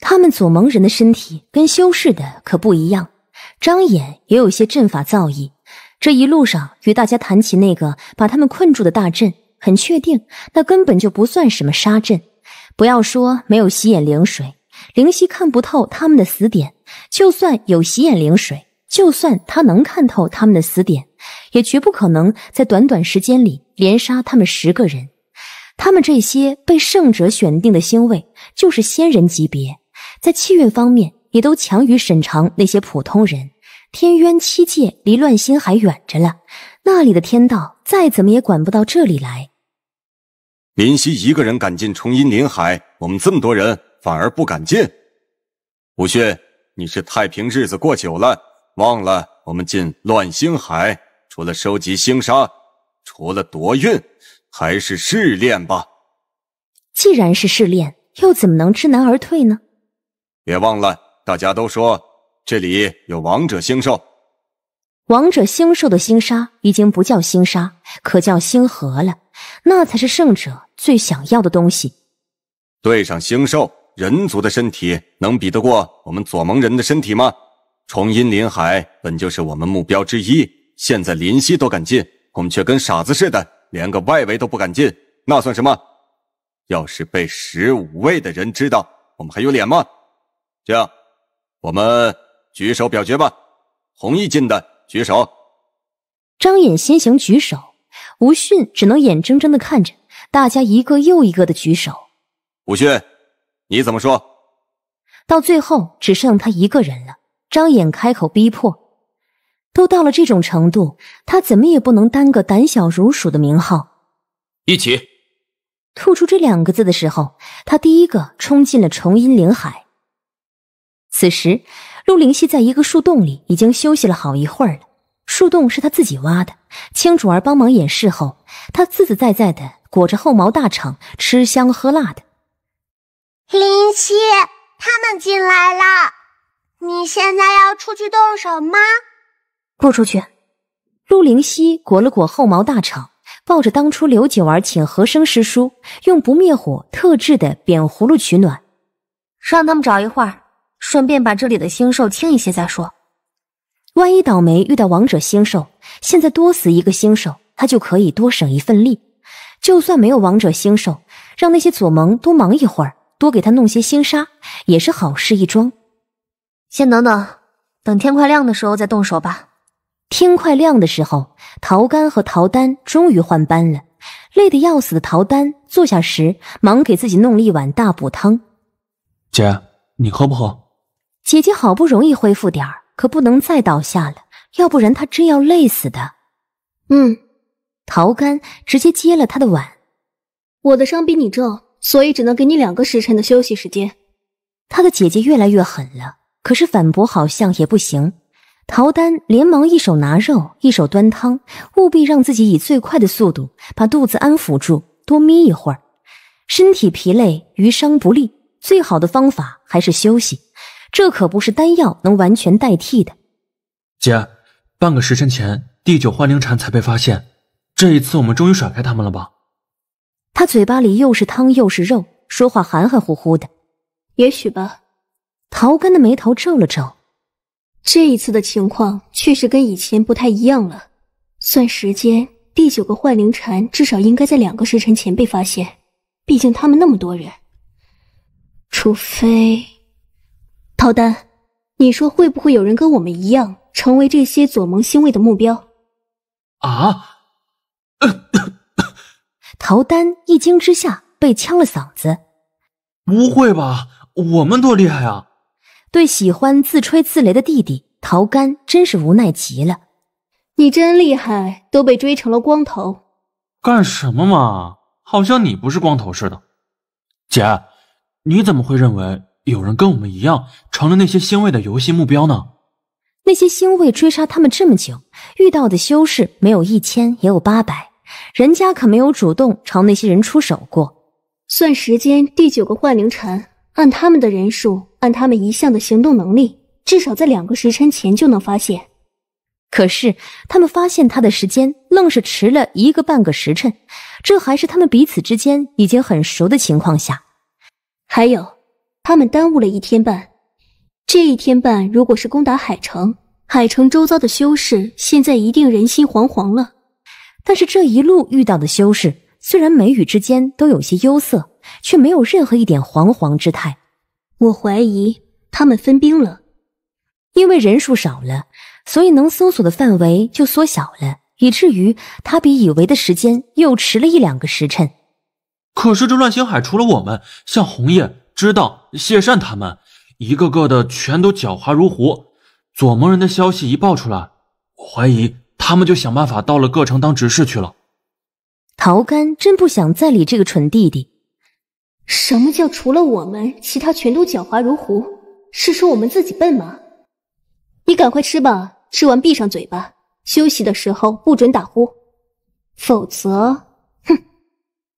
他们左盟人的身体跟修士的可不一样。张衍也有些阵法造诣，这一路上与大家谈起那个把他们困住的大阵，很确定那根本就不算什么杀阵。不要说没有洗眼灵水，灵犀看不透他们的死点；就算有洗眼灵水，就算他能看透他们的死点，也绝不可能在短短时间里连杀他们十个人。他们这些被圣者选定的星位，就是仙人级别，在气运方面也都强于沈长那些普通人。天渊七界离乱星海远着了，那里的天道再怎么也管不到这里来。林夕一个人敢进重阴林海，我们这么多人反而不敢进。武轩，你是太平日子过久了，忘了我们进乱星海，除了收集星沙，除了夺运。还是试炼吧。既然是试炼，又怎么能知难而退呢？别忘了，大家都说这里有王者星兽。王者星兽的星沙已经不叫星沙，可叫星河了。那才是圣者最想要的东西。对上星兽，人族的身体能比得过我们左盟人的身体吗？重阴林海本就是我们目标之一，现在林夕都敢进，我们却跟傻子似的。连个外围都不敢进，那算什么？要是被十五位的人知道，我们还有脸吗？这样，我们举手表决吧。同意进的举手。张隐先行举手，吴迅只能眼睁睁的看着大家一个又一个的举手。吴迅，你怎么说？到最后只剩他一个人了。张隐开口逼迫。都到了这种程度，他怎么也不能担个胆小如鼠的名号。一起，吐出这两个字的时候，他第一个冲进了重阴领海。此时，陆灵熙在一个树洞里已经休息了好一会儿了。树洞是他自己挖的，青竹儿帮忙掩饰后，他自自在在的裹着厚毛大氅，吃香喝辣的。灵夕，他们进来了，你现在要出去动手吗？不出去，陆灵溪裹了裹厚毛大氅，抱着当初刘九儿请和生师叔用不灭火特制的扁葫芦取暖，让他们找一会儿，顺便把这里的星兽清一些再说。万一倒霉遇到王者星兽，现在多死一个星兽，他就可以多省一份力。就算没有王者星兽，让那些左盟多忙一会儿，多给他弄些星沙也是好事一桩。先等等，等天快亮的时候再动手吧。天快亮的时候，陶干和陶丹终于换班了。累得要死的陶丹坐下时，忙给自己弄了一碗大补汤。姐，你喝不喝？姐姐好不容易恢复点儿，可不能再倒下了，要不然她真要累死的。嗯，陶干直接接了他的碗。我的伤比你重，所以只能给你两个时辰的休息时间。他的姐姐越来越狠了，可是反驳好像也不行。陶丹连忙一手拿肉，一手端汤，务必让自己以最快的速度把肚子安抚住，多眯一会儿。身体疲累，余伤不利，最好的方法还是休息。这可不是丹药能完全代替的。姐，半个时辰前第九幻灵蝉才被发现，这一次我们终于甩开他们了吧？他嘴巴里又是汤又是肉，说话含含糊糊的。也许吧。陶根的眉头皱了皱。这一次的情况确实跟以前不太一样了。算时间，第九个幻灵蝉至少应该在两个时辰前被发现，毕竟他们那么多人。除非，陶丹，你说会不会有人跟我们一样，成为这些左盟星卫的目标？啊！陶丹一惊之下被呛了嗓子。不会吧，我们多厉害啊！对喜欢自吹自擂的弟弟陶干，真是无奈极了。你真厉害，都被追成了光头。干什么嘛？好像你不是光头似的。姐，你怎么会认为有人跟我们一样成了那些星卫的游戏目标呢？那些星卫追杀他们这么久，遇到的修士没有一千也有八百，人家可没有主动朝那些人出手过。算时间，第九个幻灵城。按他们的人数，按他们一向的行动能力，至少在两个时辰前就能发现。可是他们发现他的时间，愣是迟了一个半个时辰。这还是他们彼此之间已经很熟的情况下。还有，他们耽误了一天半。这一天半，如果是攻打海城，海城周遭的修士现在一定人心惶惶了。但是这一路遇到的修士，虽然眉宇之间都有些忧色。却没有任何一点惶惶之态。我怀疑他们分兵了，因为人数少了，所以能搜索的范围就缩小了，以至于他比以为的时间又迟了一两个时辰。可是这乱星海除了我们，像红叶、知道、谢善他们，一个个的全都狡猾如狐。左盟人的消息一爆出来，我怀疑他们就想办法到了各城当执事去了。陶干真不想再理这个蠢弟弟。什么叫除了我们，其他全都狡猾如狐？是说我们自己笨吗？你赶快吃吧，吃完闭上嘴巴。休息的时候不准打呼，否则，哼！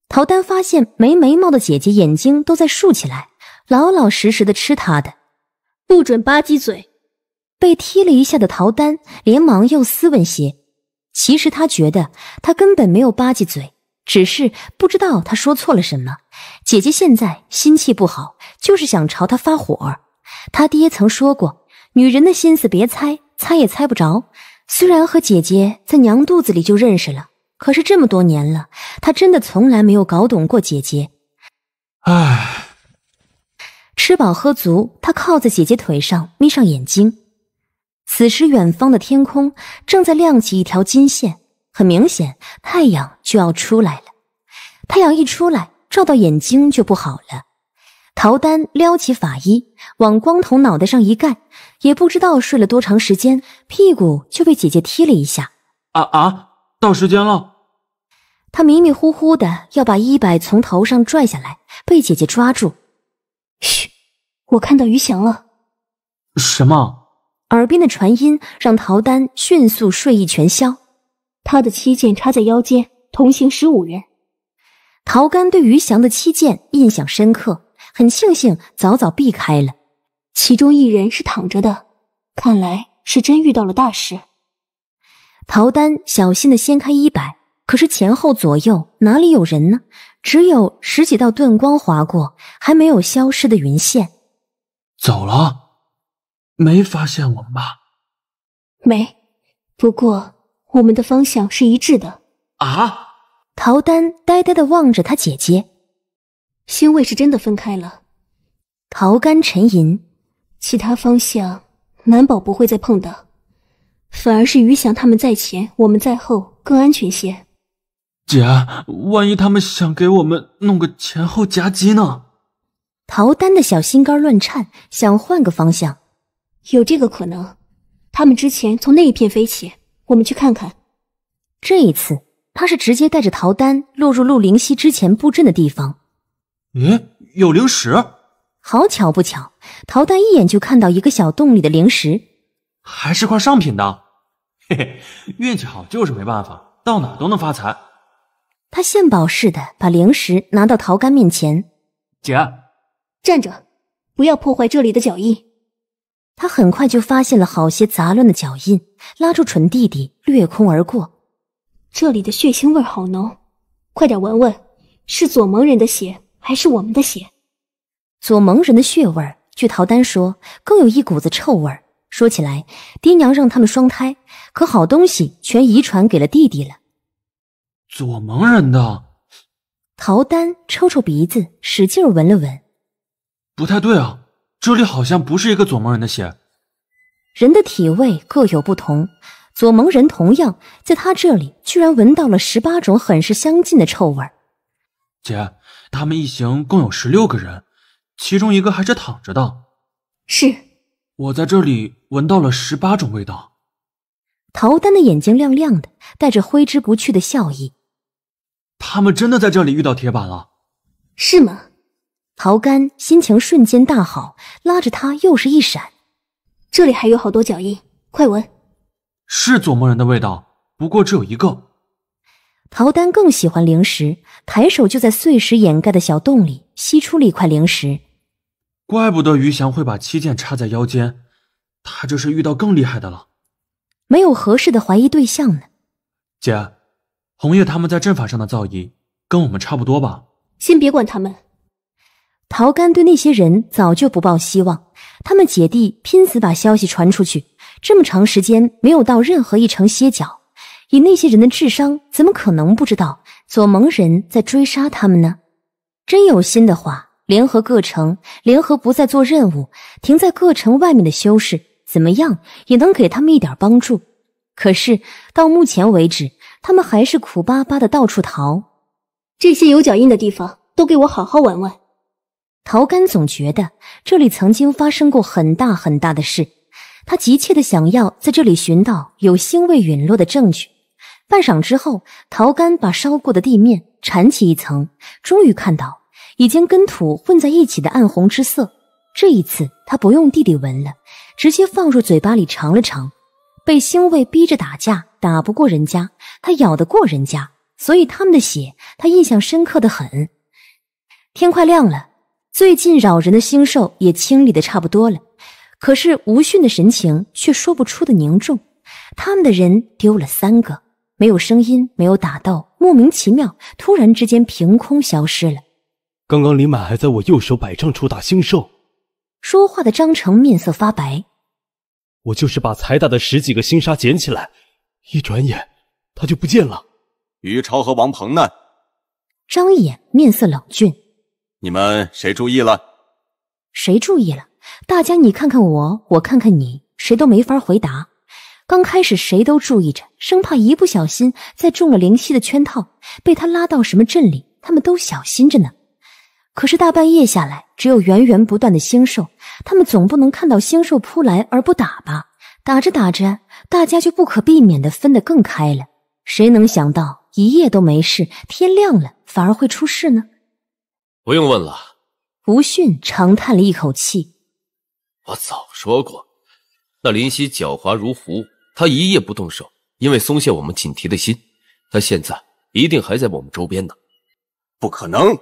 陶丹发现没眉毛的姐姐眼睛都在竖起来，老老实实的吃她的，不准吧唧嘴。被踢了一下的陶丹连忙又斯文些。其实他觉得他根本没有吧唧嘴，只是不知道他说错了什么。姐姐现在心气不好，就是想朝他发火。他爹曾说过，女人的心思别猜，猜也猜不着。虽然和姐姐在娘肚子里就认识了，可是这么多年了，他真的从来没有搞懂过姐姐。唉，吃饱喝足，他靠在姐姐腿上，眯上眼睛。此时，远方的天空正在亮起一条金线，很明显，太阳就要出来了。太阳一出来，照到眼睛就不好了。陶丹撩起法衣，往光头脑袋上一盖，也不知道睡了多长时间，屁股就被姐姐踢了一下。啊啊！到时间了。他迷迷糊糊的要把衣摆从头上拽下来，被姐姐抓住。嘘，我看到余翔了。什么？耳边的传音让陶丹迅速睡意全消。他的七剑插在腰间，同行十五人。陶干对于翔的七剑印象深刻，很庆幸早早避开了。其中一人是躺着的，看来是真遇到了大事。陶丹小心地掀开衣摆，可是前后左右哪里有人呢？只有十几道钝光划过，还没有消失的云线。走了，没发现我们吧？没，不过我们的方向是一致的。啊！陶丹呆呆的望着他姐姐，腥味是真的分开了。陶干沉吟，其他方向难保不会再碰到，反而是于翔他们在前，我们在后更安全些。姐，万一他们想给我们弄个前后夹击呢？陶丹的小心肝乱颤，想换个方向。有这个可能，他们之前从那一片飞起，我们去看看。这一次。他是直接带着陶丹落入陆灵溪之前布阵的地方。嗯，有灵石。好巧不巧，陶丹一眼就看到一个小洞里的灵石，还是块上品的。嘿嘿，运气好就是没办法，到哪都能发财。他献宝似的把灵石拿到陶丹面前。姐，站着，不要破坏这里的脚印。他很快就发现了好些杂乱的脚印，拉住蠢弟弟掠空而过。这里的血腥味好浓，快点闻闻，是左盟人的血还是我们的血？左盟人的血味据陶丹说，更有一股子臭味说起来，爹娘让他们双胎，可好东西全遗传给了弟弟了。左盟人的，陶丹抽抽鼻子，使劲闻了闻，不太对啊，这里好像不是一个左盟人的血。人的体味各有不同。左盟人同样在他这里居然闻到了十八种很是相近的臭味姐，他们一行共有十六个人，其中一个还是躺着的。是，我在这里闻到了十八种味道。陶丹的眼睛亮亮的，带着挥之不去的笑意。他们真的在这里遇到铁板了？是吗？陶干心情瞬间大好，拉着他又是一闪。这里还有好多脚印，快闻。是左梦人的味道，不过只有一个。陶丹更喜欢灵石，抬手就在碎石掩盖的小洞里吸出了一块灵石。怪不得于翔会把七剑插在腰间，他这是遇到更厉害的了。没有合适的怀疑对象呢。姐，红叶他们在阵法上的造诣跟我们差不多吧？先别管他们。陶干对那些人早就不抱希望，他们姐弟拼死把消息传出去。这么长时间没有到任何一城歇脚，以那些人的智商，怎么可能不知道左盟人在追杀他们呢？真有心的话，联合各城，联合不再做任务，停在各城外面的修士，怎么样也能给他们一点帮助。可是到目前为止，他们还是苦巴巴的到处逃。这些有脚印的地方，都给我好好玩玩。陶干总觉得这里曾经发生过很大很大的事。他急切的想要在这里寻到有腥味陨落的证据。半晌之后，陶干把烧过的地面铲起一层，终于看到已经跟土混在一起的暗红之色。这一次，他不用弟弟闻了，直接放入嘴巴里尝了尝。被腥味逼着打架，打不过人家，他咬得过人家，所以他们的血他印象深刻的很。天快亮了，最近扰人的腥兽也清理的差不多了。可是吴迅的神情却说不出的凝重。他们的人丢了三个，没有声音，没有打斗，莫名其妙，突然之间凭空消失了。刚刚林满还在我右手百丈处打星兽，说话的张成面色发白。我就是把才打的十几个星沙捡起来，一转眼他就不见了。于超和王鹏呢？张衍面色冷峻。你们谁注意了？谁注意了？大家，你看看我，我看看你，谁都没法回答。刚开始，谁都注意着，生怕一不小心再中了灵犀的圈套，被他拉到什么阵里。他们都小心着呢。可是大半夜下来，只有源源不断的星兽，他们总不能看到星兽扑来而不打吧？打着打着，大家就不可避免的分得更开了。谁能想到一夜都没事，天亮了反而会出事呢？不用问了。吴迅长叹了一口气。我早说过，那林夕狡猾如狐，他一夜不动手，因为松懈我们警惕的心。他现在一定还在我们周边呢，不可能。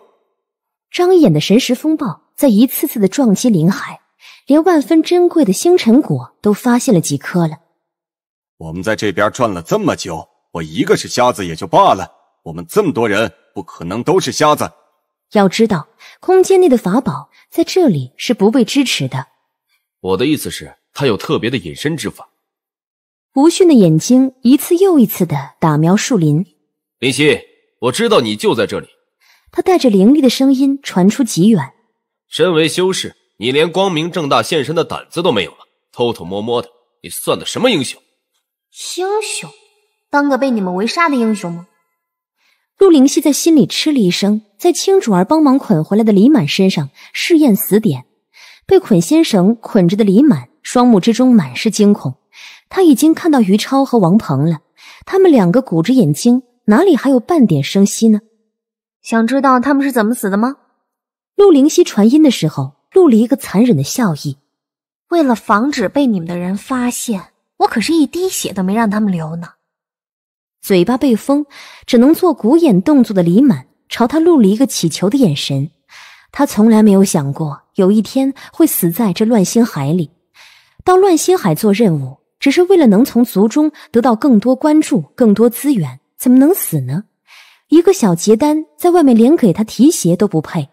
张眼的神识风暴在一次次的撞击林海，连万分珍贵的星辰果都发现了几颗了。我们在这边转了这么久，我一个是瞎子也就罢了，我们这么多人不可能都是瞎子。要知道，空间内的法宝在这里是不被支持的。我的意思是，他有特别的隐身之法。吴迅的眼睛一次又一次的打瞄树林。林夕，我知道你就在这里。他带着凌厉的声音传出极远。身为修士，你连光明正大现身的胆子都没有了，偷偷摸摸的，你算的什么英雄？英雄？当个被你们围杀的英雄吗？陆灵夕在心里吃了一声，在青主儿帮忙捆回来的李满身上试验死点。被捆仙绳捆着的李满，双目之中满是惊恐。他已经看到于超和王鹏了，他们两个鼓着眼睛，哪里还有半点声息呢？想知道他们是怎么死的吗？陆灵溪传音的时候，露了一个残忍的笑意。为了防止被你们的人发现，我可是一滴血都没让他们流呢。嘴巴被封，只能做鼓眼动作的李满，朝他露了一个乞求的眼神。他从来没有想过有一天会死在这乱心海里。到乱心海做任务，只是为了能从族中得到更多关注、更多资源，怎么能死呢？一个小结丹在外面连给他提鞋都不配。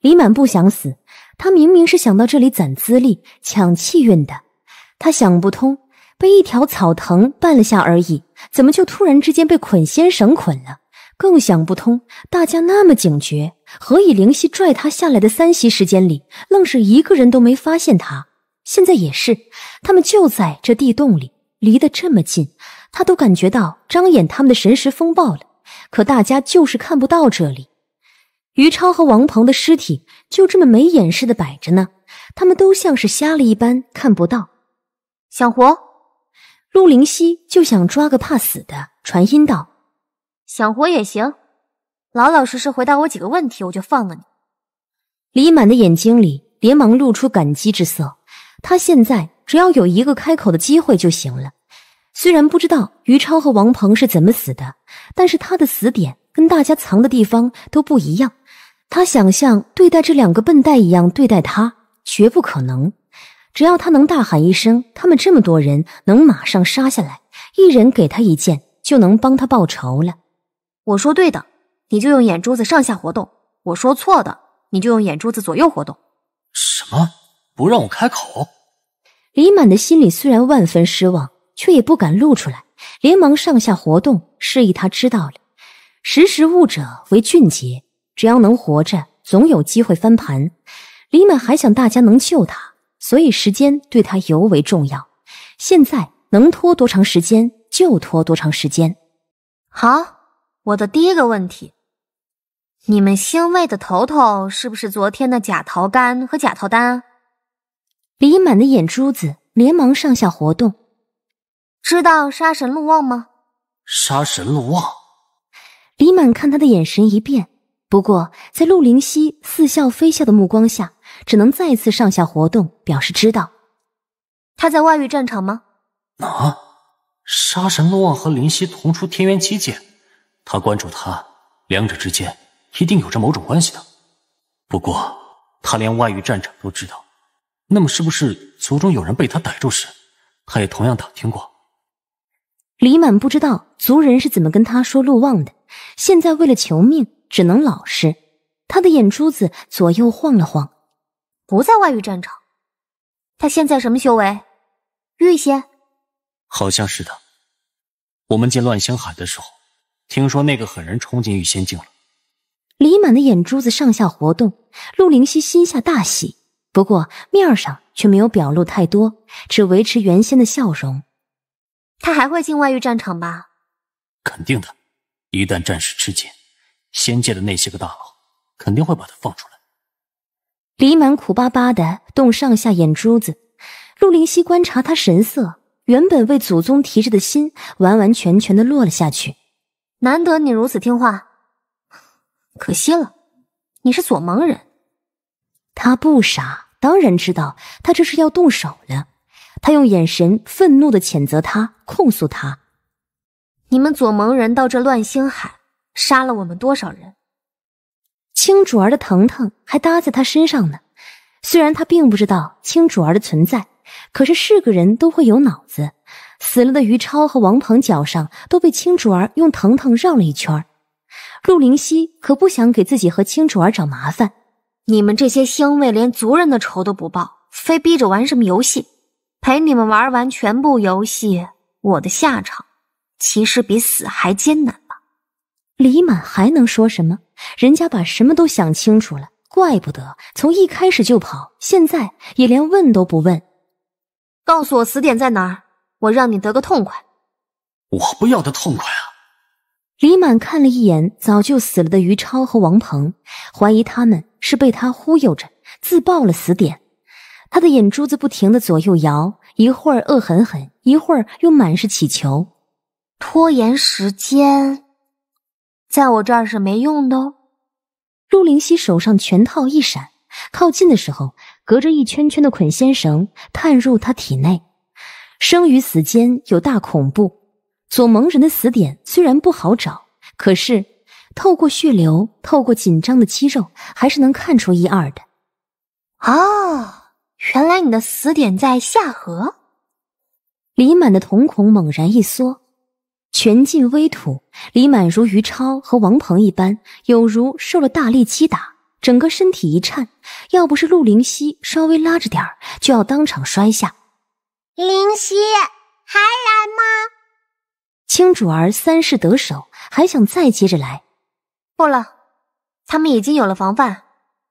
李满不想死，他明明是想到这里攒资历、抢气运的。他想不通，被一条草藤绊了下而已，怎么就突然之间被捆仙绳捆了？更想不通，大家那么警觉。何以灵犀拽他下来的三息时间里，愣是一个人都没发现他。现在也是，他们就在这地洞里，离得这么近，他都感觉到张眼他们的神识风暴了，可大家就是看不到这里。于超和王鹏的尸体就这么没眼似的摆着呢，他们都像是瞎了一般看不到。想活，陆灵犀就想抓个怕死的，传音道：“想活也行。”老老实实回答我几个问题，我就放了你。李满的眼睛里连忙露出感激之色。他现在只要有一个开口的机会就行了。虽然不知道于超和王鹏是怎么死的，但是他的死点跟大家藏的地方都不一样。他想像对待这两个笨蛋一样对待他，绝不可能。只要他能大喊一声，他们这么多人能马上杀下来，一人给他一剑，就能帮他报仇了。我说对的。你就用眼珠子上下活动，我说错的，你就用眼珠子左右活动。什么？不让我开口？李满的心里虽然万分失望，却也不敢露出来，连忙上下活动，示意他知道了。识时务者为俊杰，只要能活着，总有机会翻盘。李满还想大家能救他，所以时间对他尤为重要。现在能拖多长时间就拖多长时间。好，我的第一个问题。你们欣慰的头头是不是昨天的假桃干和假桃丹？李满的眼珠子连忙上下活动。知道杀神陆望吗？杀神陆望。李满看他的眼神一变，不过在陆灵溪似笑非笑的目光下，只能再次上下活动，表示知道。他在外域战场吗？啊！杀神陆望和灵溪同出天元七界，他关注他，两者之间。一定有着某种关系的，不过他连外域战场都知道，那么是不是族中有人被他逮住时，他也同样打听过？李满不知道族人是怎么跟他说路望的，现在为了求命，只能老实。他的眼珠子左右晃了晃，不在外域战场。他现在什么修为？玉仙？好像是的。我们进乱星海的时候，听说那个狠人冲进御仙境了。李满的眼珠子上下活动，陆灵溪心下大喜，不过面上却没有表露太多，只维持原先的笑容。他还会进外域战场吧？肯定的，一旦战事吃紧，仙界的那些个大佬肯定会把他放出来。李满苦巴巴的动上下眼珠子，陆灵溪观察他神色，原本为祖宗提着的心完完全全的落了下去。难得你如此听话。可惜了，你是左盟人。他不傻，当然知道他这是要动手了。他用眼神愤怒的谴责他，控诉他：你们左盟人到这乱星海杀了我们多少人？青主儿的疼藤还搭在他身上呢。虽然他并不知道青主儿的存在，可是是个人都会有脑子。死了的于超和王鹏脚上都被青主儿用疼藤绕了一圈陆灵熙可不想给自己和青楚儿找麻烦。你们这些兄妹连族人的仇都不报，非逼着玩什么游戏？陪你们玩完全部游戏，我的下场其实比死还艰难吧？李满还能说什么？人家把什么都想清楚了，怪不得从一开始就跑，现在也连问都不问。告诉我死点在哪，我让你得个痛快。我不要的痛快啊！李满看了一眼早就死了的于超和王鹏，怀疑他们是被他忽悠着自爆了死点。他的眼珠子不停的左右摇，一会儿恶狠狠，一会儿又满是乞求。拖延时间，在我这儿是没用的哦。陆灵溪手上拳套一闪，靠近的时候，隔着一圈圈的捆仙绳，探入他体内。生与死间有大恐怖。左蒙人的死点虽然不好找，可是透过血流，透过紧张的肌肉，还是能看出一二的。哦，原来你的死点在下颌。李满的瞳孔猛然一缩，拳劲微吐，李满如于超和王鹏一般，有如受了大力击打，整个身体一颤。要不是陆灵溪稍微拉着点儿，就要当场摔下。灵溪，还来吗？青主儿三世得手，还想再接着来。不了，他们已经有了防范，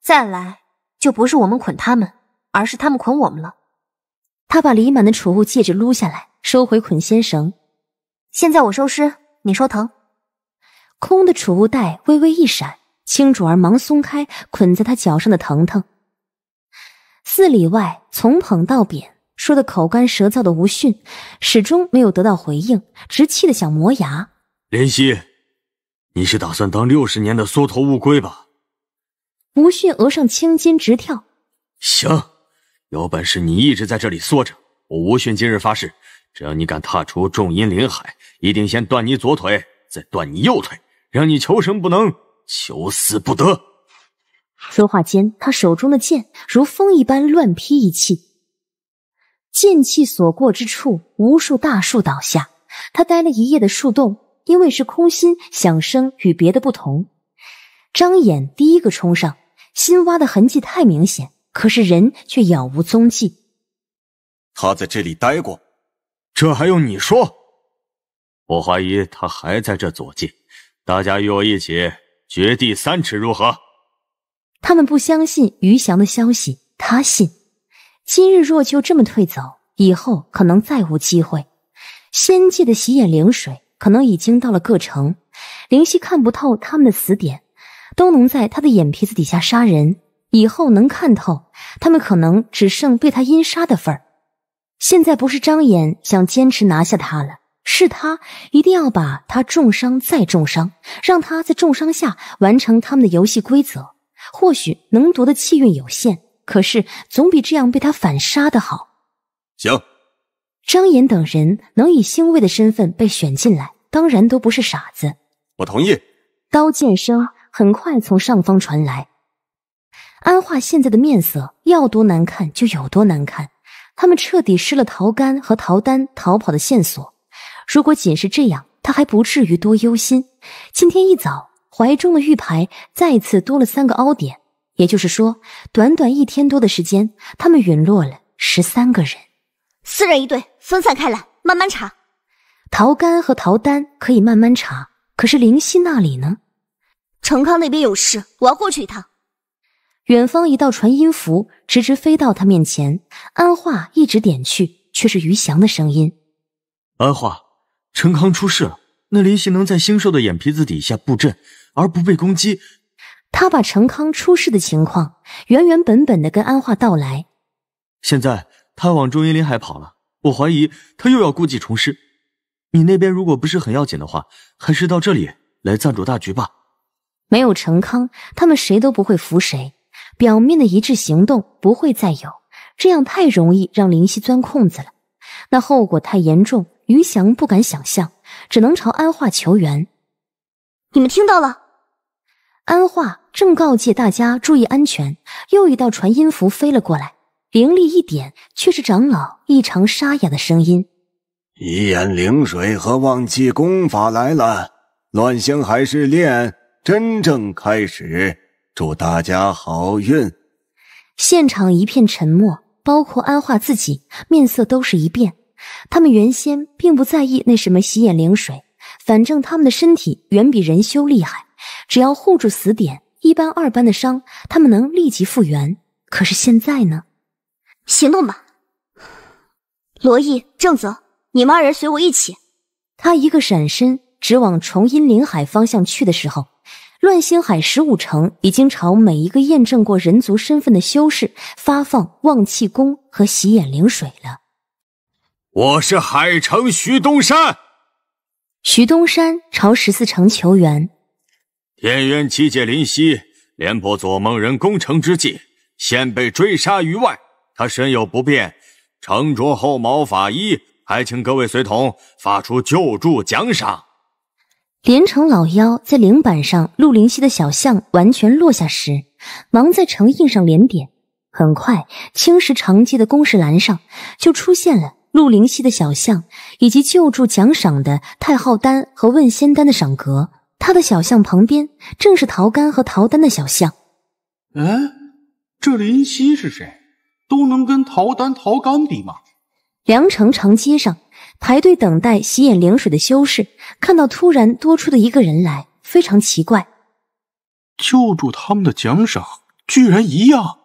再来就不是我们捆他们，而是他们捆我们了。他把李满的储物戒指撸下来，收回捆仙绳。现在我收尸，你收藤。空的储物袋微微一闪，青主儿忙松开捆在他脚上的藤藤。四里外，从捧到贬。说的口干舌燥的吴迅，始终没有得到回应，直气的想磨牙。林溪，你是打算当六十年的缩头乌龟吧？吴迅额上青筋直跳。行，有本事你一直在这里缩着。我吴迅今日发誓，只要你敢踏出重阴林海，一定先断你左腿，再断你右腿，让你求生不能，求死不得。说话间，他手中的剑如风一般乱劈一气。剑气所过之处，无数大树倒下。他待了一夜的树洞，因为是空心，响声与别的不同。张衍第一个冲上，新挖的痕迹太明显，可是人却杳无踪迹。他在这里待过，这还用你说？我怀疑他还在这左近。大家与我一起掘地三尺，如何？他们不相信余翔的消息，他信。今日若就这么退走，以后可能再无机会。仙界的洗眼灵水可能已经到了各城，灵犀看不透他们的死点，都能在他的眼皮子底下杀人。以后能看透，他们可能只剩被他阴杀的份儿。现在不是张衍想坚持拿下他了，是他一定要把他重伤再重伤，让他在重伤下完成他们的游戏规则。或许能夺的气运有限。可是，总比这样被他反杀的好。行，张岩等人能以星卫的身份被选进来，当然都不是傻子。我同意。刀剑声很快从上方传来。安化现在的面色要多难看就有多难看，他们彻底失了陶干和陶丹逃跑的线索。如果仅是这样，他还不至于多忧心。今天一早，怀中的玉牌再次多了三个凹点。也就是说，短短一天多的时间，他们陨落了十三个人。四人一队，分散开来，慢慢查。陶干和陶丹可以慢慢查，可是灵犀那里呢？程康那边有事，我要过去一趟。远方一道传音符，直直飞到他面前。安化一直点去，却是余翔的声音。安化，程康出事了。那灵犀能在星兽的眼皮子底下布阵，而不被攻击？他把陈康出事的情况原原本本的跟安化道来，现在他往中英林海跑了，我怀疑他又要故技重施。你那边如果不是很要紧的话，还是到这里来暂住大局吧。没有陈康，他们谁都不会服谁，表面的一致行动不会再有，这样太容易让林夕钻空子了，那后果太严重，于翔不敢想象，只能朝安化求援。你们听到了，安化。正告诫大家注意安全，又一道传音符飞了过来。灵力一点，却是长老异常沙哑的声音：“洗眼灵水和忘记功法来了，乱星海试炼真正开始，祝大家好运。”现场一片沉默，包括安化自己，面色都是一变。他们原先并不在意那什么洗眼灵水，反正他们的身体远比人修厉害，只要护住死点。一班、二班的伤，他们能立即复原。可是现在呢？行动吧，罗毅、正则，你们二人随我一起。他一个闪身，直往重阴林海方向去的时候，乱星海十五城已经朝每一个验证过人族身份的修士发放望气功和洗眼灵水了。我是海城徐东山，徐东山朝十四城求援。天渊七界，林犀，廉颇左盟人攻城之际，先被追杀于外。他身有不便，承着厚毛法衣，还请各位随同发出救助奖赏。连城老妖在灵板上陆灵溪的小象完全落下时，忙在城印上连点。很快，青石长街的公示栏上就出现了陆灵溪的小象，以及救助奖赏的太昊丹和问仙丹的赏格。他的小巷旁边正是陶干和陶丹的小巷。嗯，这林夕是谁？都能跟陶丹、陶干比吗？凉城长街上排队等待洗眼灵水的修士，看到突然多出的一个人来，非常奇怪。救助他们的奖赏居然一样。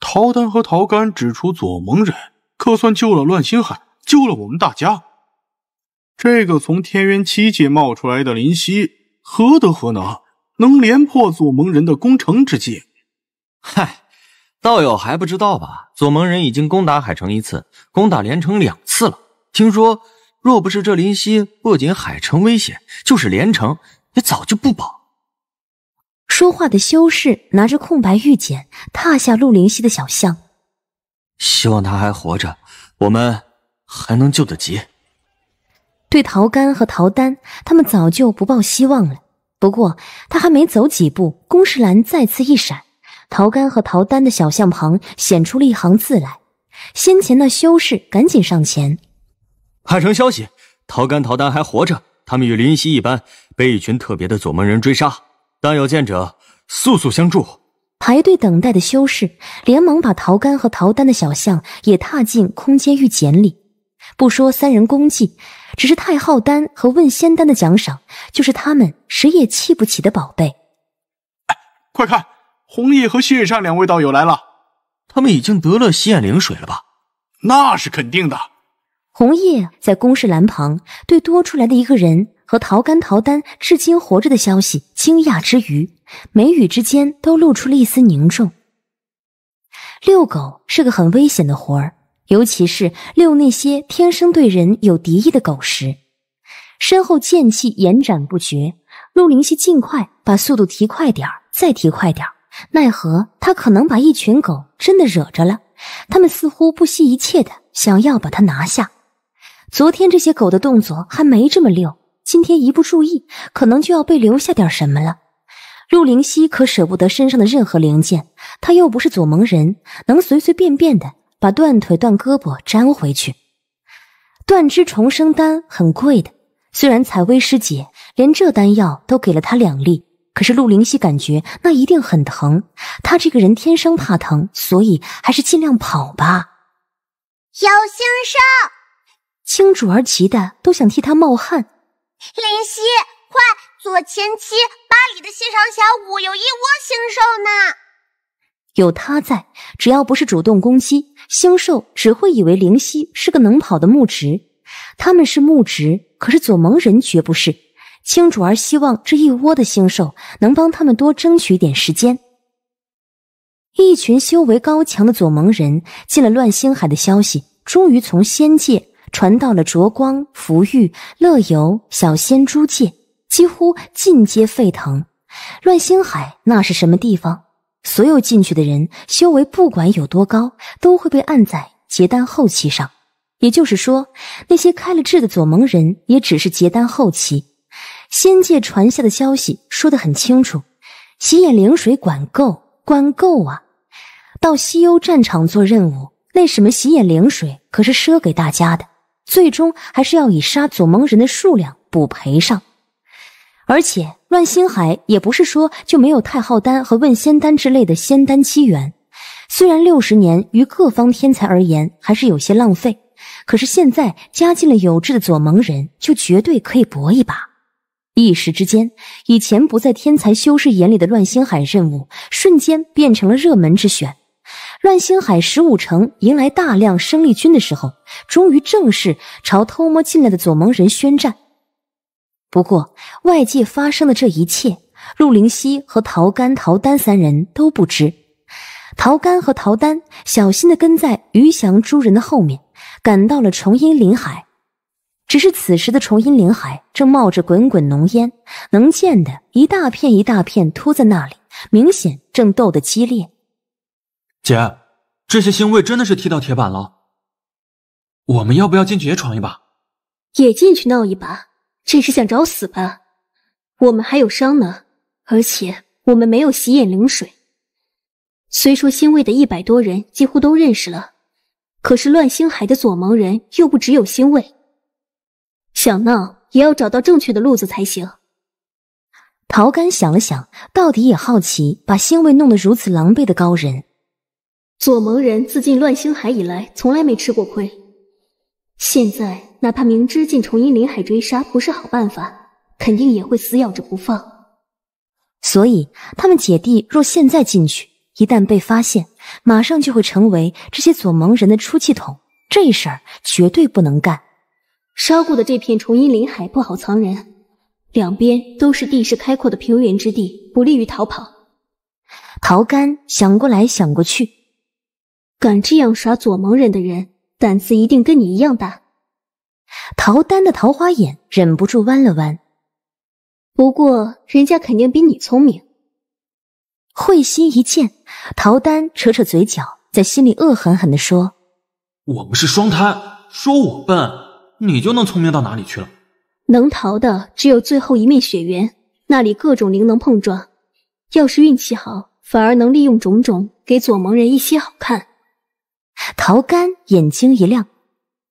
陶丹和陶干指出左盟人，可算救了乱星海，救了我们大家。这个从天渊七界冒出来的林夕，何德何能，能连破左盟人的攻城之计？嗨，道友还不知道吧？左盟人已经攻打海城一次，攻打连城两次了。听说，若不是这林夕，不仅海城危险，就是连城也早就不保。说话的修士拿着空白玉简，踏下陆林溪的小巷。希望他还活着，我们还能救得及。对陶干和陶丹，他们早就不抱希望了。不过他还没走几步，公示栏再次一闪，陶干和陶丹的小巷旁显出了一行字来。先前那修士赶紧上前，海城消息：陶干、陶丹还活着，他们与林夕一般，被一群特别的左盟人追杀。但有见者，速速相助。排队等待的修士连忙把陶干和陶丹的小巷也踏进空间御简里。不说三人功绩，只是太昊丹和问仙丹的奖赏，就是他们谁也气不起的宝贝。快看，红叶和谢煞两位道友来了，他们已经得了仙灵水了吧？那是肯定的。红叶在公示栏旁，对多出来的一个人和桃干桃丹至今活着的消息惊讶之余，眉宇之间都露出了一丝凝重。遛狗是个很危险的活儿。尤其是遛那些天生对人有敌意的狗时，身后剑气延展不绝。陆灵熙，尽快把速度提快点再提快点奈何他可能把一群狗真的惹着了，他们似乎不惜一切的想要把他拿下。昨天这些狗的动作还没这么溜，今天一不注意，可能就要被留下点什么了。陆灵熙可舍不得身上的任何零件，他又不是左盟人，能随随便便的。把断腿断胳膊粘回去，断肢重生丹很贵的。虽然采薇师姐连这丹药都给了他两粒，可是陆灵溪感觉那一定很疼。他这个人天生怕疼，所以还是尽量跑吧。妖星兽，青竹儿急的都想替他冒汗。灵溪，快！左前七八里的西长峡谷有一窝星兽呢。有他在，只要不是主动攻击。星兽只会以为灵犀是个能跑的木植，他们是木植，可是左盟人绝不是。青主儿希望这一窝的星兽能帮他们多争取一点时间。一群修为高强的左盟人进了乱星海的消息，终于从仙界传到了灼光、福玉、乐游、小仙诸界，几乎尽皆沸腾。乱星海那是什么地方？所有进去的人，修为不管有多高，都会被按在结丹后期上。也就是说，那些开了智的左盟人，也只是结丹后期。仙界传下的消息说得很清楚，洗眼灵水管够，管够啊！到西幽战场做任务，那什么洗眼灵水可是赊给大家的，最终还是要以杀左盟人的数量补赔上。而且，乱星海也不是说就没有太昊丹和问仙丹之类的仙丹机缘。虽然六十年于各方天才而言还是有些浪费，可是现在加进了有志的左盟人，就绝对可以搏一把。一时之间，以前不在天才修士眼里的乱星海任务，瞬间变成了热门之选。乱星海十五城迎来大量生力军的时候，终于正式朝偷摸进来的左盟人宣战。不过，外界发生的这一切，陆灵熙和陶干、陶丹三人都不知。陶干和陶丹小心的跟在余翔诸人的后面，赶到了重阴林海。只是此时的重阴林海正冒着滚滚浓烟，能见的一大片一大片凸在那里，明显正斗得激烈。姐，这些腥位真的是踢到铁板了，我们要不要进去也闯一把？也进去闹一把。这是想找死吧？我们还有伤呢，而且我们没有洗眼灵水。虽说星卫的一百多人几乎都认识了，可是乱星海的左盟人又不只有星卫，想闹也要找到正确的路子才行。陶干想了想，到底也好奇，把星卫弄得如此狼狈的高人，左盟人自进乱星海以来，从来没吃过亏，现在。哪怕明知进重阴林海追杀不是好办法，肯定也会死咬着不放。所以他们姐弟若现在进去，一旦被发现，马上就会成为这些左盟人的出气筒。这事儿绝对不能干。烧过的这片重阴林海不好藏人，两边都是地势开阔的平原之地，不利于逃跑。陶干想过来想过去，敢这样耍左盟人的人，胆子一定跟你一样大。陶丹的桃花眼忍不住弯了弯，不过人家肯定比你聪明。慧心一见，陶丹扯扯嘴角，在心里恶狠狠地说：“我们是双胎，说我笨，你就能聪明到哪里去了？能逃的只有最后一面雪原，那里各种灵能碰撞，要是运气好，反而能利用种种给左盟人一些好看。”陶干眼睛一亮，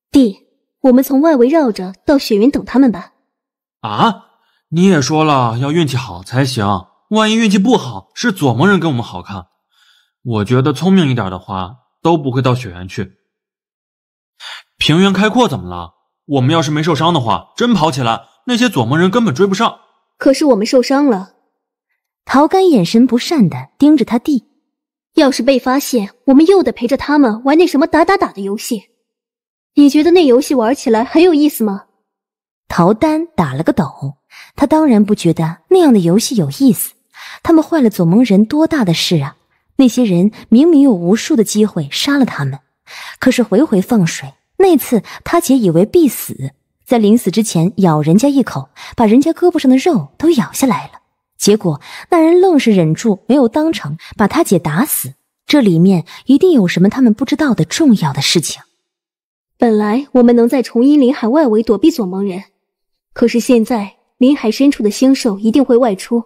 弟。我们从外围绕着到雪原等他们吧。啊，你也说了要运气好才行，万一运气不好，是左盟人跟我们好看。我觉得聪明一点的话，都不会到雪原去。平原开阔怎么了？我们要是没受伤的话，真跑起来，那些左盟人根本追不上。可是我们受伤了。陶干眼神不善的盯着他弟，要是被发现，我们又得陪着他们玩那什么打打打的游戏。你觉得那游戏玩起来很有意思吗？陶丹打了个抖，他当然不觉得那样的游戏有意思。他们坏了左盟人多大的事啊！那些人明明有无数的机会杀了他们，可是回回放水。那次他姐以为必死，在临死之前咬人家一口，把人家胳膊上的肉都咬下来了。结果那人愣是忍住没有当场把他姐打死。这里面一定有什么他们不知道的重要的事情。本来我们能在重阴林海外围躲避左盟人，可是现在林海深处的星兽一定会外出，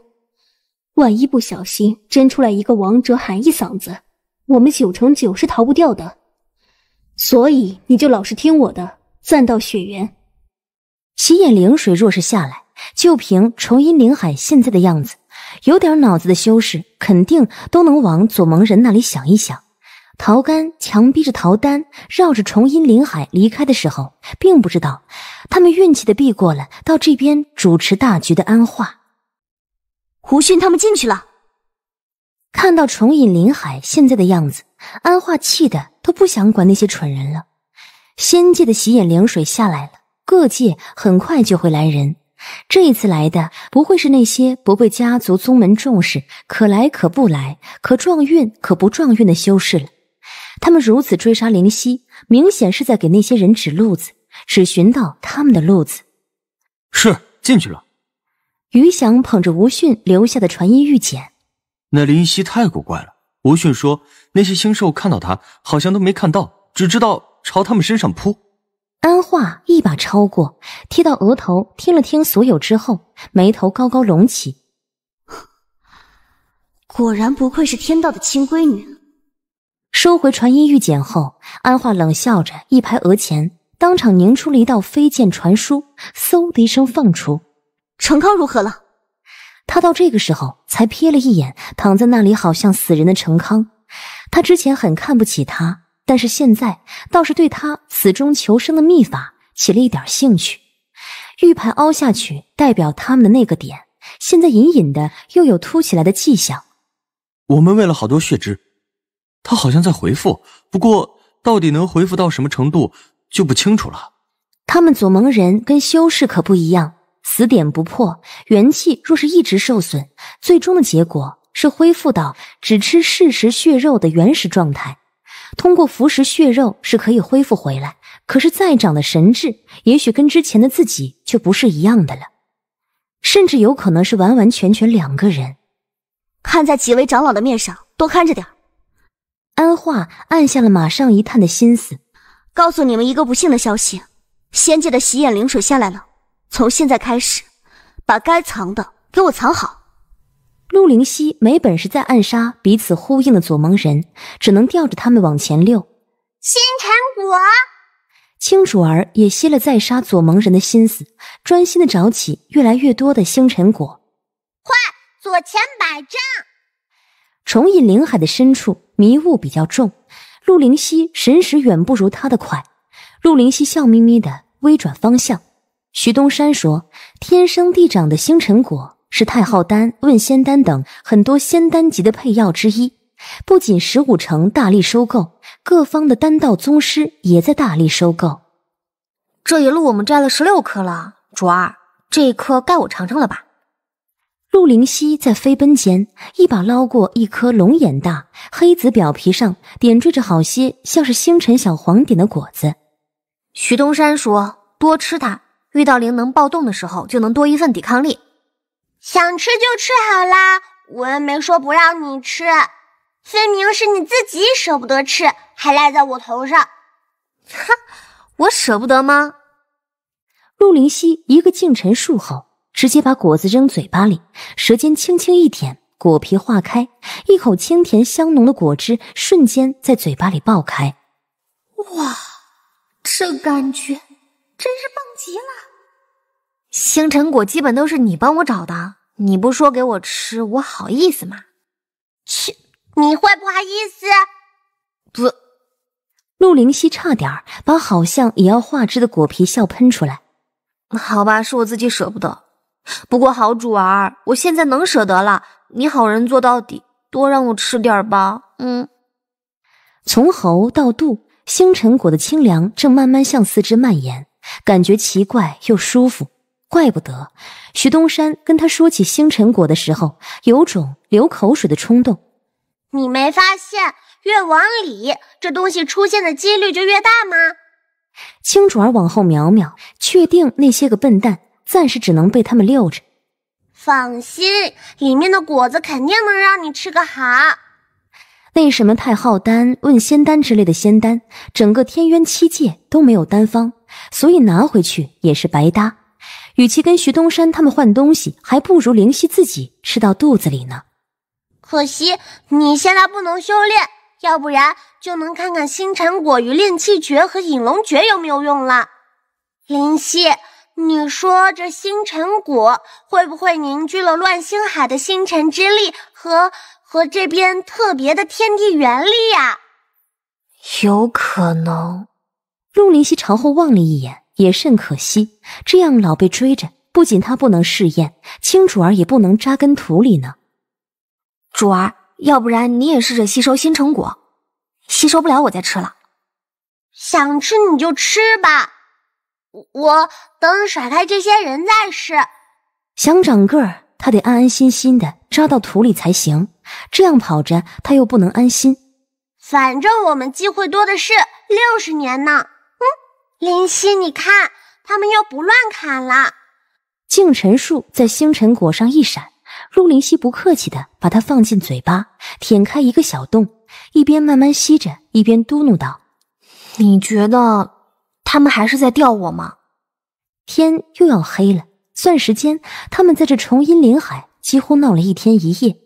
万一不小心真出来一个王者喊一嗓子，我们九成九是逃不掉的。所以你就老实听我的，暂到雪原，洗眼灵水若是下来，就凭重阴林海现在的样子，有点脑子的修士肯定都能往左盟人那里想一想。陶干强逼着陶丹绕着重阴林海离开的时候，并不知道他们运气的避过了。到这边主持大局的安化、胡迅他们进去了。看到重影林海现在的样子，安化气的都不想管那些蠢人了。仙界的洗眼灵水下来了，各界很快就会来人。这一次来的不会是那些不被家族宗门重视、可来可不来、可撞运可不撞运的修士了。他们如此追杀林夕，明显是在给那些人指路子，只寻到他们的路子，是进去了。余翔捧着吴迅留下的传音玉简，那林夕太古怪了。吴迅说，那些星兽看到他，好像都没看到，只知道朝他们身上扑。安化一把抄过，贴到额头听了听，所有之后，眉头高高隆起，果然不愧是天道的亲闺女。收回传音玉简后，安化冷笑着一拍额前，当场凝出了一道飞剑传书，嗖的一声放出。程康如何了？他到这个时候才瞥了一眼躺在那里好像死人的程康。他之前很看不起他，但是现在倒是对他死中求生的秘法起了一点兴趣。玉牌凹下去代表他们的那个点，现在隐隐的又有凸起来的迹象。我们喂了好多血汁。他好像在回复，不过到底能回复到什么程度就不清楚了。他们左盟人跟修士可不一样，死点不破，元气若是一直受损，最终的结果是恢复到只吃适时血肉的原始状态。通过服食血肉是可以恢复回来，可是再长的神智，也许跟之前的自己却不是一样的了，甚至有可能是完完全全两个人。看在几位长老的面上，多看着点儿。安化按下了马上一探的心思，告诉你们一个不幸的消息：仙界的洗眼灵水下来了。从现在开始，把该藏的给我藏好。陆灵溪没本事再暗杀彼此呼应的左盟人，只能吊着他们往前溜。星辰果，青楚儿也吸了再杀左盟人的心思，专心的找起越来越多的星辰果。快，左前摆正。重隐林海的深处，迷雾比较重，陆灵溪神识远不如他的快。陆灵溪笑眯眯的微转方向。徐东山说：“天生地长的星辰果是太昊丹、问仙丹等很多仙丹级的配药之一，不仅十五城大力收购，各方的丹道宗师也在大力收购。这一路我们摘了十六颗了，主儿，这一颗该我尝尝了吧。”陆灵溪在飞奔间，一把捞过一颗龙眼大、黑紫表皮上点缀着好些像是星辰小黄点的果子。徐东山说：“多吃它，遇到灵能暴动的时候，就能多一份抵抗力。”想吃就吃好啦，我又没说不让你吃，分明是你自己舍不得吃，还赖在我头上。哼，我舍不得吗？陆灵溪一个敬臣术后。直接把果子扔嘴巴里，舌尖轻轻一舔，果皮化开，一口清甜香浓的果汁瞬间在嘴巴里爆开。哇，这感觉真是棒极了！星辰果基本都是你帮我找的，你不说给我吃，我好意思吗？切，你会不好意思？不，陆灵熙差点把好像也要化汁的果皮笑喷出来。好吧，是我自己舍不得。不过，好主儿，我现在能舍得了。你好人做到底，多让我吃点儿吧。嗯，从喉到肚，星辰果的清凉正慢慢向四肢蔓延，感觉奇怪又舒服。怪不得徐东山跟他说起星辰果的时候，有种流口水的冲动。你没发现，越往里，这东西出现的几率就越大吗？青竹儿往后瞄瞄，确定那些个笨蛋。暂时只能被他们溜着。放心，里面的果子肯定能让你吃个好。那什么太昊丹、问仙丹之类的仙丹，整个天渊七界都没有丹方，所以拿回去也是白搭。与其跟徐东山他们换东西，还不如灵犀自己吃到肚子里呢。可惜你现在不能修炼，要不然就能看看星辰果与炼气诀和引龙诀有没有用了。灵犀。你说这星辰果会不会凝聚了乱星海的星辰之力和和这边特别的天地元力呀？有可能。陆林溪朝后望了一眼，也甚可惜，这样老被追着，不仅他不能试验，青主儿也不能扎根土里呢。主儿，要不然你也试着吸收新成果，吸收不了我再吃了。想吃你就吃吧。我等甩开这些人再试。想长个儿，他得安安心心的扎到土里才行。这样跑着，他又不能安心。反正我们机会多的是，六十年呢。嗯，林夕，你看，他们又不乱砍了。净尘术在星辰果上一闪，陆灵犀不客气的把它放进嘴巴，舔开一个小洞，一边慢慢吸着，一边嘟囔道：“你觉得？”他们还是在钓我吗？天又要黑了，算时间，他们在这重阴林海几乎闹了一天一夜。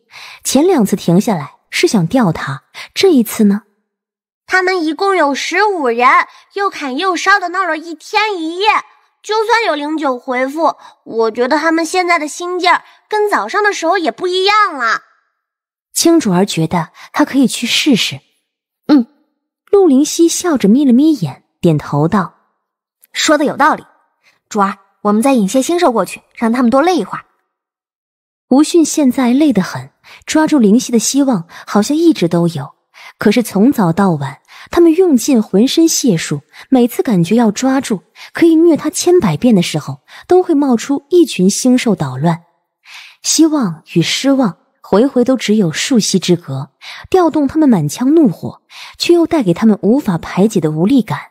前两次停下来是想钓他，这一次呢？他们一共有十五人，又砍又烧的闹了一天一夜。就算有零九回复，我觉得他们现在的心劲儿跟早上的时候也不一样了。青竹儿觉得他可以去试试。嗯，陆灵溪笑着眯了眯眼。点头道：“说的有道理，主儿，我们再引些星兽过去，让他们多累一会儿。”吴迅现在累得很，抓住灵犀的希望好像一直都有，可是从早到晚，他们用尽浑身解数，每次感觉要抓住可以虐他千百遍的时候，都会冒出一群星兽捣乱，希望与失望，回回都只有数息之隔，调动他们满腔怒火，却又带给他们无法排解的无力感。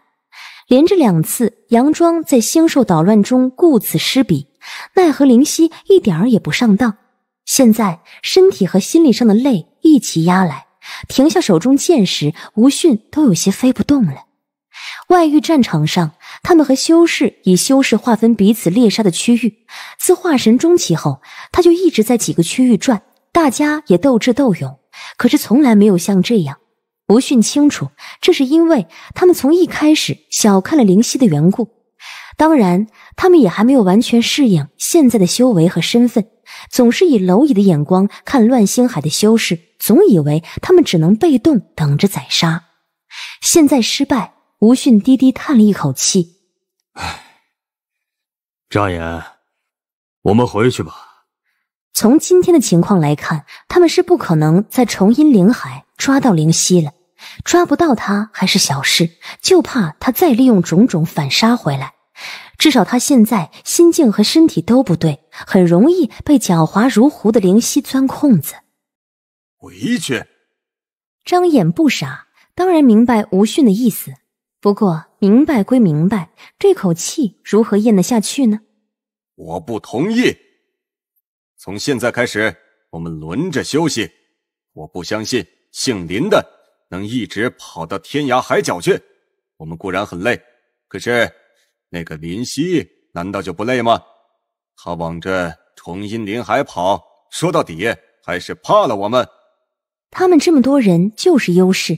连着两次佯装在星兽捣乱中顾此失彼，奈何灵犀一点儿也不上当。现在身体和心理上的累一起压来，停下手中剑时，吴迅都有些飞不动了。外域战场上，他们和修士以修士划分彼此猎杀的区域。自化神中期后，他就一直在几个区域转，大家也斗智斗勇，可是从来没有像这样。吴迅清楚，这是因为他们从一开始小看了灵犀的缘故。当然，他们也还没有完全适应现在的修为和身份，总是以蝼蚁的眼光看乱星海的修士，总以为他们只能被动等着宰杀。现在失败，吴迅低低叹了一口气：“张岩，我们回去吧。”从今天的情况来看，他们是不可能在重阴灵海抓到灵犀了。抓不到他还是小事，就怕他再利用种种反杀回来。至少他现在心境和身体都不对，很容易被狡猾如狐的灵犀钻空子。回去，张眼不傻，当然明白吴迅的意思。不过明白归明白，这口气如何咽得下去呢？我不同意。从现在开始，我们轮着休息。我不相信姓林的。能一直跑到天涯海角去？我们固然很累，可是那个林夕难道就不累吗？他往这重阴林海跑，说到底还是怕了我们。他们这么多人就是优势，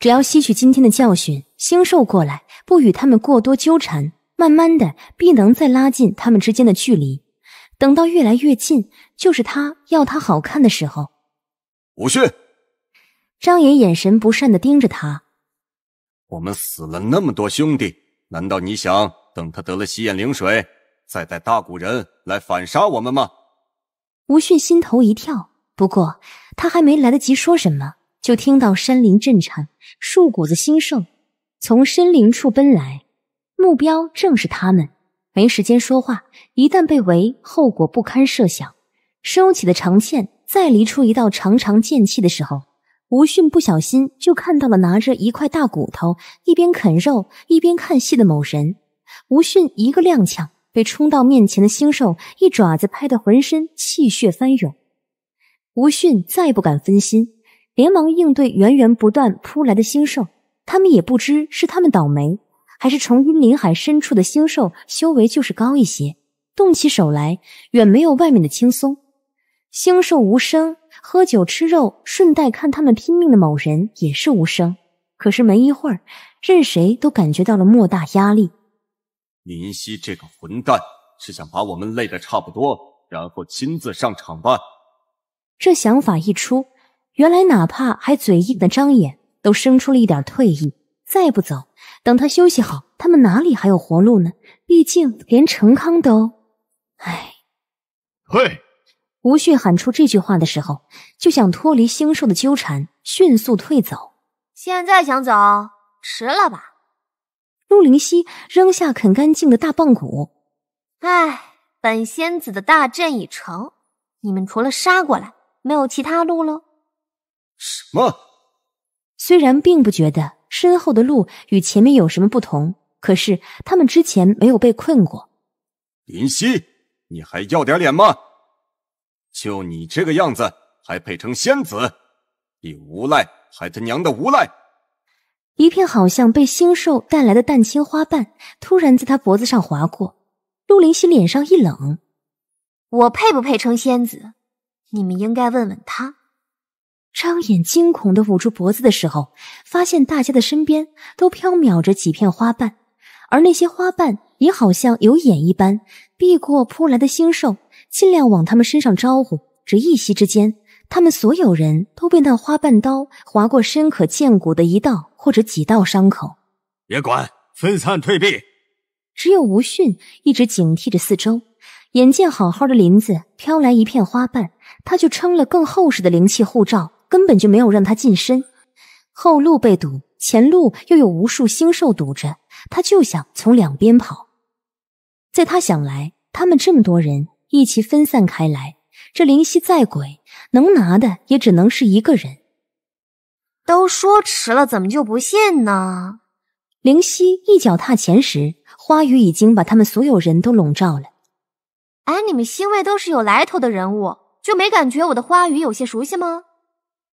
只要吸取今天的教训，星兽过来不与他们过多纠缠，慢慢的必能再拉近他们之间的距离。等到越来越近，就是他要他好看的时候。武训。张岩眼神不善的盯着他。我们死了那么多兄弟，难道你想等他得了吸眼灵水，再带大古人来反杀我们吗？吴迅心头一跳，不过他还没来得及说什么，就听到山林震颤，树谷子兴盛从森林处奔来，目标正是他们。没时间说话，一旦被围，后果不堪设想。收起的长剑再离出一道长长剑气的时候。吴迅不小心就看到了拿着一块大骨头，一边啃肉一边看戏的某人。吴迅一个踉跄，被冲到面前的星兽一爪子拍得浑身气血翻涌。吴迅再不敢分心，连忙应对源源不断扑来的星兽。他们也不知是他们倒霉，还是崇云林海深处的星兽修为就是高一些，动起手来远没有外面的轻松。星兽无声。喝酒吃肉，顺带看他们拼命的某人也是无声。可是没一会儿，任谁都感觉到了莫大压力。林夕这个混蛋是想把我们累得差不多，然后亲自上场吧？这想法一出，原来哪怕还嘴硬的张眼，都生出了一点退意。再不走，等他休息好，他们哪里还有活路呢？毕竟连程康都……哎，退。吴旭喊出这句话的时候，就想脱离星兽的纠缠，迅速退走。现在想走，迟了吧？陆灵溪扔下啃干净的大棒骨。哎，本仙子的大阵已成，你们除了杀过来，没有其他路了。什么？虽然并不觉得身后的路与前面有什么不同，可是他们之前没有被困过。林溪，你还要点脸吗？就你这个样子，还配成仙子？你无赖，还他娘的无赖！一片好像被星兽带来的蛋清花瓣，突然在他脖子上划过。陆灵熙脸上一冷：“我配不配成仙子？你们应该问问他。”张眼惊恐的捂住脖子的时候，发现大家的身边都飘渺着几片花瓣，而那些花瓣也好像有眼一般，避过扑来的星兽。尽量往他们身上招呼，只一息之间，他们所有人都被那花瓣刀划过深可见骨的一道或者几道伤口。别管，分散退避。只有吴迅一直警惕着四周，眼见好好的林子飘来一片花瓣，他就撑了更厚实的灵气护罩，根本就没有让他近身。后路被堵，前路又有无数星兽堵着，他就想从两边跑。在他想来，他们这么多人。一起分散开来。这灵犀再鬼，能拿的也只能是一个人。都说迟了，怎么就不信呢？灵犀一脚踏前时，花语已经把他们所有人都笼罩了。哎，你们星卫都是有来头的人物，就没感觉我的花语有些熟悉吗？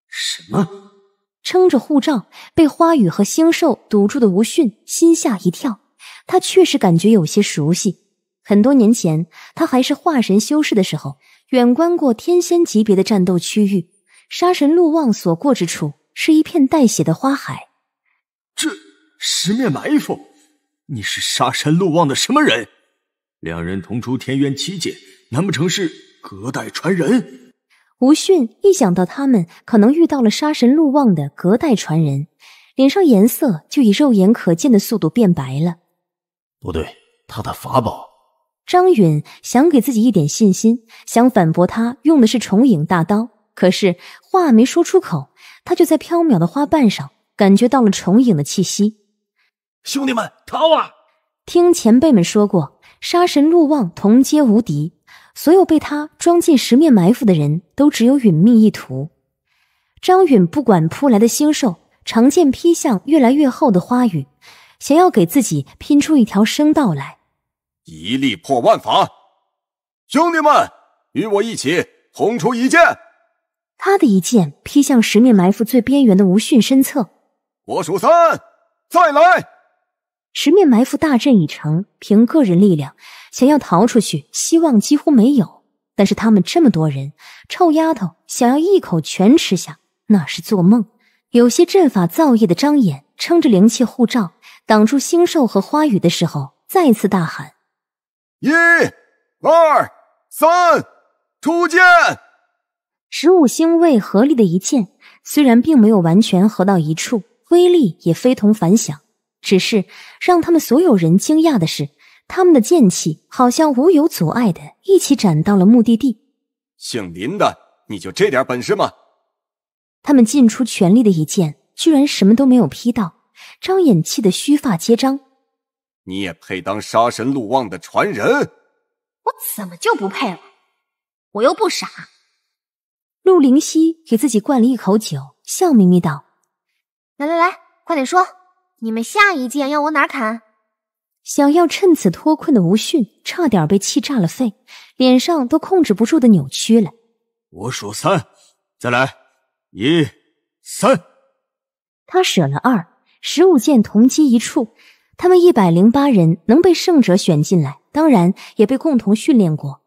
什么？撑着护照被花语和星兽堵住的吴迅心吓一跳，他确实感觉有些熟悉。很多年前，他还是化神修士的时候，远观过天仙级别的战斗区域。杀神陆望所过之处，是一片带血的花海。这十面埋伏，你是杀神陆望的什么人？两人同出天渊七界，难不成是隔代传人？吴迅一想到他们可能遇到了杀神陆望的隔代传人，脸上颜色就以肉眼可见的速度变白了。不对，他的法宝。张允想给自己一点信心，想反驳他用的是重影大刀，可是话没说出口，他就在飘渺的花瓣上感觉到了重影的气息。兄弟们，逃啊！听前辈们说过，杀神陆望同阶无敌，所有被他装进十面埋伏的人都只有殒命一途。张允不管扑来的星兽，长剑劈向越来越厚的花雨，想要给自己拼出一条生道来。一力破万法，兄弟们，与我一起轰出一剑。他的一剑劈向十面埋伏最边缘的吴逊身侧。我数三，再来。十面埋伏大阵已成，凭个人力量想要逃出去，希望几乎没有。但是他们这么多人，臭丫头想要一口全吃下，那是做梦。有些阵法造诣的张眼，撑着灵气护罩挡住星兽和花雨的时候，再次大喊。一、二、三，出剑！十五星卫合力的一剑，虽然并没有完全合到一处，威力也非同凡响。只是让他们所有人惊讶的是，他们的剑气好像无有阻碍的一起斩到了目的地。姓林的，你就这点本事吗？他们尽出全力的一剑，居然什么都没有劈到，张衍气得须发皆张。你也配当杀神陆望的传人？我怎么就不配了？我又不傻。陆林熙给自己灌了一口酒，笑眯眯道：“来来来，快点说，你们下一剑要往哪砍？”想要趁此脱困的吴迅，差点被气炸了肺，脸上都控制不住的扭曲了。我数三，再来一三。他舍了二，十五剑同击一处。他们一百零八人能被胜者选进来，当然也被共同训练过。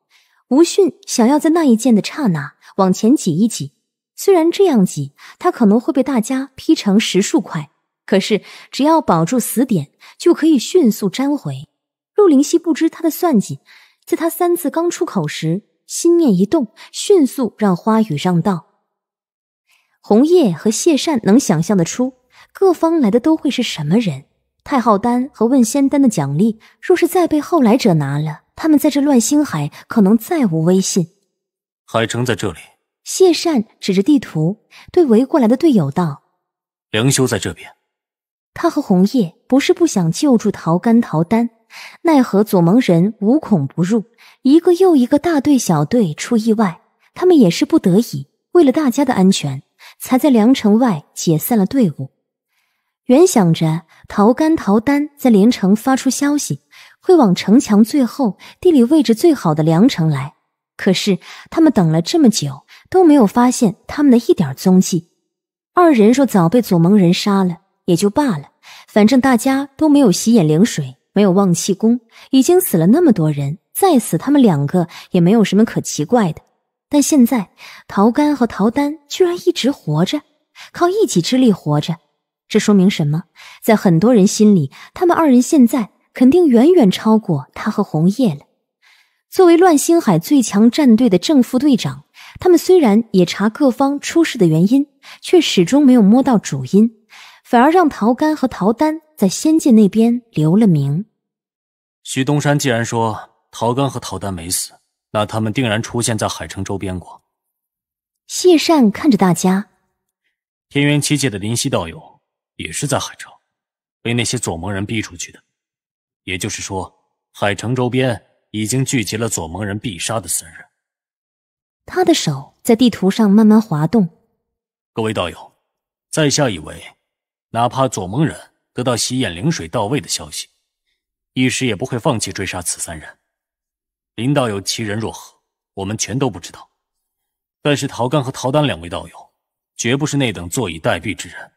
吴迅想要在那一剑的刹那往前挤一挤，虽然这样挤他可能会被大家劈成十数块，可是只要保住死点，就可以迅速粘回。陆林溪不知他的算计，在他三字刚出口时，心念一动，迅速让花语让道。红叶和谢善能想象得出，各方来的都会是什么人。太昊丹和问仙丹的奖励，若是再被后来者拿了，他们在这乱星海可能再无威信。海城在这里。谢善指着地图，对围过来的队友道：“梁修在这边。他和红叶不是不想救助陶干、陶丹，奈何左盟人无孔不入，一个又一个大队、小队出意外，他们也是不得已，为了大家的安全，才在梁城外解散了队伍。”原想着陶干、陶丹在连城发出消息，会往城墙最后、地理位置最好的凉城来。可是他们等了这么久，都没有发现他们的一点踪迹。二人若早被左盟人杀了，也就罢了。反正大家都没有洗眼灵水，没有忘气功，已经死了那么多人，再死他们两个也没有什么可奇怪的。但现在陶干和陶丹居然一直活着，靠一己之力活着。这说明什么？在很多人心里，他们二人现在肯定远远超过他和红叶了。作为乱星海最强战队的正副队长，他们虽然也查各方出事的原因，却始终没有摸到主因，反而让陶干和陶丹在仙界那边留了名。徐东山既然说陶干和陶丹没死，那他们定然出现在海城周边过。谢善看着大家，天元七界的林夕道友。也是在海城，被那些左盟人逼出去的。也就是说，海城周边已经聚集了左盟人必杀的三人。他的手在地图上慢慢滑动。各位道友，在下以为，哪怕左盟人得到洗眼灵水到位的消息，一时也不会放弃追杀此三人。林道友其人若何，我们全都不知道。但是陶干和陶丹两位道友，绝不是那等坐以待毙之人。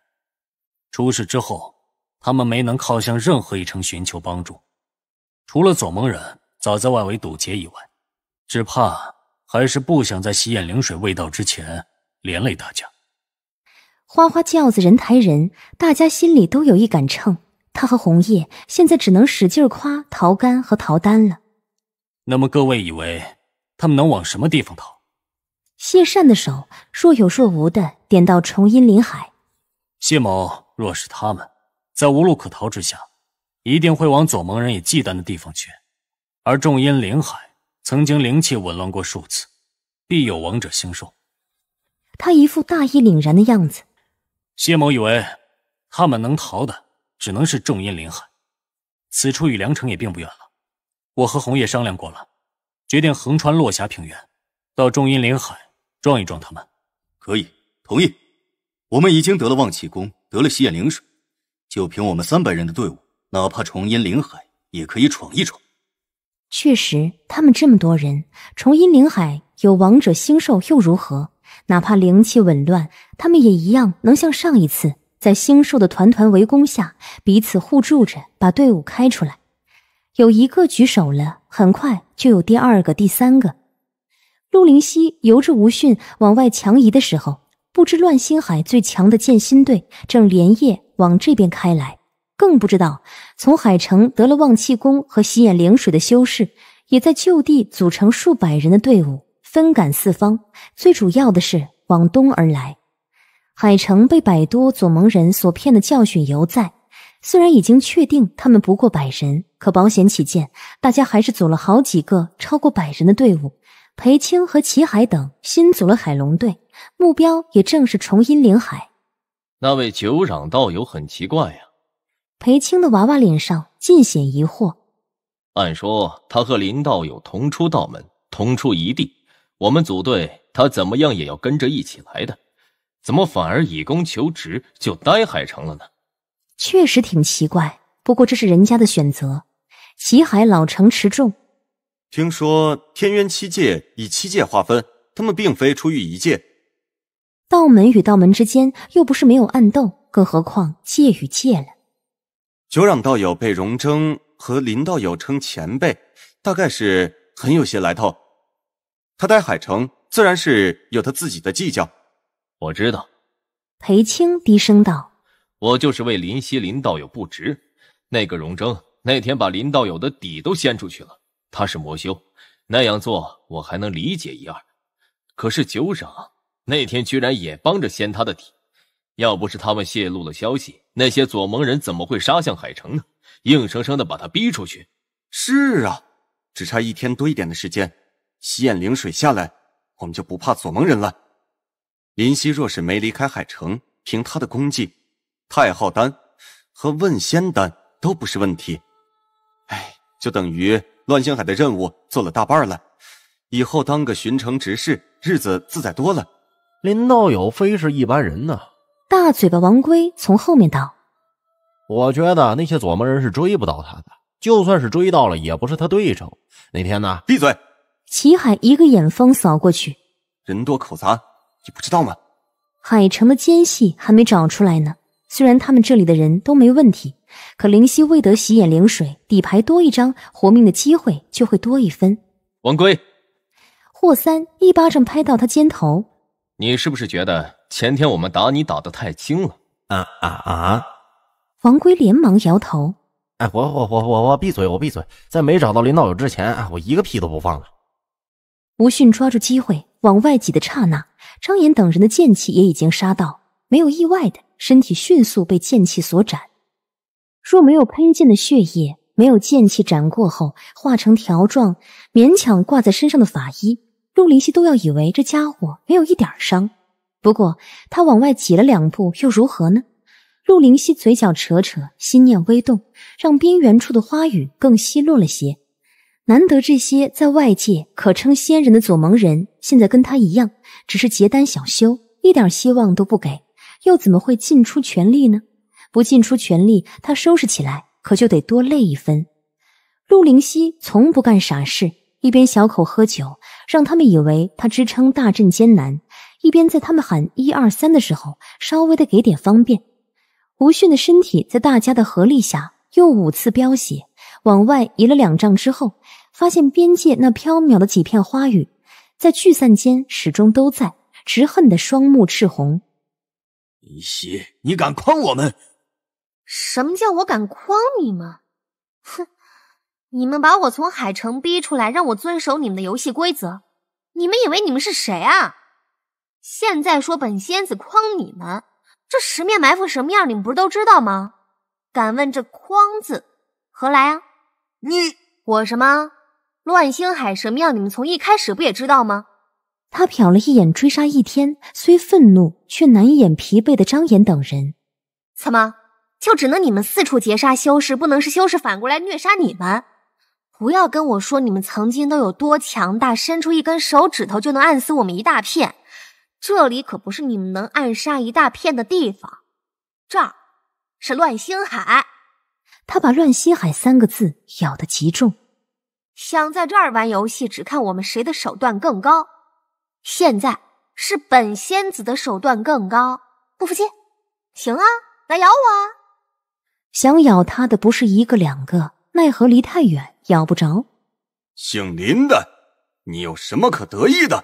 出事之后，他们没能靠向任何一城寻求帮助，除了左盟人早在外围堵截以外，只怕还是不想在洗眼灵水未到之前连累大家。花花轿子人抬人，大家心里都有一杆秤。他和红叶现在只能使劲夸陶干和陶丹了。那么各位以为他们能往什么地方逃？谢善的手若有若无的点到重阴林海，谢某。若是他们，在无路可逃之下，一定会往左盟人也忌惮的地方去。而重音灵海曾经灵气紊乱过数次，必有王者星兽。他一副大义凛然的样子。谢某以为，他们能逃的，只能是重音灵海。此处与凉城也并不远了。我和红叶商量过了，决定横穿落霞平原，到重音灵海撞一撞他们。可以，同意。我们已经得了望气功。得了吸眼灵水，就凭我们三百人的队伍，哪怕重阴灵海也可以闯一闯。确实，他们这么多人，重阴灵海有王者星兽又如何？哪怕灵气紊乱，他们也一样能像上一次，在星兽的团团围攻下，彼此互助着把队伍开出来。有一个举手了，很快就有第二个、第三个。陆灵溪由着吴迅往外强移的时候。不知乱心海最强的剑心队正连夜往这边开来，更不知道从海城得了望气功和洗眼灵水的修士，也在就地组成数百人的队伍，分赶四方。最主要的是往东而来。海城被百多左盟人所骗的教训犹在，虽然已经确定他们不过百人，可保险起见，大家还是组了好几个超过百人的队伍。裴青和齐海等新组了海龙队。目标也正是重阴灵海，那位九壤道友很奇怪呀。裴青的娃娃脸上尽显疑惑。按说他和林道友同出道门，同出一地，我们组队，他怎么样也要跟着一起来的，怎么反而以功求职就待海城了呢？确实挺奇怪，不过这是人家的选择。齐海老城持重，听说天渊七界以七界划分，他们并非出于一界。道门与道门之间又不是没有暗斗，更何况借与借了。九壤道友被荣峥和林道友称前辈，大概是很有些来头。他待海城，自然是有他自己的计较。我知道。裴青低声道：“我就是为林夕林道友不值。那个荣峥那天把林道友的底都掀出去了。他是魔修，那样做我还能理解一二。可是九壤……”那天居然也帮着掀他的底，要不是他们泄露了消息，那些左盟人怎么会杀向海城呢？硬生生的把他逼出去。是啊，只差一天多一点的时间，西燕灵水下来，我们就不怕左盟人了。林夕若是没离开海城，凭他的功绩，太昊丹和问仙丹都不是问题。哎，就等于乱星海的任务做了大半了，以后当个巡城执事，日子自在多了。林道友非是一般人呢。大嘴巴王龟从后面道：“我觉得那些左盟人是追不到他的，就算是追到了，也不是他对手。那天呢？”闭嘴！齐海一个眼风扫过去：“人多口杂，你不知道吗？海城的奸细还没找出来呢。虽然他们这里的人都没问题，可灵犀未得洗眼灵水，底牌多一张，活命的机会就会多一分。”王龟，霍三一巴掌拍到他肩头。你是不是觉得前天我们打你打的太轻了？啊啊啊！王龟连忙摇头。哎，我我我我我闭嘴，我闭嘴。在没找到林道友之前，我一个屁都不放了。吴迅抓住机会往外挤的刹那，张岩等人的剑气也已经杀到，没有意外的身体迅速被剑气所斩。若没有喷溅的血液，没有剑气斩过后化成条状，勉强挂在身上的法衣。陆灵熙都要以为这家伙没有一点伤。不过他往外挤了两步，又如何呢？陆灵熙嘴角扯扯，心念微动，让边缘处的花雨更稀落了些。难得这些在外界可称仙人的左盟人，现在跟他一样，只是结丹小修，一点希望都不给，又怎么会尽出全力呢？不尽出全力，他收拾起来可就得多累一分。陆灵熙从不干傻事，一边小口喝酒。让他们以为他支撑大阵艰难，一边在他们喊一二三的时候，稍微的给点方便。吴迅的身体在大家的合力下又五次飙血，往外移了两丈之后，发现边界那飘渺的几片花雨，在聚散间始终都在，直恨的双目赤红。林夕，你敢诓我们？什么叫我敢诓你吗？哼！你们把我从海城逼出来，让我遵守你们的游戏规则。你们以为你们是谁啊？现在说本仙子诓你们，这十面埋伏什么样，你们不是都知道吗？敢问这诓字何来啊？你我什么乱星海什么样，你们从一开始不也知道吗？他瞟了一眼追杀一天，虽愤怒却难掩疲惫的张岩等人，怎么就只能你们四处劫杀修士，不能是修士反过来虐杀你们？不要跟我说你们曾经都有多强大，伸出一根手指头就能暗死我们一大片。这里可不是你们能暗杀一大片的地方，这儿是乱星海。他把“乱星海”三个字咬得极重，想在这儿玩游戏，只看我们谁的手段更高。现在是本仙子的手段更高，不服气？行啊，来咬我啊！想咬他的不是一个两个，奈何离太远。咬不着，姓林的，你有什么可得意的？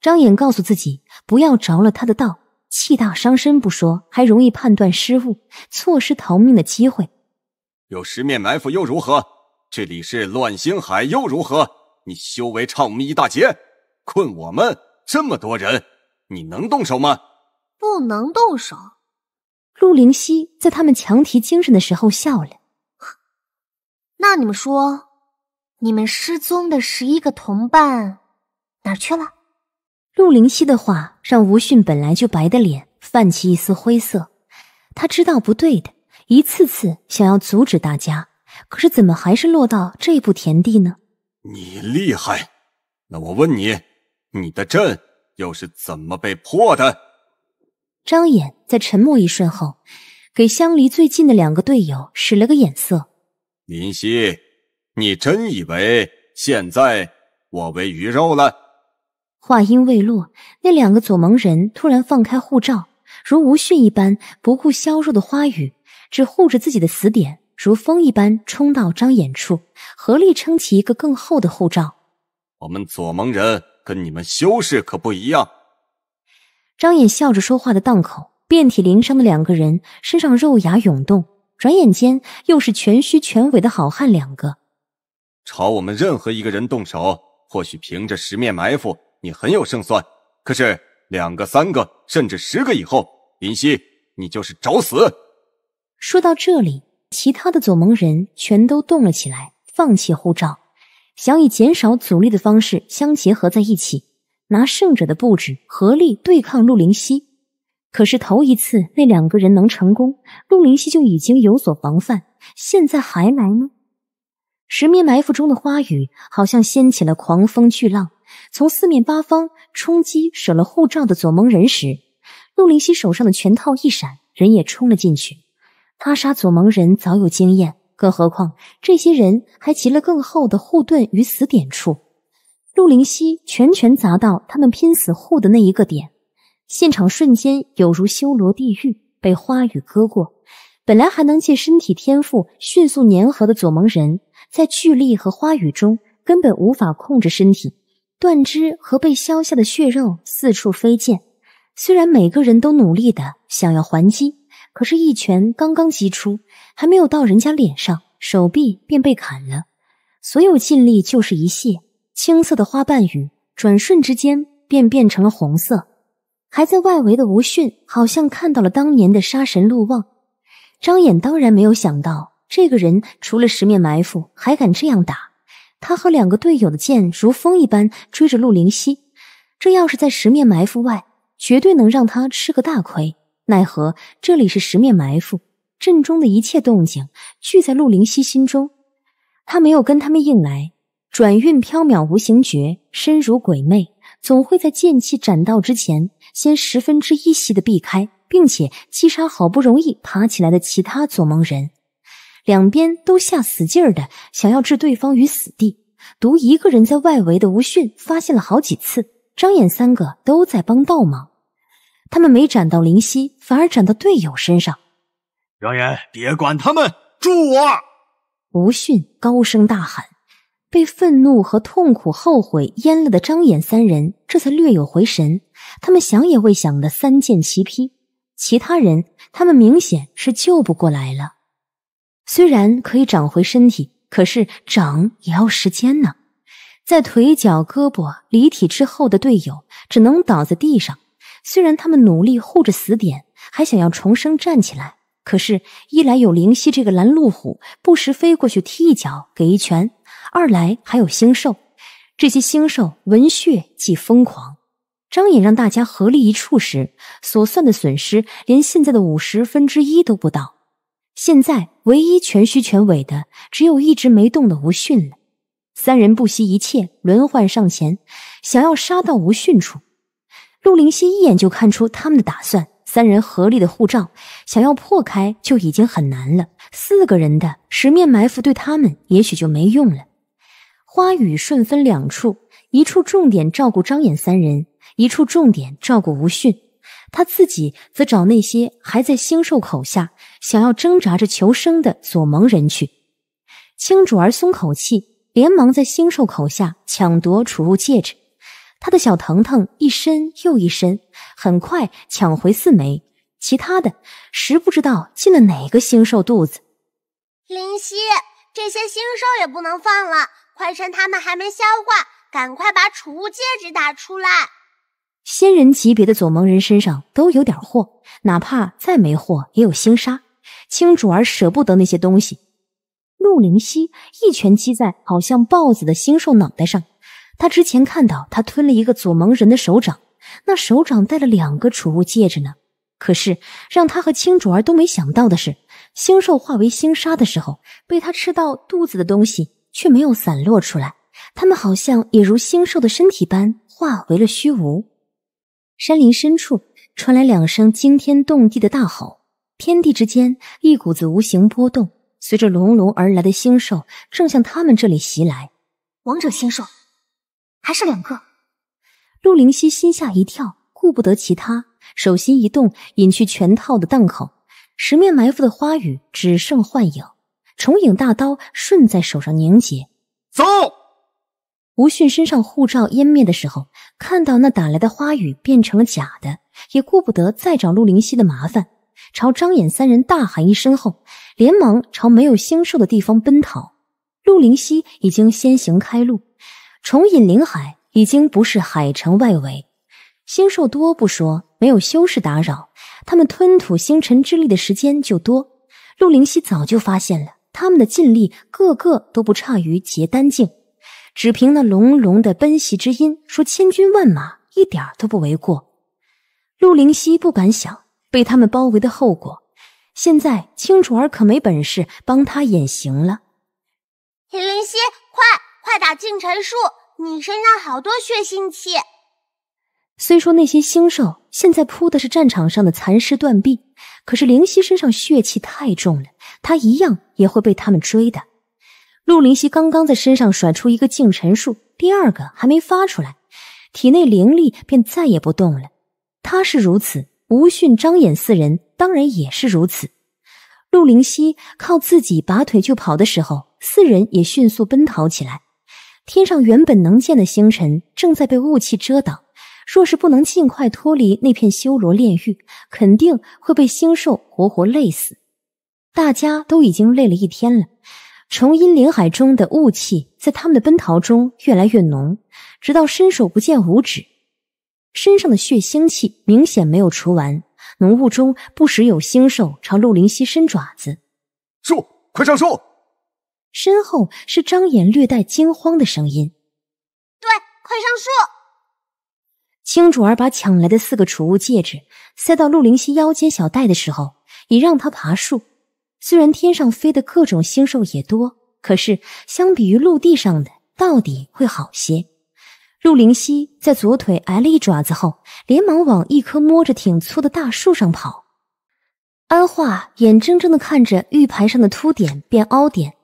张颖告诉自己，不要着了他的道，气大伤身不说，还容易判断失误，错失逃命的机会。有十面埋伏又如何？这里是乱星海又如何？你修为差我们一大截，困我们这么多人，你能动手吗？不能动手。陆灵溪在他们强提精神的时候笑了。那你们说，你们失踪的十一个同伴哪儿去了？陆林溪的话让吴迅本来就白的脸泛起一丝灰色。他知道不对的，一次次想要阻止大家，可是怎么还是落到这步田地呢？你厉害，那我问你，你的阵又是怎么被破的？张衍在沉默一瞬后，给相离最近的两个队友使了个眼色。林夕，你真以为现在我为鱼肉了？话音未落，那两个左盟人突然放开护罩，如无序一般，不顾削弱的花语，只护着自己的死点，如风一般冲到张眼处，合力撑起一个更厚的护罩。我们左盟人跟你们修士可不一样。张眼笑着说话的档口，遍体鳞伤的两个人身上肉芽涌动。转眼间，又是全虚全伪的好汉两个，朝我们任何一个人动手，或许凭着十面埋伏，你很有胜算。可是两个、三个，甚至十个以后，林夕，你就是找死。说到这里，其他的左盟人全都动了起来，放弃护照，想以减少阻力的方式相结合在一起，拿胜者的布置合力对抗陆林夕。可是头一次那两个人能成功，陆灵熙就已经有所防范。现在还来吗？十面埋伏中的花雨好像掀起了狂风巨浪，从四面八方冲击舍了护罩的左盟人时，陆灵溪手上的拳套一闪，人也冲了进去。他杀左盟人早有经验，更何况这些人还集了更厚的护盾于死点处。陆灵溪拳拳砸到他们拼死护的那一个点。现场瞬间犹如修罗地狱，被花雨割过。本来还能借身体天赋迅速粘合的左盟人，在巨力和花语中根本无法控制身体，断肢和被削下的血肉四处飞溅。虽然每个人都努力的想要还击，可是一拳刚刚击出，还没有到人家脸上，手臂便被砍了。所有尽力就是一泄，青色的花瓣雨转瞬之间便变成了红色。还在外围的吴迅，好像看到了当年的杀神陆望。张眼当然没有想到，这个人除了十面埋伏，还敢这样打。他和两个队友的剑如风一般追着陆灵犀。这要是在十面埋伏外，绝对能让他吃个大亏。奈何这里是十面埋伏阵中的一切动静，聚在陆灵犀心中。他没有跟他们硬来，转运飘渺无形诀，身如鬼魅，总会在剑气斩到之前。先十分之一息的避开，并且击杀好不容易爬起来的其他左盟人，两边都下死劲儿的想要置对方于死地。独一个人在外围的吴迅发现了好几次，张眼三个都在帮倒忙，他们没斩到林夕，反而斩到队友身上。张眼，别管他们，助我！吴迅高声大喊，被愤怒和痛苦、后悔淹了的张眼三人这才略有回神。他们想也未想的三剑齐劈，其他人他们明显是救不过来了。虽然可以长回身体，可是长也要时间呢。在腿脚、胳膊离体之后的队友只能倒在地上。虽然他们努力护着死点，还想要重生站起来，可是，一来有灵犀这个拦路虎，不时飞过去踢一脚、给一拳；二来还有星兽，这些星兽闻血即疯狂。张衍让大家合力一处时，所算的损失连现在的五十分之一都不到。现在唯一全虚全伪的，只有一直没动的吴迅了。三人不惜一切，轮换上前，想要杀到吴迅处。陆林溪一眼就看出他们的打算。三人合力的护照，想要破开就已经很难了。四个人的十面埋伏对他们也许就没用了。花雨顺分两处，一处重点照顾张衍三人。一处重点照顾吴迅，他自己则找那些还在星兽口下、想要挣扎着求生的左盟人去。青主儿松口气，连忙在星兽口下抢夺储物戒指。他的小腾腾一伸又一伸，很快抢回四枚，其他的时不知道进了哪个星兽肚子。灵犀，这些星兽也不能放了，快趁他们还没消化，赶快把储物戒指打出来。仙人级别的左盟人身上都有点货，哪怕再没货，也有星沙。青主儿舍不得那些东西。陆灵溪一拳击在好像豹子的星兽脑袋上。他之前看到他吞了一个左盟人的手掌，那手掌戴了两个储物戒指呢。可是让他和青主儿都没想到的是，星兽化为星沙的时候，被他吃到肚子的东西却没有散落出来，他们好像也如星兽的身体般化为了虚无。山林深处传来两声惊天动地的大吼，天地之间一股子无形波动，随着隆隆而来的星兽正向他们这里袭来。王者星兽，还是两个？陆灵溪心下一跳，顾不得其他，手心一动，引去全套的档口。十面埋伏的花语只剩幻影，重影大刀顺在手上凝结，走。吴迅身上护照湮灭的时候，看到那打来的花语变成了假的，也顾不得再找陆灵溪的麻烦，朝张衍三人大喊一声后，连忙朝没有星兽的地方奔逃。陆灵溪已经先行开路，重隐灵海已经不是海城外围，星兽多不说，没有修士打扰，他们吞吐星辰之力的时间就多。陆灵溪早就发现了他们的尽力，个个都不差于结丹境。只凭那隆隆的奔袭之音，说千军万马一点都不为过。陆灵溪不敢想被他们包围的后果。现在青楚儿可没本事帮他掩形了。灵夕，快快打净尘术！你身上好多血腥气。虽说那些星兽现在扑的是战场上的残尸断臂，可是灵犀身上血气太重了，他一样也会被他们追的。陆林夕刚刚在身上甩出一个净尘术，第二个还没发出来，体内灵力便再也不动了。他是如此，吴迅、张衍四人当然也是如此。陆林夕靠自己拔腿就跑的时候，四人也迅速奔逃起来。天上原本能见的星辰正在被雾气遮挡，若是不能尽快脱离那片修罗炼狱，肯定会被星兽活活累死。大家都已经累了一天了。重阴林海中的雾气在他们的奔逃中越来越浓，直到伸手不见五指。身上的血腥气明显没有除完，浓雾中不时有星兽朝陆灵溪伸爪子。树，快上树！身后是张眼略带惊慌的声音：“对，快上树！”青主儿把抢来的四个储物戒指塞到陆灵溪腰间小袋的时候，已让他爬树。虽然天上飞的各种星兽也多，可是相比于陆地上的，到底会好些。陆灵犀在左腿挨了一爪子后，连忙往一棵摸着挺粗的大树上跑。安化眼睁睁的看着玉牌上的凸点变凹点，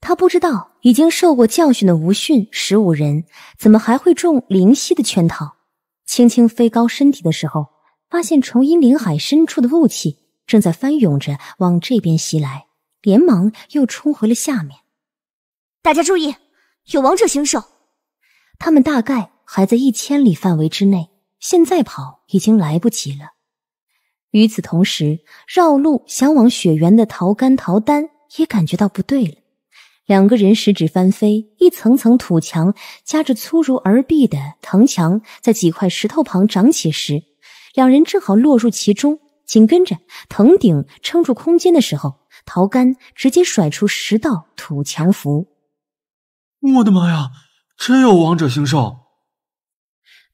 他不知道已经受过教训的吴迅十五人怎么还会中灵犀的圈套。轻轻飞高身体的时候，发现重阴林海深处的雾气。正在翻涌着往这边袭来，连忙又冲回了下面。大家注意，有王者行兽，他们大概还在一千里范围之内。现在跑已经来不及了。与此同时，绕路想往雪原的陶干、陶丹也感觉到不对了。两个人十指翻飞，一层层土墙夹着粗如而壁的藤墙，在几块石头旁长起时，两人正好落入其中。紧跟着藤顶撑住空间的时候，陶干直接甩出十道土墙符。我的妈呀！真有王者星兽！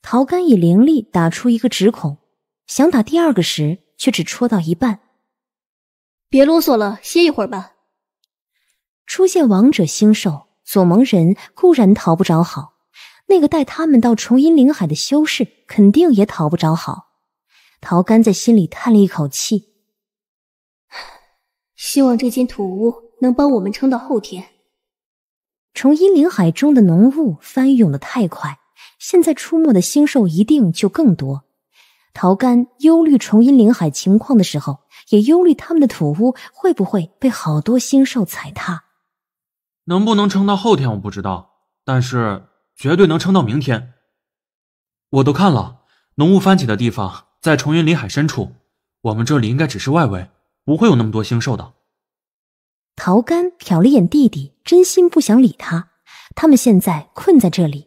陶干以灵力打出一个指孔，想打第二个时，却只戳到一半。别啰嗦了，歇一会儿吧。出现王者星兽，左盟人固然逃不着好，那个带他们到重阴灵海的修士肯定也逃不着好。陶干在心里叹了一口气，希望这间土屋能帮我们撑到后天。重阴灵海中的浓雾翻涌的太快，现在出没的星兽一定就更多。陶干忧虑重阴灵海情况的时候，也忧虑他们的土屋会不会被好多星兽踩踏。能不能撑到后天我不知道，但是绝对能撑到明天。我都看了，浓雾翻起的地方。在重云林海深处，我们这里应该只是外围，不会有那么多星兽的。陶干瞟了眼弟弟，真心不想理他。他们现在困在这里，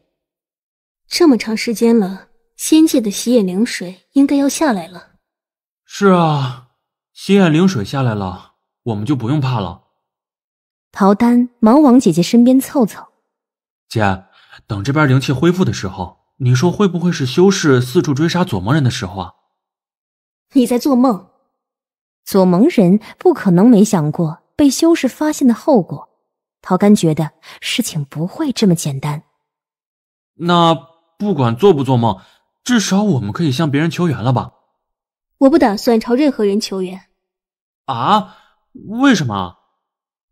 这么长时间了，仙界的洗眼灵水应该要下来了。是啊，洗眼灵水下来了，我们就不用怕了。陶丹忙往姐姐身边凑凑，姐，等这边灵气恢复的时候，你说会不会是修士四处追杀左魔人的时候啊？你在做梦，左盟人不可能没想过被修士发现的后果。陶干觉得事情不会这么简单。那不管做不做梦，至少我们可以向别人求援了吧？我不打算朝任何人求援。啊？为什么？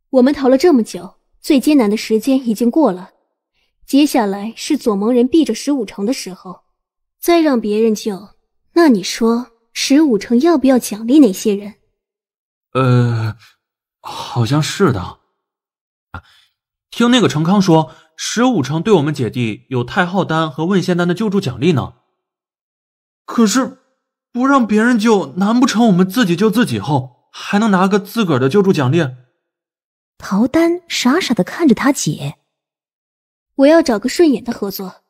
我们逃了这么久，最艰难的时间已经过了，接下来是左盟人避着十五城的时候，再让别人救，那你说？十五城要不要奖励那些人？呃，好像是的。听那个程康说，十五城对我们姐弟有太昊丹和问仙丹的救助奖励呢。可是不让别人救，难不成我们自己救自己后，还能拿个自个儿的救助奖励？陶丹傻傻的看着他姐，我要找个顺眼的合作。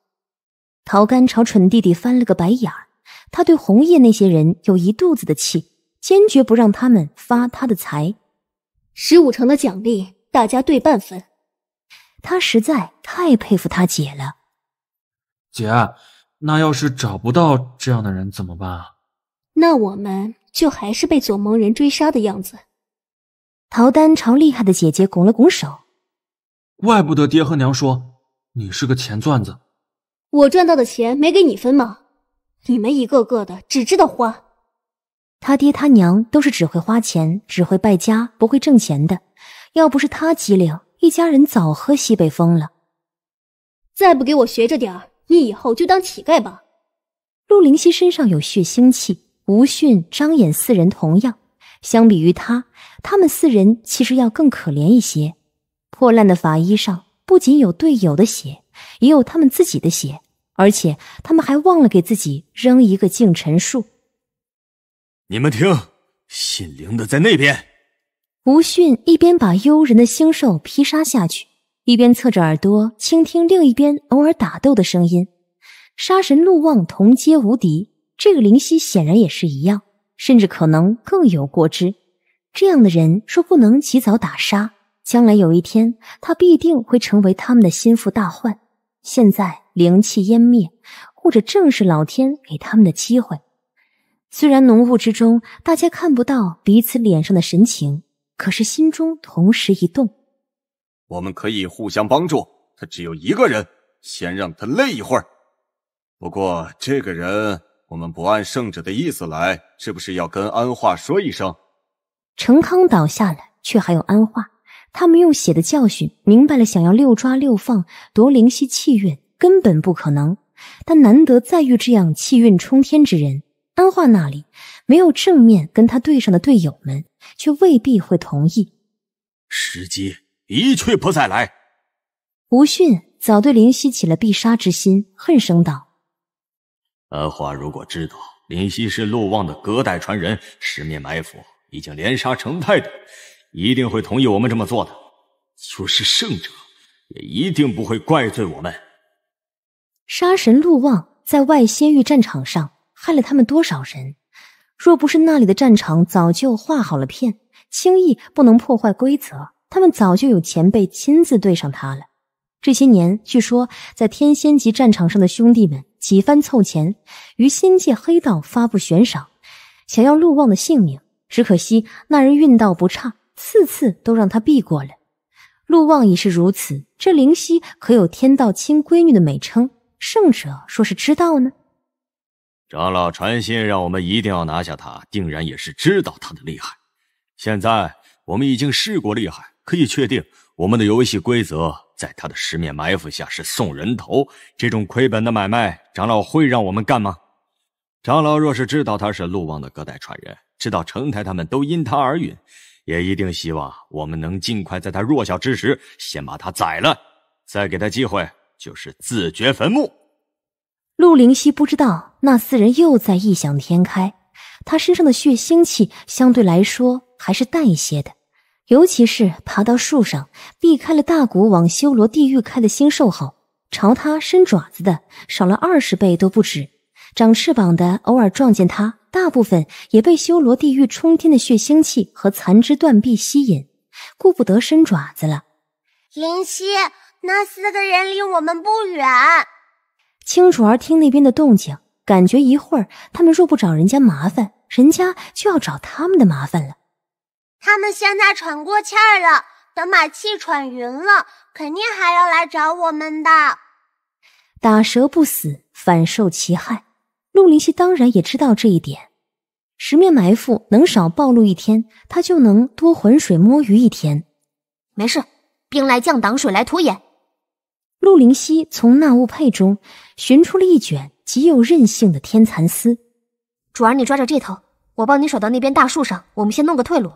陶干朝蠢弟弟翻了个白眼儿。他对红叶那些人有一肚子的气，坚决不让他们发他的财。十五成的奖励，大家对半分。他实在太佩服他姐了。姐，那要是找不到这样的人怎么办啊？那我们就还是被左盟人追杀的样子。陶丹朝厉害的姐姐拱了拱手。怪不得爹和娘说你是个钱钻子。我赚到的钱没给你分吗？你们一个个的只知道花，他爹他娘都是只会花钱、只会败家、不会挣钱的。要不是他机灵，一家人早喝西北风了。再不给我学着点儿，你以后就当乞丐吧。陆灵溪身上有血腥气，吴迅、张衍四人同样。相比于他，他们四人其实要更可怜一些。破烂的法衣上不仅有队友的血，也有他们自己的血。而且他们还忘了给自己扔一个净尘术。你们听，信灵的在那边。吴迅一边把幽人的星兽劈杀下去，一边侧着耳朵倾听另一边偶尔打斗的声音。杀神怒望同阶无敌，这个灵犀显然也是一样，甚至可能更有过之。这样的人，若不能及早打杀，将来有一天他必定会成为他们的心腹大患。现在。灵气湮灭，或者正是老天给他们的机会。虽然浓雾之中大家看不到彼此脸上的神情，可是心中同时一动。我们可以互相帮助。他只有一个人，先让他累一会儿。不过这个人，我们不按圣者的意思来，是不是要跟安化说一声？程康倒下了，却还有安化。他们用血的教训明白了，想要六抓六放夺灵息气运。根本不可能。他难得再遇这样气运冲天之人，安化那里没有正面跟他对上的队友们，却未必会同意。时机一去不再来。吴迅早对林夕起了必杀之心，恨声道：“安化如果知道林夕是陆望的隔代传人，十面埋伏已经连杀成泰的，一定会同意我们这么做的。就是胜者，也一定不会怪罪我们。”杀神陆望在外仙域战场上害了他们多少人？若不是那里的战场早就划好了片，轻易不能破坏规则，他们早就有前辈亲自对上他了。这些年，据说在天仙级战场上的兄弟们几番凑钱，于仙界黑道发布悬赏，想要陆望的性命。只可惜那人运道不差，次次都让他避过了。陆望已是如此，这灵犀可有天道亲闺女的美称？胜者若是知道呢？长老传信让我们一定要拿下他，定然也是知道他的厉害。现在我们已经试过厉害，可以确定我们的游戏规则在他的十面埋伏下是送人头，这种亏本的买卖，长老会让我们干吗？长老若是知道他是陆王的隔代传人，知道成台他们都因他而陨，也一定希望我们能尽快在他弱小之时先把他宰了，再给他机会。就是自掘坟墓。陆灵犀不知道那四人又在异想天开。他身上的血腥气相对来说还是淡一些的，尤其是爬到树上避开了大古往修罗地狱开的星兽后，朝他伸爪子的少了二十倍都不止。长翅膀的偶尔撞见他，大部分也被修罗地狱冲天的血腥气和残肢断臂吸引，顾不得伸爪子了。灵犀。那四个人离我们不远。清楚而听那边的动静，感觉一会儿他们若不找人家麻烦，人家就要找他们的麻烦了。他们现在喘过气儿了，等把气喘匀了，肯定还要来找我们的。打蛇不死，反受其害。陆林溪当然也知道这一点。十面埋伏，能少暴露一天，他就能多浑水摸鱼一天。没事，兵来将挡，水来土掩。陆灵溪从纳物佩中寻出了一卷极有韧性的天蚕丝。主儿，你抓着这头，我帮你甩到那边大树上。我们先弄个退路。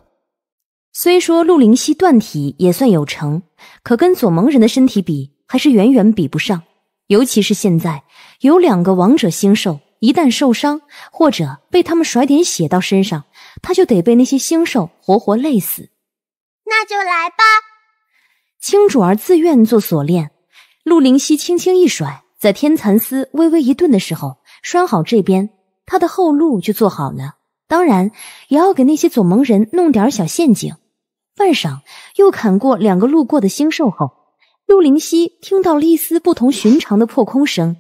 虽说陆灵溪断体也算有成，可跟左盟人的身体比，还是远远比不上。尤其是现在有两个王者星兽，一旦受伤或者被他们甩点血到身上，他就得被那些星兽活活累死。那就来吧。青主儿自愿做锁链。陆灵熙轻轻一甩，在天蚕丝微微一顿的时候，拴好这边，他的后路就做好了。当然，也要给那些左盟人弄点小陷阱。半晌，又砍过两个路过的星兽后，陆灵熙听到了一丝不同寻常的破空声，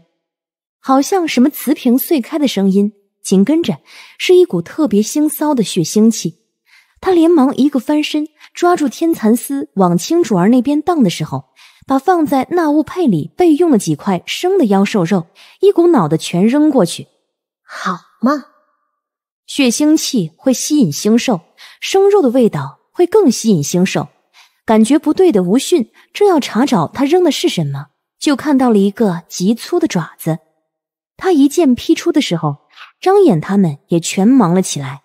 好像什么瓷瓶碎开的声音，紧跟着是一股特别腥骚的血腥气。他连忙一个翻身，抓住天蚕丝往青竹儿那边荡的时候。把放在纳物佩里备用的几块生的妖兽肉，一股脑的全扔过去，好嘛？血腥气会吸引腥兽，生肉的味道会更吸引腥兽。感觉不对的吴迅正要查找他扔的是什么，就看到了一个极粗的爪子。他一剑劈出的时候，张眼他们也全忙了起来。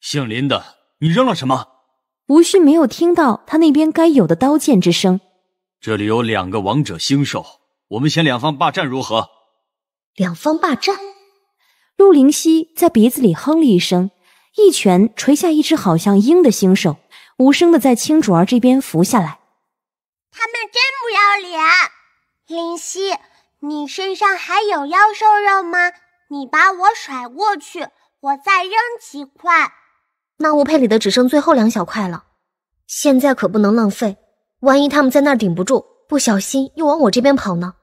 姓林的，你扔了什么？吴迅没有听到他那边该有的刀剑之声。这里有两个王者星兽，我们先两方霸战如何？两方霸战，陆灵溪在鼻子里哼了一声，一拳锤下一只好像鹰的星兽，无声的在青竹儿这边伏下来。他们真不要脸！灵犀，你身上还有妖兽肉吗？你把我甩过去，我再扔几块。那物佩里的只剩最后两小块了，现在可不能浪费。万一他们在那儿顶不住，不小心又往我这边跑呢？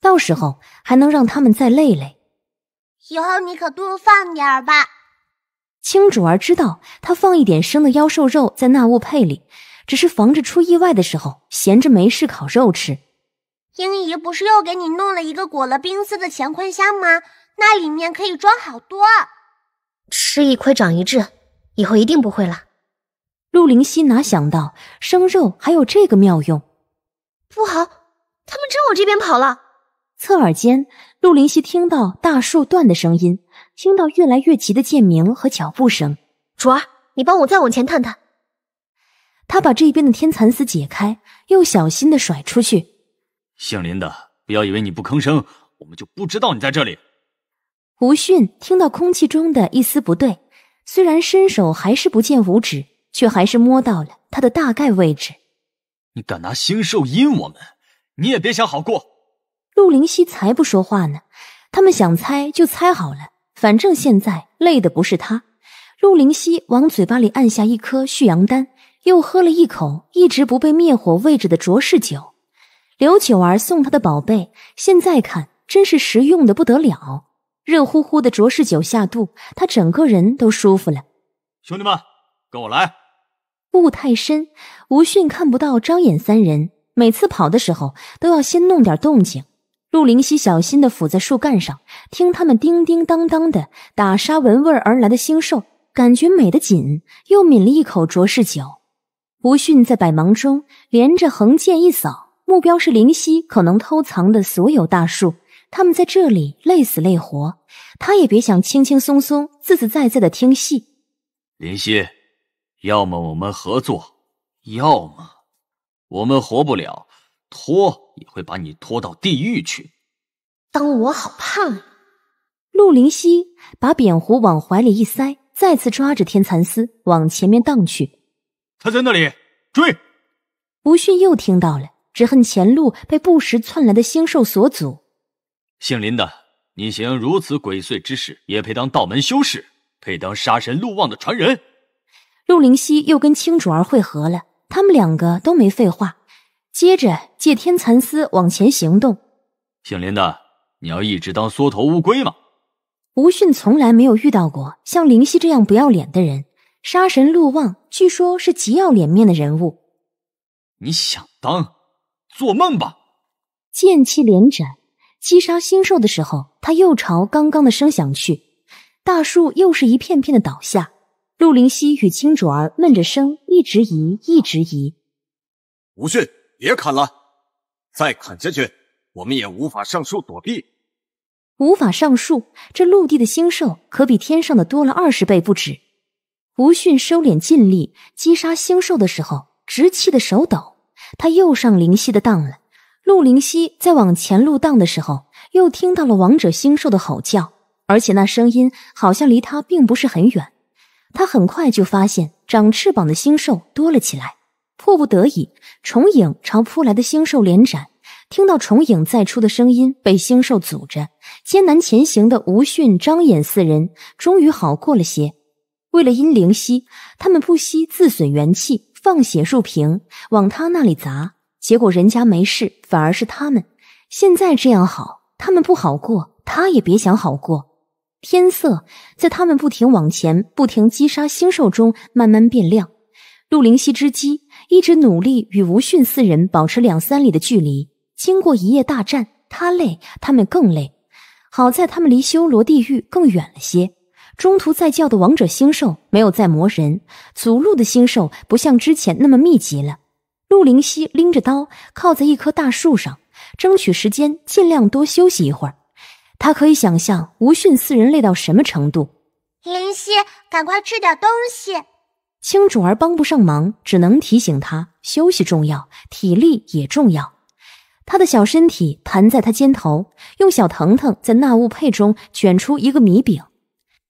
到时候还能让他们再累累。以后你可多放点儿吧。青主儿知道，他放一点生的妖兽肉在纳物佩里，只是防着出意外的时候闲着没事烤肉吃。英姨不是又给你弄了一个裹了冰丝的乾坤箱吗？那里面可以装好多。吃一亏长一智，以后一定不会了。陆林夕哪想到生肉还有这个妙用！不好，他们真往这边跑了。侧耳间，陆林夕听到大树断的声音，听到越来越急的剑鸣和脚步声。主儿，你帮我再往前探探。他把这边的天蚕丝解开，又小心的甩出去。姓林的，不要以为你不吭声，我们就不知道你在这里。吴迅听到空气中的一丝不对，虽然伸手还是不见五指。却还是摸到了他的大概位置。你敢拿星兽阴我们，你也别想好过。陆灵溪才不说话呢。他们想猜就猜好了，反正现在累的不是他。陆灵溪往嘴巴里按下一颗续阳丹，又喝了一口一直不被灭火位置的浊世酒。刘九儿送他的宝贝，现在看真是实用的不得了。热乎乎的浊世酒下肚，他整个人都舒服了。兄弟们，跟我来。雾太深，吴迅看不到张眼三人。每次跑的时候，都要先弄点动静。陆灵犀小心的伏在树干上，听他们叮叮当当的打杀闻味而来的星兽，感觉美得紧。又抿了一口浊世酒。吴迅在百忙中连着横剑一扫，目标是灵犀可能偷藏的所有大树。他们在这里累死累活，他也别想轻轻松松、自自在在的听戏。灵犀。要么我们合作，要么我们活不了，拖也会把你拖到地狱去。当我好怕。陆林熙把扁壶往怀里一塞，再次抓着天蚕丝往前面荡去。他在那里追。吴迅又听到了，只恨前路被不时窜来的星兽所阻。姓林的，你行如此鬼祟之事，也配当道门修士？配当杀神陆望的传人？陆灵溪又跟青竹儿会合了，他们两个都没废话，接着借天蚕丝往前行动。姓林的，你要一直当缩头乌龟吗？吴迅从来没有遇到过像灵溪这样不要脸的人。杀神陆望，据说是极要脸面的人物。你想当？做梦吧！剑气连斩，击杀星兽的时候，他又朝刚刚的声响去，大树又是一片片的倒下。陆灵溪与青竹儿闷着声，一直移，一直移。吴迅，别砍了，再砍下去，我们也无法上树躲避。无法上树，这陆地的星兽可比天上的多了二十倍不止。吴迅收敛劲力，击杀星兽的时候，直气的手抖。他又上灵溪的当了。陆灵溪在往前路荡的时候，又听到了王者星兽的吼叫，而且那声音好像离他并不是很远。他很快就发现长翅膀的星兽多了起来，迫不得已，重影朝扑来的星兽连斩。听到重影再出的声音，被星兽阻着，艰难前行的吴迅、张衍四人终于好过了些。为了阴灵犀，他们不惜自损元气，放血入瓶，往他那里砸。结果人家没事，反而是他们现在这样好，他们不好过，他也别想好过。天色在他们不停往前、不停击杀星兽中慢慢变亮。陆灵犀之机一直努力与吴迅四人保持两三里的距离。经过一夜大战，他累，他们更累。好在他们离修罗地狱更远了些。中途再叫的王者星兽没有再磨人，阻路的星兽不像之前那么密集了。陆灵犀拎着刀靠在一棵大树上，争取时间，尽量多休息一会儿。他可以想象吴迅四人累到什么程度。灵犀，赶快吃点东西。青主儿帮不上忙，只能提醒他休息重要，体力也重要。他的小身体盘在他肩头，用小腾腾在纳物配中卷出一个米饼。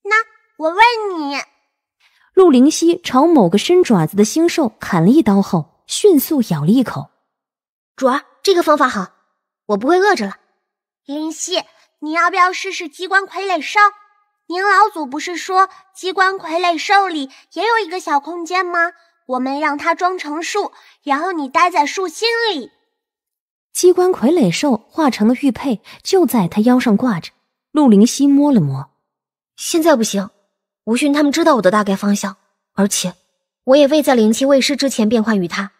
那我问你，陆灵犀朝某个伸爪子的星兽砍了一刀后，迅速咬了一口。主儿，这个方法好，我不会饿着了。灵犀。你要不要试试机关傀儡兽？您老祖不是说机关傀儡兽里也有一个小空间吗？我们让它装成树，然后你待在树心里。机关傀儡兽化成的玉佩就在他腰上挂着。陆林夕摸了摸，现在不行，吴迅他们知道我的大概方向，而且我也未在灵气未失之前变换于他，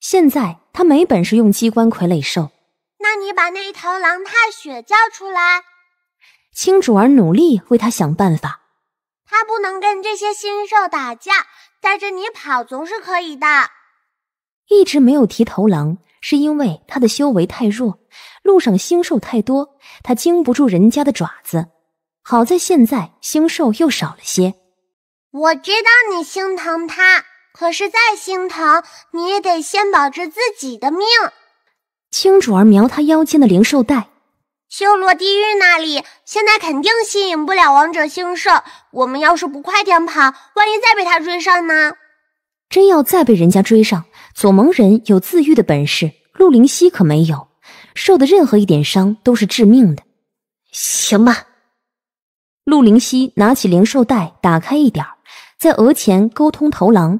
现在他没本事用机关傀儡兽。那你把那头狼踏雪叫出来。青主儿努力为他想办法。他不能跟这些星兽打架，带着你跑总是可以的。一直没有提头狼，是因为他的修为太弱，路上星兽太多，他经不住人家的爪子。好在现在星兽又少了些。我知道你心疼他，可是再心疼，你也得先保住自己的命。青竹儿瞄他腰间的灵兽袋，修罗地狱那里现在肯定吸引不了王者星兽。我们要是不快点跑，万一再被他追上呢？真要再被人家追上，左盟人有自愈的本事，陆灵溪可没有，受的任何一点伤都是致命的。行吧。陆灵溪拿起灵兽袋，打开一点，在额前沟通头狼。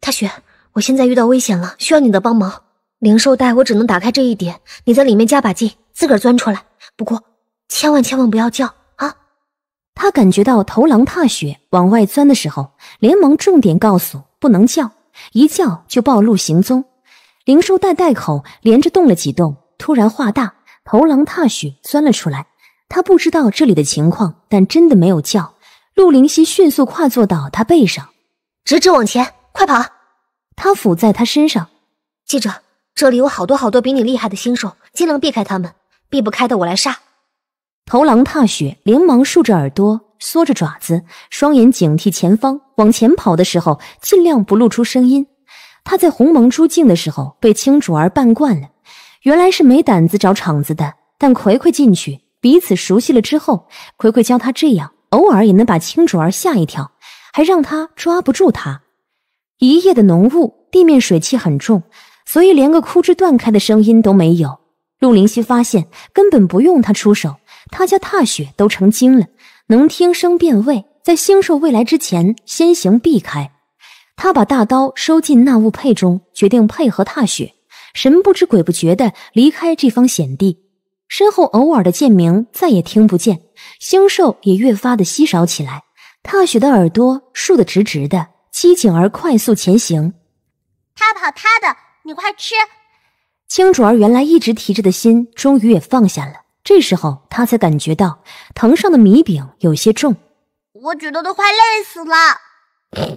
大雪，我现在遇到危险了，需要你的帮忙。灵兽袋，我只能打开这一点。你在里面加把劲，自个儿钻出来。不过，千万千万不要叫啊！他感觉到头狼踏雪往外钻的时候，连忙重点告诉不能叫，一叫就暴露行踪。灵兽袋袋口连着动了几动，突然化大，头狼踏雪钻了出来。他不知道这里的情况，但真的没有叫。陆灵熙迅速跨坐到他背上，直直往前，快跑！他伏在他身上，记着。这里有好多好多比你厉害的新手，尽量避开他们，避不开的我来杀。头狼踏雪连忙竖着耳朵，缩着爪子，双眼警惕前方，往前跑的时候尽量不露出声音。他在鸿蒙出境的时候被青竹儿扮惯了，原来是没胆子找场子的。但葵葵进去彼此熟悉了之后，葵葵教他这样，偶尔也能把青竹儿吓一跳，还让他抓不住他。一夜的浓雾，地面水汽很重。所以连个枯枝断开的声音都没有。陆林溪发现，根本不用他出手，他家踏雪都成精了，能听声辨位，在星兽未来之前先行避开。他把大刀收进纳物佩中，决定配合踏雪，神不知鬼不觉的离开这方险地。身后偶尔的剑鸣再也听不见，星兽也越发的稀少起来。踏雪的耳朵竖得直直的，机警而快速前行。他跑他的。你快吃！青竹儿原来一直提着的心，终于也放下了。这时候，她才感觉到藤上的米饼有些重，我觉得都快累死了。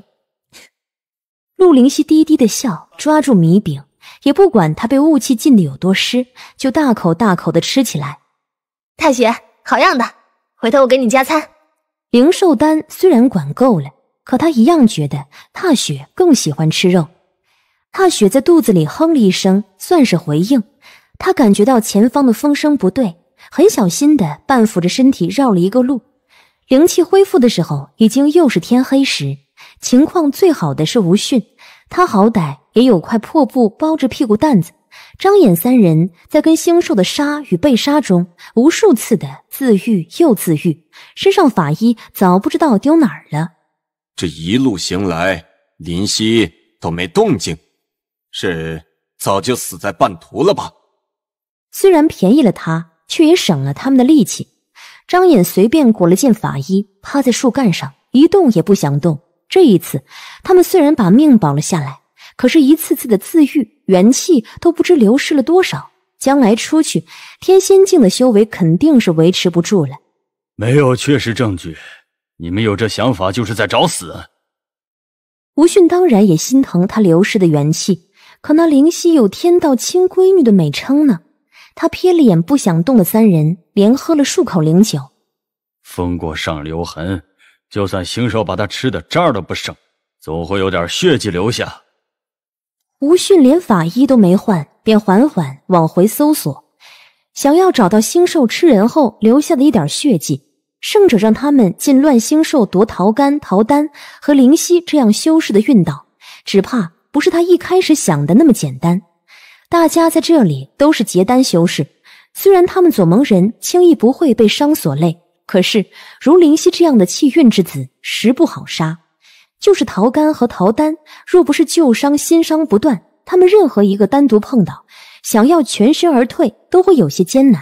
陆灵溪低低的笑，抓住米饼，也不管他被雾气浸得有多湿，就大口大口的吃起来。踏雪，好样的！回头我给你加餐。灵兽丹虽然管够了，可他一样觉得踏雪更喜欢吃肉。踏雪在肚子里哼了一声，算是回应。他感觉到前方的风声不对，很小心的半俯着身体绕了一个路。灵气恢复的时候，已经又是天黑时。情况最好的是吴迅，他好歹也有块破布包着屁股蛋子。张眼三人，在跟星兽的杀与被杀中，无数次的自愈又自愈，身上法衣早不知道丢哪儿了。这一路行来，林夕都没动静。是早就死在半途了吧？虽然便宜了他，却也省了他们的力气。张隐随便裹了件法衣，趴在树干上，一动也不想动。这一次，他们虽然把命保了下来，可是一次次的自愈，元气都不知流失了多少。将来出去，天仙境的修为肯定是维持不住了。没有确实证据，你们有这想法就是在找死。吴迅当然也心疼他流失的元气。可那灵犀有天道亲闺女的美称呢？他瞥了眼不想动的三人，连喝了数口灵酒。风过上留痕，就算星兽把他吃的渣儿都不剩，总会有点血迹留下。吴迅连法医都没换，便缓缓往回搜索，想要找到星兽吃人后留下的一点血迹。圣者让他们进乱星兽夺桃干、桃丹和灵犀这样修士的运道，只怕。不是他一开始想的那么简单。大家在这里都是结丹修士，虽然他们左盟人轻易不会被伤所累，可是如灵犀这样的气运之子，实不好杀。就是桃干和桃丹，若不是旧伤新伤不断，他们任何一个单独碰到，想要全身而退都会有些艰难。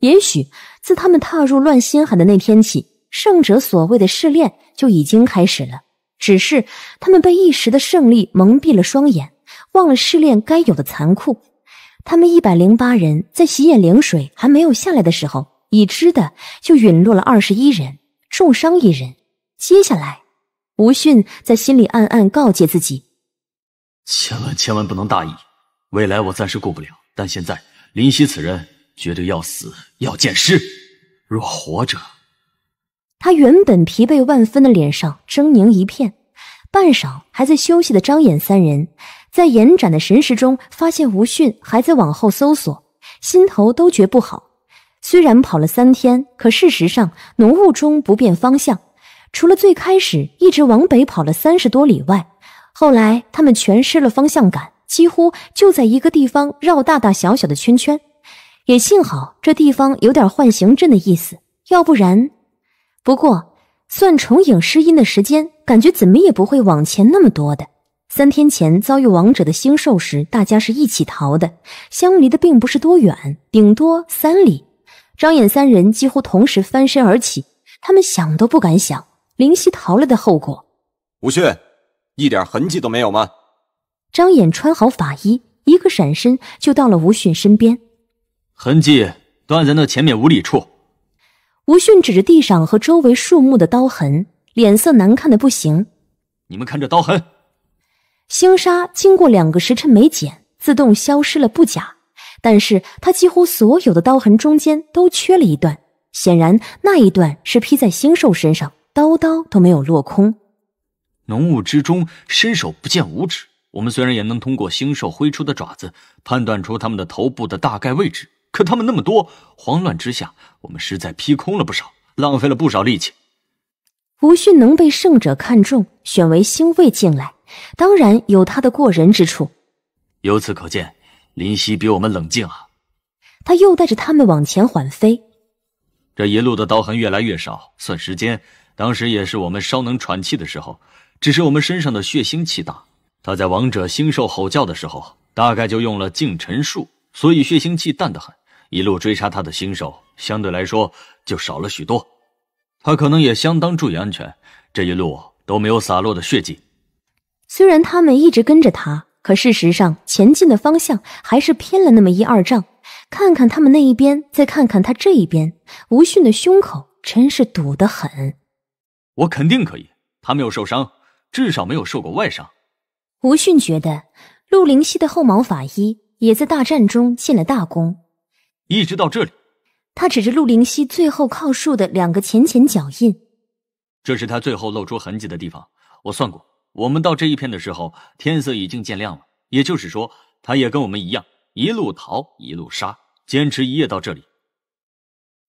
也许自他们踏入乱心海的那天起，圣者所谓的试炼就已经开始了。只是他们被一时的胜利蒙蔽了双眼，忘了试炼该有的残酷。他们一百零八人，在洗眼灵水还没有下来的时候，已知的就陨落了二十一人，重伤一人。接下来，吴迅在心里暗暗告诫自己：千万千万不能大意。未来我暂时顾不了，但现在林夕此人绝对要死，要见尸。若活着，他原本疲惫万分的脸上狰狞一片。半晌，还在休息的张眼三人，在延展的神识中发现吴迅还在往后搜索，心头都觉不好。虽然跑了三天，可事实上浓雾中不辨方向，除了最开始一直往北跑了三十多里外，后来他们全失了方向感，几乎就在一个地方绕大大小小的圈圈。也幸好这地方有点换形阵的意思，要不然。不过，算重影失音的时间，感觉怎么也不会往前那么多的。三天前遭遇王者的星兽时，大家是一起逃的，相离的并不是多远，顶多三里。张眼三人几乎同时翻身而起，他们想都不敢想灵犀逃了的后果。吴迅，一点痕迹都没有吗？张眼穿好法衣，一个闪身就到了吴迅身边，痕迹断在那前面五里处。吴迅指着地上和周围树木的刀痕，脸色难看的不行。你们看这刀痕，星沙经过两个时辰没剪，自动消失了不假，但是他几乎所有的刀痕中间都缺了一段，显然那一段是披在星兽身上，刀刀都没有落空。浓雾之中伸手不见五指，我们虽然也能通过星兽挥出的爪子判断出他们的头部的大概位置，可他们那么多，慌乱之下。我们实在劈空了不少，浪费了不少力气。吴迅能被胜者看中，选为星位进来，当然有他的过人之处。由此可见，林夕比我们冷静啊。他又带着他们往前缓飞，这一路的刀痕越来越少。算时间，当时也是我们稍能喘气的时候，只是我们身上的血腥气大。他在王者星兽吼叫的时候，大概就用了净尘术，所以血腥气淡得很。一路追杀他的星兽。相对来说就少了许多，他可能也相当注意安全，这一路都没有洒落的血迹。虽然他们一直跟着他，可事实上前进的方向还是偏了那么一二丈。看看他们那一边，再看看他这一边，吴迅的胸口真是堵得很。我肯定可以，他没有受伤，至少没有受过外伤。吴迅觉得陆灵溪的后毛法医也在大战中进了大功，一直到这里。他指着陆灵溪最后靠树的两个浅浅脚印，这是他最后露出痕迹的地方。我算过，我们到这一片的时候，天色已经渐亮了。也就是说，他也跟我们一样，一路逃，一路杀，坚持一夜到这里。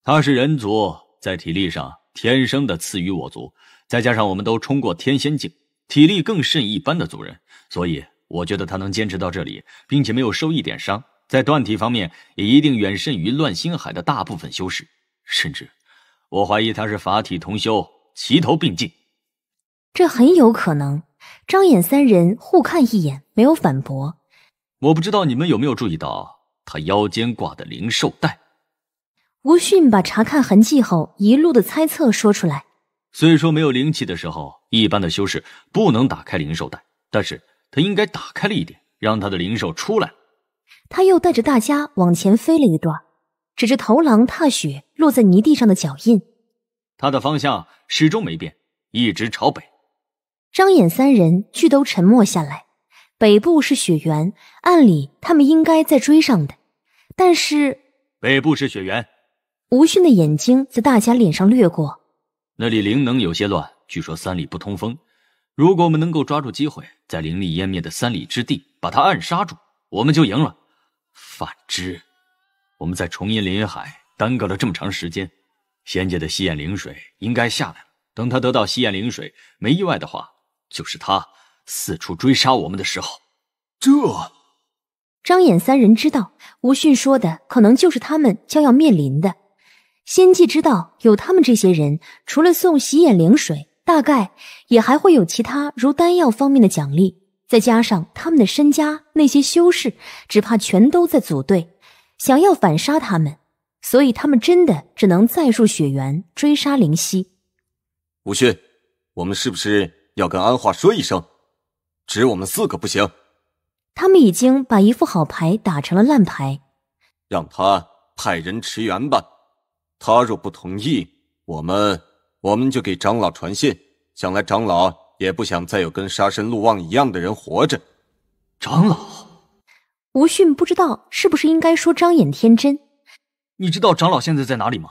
他是人族，在体力上天生的次于我族，再加上我们都冲过天仙境，体力更甚一般的族人，所以我觉得他能坚持到这里，并且没有受一点伤。在断体方面，也一定远胜于乱星海的大部分修士，甚至，我怀疑他是法体同修，齐头并进。这很有可能。张衍三人互看一眼，没有反驳。我不知道你们有没有注意到他腰间挂的灵兽袋。吴迅把查看痕迹后一路的猜测说出来。虽说没有灵气的时候，一般的修士不能打开灵兽袋，但是他应该打开了一点，让他的灵兽出来他又带着大家往前飞了一段，指着头狼踏雪落在泥地上的脚印，他的方向始终没变，一直朝北。张衍三人俱都沉默下来。北部是雪原，按理他们应该在追上的，但是北部是雪原。吴迅的眼睛在大家脸上掠过，那里灵能有些乱，据说三里不通风。如果我们能够抓住机会，在灵力湮灭的三里之地把他暗杀住。我们就赢了。反之，我们在重阴林云海耽搁了这么长时间，仙界的吸眼灵水应该下来了。等他得到吸眼灵水，没意外的话，就是他四处追杀我们的时候。这张衍三人知道，吴迅说的可能就是他们将要面临的。仙界知道有他们这些人，除了送吸眼灵水，大概也还会有其他如丹药方面的奖励。再加上他们的身家，那些修士只怕全都在组队，想要反杀他们，所以他们真的只能再入雪原追杀灵犀。武勋，我们是不是要跟安化说一声？只我们四个不行。他们已经把一副好牌打成了烂牌，让他派人驰援吧。他若不同意，我们我们就给长老传信，想来长老。也不想再有跟杀身陆望一样的人活着，长老吴迅不知道是不是应该说张眼天真。你知道长老现在在哪里吗？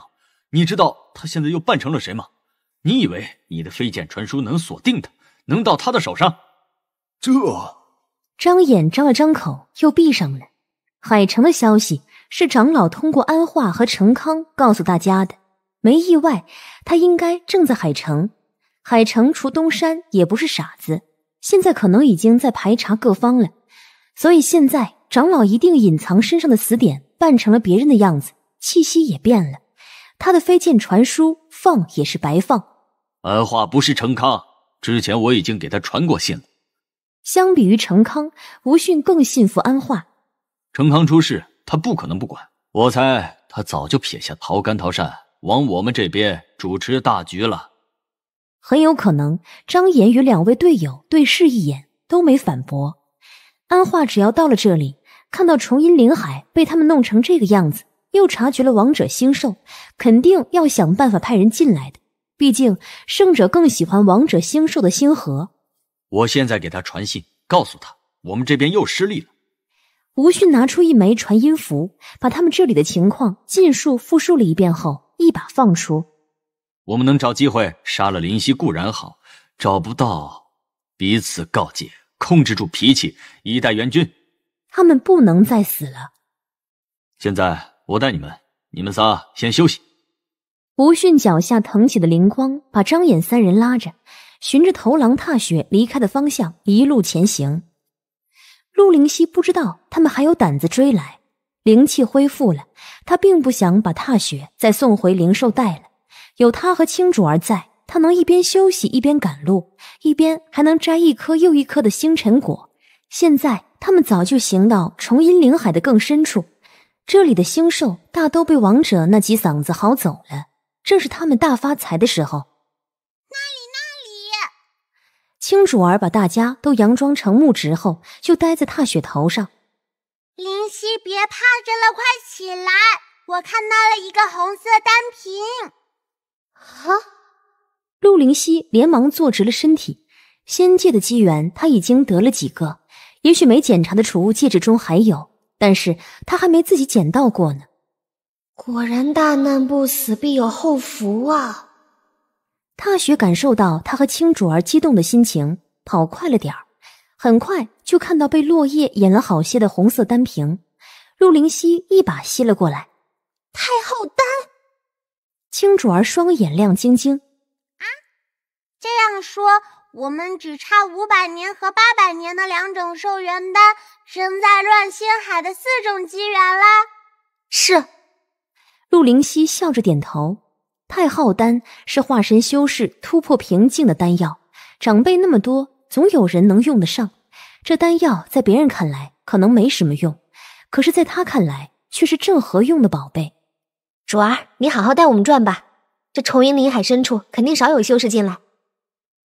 你知道他现在又扮成了谁吗？你以为你的飞剑传书能锁定他，能到他的手上？这张眼张了张口，又闭上了。海城的消息是长老通过安化和程康告诉大家的，没意外，他应该正在海城。海城除东山也不是傻子，现在可能已经在排查各方了，所以现在长老一定隐藏身上的死点，扮成了别人的样子，气息也变了。他的飞剑传书放也是白放。安化不是程康，之前我已经给他传过信了。相比于程康，吴迅更信服安化。程康出事，他不可能不管。我猜他早就撇下桃干桃善，往我们这边主持大局了。很有可能，张岩与两位队友对视一眼，都没反驳。安化只要到了这里，看到重阴灵海被他们弄成这个样子，又察觉了王者星兽，肯定要想办法派人进来的。毕竟胜者更喜欢王者星兽的星河。我现在给他传信，告诉他我们这边又失利了。吴迅拿出一枚传音符，把他们这里的情况尽数复述了一遍后，一把放出。我们能找机会杀了林夕固然好，找不到，彼此告诫，控制住脾气，以待援军。他们不能再死了。现在我带你们，你们仨先休息。吴迅脚下腾起的灵光，把张衍三人拉着，循着头狼踏雪离开的方向一路前行。陆灵溪不知道他们还有胆子追来，灵气恢复了，他并不想把踏雪再送回灵兽带来。有他和青竹儿在，他能一边休息一边赶路，一边还能摘一颗又一颗的星辰果。现在他们早就行到重阴灵海的更深处，这里的星兽大都被王者那几嗓子嚎走了，正是他们大发财的时候。那里，那里！青竹儿把大家都佯装成牧植后，就待在踏雪头上。灵犀，别趴着了，快起来！我看到了一个红色丹瓶。啊！陆灵溪连忙坐直了身体。仙界的机缘，他已经得了几个，也许没检查的储物戒指中还有，但是他还没自己捡到过呢。果然，大难不死，必有后福啊！踏雪感受到他和青竹儿激动的心情，跑快了点儿，很快就看到被落叶掩了好些的红色丹瓶。陆灵溪一把吸了过来，太后丹。青竹儿双眼亮晶晶。啊，这样说，我们只差五百年和八百年的两种寿元丹，身在乱星海的四种机缘了。是。陆灵溪笑着点头。太昊丹是化神修士突破瓶颈的丹药，长辈那么多，总有人能用得上。这丹药在别人看来可能没什么用，可是在他看来却是正合用的宝贝。主儿，你好好带我们转吧。这重云林海深处，肯定少有修士进来。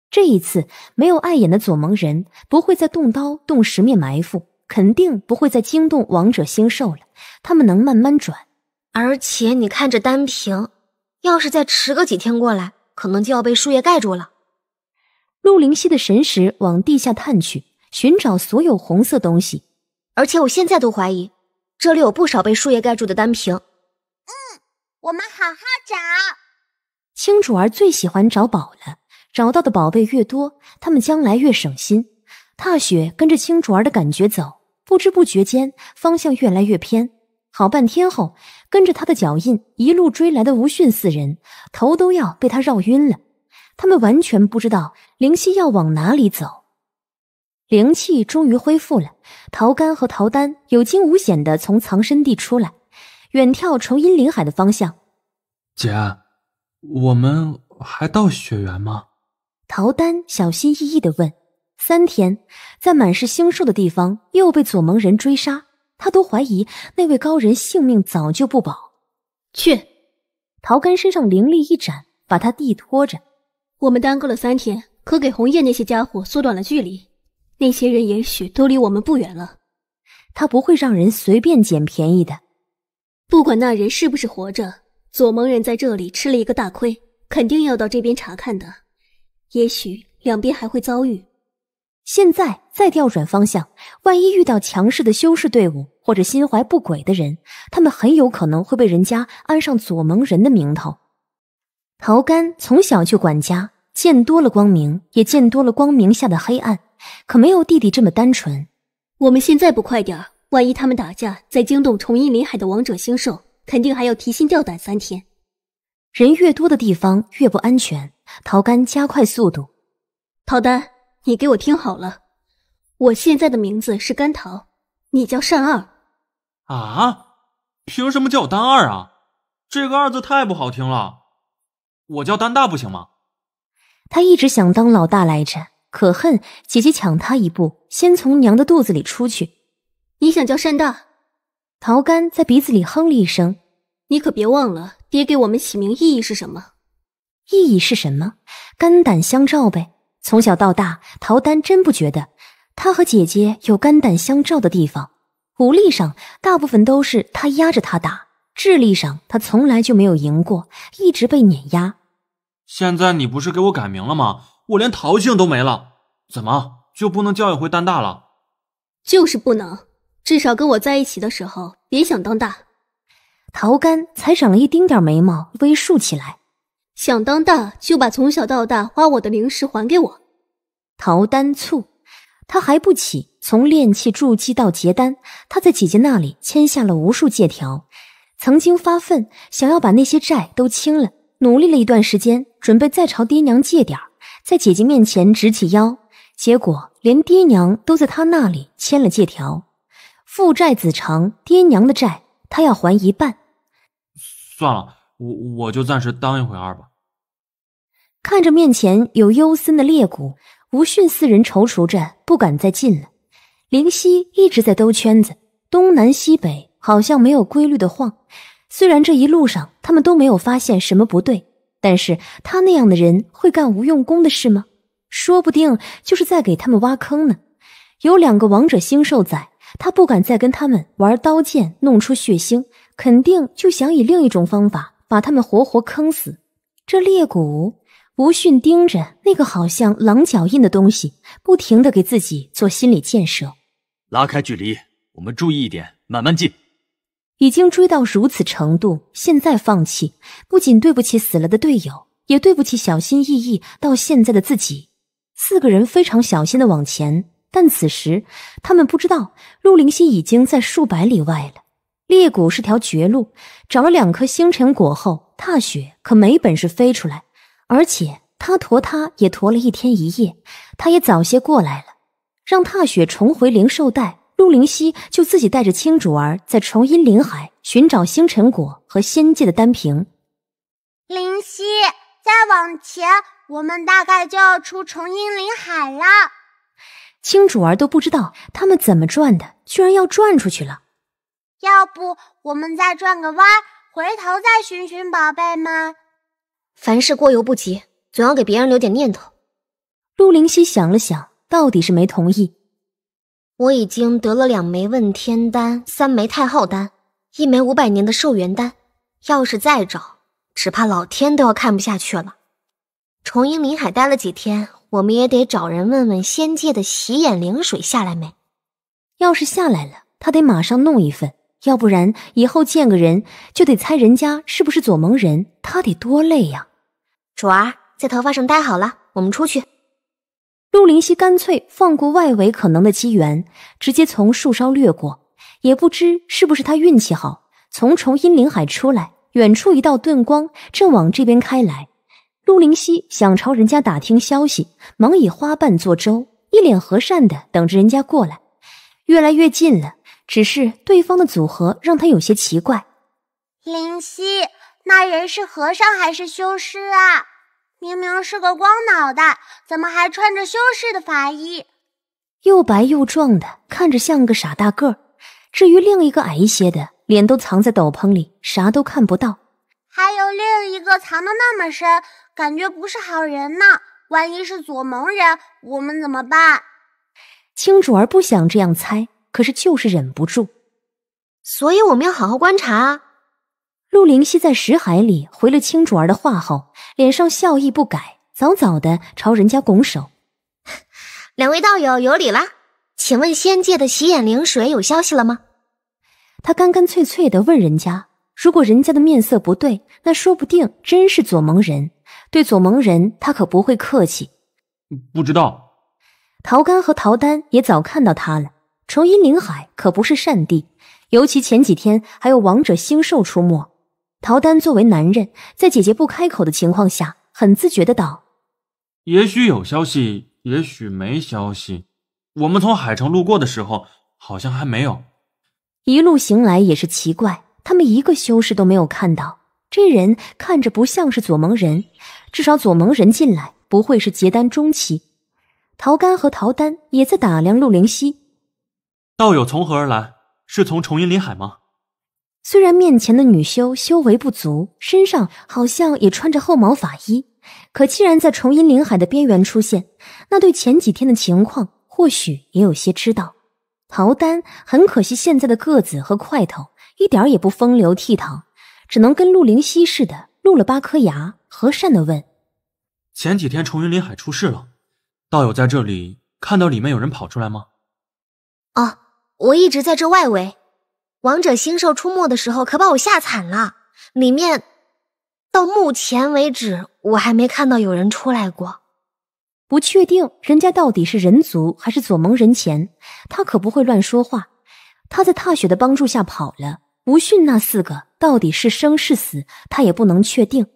这一次没有碍眼的左盟人，不会再动刀动十面埋伏，肯定不会再惊动王者星兽了。他们能慢慢转。而且你看这丹瓶，要是再迟个几天过来，可能就要被树叶盖住了。陆灵溪的神识往地下探去，寻找所有红色东西。而且我现在都怀疑，这里有不少被树叶盖住的丹瓶。我们好好找青竹儿最喜欢找宝了，找到的宝贝越多，他们将来越省心。踏雪跟着青竹儿的感觉走，不知不觉间方向越来越偏。好半天后，跟着他的脚印一路追来的吴迅四人，头都要被他绕晕了。他们完全不知道灵犀要往哪里走。灵气终于恢复了，陶干和陶丹有惊无险的从藏身地出来。远眺重阴林海的方向，姐，我们还到雪原吗？陶丹小心翼翼的问。三天，在满是星兽的地方，又被左盟人追杀，他都怀疑那位高人性命早就不保。去，陶干身上灵力一展，把他地拖着。我们耽搁了三天，可给红叶那些家伙缩短了距离。那些人也许都离我们不远了。他不会让人随便捡便宜的。不管那人是不是活着，左盟人在这里吃了一个大亏，肯定要到这边查看的。也许两边还会遭遇。现在再调转方向，万一遇到强势的修士队伍或者心怀不轨的人，他们很有可能会被人家安上左盟人的名头。陶干从小就管家，见多了光明，也见多了光明下的黑暗，可没有弟弟这么单纯。我们现在不快点？万一他们打架，再惊动重印林海的王者星兽，肯定还要提心吊胆三天。人越多的地方越不安全。陶干加快速度。陶丹，你给我听好了，我现在的名字是甘桃，你叫单二。啊？凭什么叫我单二啊？这个二字太不好听了。我叫单大不行吗？他一直想当老大来着，可恨姐姐抢他一步，先从娘的肚子里出去。你想叫单大？陶干在鼻子里哼了一声。你可别忘了，爹给我们起名意义是什么？意义是什么？肝胆相照呗。从小到大，陶丹真不觉得他和姐姐有肝胆相照的地方。武力上，大部分都是他压着他打；智力上，他从来就没有赢过，一直被碾压。现在你不是给我改名了吗？我连陶姓都没了，怎么就不能叫一回丹大了？就是不能。至少跟我在一起的时候，别想当大。陶干才长了一丁点眉毛，微竖起来。想当大，就把从小到大花我的零食还给我。陶丹醋，他还不起。从炼气筑基到结丹，他在姐姐那里签下了无数借条。曾经发奋想要把那些债都清了，努力了一段时间，准备再朝爹娘借点在姐姐面前直起腰，结果连爹娘都在他那里签了借条。父债子偿，爹娘的债他要还一半。算了，我我就暂时当一回二吧。看着面前有幽森的裂谷，吴迅四人踌躇着，不敢再进了。灵犀一直在兜圈子，东南西北好像没有规律的晃。虽然这一路上他们都没有发现什么不对，但是他那样的人会干无用功的事吗？说不定就是在给他们挖坑呢。有两个王者星兽在。他不敢再跟他们玩刀剑，弄出血腥，肯定就想以另一种方法把他们活活坑死。这裂谷，吴迅盯着那个好像狼脚印的东西，不停地给自己做心理建设，拉开距离，我们注意一点，慢慢进。已经追到如此程度，现在放弃，不仅对不起死了的队友，也对不起小心翼翼到现在的自己。四个人非常小心地往前。但此时，他们不知道陆灵溪已经在数百里外了。裂谷是条绝路，找了两颗星辰果后，踏雪可没本事飞出来。而且他驮他也驮了一天一夜，他也早些过来了。让踏雪重回灵兽带，陆灵溪就自己带着青主儿在重阴林海寻找星辰果和仙界的丹瓶。灵溪，再往前，我们大概就要出重阴林海了。青主儿都不知道他们怎么转的，居然要转出去了。要不我们再转个弯，回头再寻寻宝贝吗？凡事过犹不及，总要给别人留点念头。陆灵溪想了想，到底是没同意。我已经得了两枚问天丹，三枚太昊丹，一枚五百年的寿元丹。要是再找，只怕老天都要看不下去了。重英临海待了几天。我们也得找人问问仙界的洗眼灵水下来没？要是下来了，他得马上弄一份，要不然以后见个人就得猜人家是不是左盟人，他得多累呀！楚儿在头发上待好了，我们出去。陆灵溪干脆放过外围可能的机缘，直接从树梢掠过。也不知是不是他运气好，从重阴灵海出来，远处一道遁光正往这边开来。陆灵溪想朝人家打听消息，忙以花瓣做粥，一脸和善的等着人家过来。越来越近了，只是对方的组合让他有些奇怪。灵溪，那人是和尚还是修士啊？明明是个光脑袋，怎么还穿着修士的法衣？又白又壮的，看着像个傻大个。至于另一个矮一些的，脸都藏在斗篷里，啥都看不到。还有另一个藏的那么深。感觉不是好人呢，万一是左盟人，我们怎么办？青竹儿不想这样猜，可是就是忍不住。所以我们要好好观察。陆灵熙在石海里回了青竹儿的话后，脸上笑意不改，早早的朝人家拱手：“ 两位道友有礼了，请问仙界的洗眼灵水有消息了吗？”他干干脆脆的问人家，如果人家的面色不对，那说不定真是左盟人。对左盟人，他可不会客气。不知道。陶干和陶丹也早看到他了。重阴灵海可不是善地，尤其前几天还有王者星兽出没。陶丹作为男人，在姐姐不开口的情况下，很自觉的道：“也许有消息，也许没消息。我们从海城路过的时候，好像还没有。一路行来也是奇怪，他们一个修士都没有看到。”这人看着不像是左盟人，至少左盟人进来不会是结丹中期。陶干和陶丹也在打量陆灵溪，道友从何而来？是从重阴林海吗？虽然面前的女修修为不足，身上好像也穿着厚毛法衣，可既然在重阴林海的边缘出现，那对前几天的情况或许也有些知道。陶丹很可惜，现在的个子和块头一点也不风流倜傥。只能跟陆灵熙似的露了八颗牙，和善的问：“前几天重云林海出事了，道友在这里看到里面有人跑出来吗？”“哦，我一直在这外围，王者星兽出没的时候可把我吓惨了。里面到目前为止我还没看到有人出来过。不确定人家到底是人族还是左盟人前，他可不会乱说话。他在踏雪的帮助下跑了。”吴迅那四个到底是生是死，他也不能确定。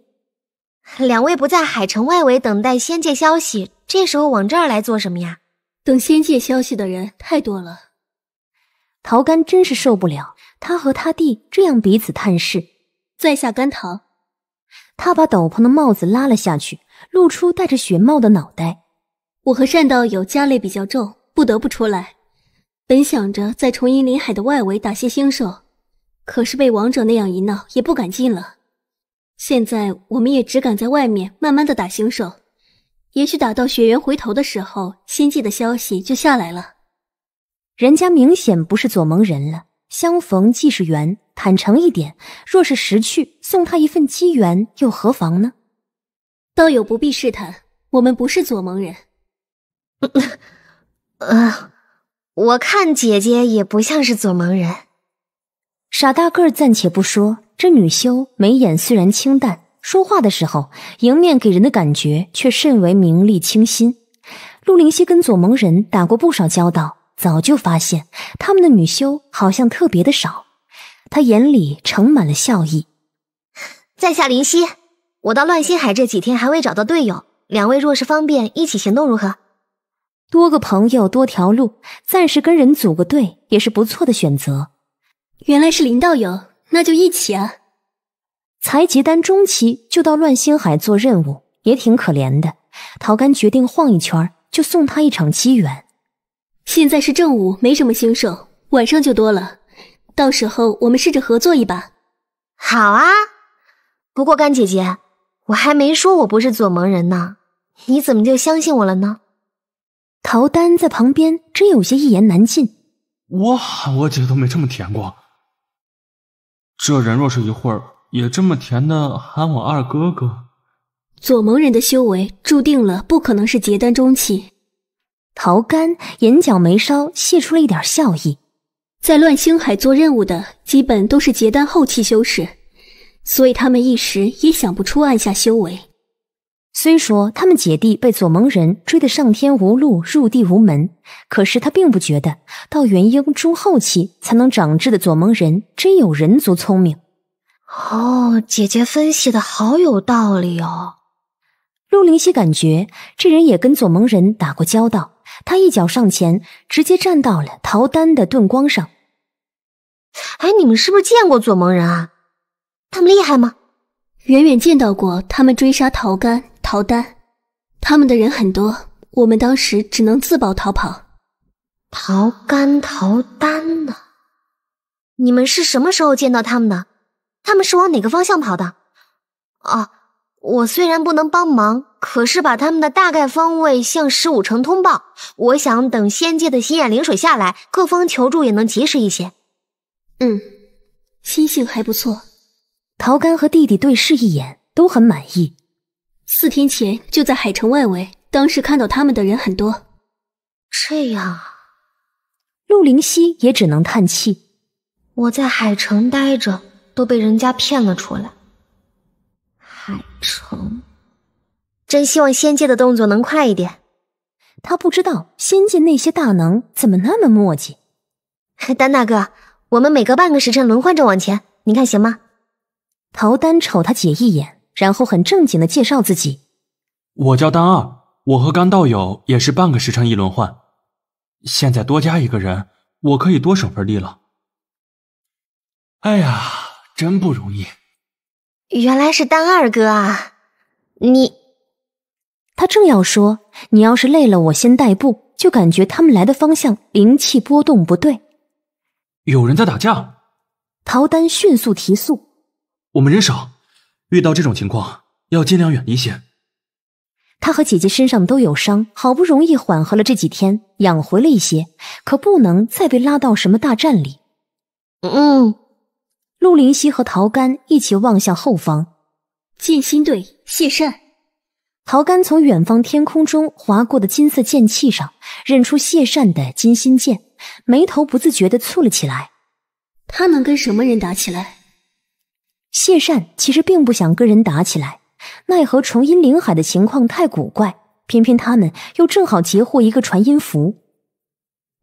两位不在海城外围等待仙界消息，这时候往这儿来做什么呀？等仙界消息的人太多了，陶干真是受不了，他和他弟这样彼此探视。在下甘棠，他把斗篷的帽子拉了下去，露出戴着血帽的脑袋。我和单道友家累比较重，不得不出来。本想着在崇英林海的外围打些星兽。可是被王者那样一闹，也不敢进了。现在我们也只敢在外面慢慢的打凶兽，也许打到雪原回头的时候，仙界的消息就下来了。人家明显不是左盟人了，相逢既是缘，坦诚一点，若是识趣，送他一份机缘又何妨呢？道友不必试探，我们不是左盟人。嗯，我看姐姐也不像是左盟人。傻大个暂且不说，这女修眉眼虽然清淡，说话的时候迎面给人的感觉却甚为明丽清新。陆灵溪跟左盟人打过不少交道，早就发现他们的女修好像特别的少。他眼里盛满了笑意。在下灵溪，我到乱心海这几天还未找到队友，两位若是方便一起行动如何？多个朋友多条路，暂时跟人组个队也是不错的选择。原来是林道友，那就一起啊！才结丹中期就到乱星海做任务，也挺可怜的。陶干决定晃一圈，就送他一场机缘。现在是正午，没什么星兽，晚上就多了。到时候我们试着合作一把。好啊，不过干姐姐，我还没说我不是左盟人呢，你怎么就相信我了呢？陶丹在旁边真有些一言难尽。我我姐都没这么甜过。这人若是一会儿也这么甜的喊我二哥哥，左盟人的修为注定了不可能是结丹中期。陶干眼角眉梢泄出了一点笑意，在乱星海做任务的基本都是结丹后期修士，所以他们一时也想不出按下修为。虽说他们姐弟被左盟人追得上天无路、入地无门，可是他并不觉得到元婴中后期才能长智的左盟人真有人族聪明。哦，姐姐分析的好有道理哦。陆灵溪感觉这人也跟左盟人打过交道，他一脚上前，直接站到了陶丹的盾光上。哎，你们是不是见过左盟人啊？他们厉害吗？远远见到过他们追杀陶干。逃单，他们的人很多，我们当时只能自保逃跑。逃干逃单呢？你们是什么时候见到他们的？他们是往哪个方向跑的？哦，我虽然不能帮忙，可是把他们的大概方位向十五城通报。我想等仙界的心眼灵水下来，各方求助也能及时一些。嗯，心性还不错。陶干和弟弟对视一眼，都很满意。四天前就在海城外围，当时看到他们的人很多。这样啊，陆灵溪也只能叹气。我在海城待着，都被人家骗了出来。海城，真希望仙界的动作能快一点。他不知道仙界那些大能怎么那么磨叽。丹大哥，我们每隔半个时辰轮换着往前，你看行吗？陶丹瞅他姐一眼。然后很正经的介绍自己，我叫丹二，我和甘道友也是半个时辰一轮换，现在多加一个人，我可以多省份力了。哎呀，真不容易。原来是丹二哥啊，你。他正要说，你要是累了，我先代步。就感觉他们来的方向灵气波动不对，有人在打架。陶丹迅速提速，我们人少。遇到这种情况，要尽量远离些。他和姐姐身上都有伤，好不容易缓和了这几天，养回了一些，可不能再被拉到什么大战里。嗯，陆林溪和陶干一起望向后方，剑心队谢善，陶干从远方天空中划过的金色剑气上认出谢善的金心剑，眉头不自觉的蹙了起来。他能跟什么人打起来？谢善其实并不想跟人打起来，奈何重阴灵海的情况太古怪，偏偏他们又正好截获一个传音符。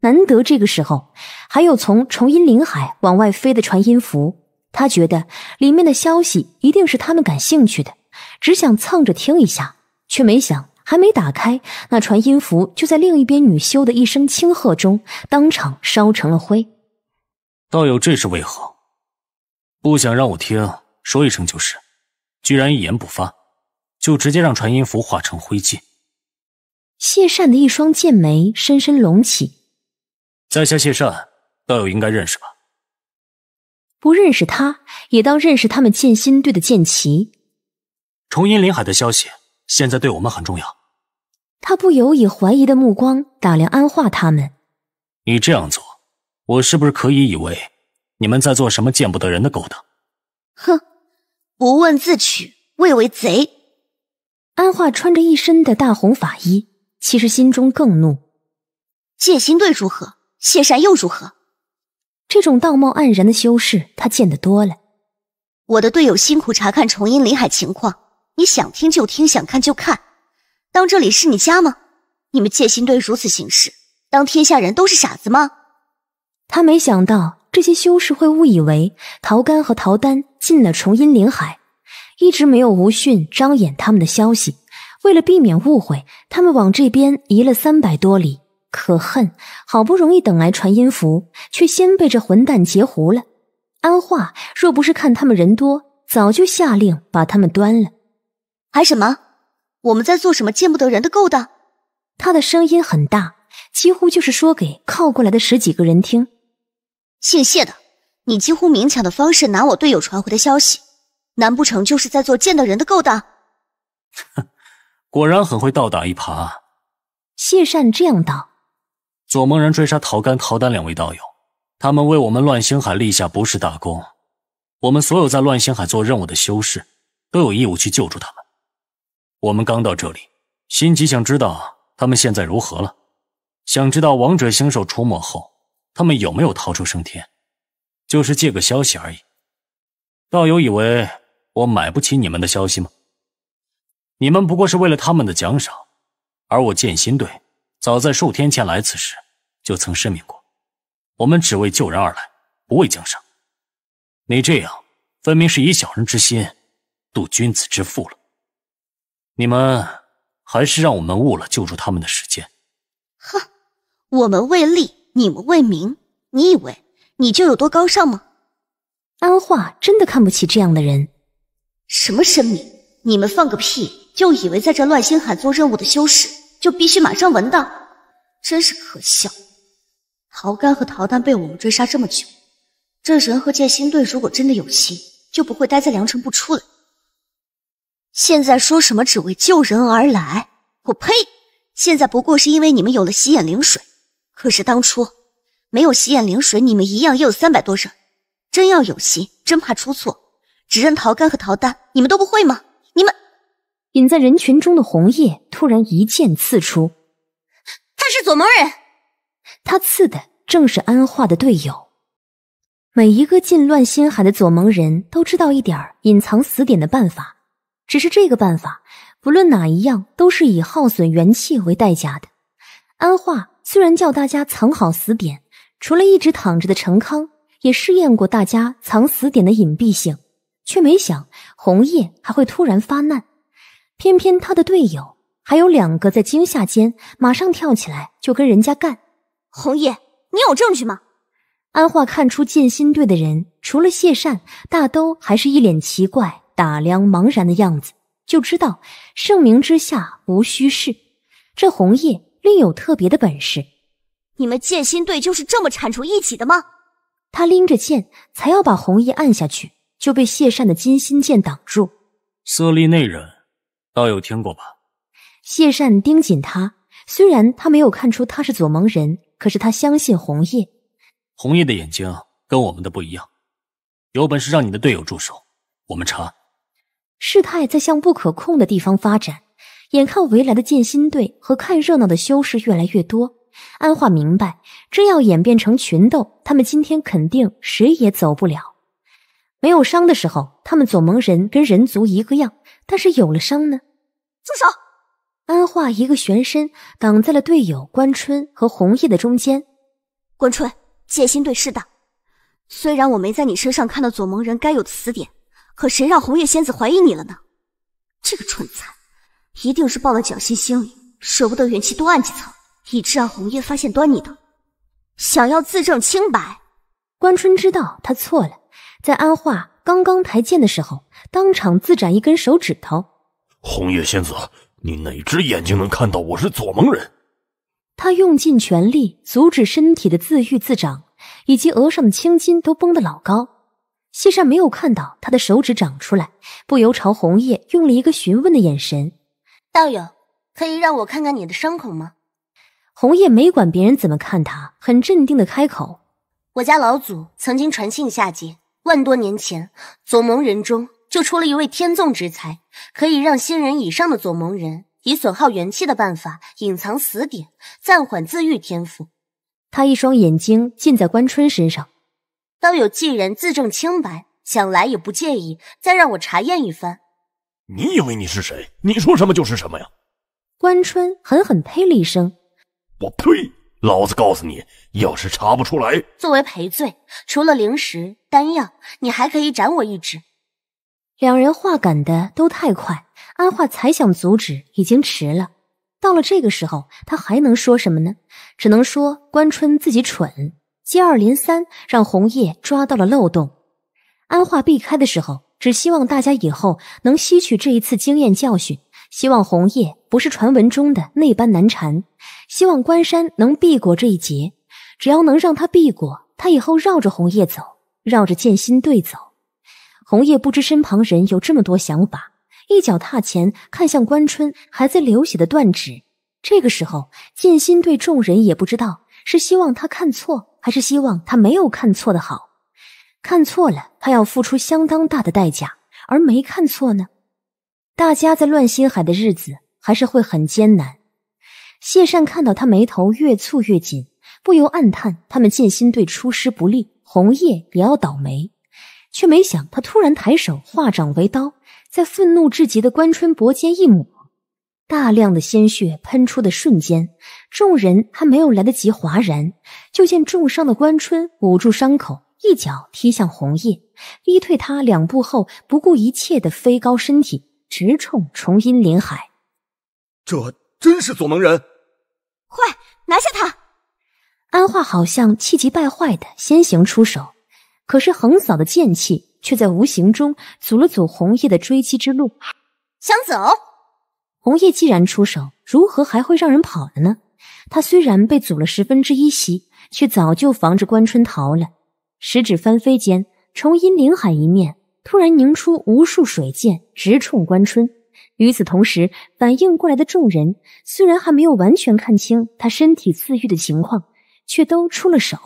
难得这个时候还有从重阴灵海往外飞的传音符，他觉得里面的消息一定是他们感兴趣的，只想蹭着听一下，却没想还没打开那传音符，就在另一边女修的一声轻喝中，当场烧成了灰。道友这是为何？不想让我听？说一声就是，居然一言不发，就直接让传音符化成灰烬。谢善的一双剑眉深深隆起，在下谢善，道友应该认识吧？不认识他，也当认识他们剑心队的剑旗。重音林海的消息，现在对我们很重要。他不由以怀疑的目光打量安化他们。你这样做，我是不是可以以为你们在做什么见不得人的勾当？哼。不问自取，未为贼。安化穿着一身的大红法衣，其实心中更怒。戒心队如何？谢善又如何？这种道貌岸然的修士，他见得多了。我的队友辛苦查看重阴林海情况，你想听就听，想看就看。当这里是你家吗？你们戒心队如此行事，当天下人都是傻子吗？他没想到这些修士会误以为陶干和陶丹。进了重阴林海，一直没有吴迅、张衍他们的消息。为了避免误会，他们往这边移了三百多里。可恨，好不容易等来传音符，却先被这混蛋截胡了。安化若不是看他们人多，早就下令把他们端了。还什么？我们在做什么见不得人的勾当？他的声音很大，几乎就是说给靠过来的十几个人听。姓谢的。你几乎明抢的方式拿我队友传回的消息，难不成就是在做见到人的勾当？哼，果然很会倒打一耙。谢善这样道：“左盟人追杀陶干、陶丹两位道友，他们为我们乱星海立下不世大功，我们所有在乱星海做任务的修士都有义务去救助他们。我们刚到这里，心急想知道他们现在如何了，想知道王者星兽出没后他们有没有逃出升天。”就是借个消息而已，道友以为我买不起你们的消息吗？你们不过是为了他们的奖赏，而我剑心队早在数天前来此时就曾声明过，我们只为救人而来，不为奖赏。你这样分明是以小人之心度君子之腹了。你们还是让我们误了救助他们的时间。哼，我们为利，你们为名，你以为？你就有多高尚吗？安化真的看不起这样的人。什么神明？你们放个屁就以为在这乱星海做任务的修士就必须马上闻到，真是可笑。陶干和陶丹被我们追杀这么久，这人和剑心队如果真的有心，就不会待在凉城不出来。现在说什么只为救人而来，我呸！现在不过是因为你们有了洗眼灵水，可是当初。没有洗眼灵水，你们一样也有三百多人。真要有心，真怕出错。只认陶干和陶丹，你们都不会吗？你们隐在人群中的红叶突然一剑刺出，他是左盟人。他刺的正是安化的队友。每一个进乱心海的左盟人都知道一点隐藏死点的办法，只是这个办法，不论哪一样，都是以耗损元气为代价的。安化虽然叫大家藏好死点。除了一直躺着的陈康，也试验过大家藏死点的隐蔽性，却没想红叶还会突然发难。偏偏他的队友还有两个在惊吓间马上跳起来就跟人家干。红叶，你有证据吗？安化看出剑心队的人除了谢善，大都还是一脸奇怪打量茫然的样子，就知道盛名之下无虚事。这红叶另有特别的本事。你们剑心队就是这么铲除异己的吗？他拎着剑，才要把红叶按下去，就被谢善的金心剑挡住。色厉内荏，倒有听过吧？谢善盯紧他，虽然他没有看出他是左盟人，可是他相信红叶。红叶的眼睛跟我们的不一样，有本事让你的队友住手，我们查。事态在向不可控的地方发展，眼看围来的剑心队和看热闹的修士越来越多。安化明白，真要演变成群斗，他们今天肯定谁也走不了。没有伤的时候，他们左盟人跟人族一个样，但是有了伤呢？住手！安化一个旋身，挡在了队友关春和红叶的中间。关春，戒心对事大。虽然我没在你身上看到左盟人该有的死点，可谁让红叶仙子怀疑你了呢？这个蠢材，一定是抱了侥幸心理，舍不得元气多按几层。以致让红叶发现端倪的，想要自证清白。关春知道他错了，在安化刚刚抬剑的时候，当场自斩一根手指头。红叶仙子，你哪只眼睛能看到我是左盟人？他用尽全力阻止身体的自愈自长，以及额上的青筋都绷得老高。谢善没有看到他的手指长出来，不由朝红叶用了一个询问的眼神。道友，可以让我看看你的伤口吗？红叶没管别人怎么看他，很镇定的开口：“我家老祖曾经传信下界，万多年前左盟人中就出了一位天纵之才，可以让仙人以上的左盟人以损耗元气的办法隐藏死点，暂缓自愈天赋。”他一双眼睛近在关春身上，道有继人自证清白，想来也不介意再让我查验一番。你以为你是谁？你说什么就是什么呀？关春狠狠呸了一声。我呸！老子告诉你，要是查不出来，作为赔罪，除了灵石、丹药，你还可以斩我一指。两人话赶的都太快，安化才想阻止，已经迟了。到了这个时候，他还能说什么呢？只能说关春自己蠢，接二连三让红叶抓到了漏洞。安化避开的时候，只希望大家以后能吸取这一次经验教训，希望红叶不是传闻中的那般难缠。希望关山能避过这一劫，只要能让他避过，他以后绕着红叶走，绕着剑心队走。红叶不知身旁人有这么多想法，一脚踏前，看向关春还在流血的断指。这个时候，剑心队众人也不知道是希望他看错，还是希望他没有看错的好。看错了，他要付出相当大的代价；而没看错呢，大家在乱心海的日子还是会很艰难。谢善看到他眉头越蹙越紧，不由暗叹：他们剑心队出师不利，红叶也要倒霉。却没想他突然抬手化掌为刀，在愤怒至极的关春脖间一抹，大量的鲜血喷出的瞬间，众人还没有来得及哗然，就见重伤的关春捂住伤口，一脚踢向红叶，逼退他两步后，不顾一切的飞高身体，直冲重阴林海。这真是左能人！快拿下他！安化好像气急败坏的先行出手，可是横扫的剑气却在无形中阻了阻红叶的追击之路。想走？红叶既然出手，如何还会让人跑了呢？他虽然被阻了十分之一息，却早就防着关春逃了。十指翻飞间，重阴灵海一面突然凝出无数水剑，直冲关春。与此同时，反应过来的众人虽然还没有完全看清他身体自愈的情况，却都出了手。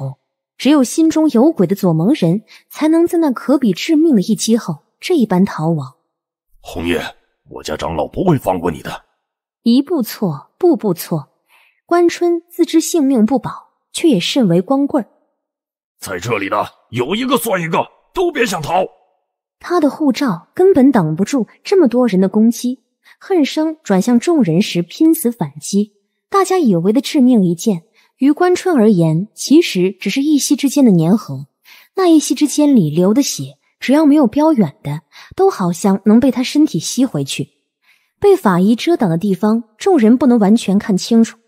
只有心中有鬼的左盟人才能在那可比致命的一击后这一般逃亡。红叶，我家长老不会放过你的。一步错，步步错。关春自知性命不保，却也甚为光棍在这里的有一个算一个，都别想逃。他的护照根本挡不住这么多人的攻击。恨声转向众人时，拼死反击。大家以为的致命一剑，于关春而言，其实只是一息之间的粘合。那一息之间里流的血，只要没有飙远的，都好像能被他身体吸回去。被法医遮挡的地方，众人不能完全看清楚。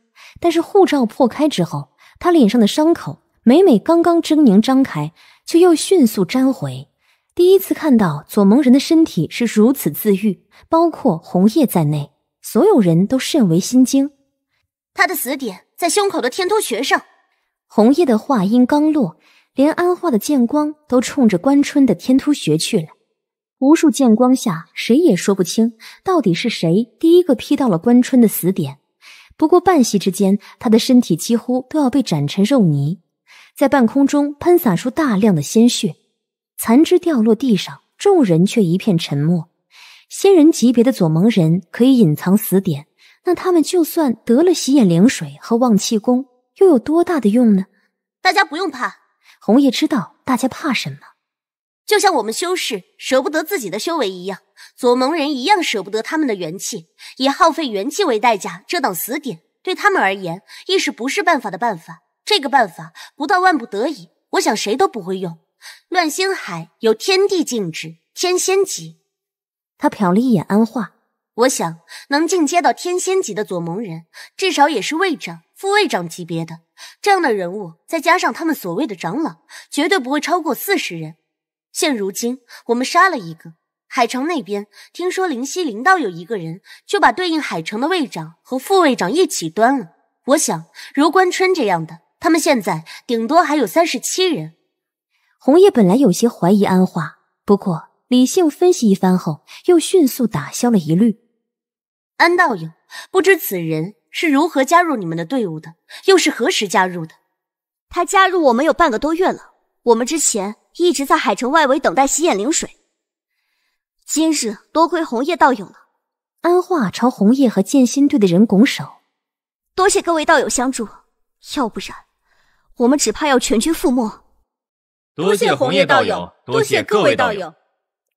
但是护罩破开之后，他脸上的伤口每每刚刚狰狞张开，却又迅速粘回。第一次看到左盟人的身体是如此自愈，包括红叶在内，所有人都甚为心惊。他的死点在胸口的天突穴上。红叶的话音刚落，连安化的剑光都冲着关春的天突穴去了。无数剑光下，谁也说不清到底是谁第一个劈到了关春的死点。不过半息之间，他的身体几乎都要被斩成肉泥，在半空中喷洒出大量的鲜血。残肢掉落地上，众人却一片沉默。仙人级别的左盟人可以隐藏死点，那他们就算得了洗眼灵水和忘气功，又有多大的用呢？大家不用怕，红叶知道大家怕什么。就像我们修士舍不得自己的修为一样，左盟人一样舍不得他们的元气，以耗费元气为代价遮挡死点，对他们而言亦是不是办法的办法。这个办法不到万不得已，我想谁都不会用。乱星海有天地境之天仙级，他瞟了一眼安化，我想能进阶到天仙级的左盟人，至少也是卫长、副卫长级别的。这样的人物，再加上他们所谓的长老，绝对不会超过四十人。现如今我们杀了一个海城那边，听说灵犀灵道有一个人就把对应海城的卫长和副卫长一起端了。我想如关春这样的，他们现在顶多还有三十七人。红叶本来有些怀疑安化，不过理性分析一番后，又迅速打消了疑虑。安道友，不知此人是如何加入你们的队伍的？又是何时加入的？他加入我们有半个多月了。我们之前一直在海城外围等待洗眼灵水，今日多亏红叶道友了。安化朝红叶和剑心队的人拱手：“多谢各位道友相助，要不然我们只怕要全军覆没。”多谢红叶道友，多谢各位道友。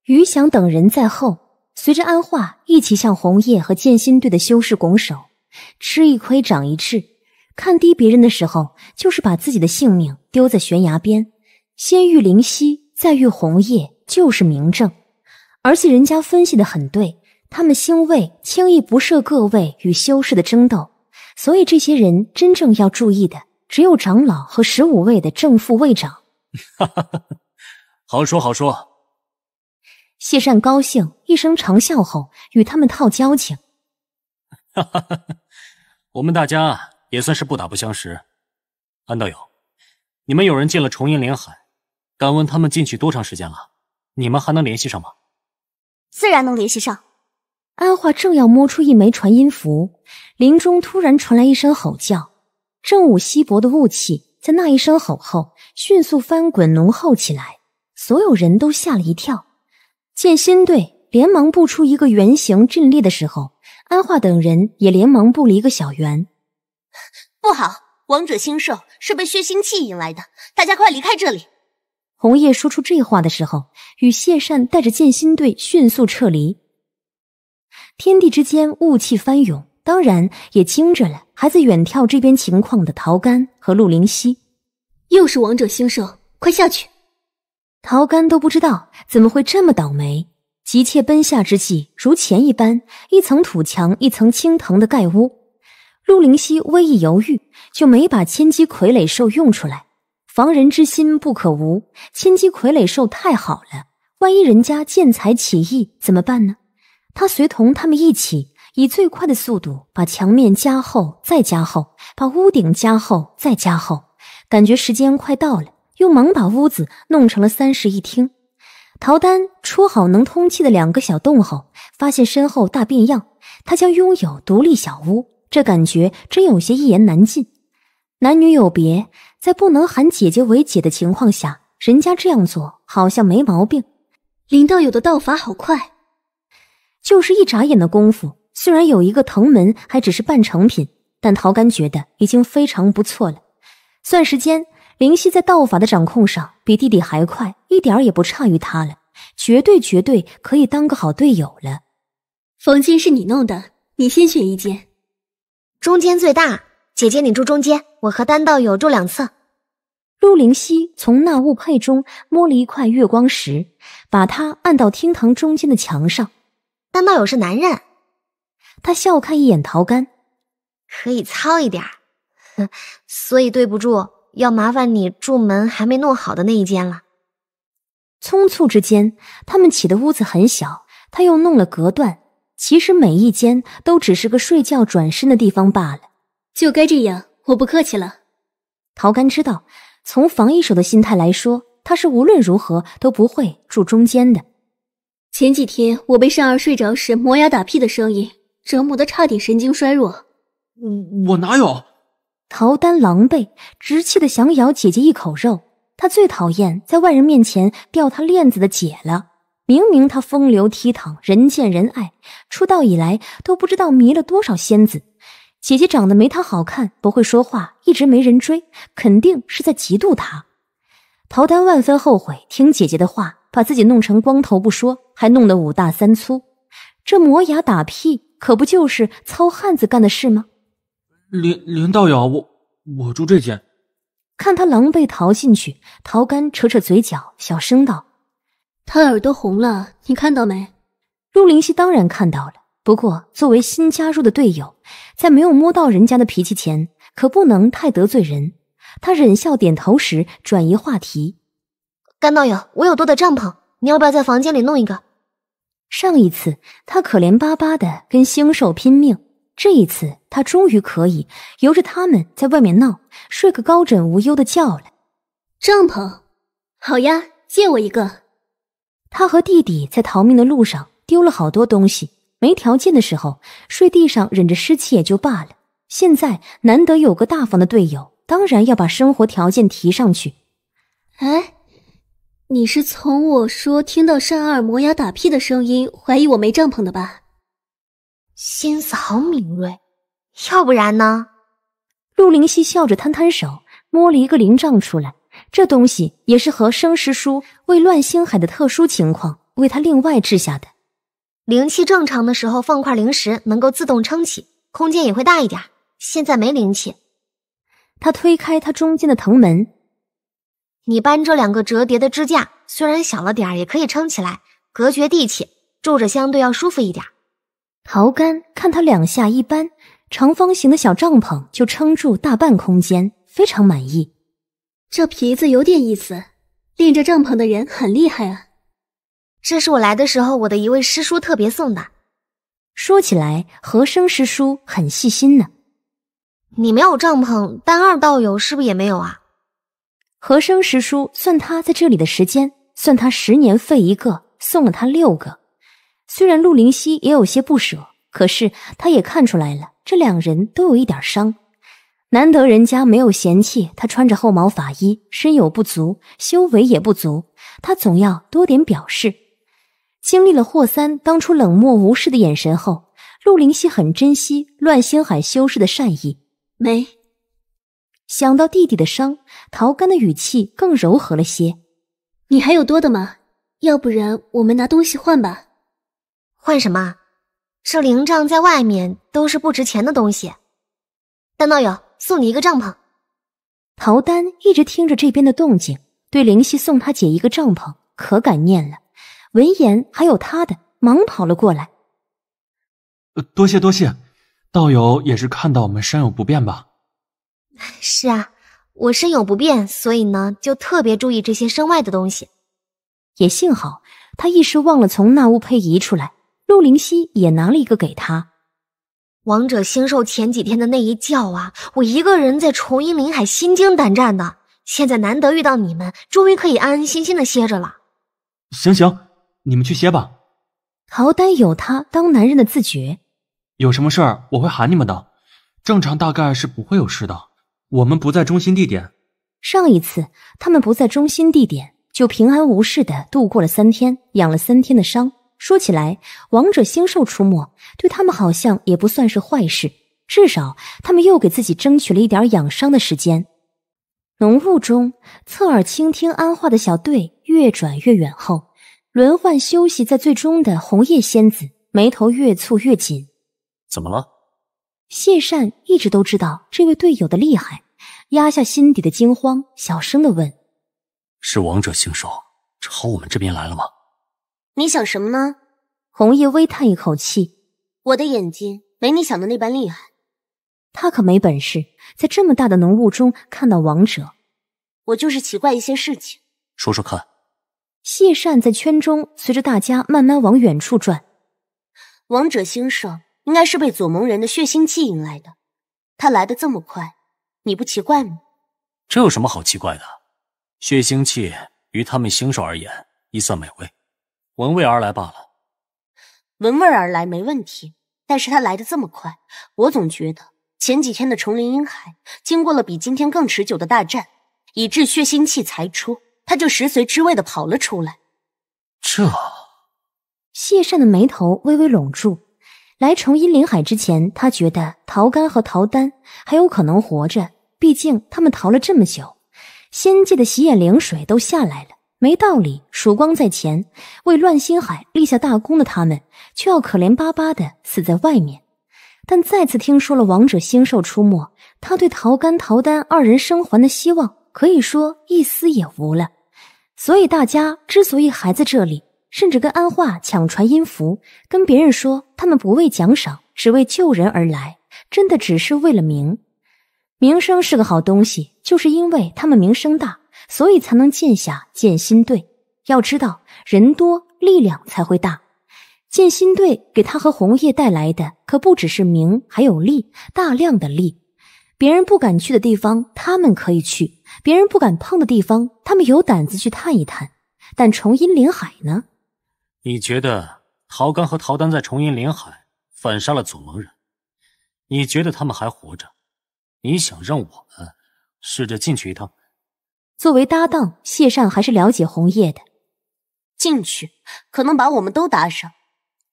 余翔等人在后，随着安化一起向红叶和剑心队的修士拱手。吃一亏长一智，看低别人的时候，就是把自己的性命丢在悬崖边。先遇灵犀，再遇红叶，就是明证。而且人家分析的很对，他们星位轻易不涉各位与修士的争斗，所以这些人真正要注意的，只有长老和十五位的正副位长。哈哈哈，好说好说。谢善高兴一声长笑后，与他们套交情。哈哈哈，我们大家也算是不打不相识。安道友，你们有人进了重阴连海，敢问他们进去多长时间了？你们还能联系上吗？自然能联系上。安化正要摸出一枚传音符，林中突然传来一声吼叫，正午稀薄的雾气。在那一声吼后，迅速翻滚浓厚起来，所有人都吓了一跳。剑心队连忙布出一个圆形阵列的时候，安化等人也连忙布了一个小圆。不好，王者星兽是被血腥气引来的，大家快离开这里！红叶说出这话的时候，与谢善带着剑心队迅速撤离。天地之间雾气翻涌。当然也惊着了，还在远眺这边情况的陶干和陆灵熙，又是王者星兽，快下去！陶干都不知道怎么会这么倒霉，急切奔下之际，如前一般，一层土墙，一层青藤的盖屋。陆灵熙微一犹豫，就没把千机傀儡兽用出来。防人之心不可无，千机傀儡兽太好了，万一人家见财起意怎么办呢？他随同他们一起。以最快的速度把墙面加厚再加厚，把屋顶加厚再加厚，感觉时间快到了，又忙把屋子弄成了三室一厅。陶丹戳好能通气的两个小洞后，发现身后大变样，他将拥有独立小屋，这感觉真有些一言难尽。男女有别，在不能喊姐姐为姐的情况下，人家这样做好像没毛病。林道友的道法好快，就是一眨眼的功夫。虽然有一个藤门还只是半成品，但陶干觉得已经非常不错了。算时间，灵犀在道法的掌控上比弟弟还快，一点儿也不差于他了，绝对绝对可以当个好队友了。房间是你弄的，你先选一间，中间最大。姐姐你住中间，我和丹道友住两侧。陆灵溪从那物佩中摸了一块月光石，把它按到厅堂中间的墙上。丹道友是男人。他笑看一眼陶干，可以糙一点儿，所以对不住，要麻烦你住门还没弄好的那一间了。匆促之间，他们起的屋子很小，他又弄了隔断，其实每一间都只是个睡觉转身的地方罢了。就该这样，我不客气了。陶干知道，从防疫手的心态来说，他是无论如何都不会住中间的。前几天我被善儿睡着时磨牙打屁的声音。折磨得差点神经衰弱，我我哪有？陶丹狼狈，直气的想咬姐姐一口肉。她最讨厌在外人面前掉她链子的姐了。明明她风流倜傥，人见人爱，出道以来都不知道迷了多少仙子。姐姐长得没她好看，不会说话，一直没人追，肯定是在嫉妒她。陶丹万分后悔，听姐姐的话，把自己弄成光头不说，还弄得五大三粗，这磨牙打屁。可不就是糙汉子干的事吗？林林道友，我我住这间。看他狼狈逃进去，陶干扯扯嘴角，小声道：“他耳朵红了，你看到没？”陆灵溪当然看到了，不过作为新加入的队友，在没有摸到人家的脾气前，可不能太得罪人。他忍笑点头时，转移话题：“甘道友，我有多的帐篷，你要不要在房间里弄一个？”上一次他可怜巴巴的跟星兽拼命，这一次他终于可以由着他们在外面闹，睡个高枕无忧的觉了。帐篷，好呀，借我一个。他和弟弟在逃命的路上丢了好多东西，没条件的时候睡地上忍着湿气也就罢了，现在难得有个大方的队友，当然要把生活条件提上去。哎。你是从我说听到善二磨牙打屁的声音，怀疑我没帐篷的吧？心思好敏锐，要不然呢？陆灵溪笑着摊摊手，摸了一个灵杖出来。这东西也是和生师叔为乱星海的特殊情况，为他另外制下的。灵气正常的时候，放块灵石能够自动撑起，空间也会大一点。现在没灵气，他推开他中间的藤门。你搬这两个折叠的支架，虽然小了点，也可以撑起来，隔绝地气，住着相对要舒服一点。陶干看他两下一搬，长方形的小帐篷就撑住大半空间，非常满意。这皮子有点意思，拎着帐篷的人很厉害啊。这是我来的时候我的一位师叔特别送的。说起来，和生师叔很细心呢。你没有帐篷，单二道友是不是也没有啊？和生师叔算他在这里的时间，算他十年废一个，送了他六个。虽然陆灵溪也有些不舍，可是他也看出来了，这两人都有一点伤。难得人家没有嫌弃他穿着厚毛法衣，身有不足，修为也不足，他总要多点表示。经历了霍三当初冷漠无视的眼神后，陆灵溪很珍惜乱星海修士的善意。没想到弟弟的伤。陶干的语气更柔和了些。你还有多的吗？要不然我们拿东西换吧。换什么？这灵帐在外面都是不值钱的东西。丹道友，送你一个帐篷。陶丹一直听着这边的动静，对灵犀送他姐一个帐篷可感念了。闻言还有他的，忙跑了过来。多谢多谢，道友也是看到我们山有不便吧？是啊。我身有不便，所以呢，就特别注意这些身外的东西。也幸好他一时忘了从那屋配移出来，陆灵溪也拿了一个给他。王者星兽前几天的那一叫啊，我一个人在重阴林海心惊胆战的。现在难得遇到你们，终于可以安安心心的歇着了。行行，你们去歇吧。陶丹有他当男人的自觉。有什么事儿我会喊你们的，正常大概是不会有事的。我们不在中心地点。上一次他们不在中心地点，就平安无事的度过了三天，养了三天的伤。说起来，王者星兽出没，对他们好像也不算是坏事，至少他们又给自己争取了一点养伤的时间。浓雾中，侧耳倾听安化的小队越转越远后，轮换休息在最终的红叶仙子眉头越蹙越紧。怎么了？谢善一直都知道这位队友的厉害，压下心底的惊慌，小声的问：“是王者星兽朝我们这边来了吗？”“你想什么呢？”红叶微叹一口气：“我的眼睛没你想的那般厉害，他可没本事在这么大的浓雾中看到王者。我就是奇怪一些事情，说说看。”谢善在圈中随着大家慢慢往远处转，王者星兽。应该是被左盟人的血腥气引来的。他来的这么快，你不奇怪吗？这有什么好奇怪的？血腥气于他们星兽而言，亦算美味。闻味而来罢了。闻味而来没问题，但是他来的这么快，我总觉得前几天的丛林阴海经过了比今天更持久的大战，以致血腥气才出，他就食髓知味的跑了出来。这，谢善的眉头微微拢住。来重阴灵海之前，他觉得陶干和陶丹还有可能活着，毕竟他们逃了这么久，仙界的洗眼灵水都下来了，没道理。曙光在前，为乱心海立下大功的他们，却要可怜巴巴的死在外面。但再次听说了王者星兽出没，他对陶干、陶丹二人生还的希望，可以说一丝也无了。所以大家之所以还在这里。甚至跟安化抢传音符，跟别人说他们不为奖赏，只为救人而来。真的只是为了名，名声是个好东西。就是因为他们名声大，所以才能建下剑心队。要知道，人多力量才会大。剑心队给他和红叶带来的可不只是名，还有利，大量的利。别人不敢去的地方，他们可以去；别人不敢碰的地方，他们有胆子去探一探。但重阴林海呢？你觉得陶刚和陶丹在重岩林海反杀了左盟人？你觉得他们还活着？你想让我们试着进去一趟？作为搭档，谢善还是了解红叶的。进去可能把我们都搭上。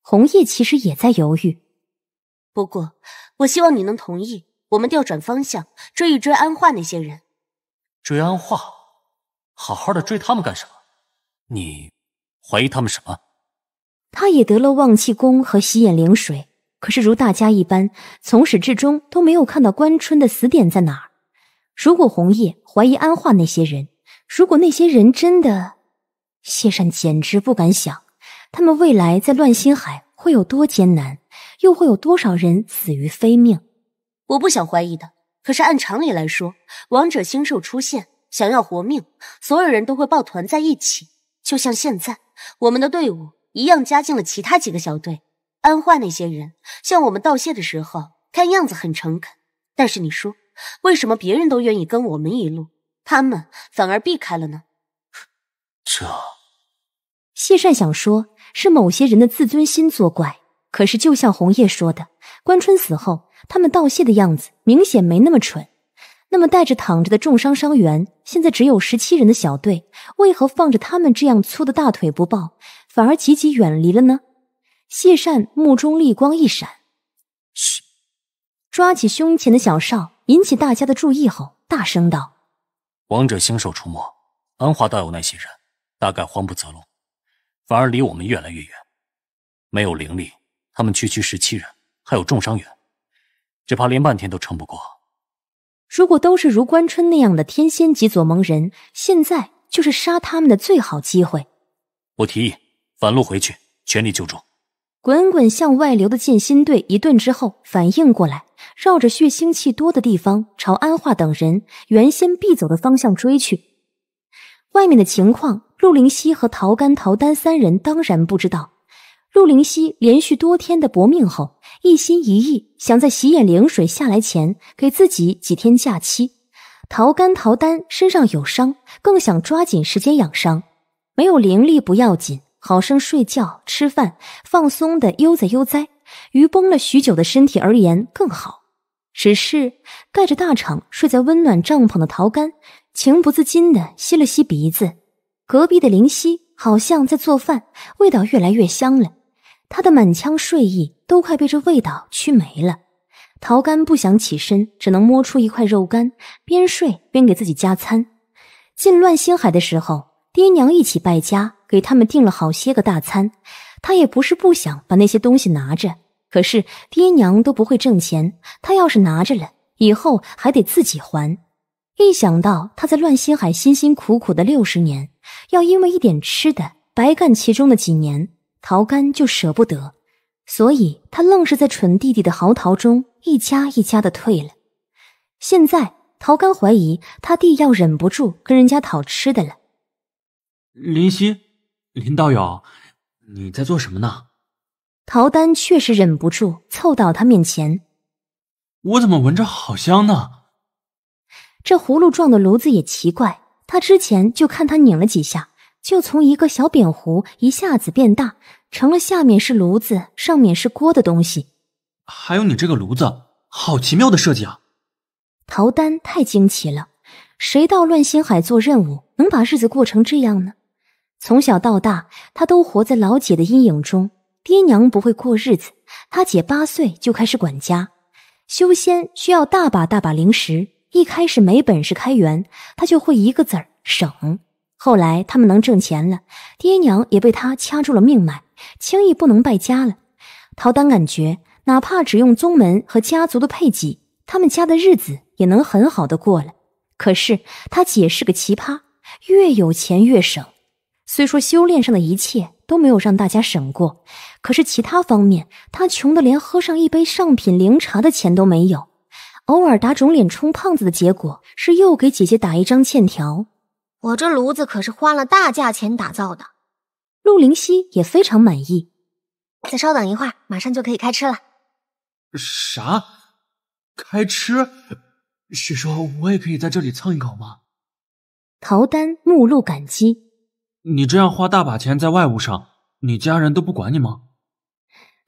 红叶其实也在犹豫。不过，我希望你能同意，我们调转方向追一追安化那些人。追安化？好好的追他们干什么？你怀疑他们什么？他也得了忘气功和洗眼灵水，可是如大家一般，从始至终都没有看到关春的死点在哪儿。如果红叶怀疑安化那些人，如果那些人真的……谢善简直不敢想，他们未来在乱心海会有多艰难，又会有多少人死于非命？我不想怀疑的，可是按常理来说，王者星兽出现，想要活命，所有人都会抱团在一起，就像现在我们的队伍。一样加进了其他几个小队。安化那些人向我们道谢的时候，看样子很诚恳。但是你说，为什么别人都愿意跟我们一路，他们反而避开了呢？这，谢善想说是某些人的自尊心作怪。可是就像红叶说的，关春死后，他们道谢的样子明显没那么蠢。那么带着躺着的重伤伤员，现在只有十七人的小队，为何放着他们这样粗的大腿不抱？反而极其远离了呢。谢善目中厉光一闪，嘘，抓起胸前的小哨，引起大家的注意后，大声道：“王者星兽出没，安华道友那些人大概慌不择路，反而离我们越来越远。没有灵力，他们区区十七人，还有重伤员，只怕连半天都撑不过。如果都是如关春那样的天仙级左盟人，现在就是杀他们的最好机会。我提议。”返路回去，全力救助。滚滚向外流的剑心队一顿之后，反应过来，绕着血腥气多的地方，朝安化等人原先必走的方向追去。外面的情况，陆灵溪和陶干、陶丹三人当然不知道。陆灵溪连续多天的搏命后，一心一意想在洗眼灵水下来前给自己几天假期。陶干、陶丹身上有伤，更想抓紧时间养伤。没有灵力不要紧。好生睡觉、吃饭、放松的悠哉悠哉，于绷了许久的身体而言更好。只是盖着大氅睡在温暖帐篷的陶干，情不自禁的吸了吸鼻子。隔壁的林夕好像在做饭，味道越来越香了。他的满腔睡意都快被这味道驱没了。陶干不想起身，只能摸出一块肉干，边睡边给自己加餐。进乱星海的时候，爹娘一起败家。给他们订了好些个大餐，他也不是不想把那些东西拿着，可是爹娘都不会挣钱，他要是拿着了，以后还得自己还。一想到他在乱心海辛辛苦苦的六十年，要因为一点吃的白干其中的几年，陶干就舍不得，所以他愣是在蠢弟弟的嚎啕中一家一家的退了。现在陶干怀疑他弟要忍不住跟人家讨吃的了，林夕。林道友，你在做什么呢？陶丹确实忍不住凑到他面前，我怎么闻着好香呢？这葫芦状的炉子也奇怪，他之前就看他拧了几下，就从一个小扁壶一下子变大，成了下面是炉子，上面是锅的东西。还有你这个炉子，好奇妙的设计啊！陶丹太惊奇了，谁到乱星海做任务能把日子过成这样呢？从小到大，他都活在老姐的阴影中。爹娘不会过日子，他姐八岁就开始管家。修仙需要大把大把零食，一开始没本事开源，他就会一个子儿省。后来他们能挣钱了，爹娘也被他掐住了命脉，轻易不能败家了。陶丹感觉，哪怕只用宗门和家族的配给，他们家的日子也能很好的过了。可是他姐是个奇葩，越有钱越省。虽说修炼上的一切都没有让大家省过，可是其他方面，他穷得连喝上一杯上品灵茶的钱都没有。偶尔打肿脸充胖子的结果是又给姐姐打一张欠条。我这炉子可是花了大价钱打造的，陆灵溪也非常满意。再稍等一会儿，马上就可以开吃了。啥？开吃？是说我也可以在这里蹭一口吗？陶丹目露感激。你这样花大把钱在外物上，你家人都不管你吗？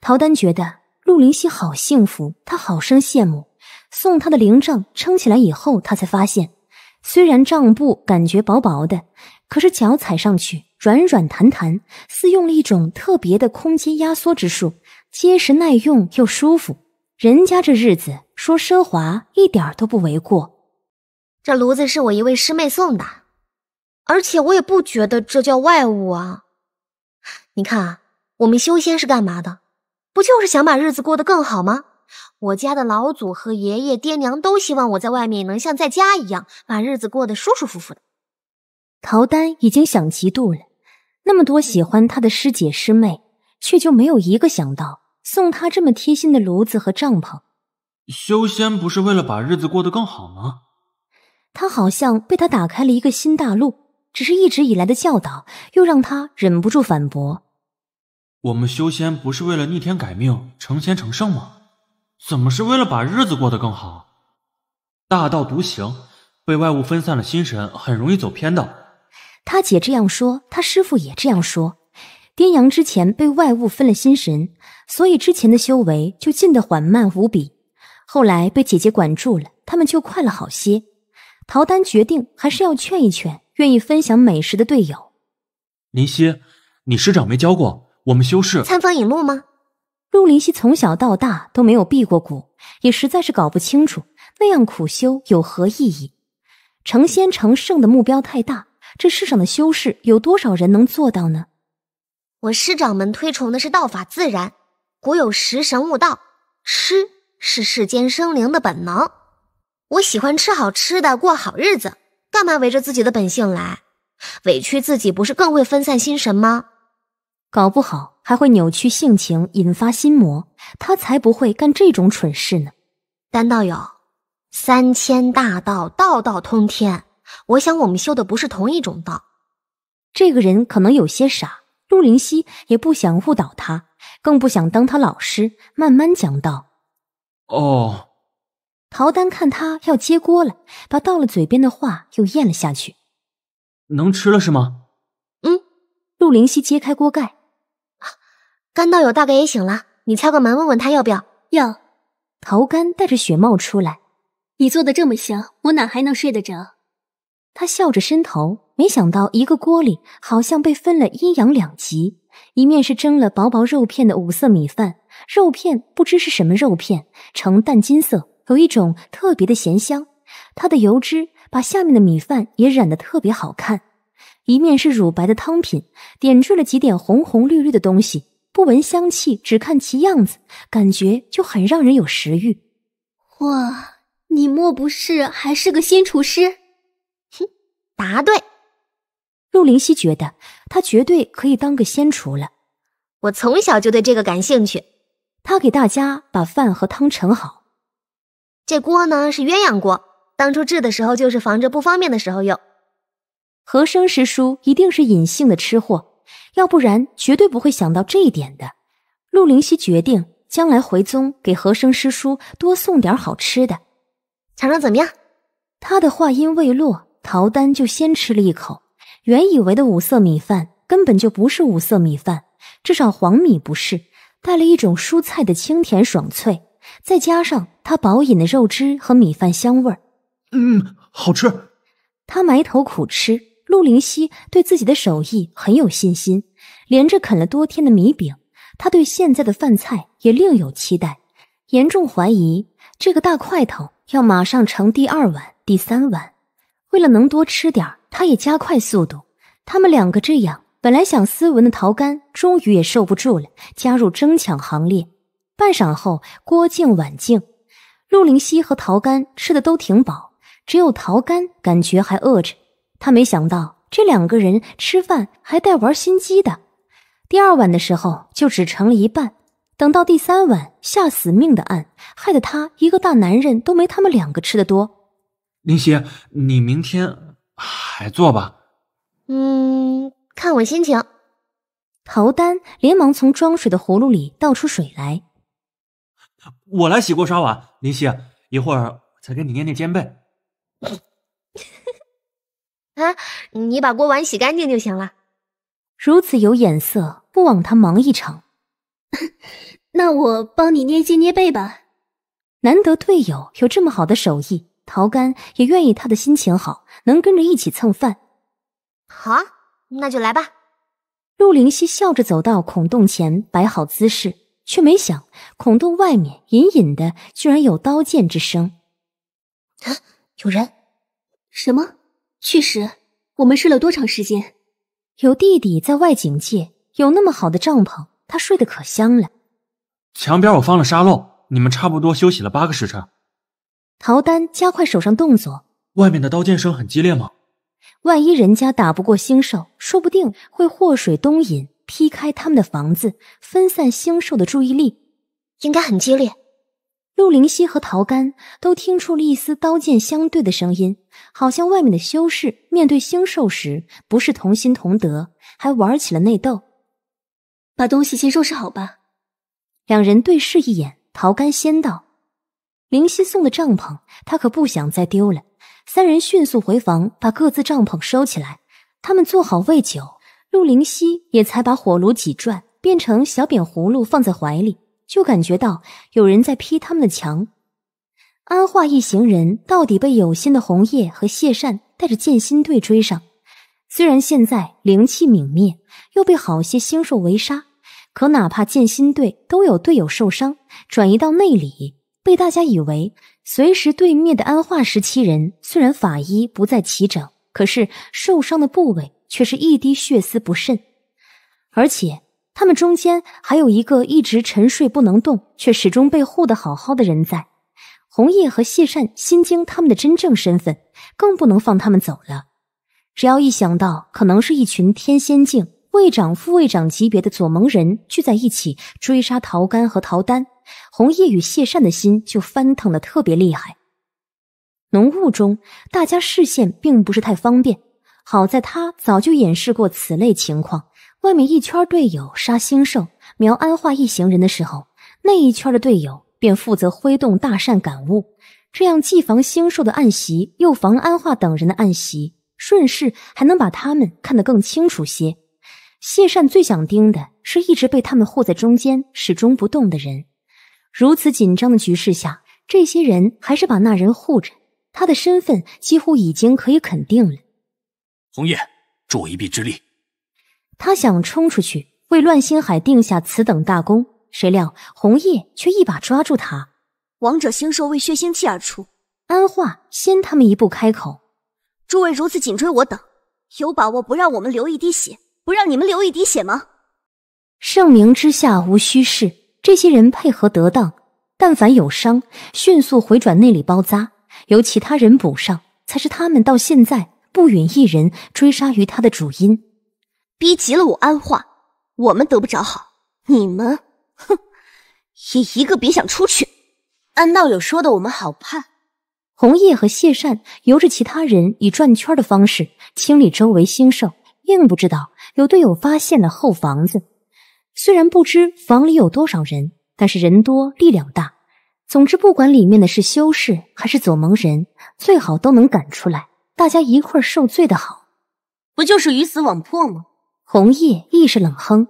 陶丹觉得陆林夕好幸福，她好生羡慕。送她的灵帐撑起来以后，她才发现，虽然帐布感觉薄薄的，可是脚踩上去软软弹弹，似用了一种特别的空间压缩之术，结实耐用又舒服。人家这日子说奢华一点都不为过。这炉子是我一位师妹送的。而且我也不觉得这叫外物啊！你看啊，我们修仙是干嘛的？不就是想把日子过得更好吗？我家的老祖和爷爷、爹娘都希望我在外面能像在家一样，把日子过得舒舒服服的。陶丹已经想嫉妒了，那么多喜欢他的师姐师妹，却就没有一个想到送他这么贴心的炉子和帐篷。修仙不是为了把日子过得更好吗？他好像被他打开了一个新大陆。只是一直以来的教导，又让他忍不住反驳：“我们修仙不是为了逆天改命、成仙成圣吗？怎么是为了把日子过得更好？大道独行，被外物分散了心神，很容易走偏的。”他姐这样说，他师父也这样说。丁阳之前被外物分了心神，所以之前的修为就进得缓慢无比。后来被姐姐管住了，他们就快了好些。陶丹决定还是要劝一劝。愿意分享美食的队友，林夕，你师长没教过我们修士参访引路吗？陆林夕从小到大都没有避过谷，也实在是搞不清楚那样苦修有何意义。成仙成圣的目标太大，这世上的修士有多少人能做到呢？我师长们推崇的是道法自然，古有食神悟道，吃是世间生灵的本能。我喜欢吃好吃的，过好日子。干嘛围着自己的本性来委屈自己？不是更会分散心神吗？搞不好还会扭曲性情，引发心魔。他才不会干这种蠢事呢。丹道友，三千大道，道道通天。我想我们修的不是同一种道。这个人可能有些傻，陆灵溪也不想误导他，更不想当他老师，慢慢讲道。哦。陶丹看他要揭锅了，把到了嘴边的话又咽了下去。能吃了是吗？嗯。陆灵溪揭开锅盖。啊，甘道友大概也醒了，你敲个门问问他要不要。要。陶干带着雪帽出来。你做的这么香，我哪还能睡得着？他笑着伸头，没想到一个锅里好像被分了阴阳两极，一面是蒸了薄薄肉片的五色米饭，肉片不知是什么肉片，呈淡金色。有一种特别的咸香，它的油脂把下面的米饭也染得特别好看。一面是乳白的汤品，点缀了几点红红绿绿的东西。不闻香气，只看其样子，感觉就很让人有食欲。哇，你莫不是还是个新厨师？哼，答对。陆灵溪觉得他绝对可以当个仙厨了。我从小就对这个感兴趣。他给大家把饭和汤盛好。这锅呢是鸳鸯锅，当初制的时候就是防着不方便的时候用。和生师叔一定是隐性的吃货，要不然绝对不会想到这一点的。陆灵溪决定将来回宗给和生师叔多送点好吃的，尝尝怎么样？他的话音未落，陶丹就先吃了一口。原以为的五色米饭根本就不是五色米饭，至少黄米不是，带了一种蔬菜的清甜爽脆。再加上他饱饮的肉汁和米饭香味儿，嗯，好吃。他埋头苦吃。陆灵溪对自己的手艺很有信心，连着啃了多天的米饼，他对现在的饭菜也另有期待。严重怀疑这个大块头要马上盛第二碗、第三碗。为了能多吃点，他也加快速度。他们两个这样，本来想斯文的陶干，终于也受不住了，加入争抢行列。半晌后，郭靖、晚静、陆林夕和陶干吃的都挺饱，只有陶干感觉还饿着。他没想到这两个人吃饭还带玩心机的。第二碗的时候就只盛了一半，等到第三碗下死命的按，害得他一个大男人都没他们两个吃的多。林希，你明天还做吧？嗯，看我心情。陶丹连忙从装水的葫芦里倒出水来。我来洗锅刷碗，林夕，一会儿再给你捏捏肩背。啊，你把锅碗洗干净就行了。如此有眼色，不枉他忙一场。那我帮你捏肩捏背吧。难得队友有这么好的手艺，陶干也愿意他的心情好，能跟着一起蹭饭。好，那就来吧。陆灵夕笑着走到孔洞前，摆好姿势。却没想，孔洞外面隐隐的，居然有刀剑之声。啊，有人！什么？确实，我们睡了多长时间？有弟弟在外警戒，有那么好的帐篷，他睡得可香了。墙边我放了沙漏，你们差不多休息了八个时辰。陶丹加快手上动作。外面的刀剑声很激烈吗？万一人家打不过星兽，说不定会祸水东引。劈开他们的房子，分散星兽的注意力，应该很激烈。陆灵溪和陶干都听出了一丝刀剑相对的声音，好像外面的修士面对星兽时，不是同心同德，还玩起了内斗。把东西先收拾好吧。两人对视一眼，陶干先道：“灵溪送的帐篷，他可不想再丢了。”三人迅速回房，把各自帐篷收起来。他们做好喂酒。陆灵溪也才把火炉挤转变成小扁葫芦放在怀里，就感觉到有人在劈他们的墙。安化一行人到底被有心的红叶和谢善带着剑心队追上。虽然现在灵气泯灭，又被好些星兽围杀，可哪怕剑心队都有队友受伤，转移到内里，被大家以为随时对面的安化十七人，虽然法医不再齐整，可是受伤的部位。却是一滴血丝不剩，而且他们中间还有一个一直沉睡不能动，却始终被护得好好的人在。红叶和谢善心惊，他们的真正身份更不能放他们走了。只要一想到可能是一群天仙境卫长、副卫长级别的左盟人聚在一起追杀陶干和陶丹，红叶与谢善的心就翻腾的特别厉害。浓雾中，大家视线并不是太方便。好在他早就演示过此类情况。外面一圈队友杀星兽、苗安化一行人的时候，那一圈的队友便负责挥动大扇感悟，这样既防星兽的暗袭，又防安化等人的暗袭，顺势还能把他们看得更清楚些。谢善最想盯的是一直被他们护在中间、始终不动的人。如此紧张的局势下，这些人还是把那人护着。他的身份几乎已经可以肯定了。红叶，助我一臂之力。他想冲出去，为乱星海定下此等大功。谁料红叶却一把抓住他。王者星兽为血腥气而出。安化先他们一步开口：“诸位如此紧追我等，有把握不让我们流一滴血，不让你们流一滴血吗？”盛名之下无虚事，这些人配合得当，但凡有伤，迅速回转内里包扎，由其他人补上，才是他们到现在。不允一人追杀于他的主因，逼急了我安化，我们得不着好，你们，哼，也一个别想出去。安道友说的我们好怕。红叶和谢善由着其他人以转圈的方式清理周围兴兽，并不知道有队友发现了后房子。虽然不知房里有多少人，但是人多力量大。总之，不管里面的是修士还是左盟人，最好都能赶出来。大家一块儿受罪的好，不就是鱼死网破吗？红叶亦是冷哼，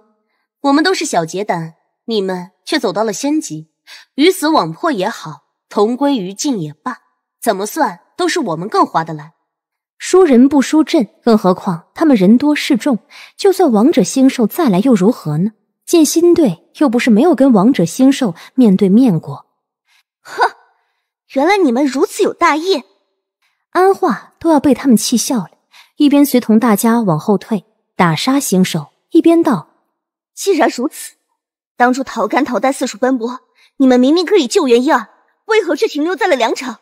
我们都是小结丹，你们却走到了仙级，鱼死网破也好，同归于尽也罢，怎么算都是我们更划得来。输人不输阵，更何况他们人多势众，就算王者星兽再来又如何呢？建新队又不是没有跟王者星兽面对面过。哼，原来你们如此有大义，安化。都要被他们气笑了，一边随同大家往后退打杀行兽，一边道：“既然如此，当初逃干逃带四处奔波，你们明明可以救援一二，为何却停留在了梁城，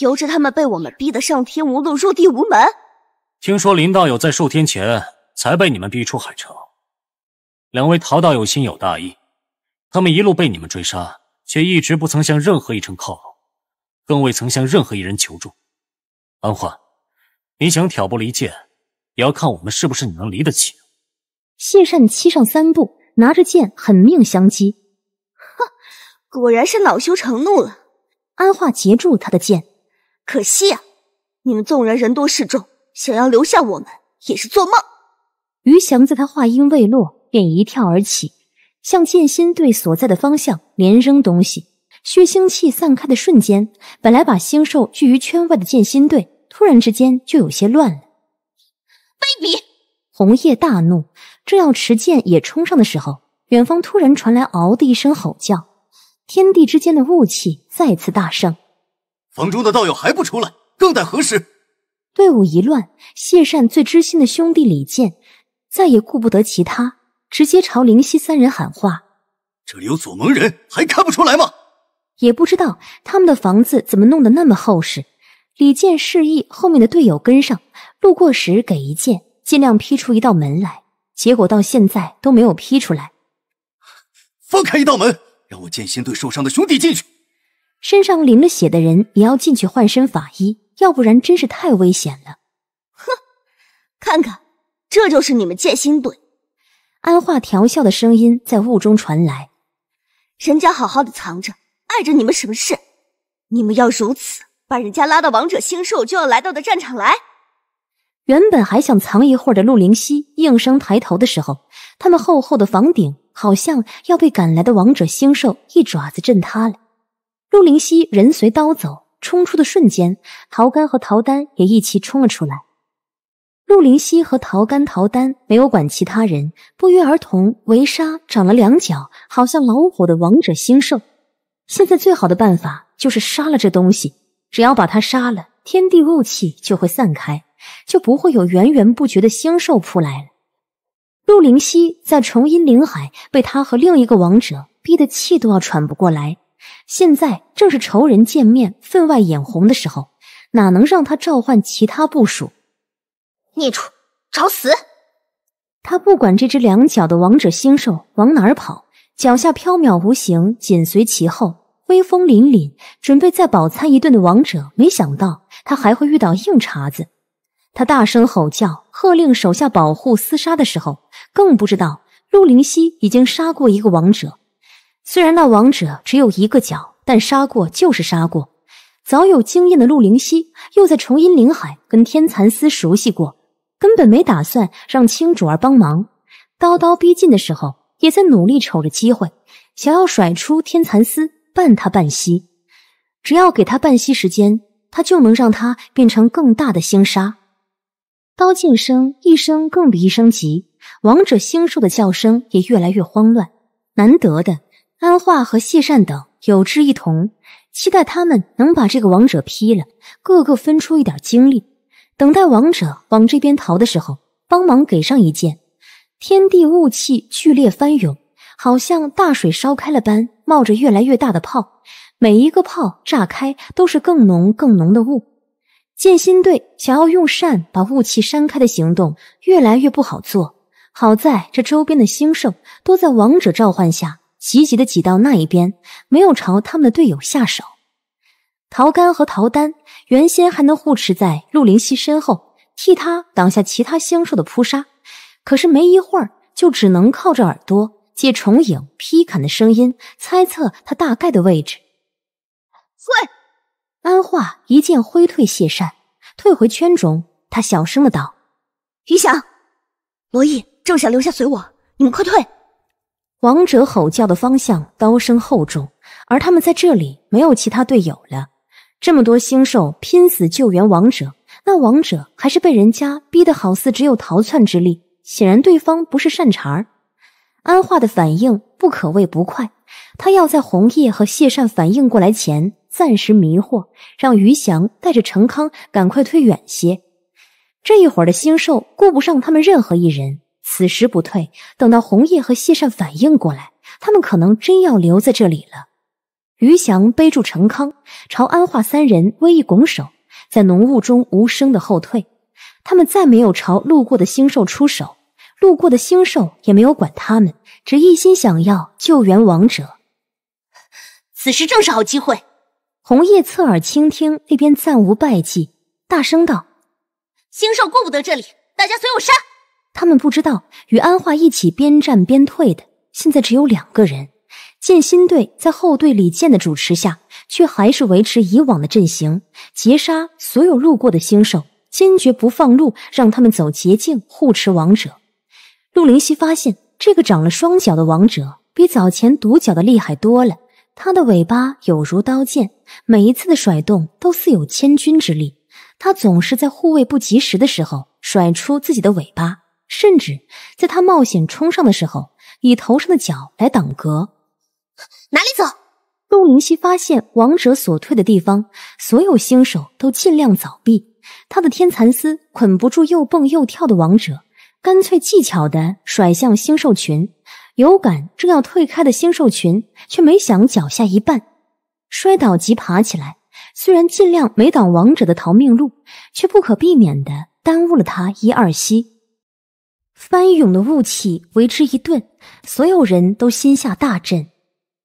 由着他们被我们逼得上天无路入地无门？”听说林道友在数天前才被你们逼出海城，两位陶道友心有大义，他们一路被你们追杀，却一直不曾向任何一城靠拢，更未曾向任何一人求助，安焕，你想挑拨离间，也要看我们是不是你能离得起。谢善欺上三步，拿着剑狠命相击。哼，果然是恼羞成怒了。安化截住他的剑，可惜啊，你们纵然人多势众，想要留下我们也是做梦。于翔在他话音未落，便一跳而起，向剑心队所在的方向连扔东西。血腥气散开的瞬间，本来把星兽拒于圈外的剑心队。突然之间就有些乱了，卑鄙！红叶大怒，正要持剑也冲上的时候，远方突然传来嗷的一声吼叫，天地之间的雾气再次大盛。房中的道友还不出来，更待何时？队伍一乱，谢善最知心的兄弟李健再也顾不得其他，直接朝灵溪三人喊话：“这里有左盟人，还看不出来吗？”也不知道他们的房子怎么弄得那么厚实。李健示意后面的队友跟上，路过时给一剑，尽量劈出一道门来。结果到现在都没有劈出来。放开一道门，让我剑心队受伤的兄弟进去。身上淋了血的人也要进去换身法衣，要不然真是太危险了。哼，看看，这就是你们剑心队。安化调笑的声音在雾中传来。人家好好的藏着，碍着你们什么事？你们要如此。把人家拉到王者星兽就要来到的战场来。原本还想藏一会儿的陆灵熙，应声抬头的时候，他们厚厚的房顶好像要被赶来的王者星兽一爪子震塌了。陆灵熙人随刀走，冲出的瞬间，陶干和陶丹也一齐冲了出来。陆灵熙和陶干、陶丹没有管其他人，不约而同围杀长了两脚、好像老虎的王者星兽。现在最好的办法就是杀了这东西。只要把他杀了，天地雾气就会散开，就不会有源源不绝的星兽扑来了。陆灵溪在重阴灵海被他和另一个王者逼得气都要喘不过来，现在正是仇人见面分外眼红的时候，哪能让他召唤其他部署？孽畜，找死！他不管这只两脚的王者星兽往哪儿跑，脚下飘渺无形，紧随其后。威风凛凛，准备再饱餐一顿的王者，没想到他还会遇到硬茬子。他大声吼叫，喝令手下保护厮杀的时候，更不知道陆灵溪已经杀过一个王者。虽然那王者只有一个角，但杀过就是杀过。早有经验的陆灵溪又在重阴灵海跟天蚕丝熟悉过，根本没打算让青主儿帮忙。刀刀逼近的时候，也在努力瞅着机会，想要甩出天蚕丝。半他半息，只要给他半息时间，他就能让他变成更大的星沙。刀剑声一声更比一声急，王者星兽的叫声也越来越慌乱。难得的安化和谢善等有志一同，期待他们能把这个王者劈了，个个分出一点精力，等待王者往这边逃的时候，帮忙给上一剑。天地雾气剧烈翻涌，好像大水烧开了般。冒着越来越大的炮，每一个炮炸开都是更浓更浓的雾。剑心队想要用扇把雾气扇开的行动越来越不好做。好在这周边的星兽都在王者召唤下，急急的挤到那一边，没有朝他们的队友下手。陶干和陶丹原先还能护持在陆灵溪身后，替他挡下其他星兽的扑杀，可是没一会儿就只能靠着耳朵。借重影劈砍的声音，猜测他大概的位置。退，安化一剑挥退谢善，退回圈中。他小声的道：“余翔、罗毅，正想留下随我，你们快退！”王者吼叫的方向，刀声厚重，而他们在这里没有其他队友了。这么多星兽拼死救援王者，那王者还是被人家逼得好似只有逃窜之力，显然对方不是善茬儿。安化的反应不可谓不快，他要在红叶和谢善反应过来前暂时迷惑，让余翔带着陈康赶快退远些。这一会儿的星兽顾不上他们任何一人，此时不退，等到红叶和谢善反应过来，他们可能真要留在这里了。余翔背住陈康，朝安化三人微一拱手，在浓雾中无声的后退。他们再没有朝路过的星兽出手。路过的星兽也没有管他们，只一心想要救援王者。此时正是好机会。红叶侧耳倾听，那边暂无败绩，大声道：“星兽过不得这里，大家随我杀！”他们不知道，与安化一起边战边退的，现在只有两个人。剑心队在后队李健的主持下，却还是维持以往的阵型，截杀所有路过的星兽，坚决不放路，让他们走捷径护持王者。陆灵熙发现，这个长了双脚的王者比早前独角的厉害多了。他的尾巴有如刀剑，每一次的甩动都似有千钧之力。他总是在护卫不及时的时候甩出自己的尾巴，甚至在他冒险冲上的时候，以头上的脚来挡格。哪里走？陆灵熙发现，王者所退的地方，所有新手都尽量早避。他的天蚕丝捆不住又蹦又跳的王者。干脆技巧的甩向星兽群，有感正要退开的星兽群，却没想脚下一绊，摔倒即爬起来。虽然尽量没挡王者的逃命路，却不可避免的耽误了他一二息。翻涌的雾气为之一顿，所有人都心下大震。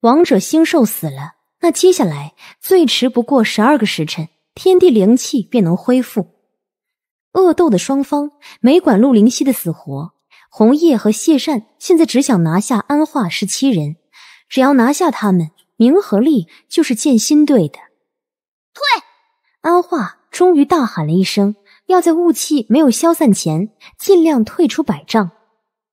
王者星兽死了，那接下来最迟不过十二个时辰，天地灵气便能恢复。恶斗的双方没管陆灵溪的死活，红叶和谢善现在只想拿下安化十七人，只要拿下他们，名和利就是剑心队的。退！安化终于大喊了一声，要在雾气没有消散前，尽量退出百丈。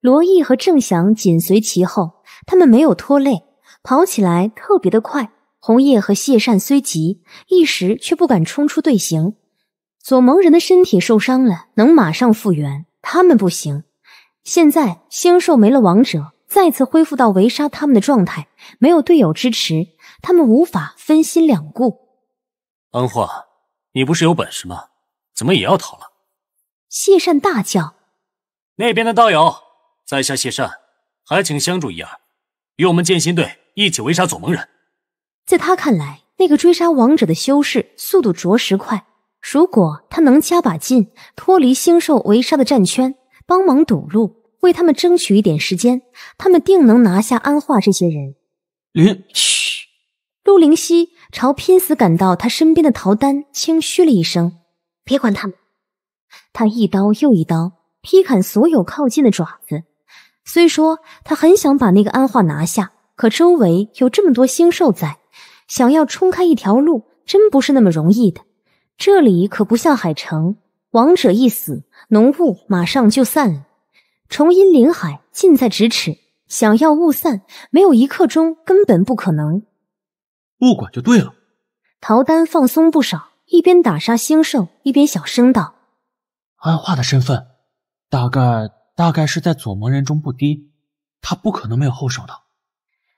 罗毅和郑翔紧随其后，他们没有拖累，跑起来特别的快。红叶和谢善虽急，一时却不敢冲出队形。左盟人的身体受伤了，能马上复原；他们不行。现在星兽没了王者，再次恢复到围杀他们的状态。没有队友支持，他们无法分心两顾。安化，你不是有本事吗？怎么也要逃了？谢善大叫：“那边的道友，在下谢善，还请相助一二，与我们剑心队一起围杀左盟人。”在他看来，那个追杀王者的修士速度着实快。如果他能加把劲，脱离星兽围杀的战圈，帮忙堵路，为他们争取一点时间，他们定能拿下安化这些人。林嘘，陆灵溪朝拼死赶到他身边的陶丹轻嘘了一声：“别管他们。”他一刀又一刀劈砍所有靠近的爪子。虽说他很想把那个安化拿下，可周围有这么多星兽在，想要冲开一条路，真不是那么容易的。这里可不像海城，王者一死，浓雾马上就散了。重阴临海近在咫尺，想要雾散，没有一刻钟根本不可能。雾管就对了。陶丹放松不少，一边打杀兴盛，一边小声道：“安化的身份，大概大概是在左盟人中不低，他不可能没有后手的。”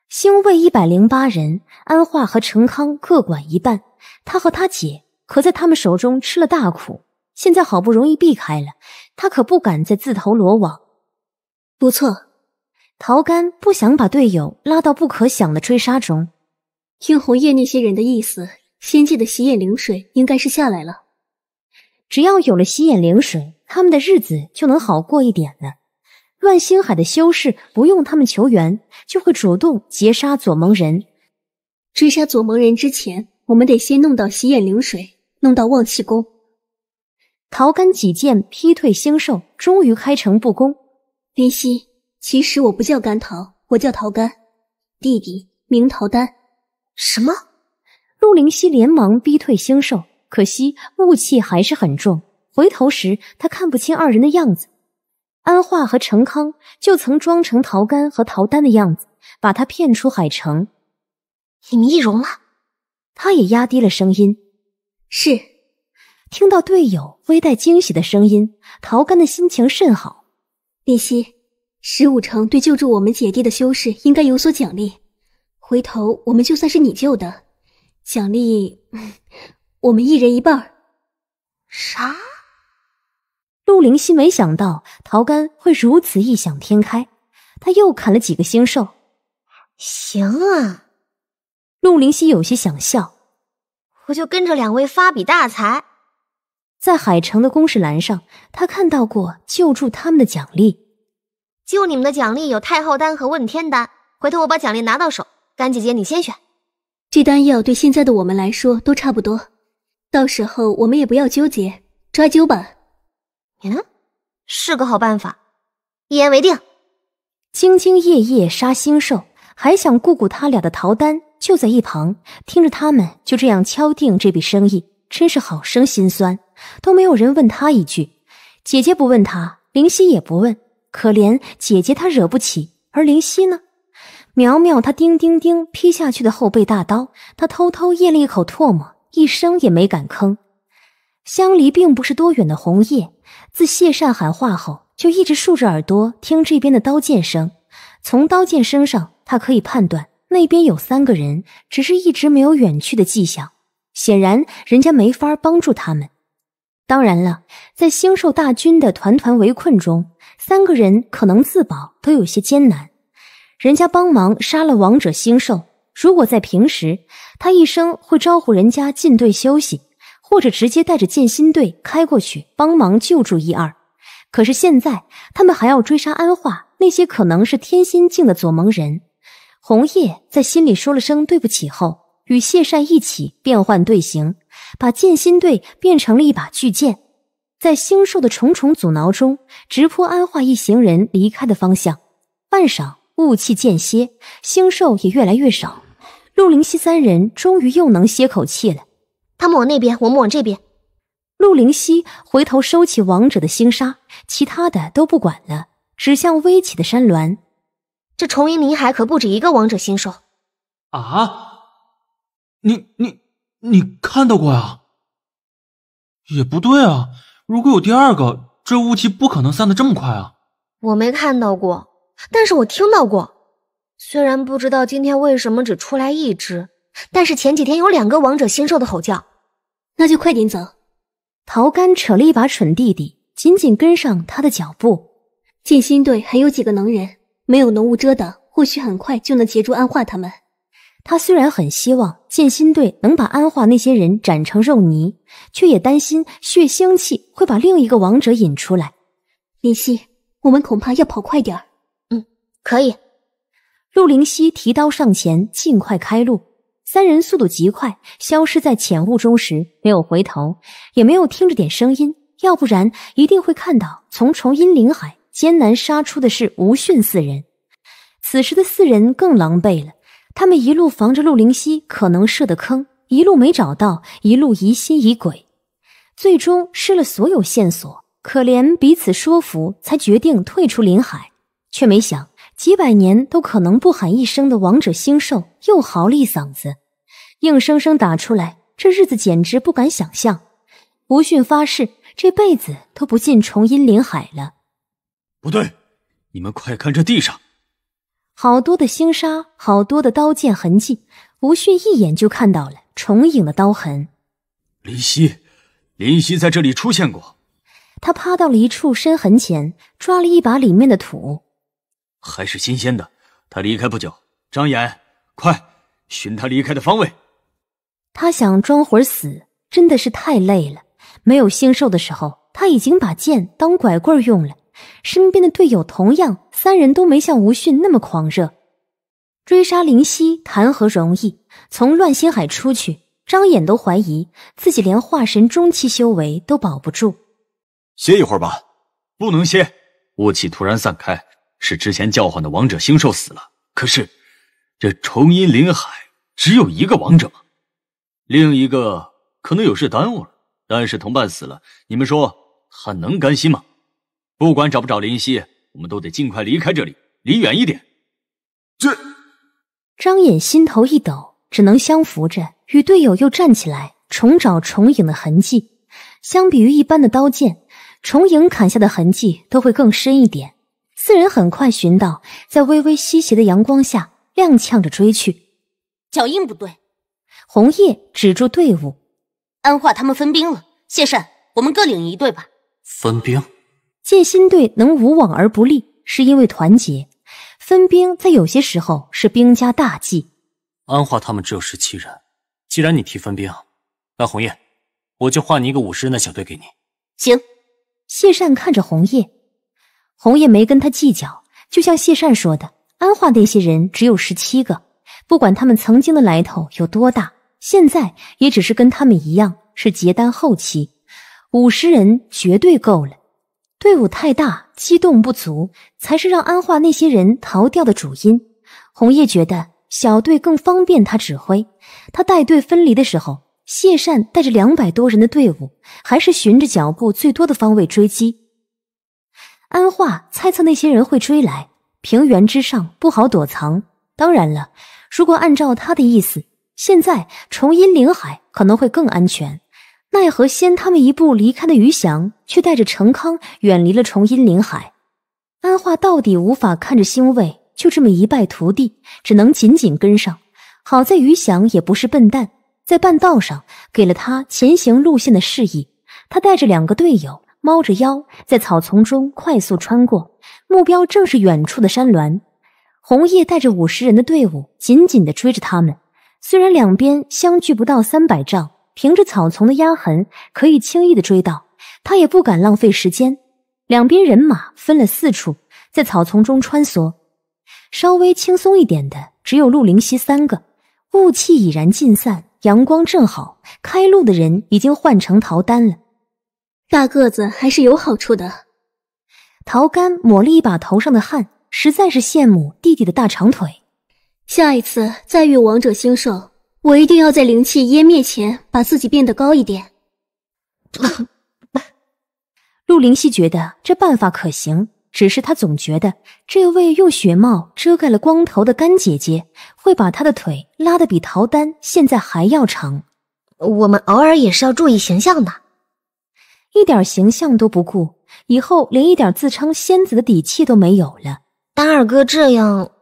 兴卫一百零八人，安化和程康各管一半，他和他姐。可在他们手中吃了大苦，现在好不容易避开了，他可不敢再自投罗网。不错，陶干不想把队友拉到不可想的追杀中。听红叶那些人的意思，仙界的洗眼灵水应该是下来了。只要有了洗眼灵水，他们的日子就能好过一点了。乱星海的修士不用他们求援，就会主动截杀左盟人。追杀左盟人之前，我们得先弄到洗眼灵水。弄到望气宫，桃干几剑劈退星兽，终于开诚布公。林夕，其实我不叫甘桃，我叫陶干，弟弟名陶丹。什么？陆灵夕连忙逼退星兽，可惜雾气还是很重。回头时，他看不清二人的样子。安化和程康就曾装成陶干和陶丹的样子，把他骗出海城。你们易容了？他也压低了声音。是，听到队友微带惊喜的声音，陶干的心情甚好。林夕，十五城对救助我们姐弟的修士应该有所奖励，回头我们就算是你救的，奖励我们一人一半。啥？陆灵夕没想到陶干会如此异想天开，他又砍了几个星兽。行啊，陆灵夕有些想笑。我就跟着两位发笔大财，在海城的公示栏上，他看到过救助他们的奖励。救你们的奖励有太昊丹和问天丹，回头我把奖励拿到手。干姐姐，你先选，这丹药对现在的我们来说都差不多，到时候我们也不要纠结，抓阄吧。嗯，是个好办法，一言为定。兢兢业业杀星兽，还想顾顾他俩的逃单。就在一旁听着他们就这样敲定这笔生意，真是好生心酸。都没有人问他一句，姐姐不问他，灵犀也不问。可怜姐姐，她惹不起；而灵犀呢，苗苗她叮叮叮劈下去的后背大刀，她偷偷咽了一口唾沫，一声也没敢吭。相离并不是多远的红叶，自谢善喊话后，就一直竖着耳朵听这边的刀剑声。从刀剑声上，他可以判断。那边有三个人，只是一直没有远去的迹象。显然，人家没法帮助他们。当然了，在星兽大军的团团围困中，三个人可能自保都有些艰难。人家帮忙杀了王者星兽，如果在平时，他一生会招呼人家进队休息，或者直接带着剑心队开过去帮忙救助一二。可是现在，他们还要追杀安化那些可能是天心境的左盟人。红叶在心里说了声对不起后，与谢善一起变换队形，把剑心队变成了一把巨剑，在星兽的重重阻挠中，直扑安化一行人离开的方向。半晌，雾气渐歇，星兽也越来越少，陆灵溪三人终于又能歇口气了。他们往那边，我们往这边。陆灵溪回头收起王者的星沙，其他的都不管了，指向微起的山峦。这重阴林海可不止一个王者星兽啊！你你你看到过呀？也不对啊！如果有第二个，这雾气不可能散得这么快啊！我没看到过，但是我听到过。虽然不知道今天为什么只出来一只，但是前几天有两个王者星兽的吼叫。那就快点走！桃干扯了一把蠢弟弟，紧紧跟上他的脚步。进心队还有几个能人。没有浓雾遮挡，或许很快就能截住安化他们。他虽然很希望剑心队能把安化那些人斩成肉泥，却也担心血腥气会把另一个王者引出来。林夕，我们恐怕要跑快点嗯，可以。陆灵溪提刀上前，尽快开路。三人速度极快，消失在浅雾中时没有回头，也没有听着点声音，要不然一定会看到重重阴灵海。艰难杀出的是吴迅四人，此时的四人更狼狈了。他们一路防着陆灵溪可能设的坑，一路没找到，一路疑心疑鬼，最终失了所有线索，可怜彼此说服，才决定退出林海。却没想，几百年都可能不喊一声的王者星兽，又嚎了一嗓子，硬生生打出来。这日子简直不敢想象。吴迅发誓，这辈子都不进重阴林海了。不对，你们快看这地上，好多的星沙，好多的刀剑痕迹。吴迅一眼就看到了重影的刀痕。林夕，林夕在这里出现过。他趴到了一处深痕前，抓了一把里面的土，还是新鲜的。他离开不久。张岩，快，寻他离开的方位。他想装会儿死，真的是太累了。没有星兽的时候，他已经把剑当拐棍用了。身边的队友同样，三人都没像吴迅那么狂热。追杀灵犀谈何容易？从乱星海出去，张衍都怀疑自己连化神中期修为都保不住。歇一会儿吧，不能歇。雾气突然散开，是之前叫唤的王者星兽死了。可是这重阴林海只有一个王者吗？另一个可能有事耽误了。但是同伴死了，你们说他能甘心吗？不管找不找林夕，我们都得尽快离开这里，离远一点。这张衍心头一抖，只能相扶着与队友又站起来，重找重影的痕迹。相比于一般的刀剑，重影砍下的痕迹都会更深一点。四人很快寻到，在微微西斜的阳光下，踉跄着追去。脚印不对，红叶止住队伍。安化他们分兵了，谢善，我们各领一队吧。分兵。剑心队能无往而不利，是因为团结。分兵在有些时候是兵家大忌。安化他们只有十七人，既然你提分兵，那红叶，我就划你一个五十人的小队给你。行。谢善看着红叶，红叶没跟他计较，就像谢善说的，安化那些人只有十七个，不管他们曾经的来头有多大，现在也只是跟他们一样是结丹后期，五十人绝对够了。队伍太大，机动不足，才是让安化那些人逃掉的主因。红叶觉得小队更方便他指挥，他带队分离的时候，谢善带着两百多人的队伍，还是循着脚步最多的方位追击。安化猜测那些人会追来，平原之上不好躲藏。当然了，如果按照他的意思，现在重阴灵海可能会更安全。奈何先他们一步离开的余翔，却带着程康远离了重阴林海。安化到底无法看着星卫就这么一败涂地，只能紧紧跟上。好在余翔也不是笨蛋，在半道上给了他前行路线的示意。他带着两个队友猫着腰，在草丛中快速穿过，目标正是远处的山峦。红叶带着五十人的队伍紧紧地追着他们，虽然两边相距不到三百丈。凭着草丛的压痕，可以轻易的追到他，也不敢浪费时间。两边人马分了四处，在草丛中穿梭。稍微轻松一点的，只有陆灵溪三个。雾气已然尽散，阳光正好。开路的人已经换成陶丹了。大个子还是有好处的。陶干抹了一把头上的汗，实在是羡慕弟弟的大长腿。下一次再遇王者星兽。我一定要在灵气湮灭前把自己变得高一点。陆灵熙觉得这办法可行，只是他总觉得这位用雪帽遮盖了光头的干姐姐会把她的腿拉得比陶丹现在还要长。我们偶尔也是要注意形象的，一点形象都不顾，以后连一点自称仙子的底气都没有了。大二哥这样，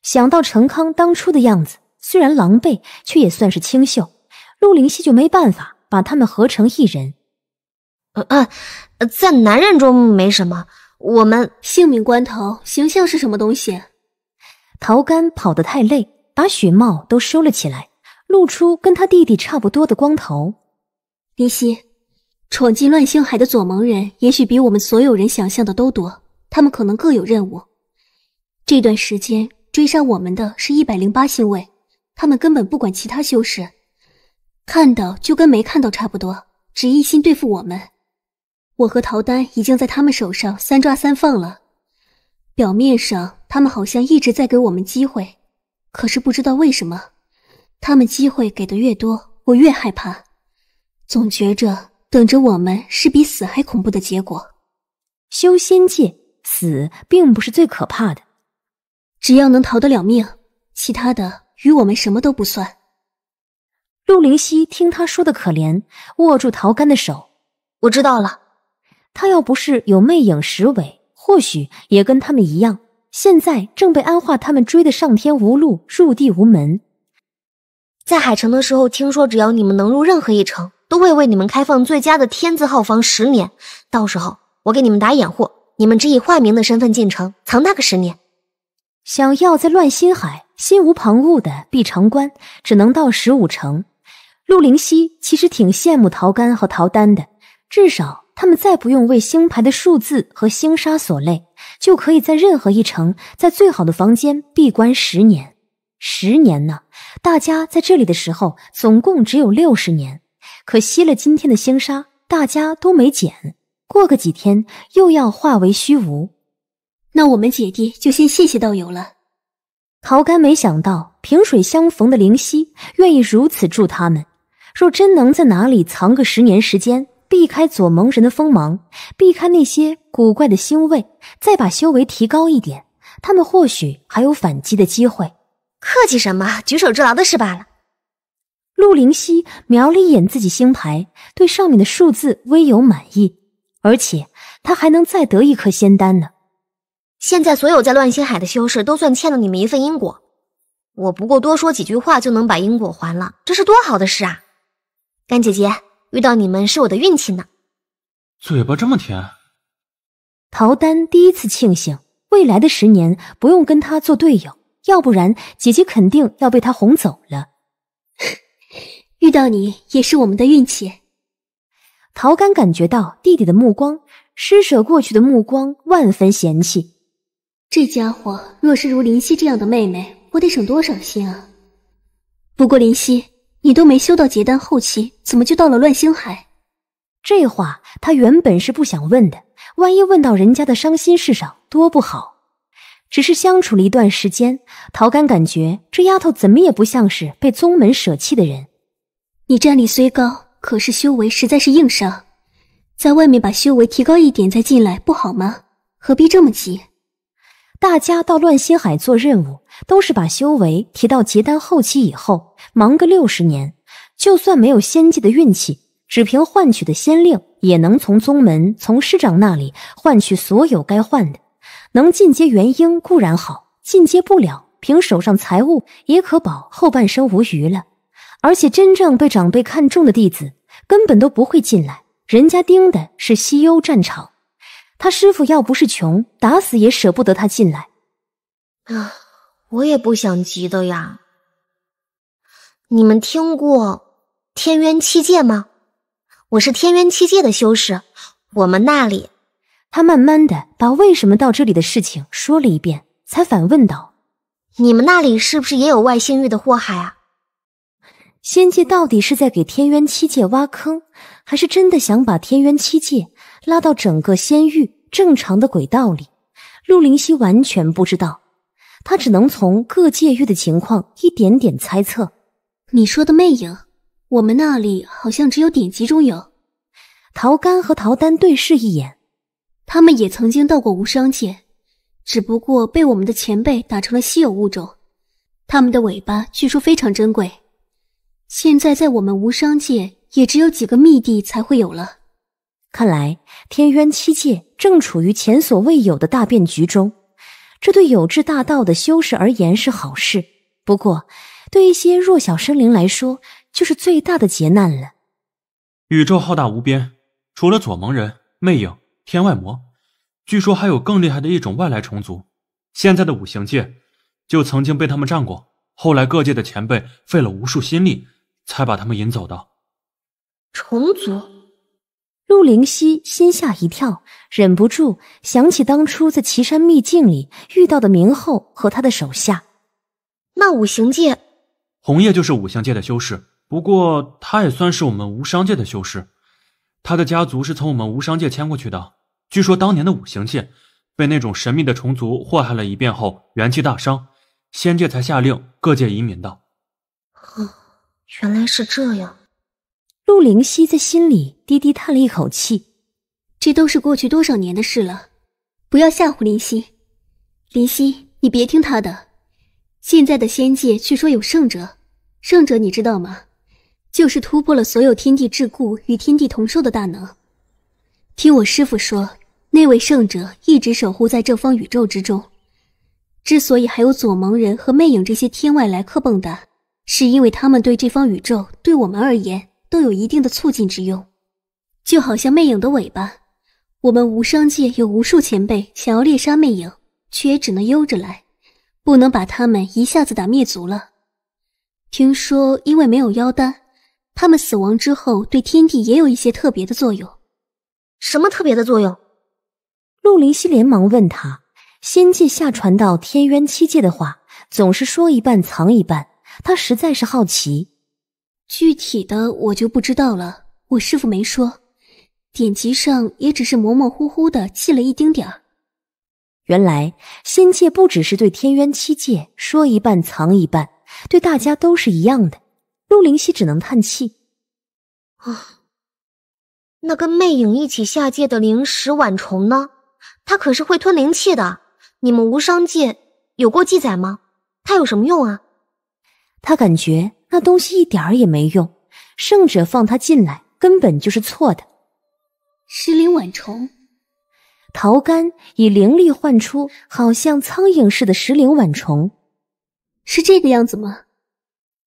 想到陈康当初的样子。虽然狼狈，却也算是清秀。陆灵溪就没办法把他们合成一人。呃呃，在男人中没什么。我们性命关头，形象是什么东西？陶干跑得太累，把雪帽都收了起来，露出跟他弟弟差不多的光头。灵溪，闯进乱星海的左盟人，也许比我们所有人想象的都多。他们可能各有任务。这段时间追杀我们的是一百零八星卫。他们根本不管其他修士，看到就跟没看到差不多，只一心对付我们。我和陶丹已经在他们手上三抓三放了。表面上他们好像一直在给我们机会，可是不知道为什么，他们机会给的越多，我越害怕，总觉着等着我们是比死还恐怖的结果。修仙界死并不是最可怕的，只要能逃得了命，其他的。与我们什么都不算。陆灵溪听他说的可怜，握住桃干的手。我知道了，他要不是有魅影石尾，或许也跟他们一样，现在正被安化他们追的上天无路，入地无门。在海城的时候，听说只要你们能入任何一城，都会为你们开放最佳的天字号房十年。到时候我给你们打掩护，你们只以化名的身份进城藏那个十年。想要在乱心海。心无旁骛的闭成关，只能到十五城。陆灵溪其实挺羡慕陶干和陶丹的，至少他们再不用为星牌的数字和星沙所累，就可以在任何一城，在最好的房间闭关十年。十年呢？大家在这里的时候总共只有六十年。可惜了，今天的星沙大家都没捡，过个几天又要化为虚无。那我们姐弟就先谢谢道友了。陶干没想到，萍水相逢的灵犀愿意如此助他们。若真能在哪里藏个十年时间，避开左盟人的锋芒，避开那些古怪的腥味，再把修为提高一点，他们或许还有反击的机会。客气什么，举手之劳的事罢了。陆灵犀瞄了一眼自己星牌，对上面的数字微有满意，而且他还能再得一颗仙丹呢。现在所有在乱星海的修士都算欠了你们一份因果，我不过多说几句话就能把因果还了，这是多好的事啊！干姐姐遇到你们是我的运气呢。嘴巴这么甜，陶丹第一次庆幸未来的十年不用跟他做队友，要不然姐姐肯定要被他哄走了。遇到你也是我们的运气。陶干感觉到弟弟的目光，施舍过去的目光，万分嫌弃。这家伙若是如林夕这样的妹妹，我得省多少心啊！不过林夕，你都没修到结丹后期，怎么就到了乱星海？这话他原本是不想问的，万一问到人家的伤心事上，多不好。只是相处了一段时间，陶干感觉这丫头怎么也不像是被宗门舍弃的人。你战力虽高，可是修为实在是硬伤，在外面把修为提高一点再进来不好吗？何必这么急？大家到乱心海做任务，都是把修为提到结丹后期以后，忙个六十年，就算没有仙界的运气，只凭换取的仙令，也能从宗门、从师长那里换取所有该换的。能进阶元婴固然好，进阶不了，凭手上财物也可保后半生无虞了。而且，真正被长辈看中的弟子，根本都不会进来，人家盯的是西幽战场。他师傅要不是穷，打死也舍不得他进来。啊，我也不想急的呀。你们听过天渊七界吗？我是天渊七界的修士。我们那里……他慢慢的把为什么到这里的事情说了一遍，才反问道：“你们那里是不是也有外星域的祸害啊？仙界到底是在给天渊七界挖坑，还是真的想把天渊七界？”拉到整个仙域正常的轨道里，陆灵溪完全不知道，他只能从各界域的情况一点点猜测。你说的魅影，我们那里好像只有典籍中有。陶干和陶丹对视一眼，他们也曾经到过无伤界，只不过被我们的前辈打成了稀有物种。他们的尾巴据说非常珍贵，现在在我们无伤界也只有几个密地才会有了。看来天渊七界正处于前所未有的大变局中，这对有志大道的修士而言是好事，不过对一些弱小生灵来说就是最大的劫难了。宇宙浩大无边，除了左盟人、魅影、天外魔，据说还有更厉害的一种外来虫族。现在的五行界就曾经被他们占过，后来各界的前辈费了无数心力，才把他们引走的。虫族。陆灵溪心吓一跳，忍不住想起当初在岐山秘境里遇到的明后和他的手下。那五行界，红叶就是五行界的修士，不过他也算是我们无商界的修士。他的家族是从我们无商界迁过去的。据说当年的五行界被那种神秘的虫族祸害了一遍后，元气大伤，仙界才下令各界移民的。哦，原来是这样。陆灵溪在心里低低叹了一口气，这都是过去多少年的事了。不要吓唬灵夕。灵夕，你别听他的。现在的仙界据说有圣者，圣者你知道吗？就是突破了所有天地桎梏，与天地同寿的大能。听我师父说，那位圣者一直守护在这方宇宙之中。之所以还有左盟人和魅影这些天外来客蹦跶，是因为他们对这方宇宙，对我们而言。都有一定的促进之用，就好像魅影的尾巴。我们无商界有无数前辈想要猎杀魅影，却也只能悠着来，不能把他们一下子打灭族了。听说因为没有妖丹，他们死亡之后对天地也有一些特别的作用。什么特别的作用？陆林夕连忙问他。仙界下传到天渊七界的话，总是说一半藏一半，他实在是好奇。具体的我就不知道了，我师傅没说，典籍上也只是模模糊糊的记了一丁点儿。原来仙界不只是对天渊七界说一半藏一半，对大家都是一样的。陆灵溪只能叹气。啊，那跟魅影一起下界的灵石晚虫呢？它可是会吞灵气的，你们无伤界有过记载吗？它有什么用啊？他感觉。那东西一点儿也没用，圣者放他进来根本就是错的。石灵晚虫，桃干以灵力唤出，好像苍蝇似的石灵晚虫，是这个样子吗？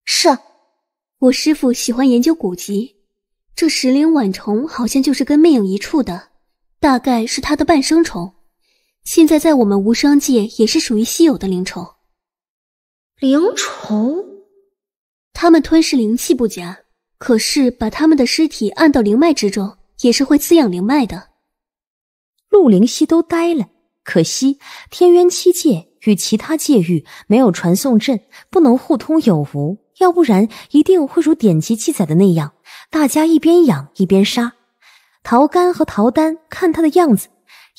是，我师父喜欢研究古籍，这石灵晚虫好像就是跟魅影一处的，大概是他的伴生虫。现在在我们无殇界也是属于稀有的灵虫，灵虫。他们吞噬灵气不假，可是把他们的尸体按到灵脉之中，也是会滋养灵脉的。陆灵溪都呆了。可惜天渊七界与其他界域没有传送阵，不能互通有无，要不然一定会如典籍记载的那样，大家一边养一边杀。陶干和陶丹看他的样子，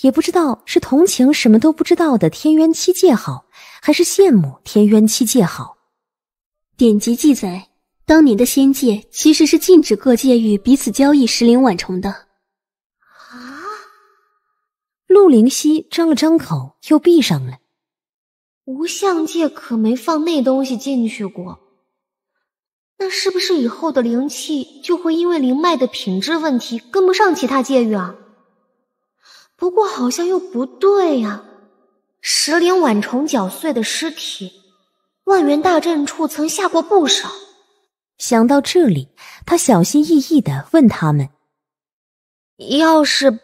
也不知道是同情什么都不知道的天渊七界好，还是羡慕天渊七界好。典籍记载，当年的仙界其实是禁止各界域彼此交易石灵晚虫的。啊！陆灵溪张了张口，又闭上了。无相界可没放那东西进去过。那是不是以后的灵气就会因为灵脉的品质问题跟不上其他界域啊？不过好像又不对呀，石灵晚虫搅碎的尸体。万源大阵处曾下过不少。想到这里，他小心翼翼地问他们：“要是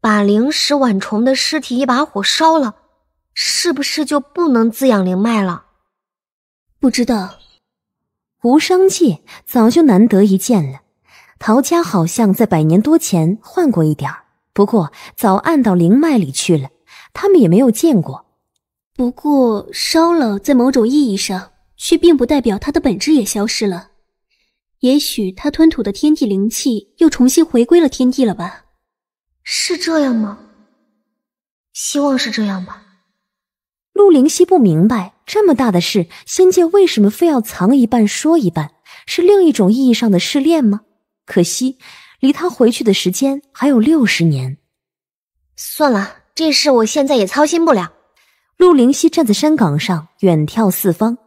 把灵石晚虫的尸体一把火烧了，是不是就不能滋养灵脉了？”不知道。无伤界早就难得一见了。陶家好像在百年多前换过一点儿，不过早按到灵脉里去了，他们也没有见过。不过烧了，在某种意义上却并不代表它的本质也消失了。也许它吞吐的天地灵气又重新回归了天地了吧？是这样吗？希望是这样吧。陆灵溪不明白，这么大的事，仙界为什么非要藏一半说一半？是另一种意义上的试炼吗？可惜，离他回去的时间还有六十年。算了，这事我现在也操心不了。陆灵溪站在山岗上，远眺四方。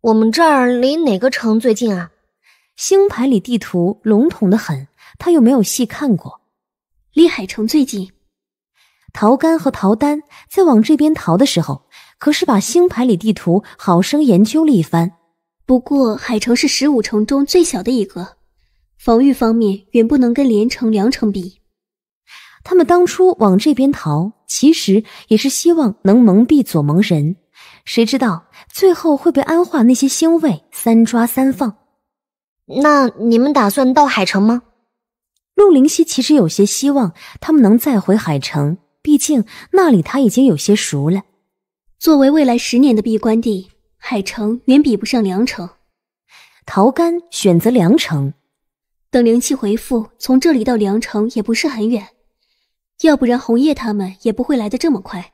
我们这儿离哪个城最近啊？星牌里地图笼统的很，他又没有细看过。离海城最近。陶干和陶丹在往这边逃的时候，可是把星牌里地图好生研究了一番。不过海城是十五城中最小的一个，防御方面远不能跟连城、梁城比。他们当初往这边逃，其实也是希望能蒙蔽左盟人，谁知道最后会被安化那些腥味三抓三放。那你们打算到海城吗？陆灵溪其实有些希望他们能再回海城，毕竟那里他已经有些熟了。作为未来十年的闭关地，海城远比不上凉城。陶干选择凉城，等灵气回复，从这里到凉城也不是很远。要不然，红叶他们也不会来的这么快。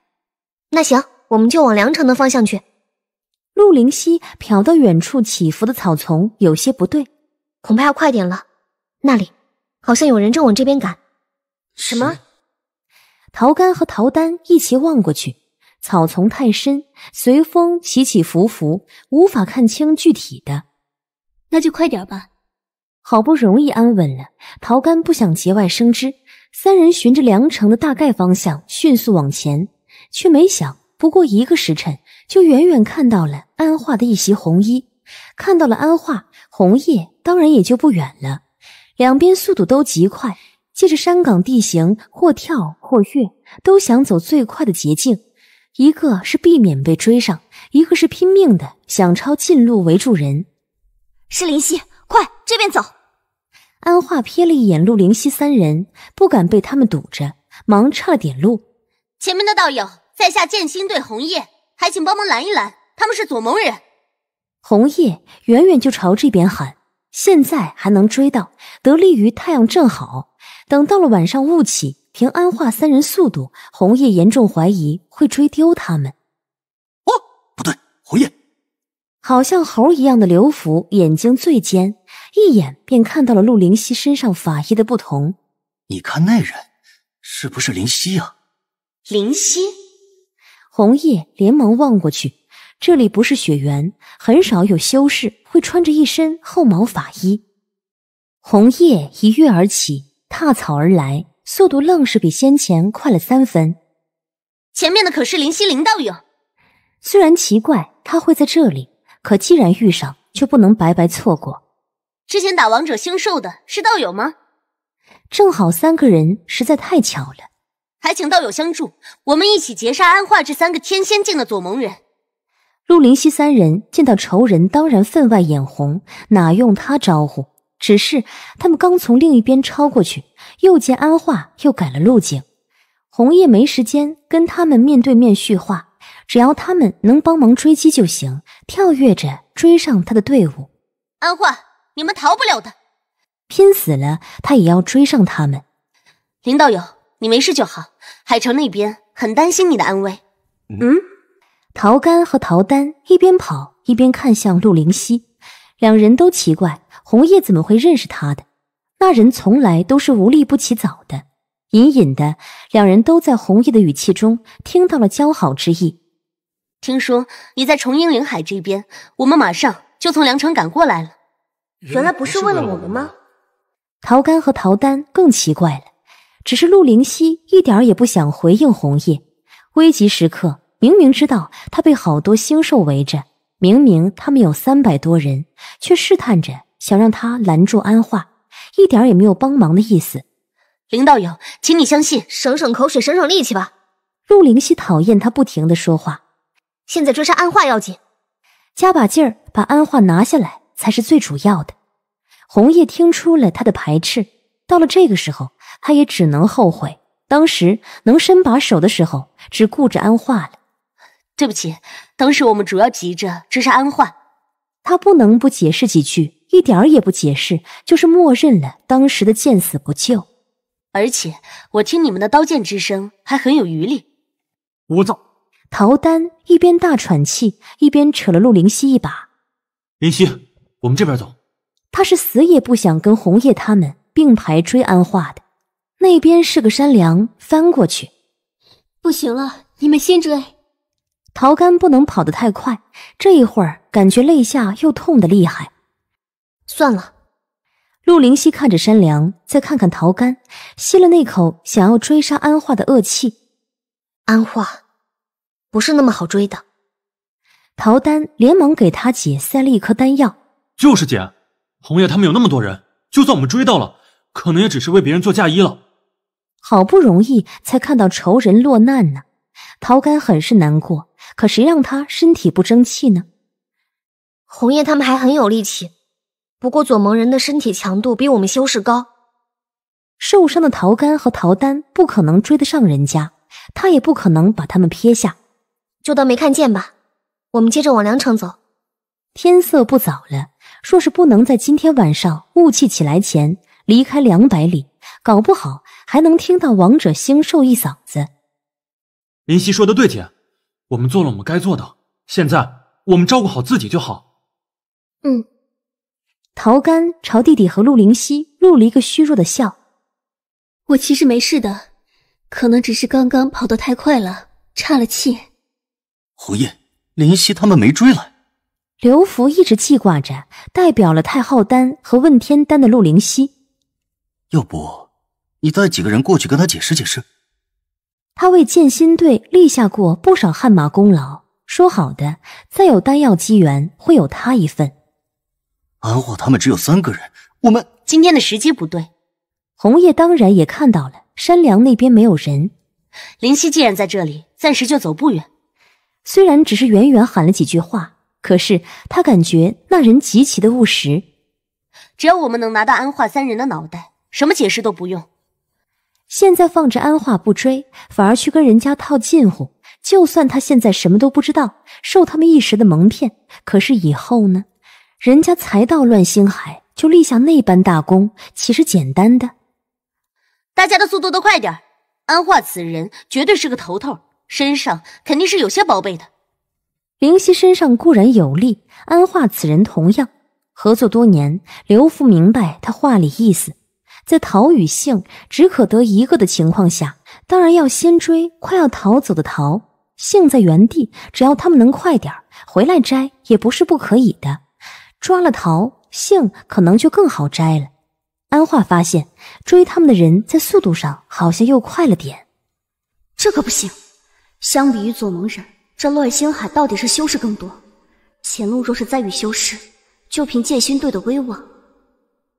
那行，我们就往凉城的方向去。陆灵溪瞟到远处起伏的草丛，有些不对，恐怕要快点了。那里好像有人正往这边赶。什么？陶干和陶丹一齐望过去，草丛太深，随风起起伏伏，无法看清具体的。那就快点吧。好不容易安稳了，陶干不想节外生枝。三人循着凉城的大概方向迅速往前，却没想，不过一个时辰，就远远看到了安化的一袭红衣。看到了安化，红叶当然也就不远了。两边速度都极快，借着山岗地形，或跳或跃，都想走最快的捷径。一个是避免被追上，一个是拼命的想抄近路围住人。是林夕，快这边走。安化瞥了一眼陆灵溪三人，不敢被他们堵着，忙岔了点路。前面的道友，在下剑心对红叶，还请帮忙拦一拦，他们是左盟人。红叶远远就朝这边喊，现在还能追到，得利于太阳正好。等到了晚上雾起，凭安化三人速度，红叶严重怀疑会追丢他们。哦，不对，红叶，好像猴一样的刘福眼睛最尖。一眼便看到了陆灵溪身上法衣的不同。你看那人，是不是灵溪啊？灵溪？红叶连忙望过去。这里不是雪原，很少有修士会穿着一身厚毛法衣。红叶一跃而起，踏草而来，速度愣是比先前快了三分。前面的可是灵犀林道友。虽然奇怪他会在这里，可既然遇上，就不能白白错过。之前打王者星兽的是道友吗？正好三个人，实在太巧了，还请道友相助，我们一起截杀安化这三个天仙境的左盟人。陆林溪三人见到仇人，当然分外眼红，哪用他招呼？只是他们刚从另一边抄过去，又见安化又改了路径。红叶没时间跟他们面对面叙话，只要他们能帮忙追击就行，跳跃着追上他的队伍。安化。你们逃不了的，拼死了，他也要追上他们。林道友，你没事就好。海城那边很担心你的安危。嗯。陶干和陶丹一边跑一边看向陆灵溪，两人都奇怪红叶怎么会认识他的。那人从来都是无利不起早的。隐隐的，两人都在红叶的语气中听到了交好之意。听说你在重英灵海这边，我们马上就从凉城赶过来了。原来不是为了我们吗？陶干和陶丹更奇怪了。只是陆灵溪一点儿也不想回应红叶。危急时刻，明明知道他被好多星兽围着，明明他们有三百多人，却试探着想让他拦住安化，一点也没有帮忙的意思。林道友，请你相信，省省口水，省省力气吧。陆灵溪讨厌他不停的说话。现在追杀安化要紧，加把劲儿把安化拿下来。才是最主要的。红叶听出了他的排斥，到了这个时候，他也只能后悔当时能伸把手的时候只顾着安化了。对不起，当时我们主要急着这是安化，他不能不解释几句，一点儿也不解释就是默认了当时的见死不救。而且我听你们的刀剑之声还很有余力。我造！陶丹一边大喘气，一边扯了陆灵溪一把，灵犀。我们这边走，他是死也不想跟红叶他们并排追安化的。那边是个山梁，翻过去不行了，你们先追。陶干不能跑得太快，这一会儿感觉肋下又痛得厉害。算了，陆灵溪看着山梁，再看看陶干，吸了那口想要追杀安化的恶气。安化不是那么好追的。陶丹连忙给他姐塞了一颗丹药。就是姐，红叶他们有那么多人，就算我们追到了，可能也只是为别人做嫁衣了。好不容易才看到仇人落难呢，陶干很是难过。可谁让他身体不争气呢？红叶他们还很有力气，不过左盟人的身体强度比我们修士高，受伤的陶干和陶丹不可能追得上人家，他也不可能把他们撇下，就当没看见吧。我们接着往凉城走，天色不早了。若是不能在今天晚上雾气起来前离开两百里，搞不好还能听到王者星兽一嗓子。林夕说的对，姐，我们做了我们该做的，现在我们照顾好自己就好。嗯，陶干朝弟弟和陆灵夕露了一个虚弱的笑。我其实没事的，可能只是刚刚跑得太快了，岔了气。胡爷，林夕他们没追来。刘福一直记挂着代表了太昊丹和问天丹的陆灵溪，要不你带几个人过去跟他解释解释。他为剑心队立下过不少汗马功劳，说好的再有丹药机缘会有他一份。安化他们只有三个人，我们今天的时机不对。红叶当然也看到了，山梁那边没有人。灵溪既然在这里，暂时就走不远。虽然只是远远喊了几句话。可是他感觉那人极其的务实，只要我们能拿到安化三人的脑袋，什么解释都不用。现在放着安化不追，反而去跟人家套近乎，就算他现在什么都不知道，受他们一时的蒙骗，可是以后呢？人家才到乱星海就立下那般大功，岂是简单的？大家的速度都快点安化此人绝对是个头头，身上肯定是有些宝贝的。灵犀身上固然有力，安化此人同样合作多年。刘福明白他话里意思，在桃与杏只可得一个的情况下，当然要先追快要逃走的桃。杏在原地，只要他们能快点回来摘，也不是不可以的。抓了桃杏，可能就更好摘了。安化发现追他们的人在速度上好像又快了点，这可不行。相比于左盟人。这乱星海到底是修士更多？前路若是再遇修士，就凭剑心队的威望，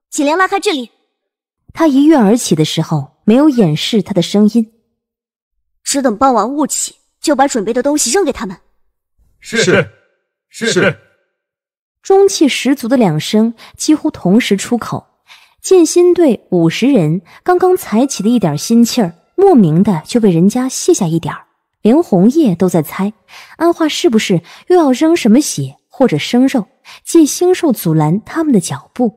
尽量拉开距离。他一跃而起的时候，没有掩饰他的声音，只等傍晚雾起，就把准备的东西扔给他们。是是是！中气十足的两声几乎同时出口，剑心队五十人刚刚才起的一点心气儿，莫名的就被人家卸下一点儿。连红叶都在猜，安化是不是又要扔什么血或者生肉，借星兽阻拦他们的脚步？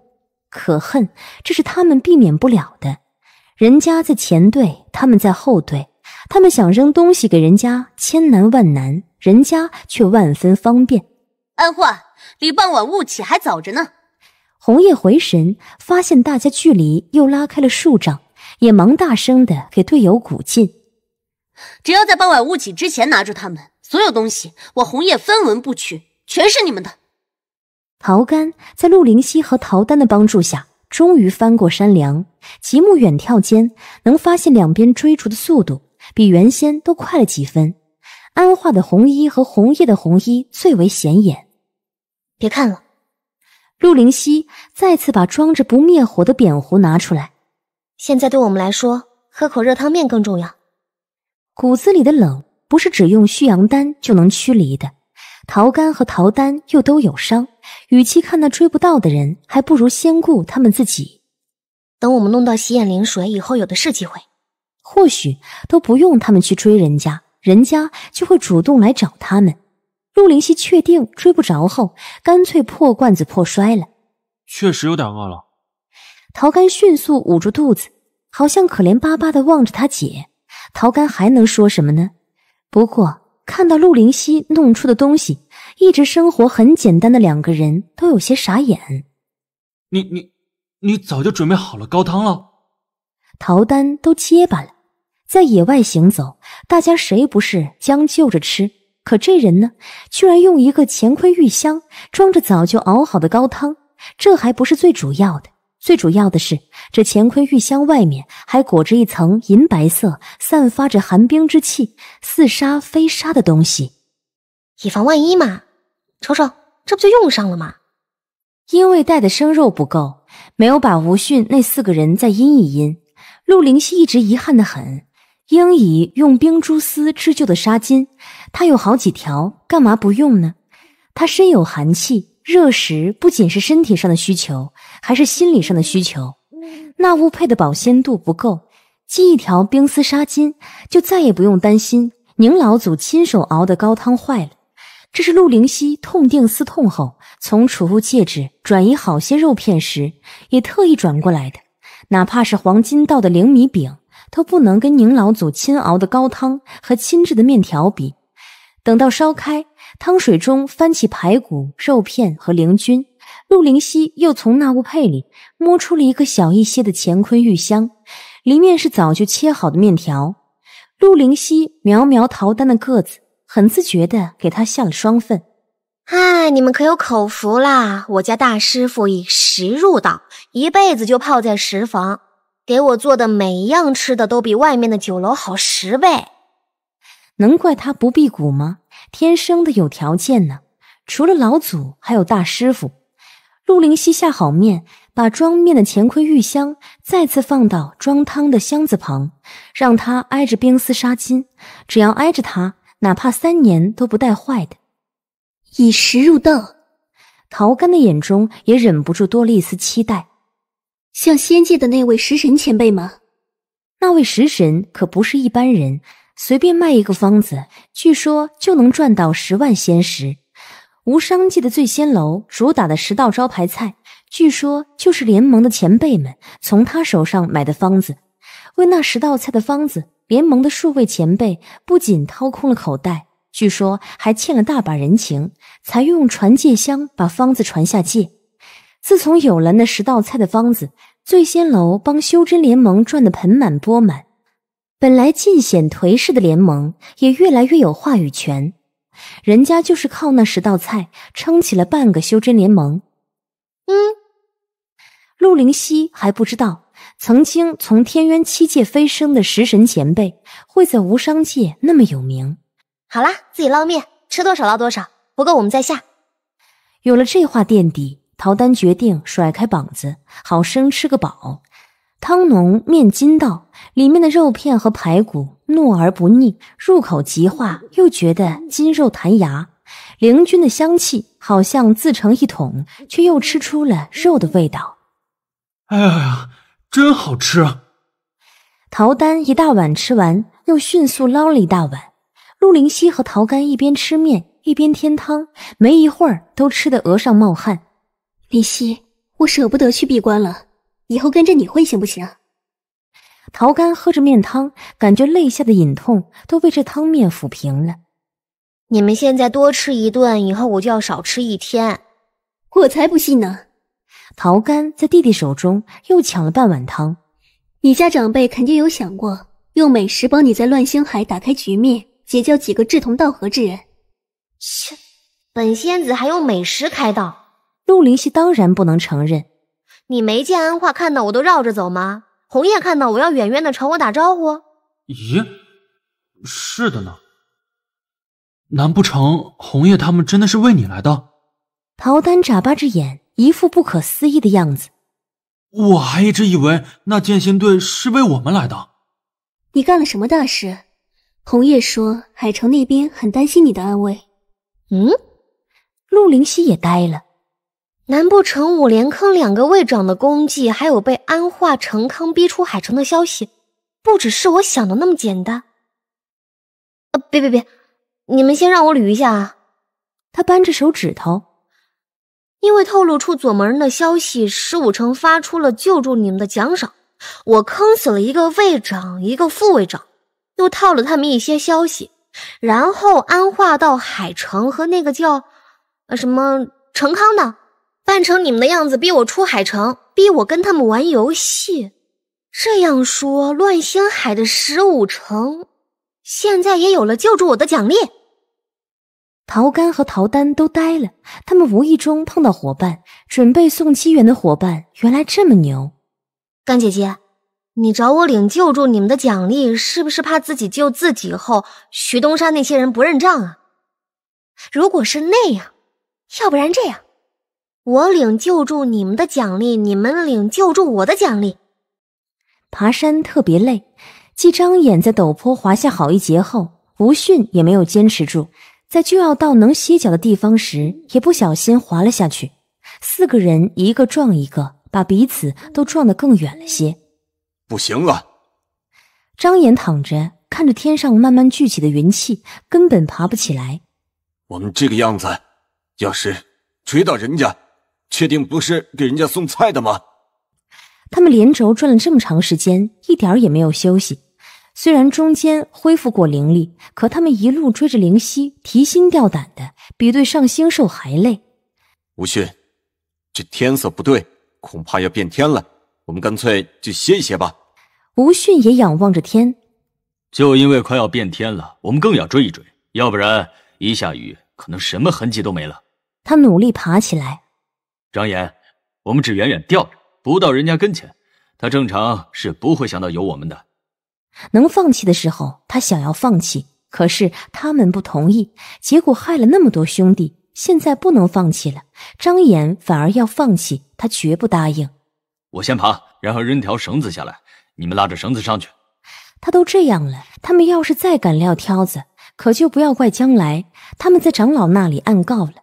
可恨，这是他们避免不了的。人家在前队，他们在后队，他们想扔东西给人家，千难万难，人家却万分方便。安化，离傍晚雾起还早着呢。红叶回神，发现大家距离又拉开了数丈，也忙大声的给队友鼓劲。只要在傍晚雾起之前拿住他们，所有东西我红叶分文不取，全是你们的。陶干在陆灵溪和陶丹的帮助下，终于翻过山梁，极目远眺间，能发现两边追逐的速度比原先都快了几分。安化的红衣和红叶的红衣最为显眼。别看了，陆灵溪再次把装着不灭火的扁壶拿出来。现在对我们来说，喝口热汤面更重要。骨子里的冷，不是只用续阳丹就能驱离的。陶干和陶丹又都有伤，与其看那追不到的人，还不如先顾他们自己。等我们弄到洗眼灵水，以后有的是机会。或许都不用他们去追人家，人家就会主动来找他们。陆灵溪确定追不着后，干脆破罐子破摔了。确实有点饿了。陶干迅速捂住肚子，好像可怜巴巴地望着他姐。陶干还能说什么呢？不过看到陆灵溪弄出的东西，一直生活很简单的两个人都有些傻眼。你你你，早就准备好了高汤了？陶丹都结巴了。在野外行走，大家谁不是将就着吃？可这人呢，居然用一个乾坤玉箱装着早就熬好的高汤，这还不是最主要的。最主要的是，这乾坤玉箱外面还裹着一层银白色，散发着寒冰之气，似纱非纱的东西，以防万一嘛。瞅瞅，这不就用上了吗？因为带的生肉不够，没有把吴迅那四个人再阴一阴。陆灵溪一直遗憾的很。应以用冰珠丝织就的纱巾，她有好几条，干嘛不用呢？她身有寒气，热食不仅是身体上的需求。还是心理上的需求。那物配的保鲜度不够，系一条冰丝纱巾，就再也不用担心宁老祖亲手熬的高汤坏了。这是陆灵溪痛定思痛后，从储物戒指转移好些肉片时，也特意转过来的。哪怕是黄金道的灵米饼，都不能跟宁老祖亲熬的高汤和亲制的面条比。等到烧开，汤水中翻起排骨、肉片和灵菌。陆灵熙又从那物佩里摸出了一个小一些的乾坤玉箱，里面是早就切好的面条。陆灵熙苗苗桃丹的个子，很自觉地给他下了双份。嗨，你们可有口福啦！我家大师傅以食入道，一辈子就泡在食房，给我做的每一样吃的都比外面的酒楼好十倍。能怪他不辟谷吗？天生的有条件呢。除了老祖，还有大师傅。陆灵溪下好面，把装面的乾坤玉箱再次放到装汤的箱子旁，让它挨着冰丝纱巾。只要挨着它，哪怕三年都不带坏的。以食入道，陶干的眼中也忍不住多了一丝期待。像仙界的那位食神前辈吗？那位食神可不是一般人，随便卖一个方子，据说就能赚到十万仙石。无商界的醉仙楼主打的十道招牌菜，据说就是联盟的前辈们从他手上买的方子。为那十道菜的方子，联盟的数位前辈不仅掏空了口袋，据说还欠了大把人情，才用传戒香把方子传下界。自从有了那十道菜的方子，醉仙楼帮修真联盟赚得盆满钵满，本来尽显颓势的联盟也越来越有话语权。人家就是靠那十道菜撑起了半个修真联盟。嗯，陆灵溪还不知道，曾经从天渊七界飞升的食神前辈会在无商界那么有名。好啦，自己捞面，吃多少捞多少，不够我们再下。有了这话垫底，陶丹决定甩开膀子，好生吃个饱。汤浓面筋道，里面的肉片和排骨糯而不腻，入口即化，又觉得筋肉弹牙。灵均的香气好像自成一桶，却又吃出了肉的味道。哎呀，真好吃！陶丹一大碗吃完，又迅速捞了一大碗。陆灵溪和陶干一边吃面一边添汤，没一会儿都吃得额上冒汗。灵溪，我舍不得去闭关了。以后跟着你混行不行？桃干喝着面汤，感觉肋下的隐痛都被这汤面抚平了。你们现在多吃一顿，以后我就要少吃一天，我才不信呢。桃干在弟弟手中又抢了半碗汤。你家长辈肯定有想过用美食帮你在乱星海打开局面，结交几个志同道合之人。切，本仙子还用美食开道？陆灵溪当然不能承认。你没见安化看到我都绕着走吗？红叶看到我要远远的朝我打招呼。咦，是的呢。难不成红叶他们真的是为你来的？陶丹眨巴着眼，一副不可思议的样子。我还一直以为那剑心队是为我们来的。你干了什么大事？红叶说海城那边很担心你的安危。嗯，陆灵溪也呆了。难不成我连坑两个卫长的功绩，还有被安化成康逼出海城的消息，不只是我想的那么简单？呃，别别别，你们先让我捋一下啊！他扳着手指头，因为透露出左门的消息，十五城发出了救助你们的奖赏。我坑死了一个卫长，一个副卫长，又套了他们一些消息，然后安化到海城和那个叫呃什么成康的。扮成你们的样子，逼我出海城，逼我跟他们玩游戏。这样说，乱星海的十五城现在也有了救助我的奖励。陶干和陶丹都呆了，他们无意中碰到伙伴，准备送机缘的伙伴原来这么牛。干姐姐，你找我领救助你们的奖励，是不是怕自己救自己后，徐东山那些人不认账啊？如果是那样，要不然这样。我领救助你们的奖励，你们领救助我的奖励。爬山特别累，继张眼在陡坡滑下好一截后，吴迅也没有坚持住，在就要到能歇脚的地方时，也不小心滑了下去。四个人一个撞一个，把彼此都撞得更远了些。不行了，张眼躺着看着天上慢慢聚起的云气，根本爬不起来。我们这个样子，要是追到人家。确定不是给人家送菜的吗？他们连轴转了这么长时间，一点儿也没有休息。虽然中间恢复过灵力，可他们一路追着灵犀，提心吊胆的，比对上星兽还累。吴迅，这天色不对，恐怕要变天了。我们干脆就歇一歇吧。吴迅也仰望着天，就因为快要变天了，我们更要追一追，要不然一下雨，可能什么痕迹都没了。他努力爬起来。张岩，我们只远远吊着，不到人家跟前，他正常是不会想到有我们的。能放弃的时候，他想要放弃，可是他们不同意，结果害了那么多兄弟。现在不能放弃了，张岩反而要放弃，他绝不答应。我先爬，然后扔条绳子下来，你们拉着绳子上去。他都这样了，他们要是再敢撂挑子，可就不要怪将来他们在长老那里暗告了。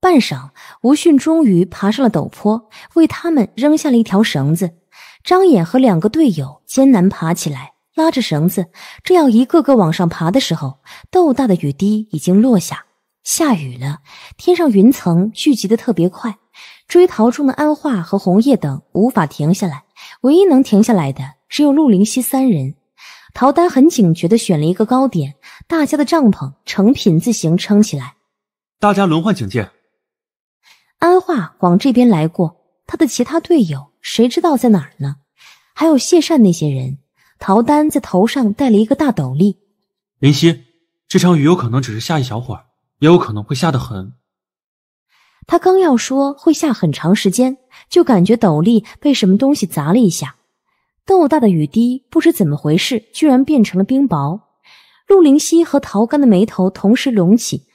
半晌，吴迅终于爬上了陡坡，为他们扔下了一条绳子。张眼和两个队友艰难爬起来，拉着绳子。正要一个个往上爬的时候，豆大的雨滴已经落下，下雨了。天上云层聚集的特别快，追逃中的安化和红叶等无法停下来，唯一能停下来的只有陆灵溪三人。陶丹很警觉地选了一个高点，大家的帐篷成品字形撑起来，大家轮换警戒。安化往这边来过，他的其他队友谁知道在哪儿呢？还有谢善那些人。陶丹在头上戴了一个大斗笠。林夕，这场雨有可能只是下一小会儿，也有可能会下得很。他刚要说会下很长时间，就感觉斗笠被什么东西砸了一下。豆大的雨滴不知怎么回事，居然变成了冰雹。陆灵夕和陶干的眉头同时隆起。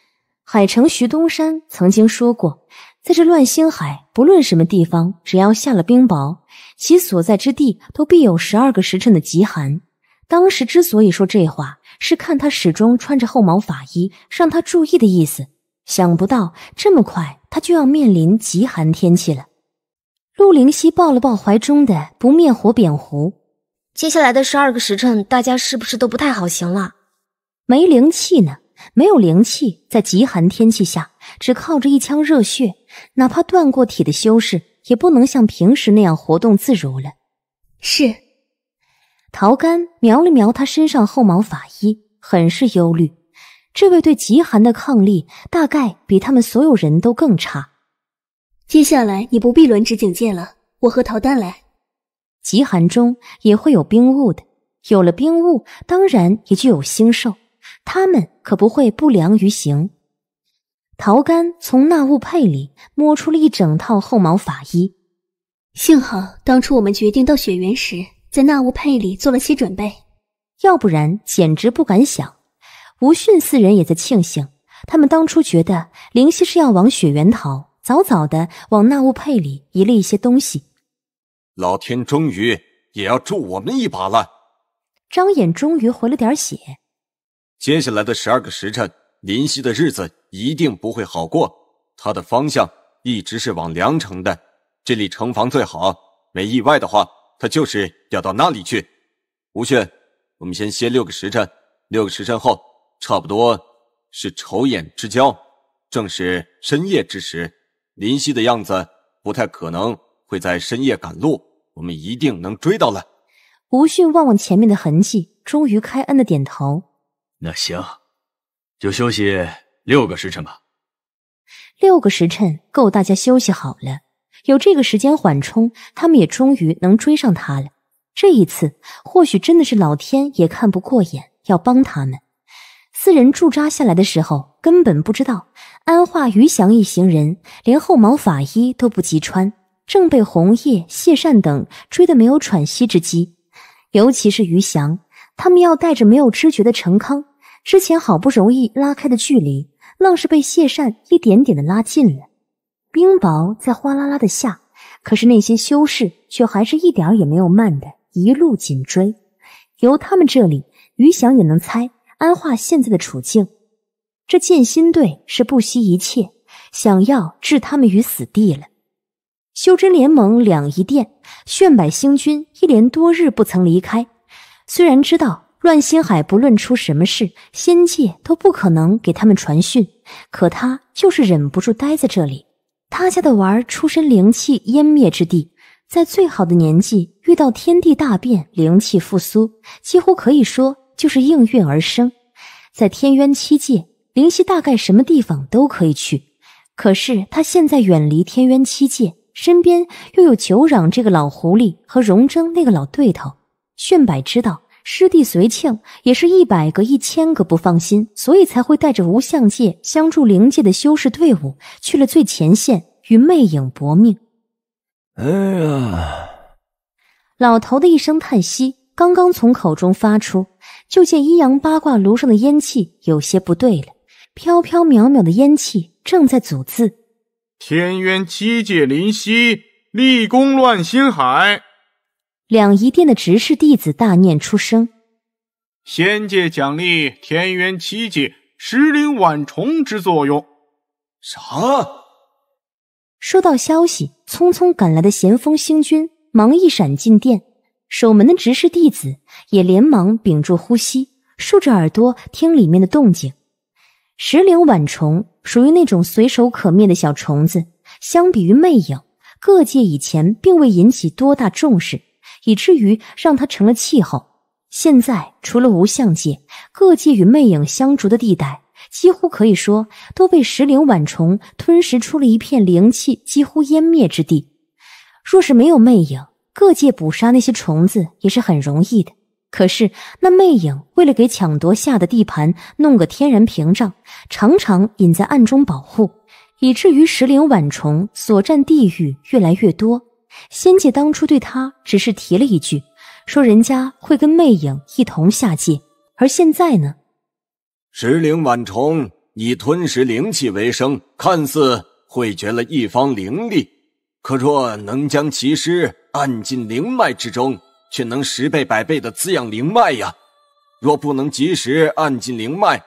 海城徐东山曾经说过。在这乱星海，不论什么地方，只要下了冰雹，其所在之地都必有十二个时辰的极寒。当时之所以说这话，是看他始终穿着厚毛法衣，让他注意的意思。想不到这么快，他就要面临极寒天气了。陆灵溪抱了抱怀中的不灭火扁壶，接下来的十二个时辰，大家是不是都不太好行了？没灵气呢，没有灵气，在极寒天气下，只靠着一腔热血。哪怕断过体的修士，也不能像平时那样活动自如了。是，陶干瞄了瞄他身上厚毛法衣，很是忧虑。这位对极寒的抗力，大概比他们所有人都更差。接下来你不必轮值警戒了，我和陶丹来。极寒中也会有冰雾的，有了冰雾，当然也就有星兽，他们可不会不良于行。陶干从纳物佩里摸出了一整套厚毛法衣，幸好当初我们决定到雪原时，在纳物佩里做了些准备，要不然简直不敢想。吴迅四人也在庆幸，他们当初觉得灵犀是要往雪原逃，早早的往纳物佩里移了一些东西。老天终于也要助我们一把了，张眼终于回了点血。接下来的十二个时辰。林夕的日子一定不会好过，他的方向一直是往凉城的，这里城防最好，没意外的话，他就是要到那里去。吴迅，我们先歇六个时辰，六个时辰后，差不多是仇眼之交，正是深夜之时。林夕的样子不太可能会在深夜赶路，我们一定能追到了。吴迅望望前面的痕迹，终于开恩的点头。那行。就休息六个时辰吧。六个时辰够大家休息好了，有这个时间缓冲，他们也终于能追上他了。这一次，或许真的是老天也看不过眼，要帮他们。四人驻扎下来的时候，根本不知道安化、余翔一行人连厚毛法衣都不及穿，正被红叶、谢善等追得没有喘息之机。尤其是余翔，他们要带着没有知觉的陈康。之前好不容易拉开的距离，愣是被谢善一点点的拉近了。冰雹在哗啦啦的下，可是那些修士却还是一点也没有慢的，一路紧追。由他们这里，余翔也能猜安化现在的处境。这剑心队是不惜一切，想要置他们于死地了。修真联盟两仪殿，炫百星君一连多日不曾离开，虽然知道。乱心海不论出什么事，仙界都不可能给他们传讯。可他就是忍不住待在这里。他家的娃出身灵气湮灭之地，在最好的年纪遇到天地大变，灵气复苏，几乎可以说就是应运而生。在天渊七界，灵犀大概什么地方都可以去。可是他现在远离天渊七界，身边又有九壤这个老狐狸和荣征那个老对头，炫柏知道。师弟随庆也是一百个、一千个不放心，所以才会带着无相界相助灵界的修士队伍去了最前线，与魅影搏命。哎呀！老头的一声叹息刚刚从口中发出，就见阴阳八卦炉上的烟气有些不对了，飘飘渺渺的烟气正在组字：天渊七界临犀，立功乱星海。两仪殿的执事弟子大念出声：“仙界奖励天园七界石灵晚虫之作用。”啥？收到消息，匆匆赶来的咸丰星君忙一闪进殿，守门的执事弟子也连忙屏住呼吸，竖着耳朵听里面的动静。石灵晚虫属于那种随手可灭的小虫子，相比于魅影，各界以前并未引起多大重视。以至于让它成了气候。现在，除了无相界，各界与魅影相逐的地带，几乎可以说都被石灵晚虫吞食出了一片灵气几乎湮灭之地。若是没有魅影，各界捕杀那些虫子也是很容易的。可是，那魅影为了给抢夺下的地盘弄个天然屏障，常常隐在暗中保护，以至于石灵晚虫所占地域越来越多。仙界当初对他只是提了一句，说人家会跟魅影一同下界，而现在呢？石灵螨虫以吞食灵气为生，看似汇绝了一方灵力，可若能将其尸按进灵脉之中，却能十倍百倍的滋养灵脉呀。若不能及时按进灵脉，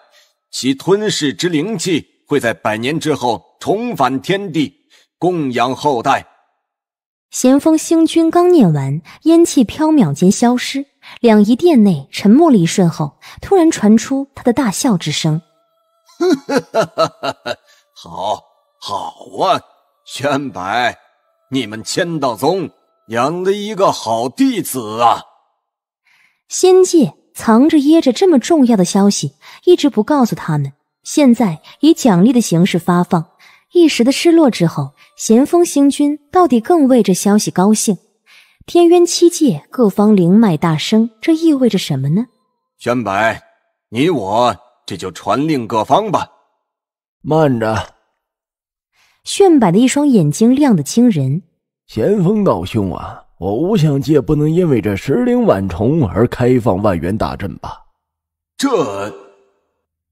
其吞噬之灵气会在百年之后重返天地，供养后代。咸丰星君刚念完，烟气飘渺间消失。两仪殿内沉默了一瞬后，突然传出他的大笑之声：“ 好，好啊，宣白，你们千道宗养的一个好弟子啊！”仙界藏着掖着这么重要的消息，一直不告诉他们，现在以奖励的形式发放。一时的失落之后，咸丰星君到底更为这消息高兴。天渊七界各方灵脉大升，这意味着什么呢？玄白，你我这就传令各方吧。慢着，玄白的一双眼睛亮得惊人。咸丰道兄啊，我无相界不能因为这十灵万重而开放万源大阵吧？这，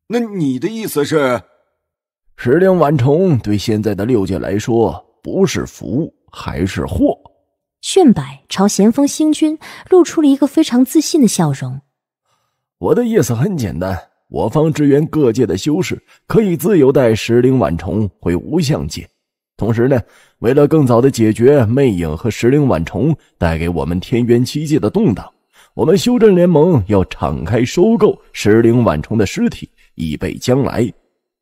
那你的意思是？石灵晚虫对现在的六界来说，不是福还是祸？炫白朝咸丰星君露出了一个非常自信的笑容。我的意思很简单，我方支援各界的修士可以自由带石灵晚虫回无相界。同时呢，为了更早的解决魅影和石灵晚虫带给我们天元七界的动荡，我们修真联盟要敞开收购石灵晚虫的尸体，以备将来。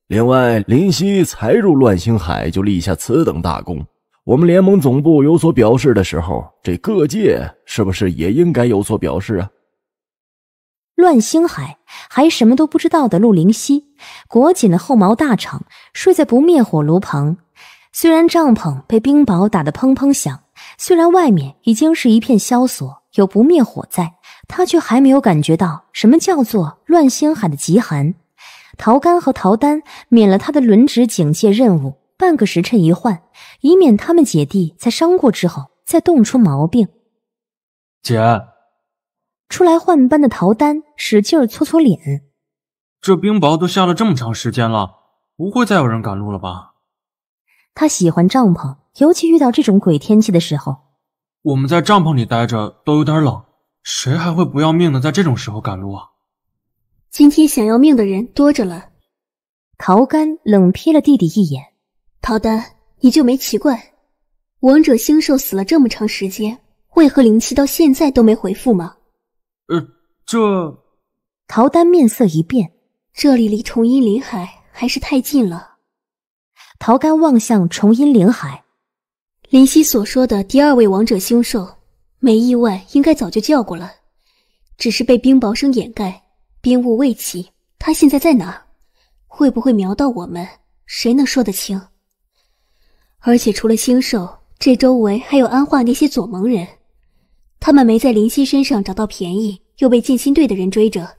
另外，林夕才入乱星海就立下此等大功，我们联盟总部有所表示的时候，这各界是不是也应该有所表示啊？乱星海还什么都不知道的陆灵夕裹紧了厚毛大氅，睡在不灭火炉旁。虽然帐篷被冰雹打得砰砰响，虽然外面已经是一片萧索，有不灭火在，他却还没有感觉到什么叫做乱星海的极寒。陶干和陶丹免了他的轮值警戒任务，半个时辰一换，以免他们姐弟在伤过之后再动出毛病。姐，出来换班的陶丹使劲儿搓搓脸。这冰雹都下了这么长时间了，不会再有人赶路了吧？他喜欢帐篷，尤其遇到这种鬼天气的时候，我们在帐篷里待着都有点冷，谁还会不要命的在这种时候赶路啊？今天想要命的人多着了。陶干冷瞥了弟弟一眼：“陶丹，你就没奇怪，王者星兽死了这么长时间，为何灵气到现在都没回复吗？”“呃，这……”陶丹面色一变：“这里离重阴林海还是太近了。”陶干望向重阴林海：“林夕所说的第二位王者星兽，没意外应该早就叫过了，只是被冰雹声掩盖。”兵雾未起，他现在在哪？会不会瞄到我们？谁能说得清？而且除了星兽，这周围还有安化那些左盟人，他们没在林夕身上找到便宜，又被剑心队的人追着，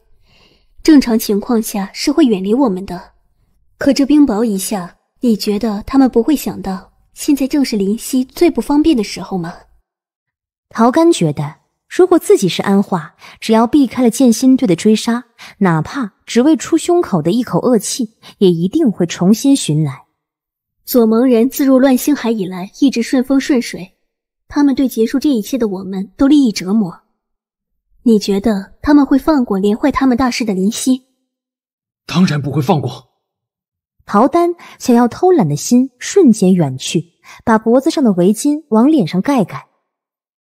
正常情况下是会远离我们的。可这冰雹一下，你觉得他们不会想到，现在正是林夕最不方便的时候吗？陶干觉得。如果自己是安化，只要避开了剑心队的追杀，哪怕只为出胸口的一口恶气，也一定会重新寻来。左盟人自入乱星海以来，一直顺风顺水，他们对结束这一切的我们都利益折磨。你觉得他们会放过连坏他们大事的林夕？当然不会放过。陶丹想要偷懒的心瞬间远去，把脖子上的围巾往脸上盖盖。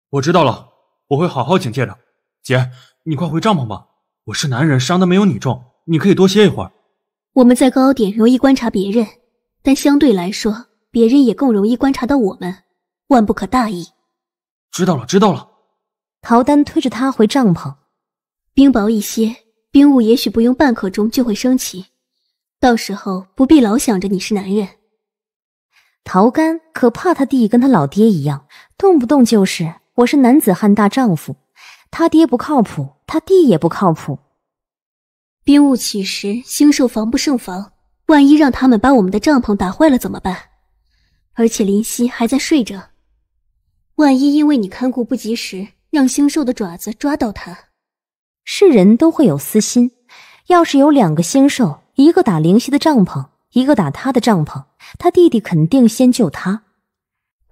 我知道了。我会好好警戒的，姐，你快回帐篷吧。我是男人，伤的没有你重，你可以多歇一会儿。我们在高点容易观察别人，但相对来说，别人也更容易观察到我们，万不可大意。知道了，知道了。陶丹推着他回帐篷。冰薄一些，冰雾也许不用半刻钟就会升起，到时候不必老想着你是男人。陶干可怕，他弟跟他老爹一样，动不动就是。我是男子汉大丈夫，他爹不靠谱，他弟也不靠谱。冰雾起时，星兽防不胜防，万一让他们把我们的帐篷打坏了怎么办？而且林夕还在睡着，万一因为你看顾不及时，让星兽的爪子抓到他，是人都会有私心。要是有两个星兽，一个打灵犀的帐篷，一个打他的帐篷，他弟弟肯定先救他。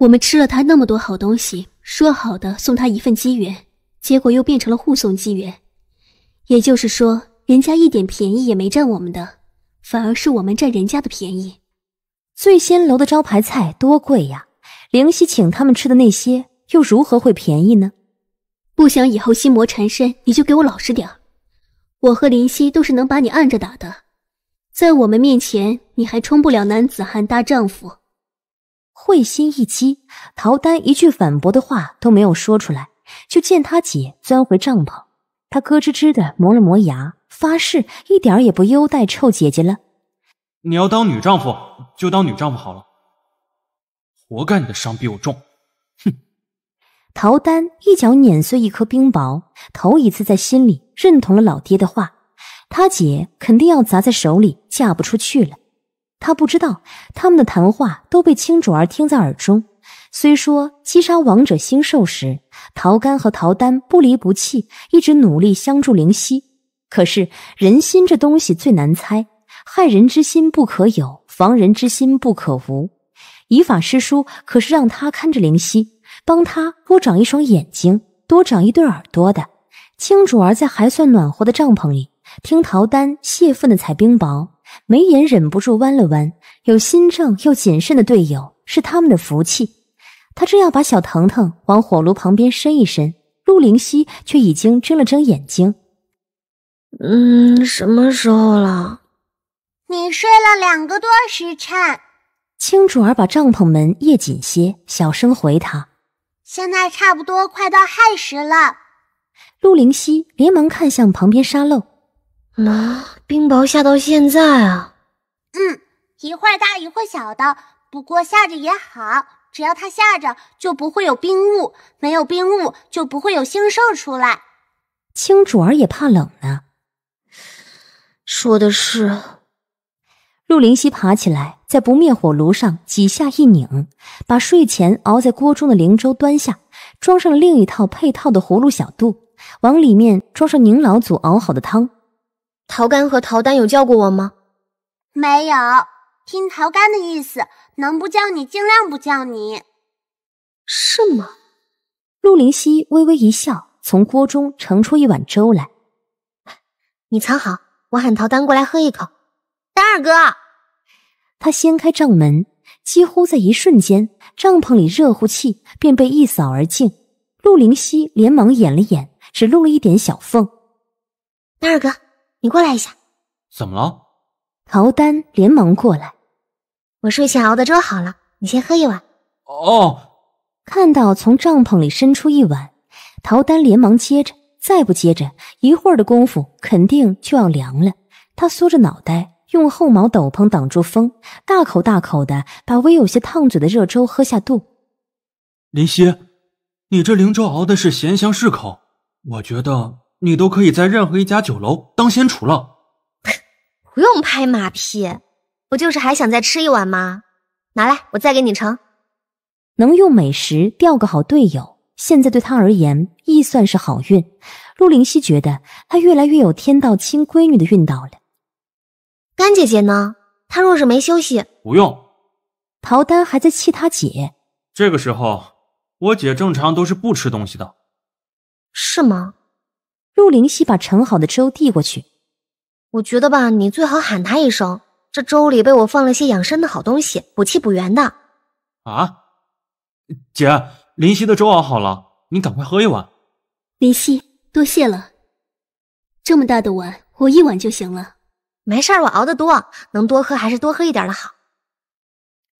我们吃了他那么多好东西，说好的送他一份机缘，结果又变成了护送机缘。也就是说，人家一点便宜也没占我们的，反而是我们占人家的便宜。醉仙楼的招牌菜多贵呀，灵溪请他们吃的那些又如何会便宜呢？不想以后心魔缠身，你就给我老实点我和林夕都是能把你按着打的，在我们面前你还充不了男子汉大丈夫。会心一击，陶丹一句反驳的话都没有说出来，就见他姐钻回帐篷。他咯吱吱的磨了磨牙，发誓一点也不优待臭姐姐了。你要当女丈夫，就当女丈夫好了，活该你的伤比我重。哼！陶丹一脚碾碎一颗冰雹，头一次在心里认同了老爹的话。他姐肯定要砸在手里，嫁不出去了。他不知道，他们的谈话都被青竹儿听在耳中。虽说击杀王者星兽时，陶干和陶丹不离不弃，一直努力相助灵犀。可是人心这东西最难猜，害人之心不可有，防人之心不可无。以法师叔可是让他看着灵犀，帮他多长一双眼睛，多长一对耳朵的。青竹儿在还算暖和的帐篷里，听陶丹泄愤的踩冰雹。眉眼忍不住弯了弯，有心正又谨慎的队友是他们的福气。他正要把小腾腾往火炉旁边伸一伸，陆灵溪却已经睁了睁眼睛：“嗯，什么时候了？你睡了两个多时辰。”青竹儿把帐篷门掖紧些，小声回他：“现在差不多快到亥时了。”陆灵溪连忙看向旁边沙漏。啊！冰雹下到现在啊！嗯，一会儿大一会儿小的，不过下着也好，只要它下着，就不会有冰雾，没有冰雾就不会有星兽出来。青主儿也怕冷呢。说的是。陆灵溪爬起来，在不灭火炉上几下一拧，把睡前熬在锅中的灵粥端下，装上另一套配套的葫芦小肚，往里面装上宁老祖熬好的汤。陶干和陶丹有叫过我吗？没有，听陶干的意思，能不叫你尽量不叫你，是吗？陆灵溪微微一笑，从锅中盛出一碗粥来，你藏好，我喊陶丹过来喝一口。丹二哥，他掀开帐门，几乎在一瞬间，帐篷里热乎气便被一扫而净。陆灵溪连忙掩了掩，只露了一点小缝。丹二哥。你过来一下，怎么了？陶丹连忙过来，我睡前熬的粥好了，你先喝一碗。哦，看到从帐篷里伸出一碗，陶丹连忙接着，再不接着，一会儿的功夫肯定就要凉了。他缩着脑袋，用厚毛斗篷挡住风，大口大口的把微有些烫嘴的热粥喝下肚。林夕，你这灵粥熬的是咸香适口，我觉得。你都可以在任何一家酒楼当先厨了，不用拍马屁，不就是还想再吃一碗吗？拿来，我再给你盛。能用美食钓个好队友，现在对他而言亦算是好运。陆灵熙觉得他越来越有天道亲闺女的运道了。干姐姐呢？她若是没休息，不用。陶丹还在气他姐。这个时候，我姐正常都是不吃东西的，是吗？陆灵溪把盛好的粥递过去，我觉得吧，你最好喊他一声。这粥里被我放了些养生的好东西，补气补元的。啊，姐，灵夕的粥熬好了，你赶快喝一碗。灵夕，多谢了。这么大的碗，我一碗就行了。没事我熬的多，能多喝还是多喝一点的好。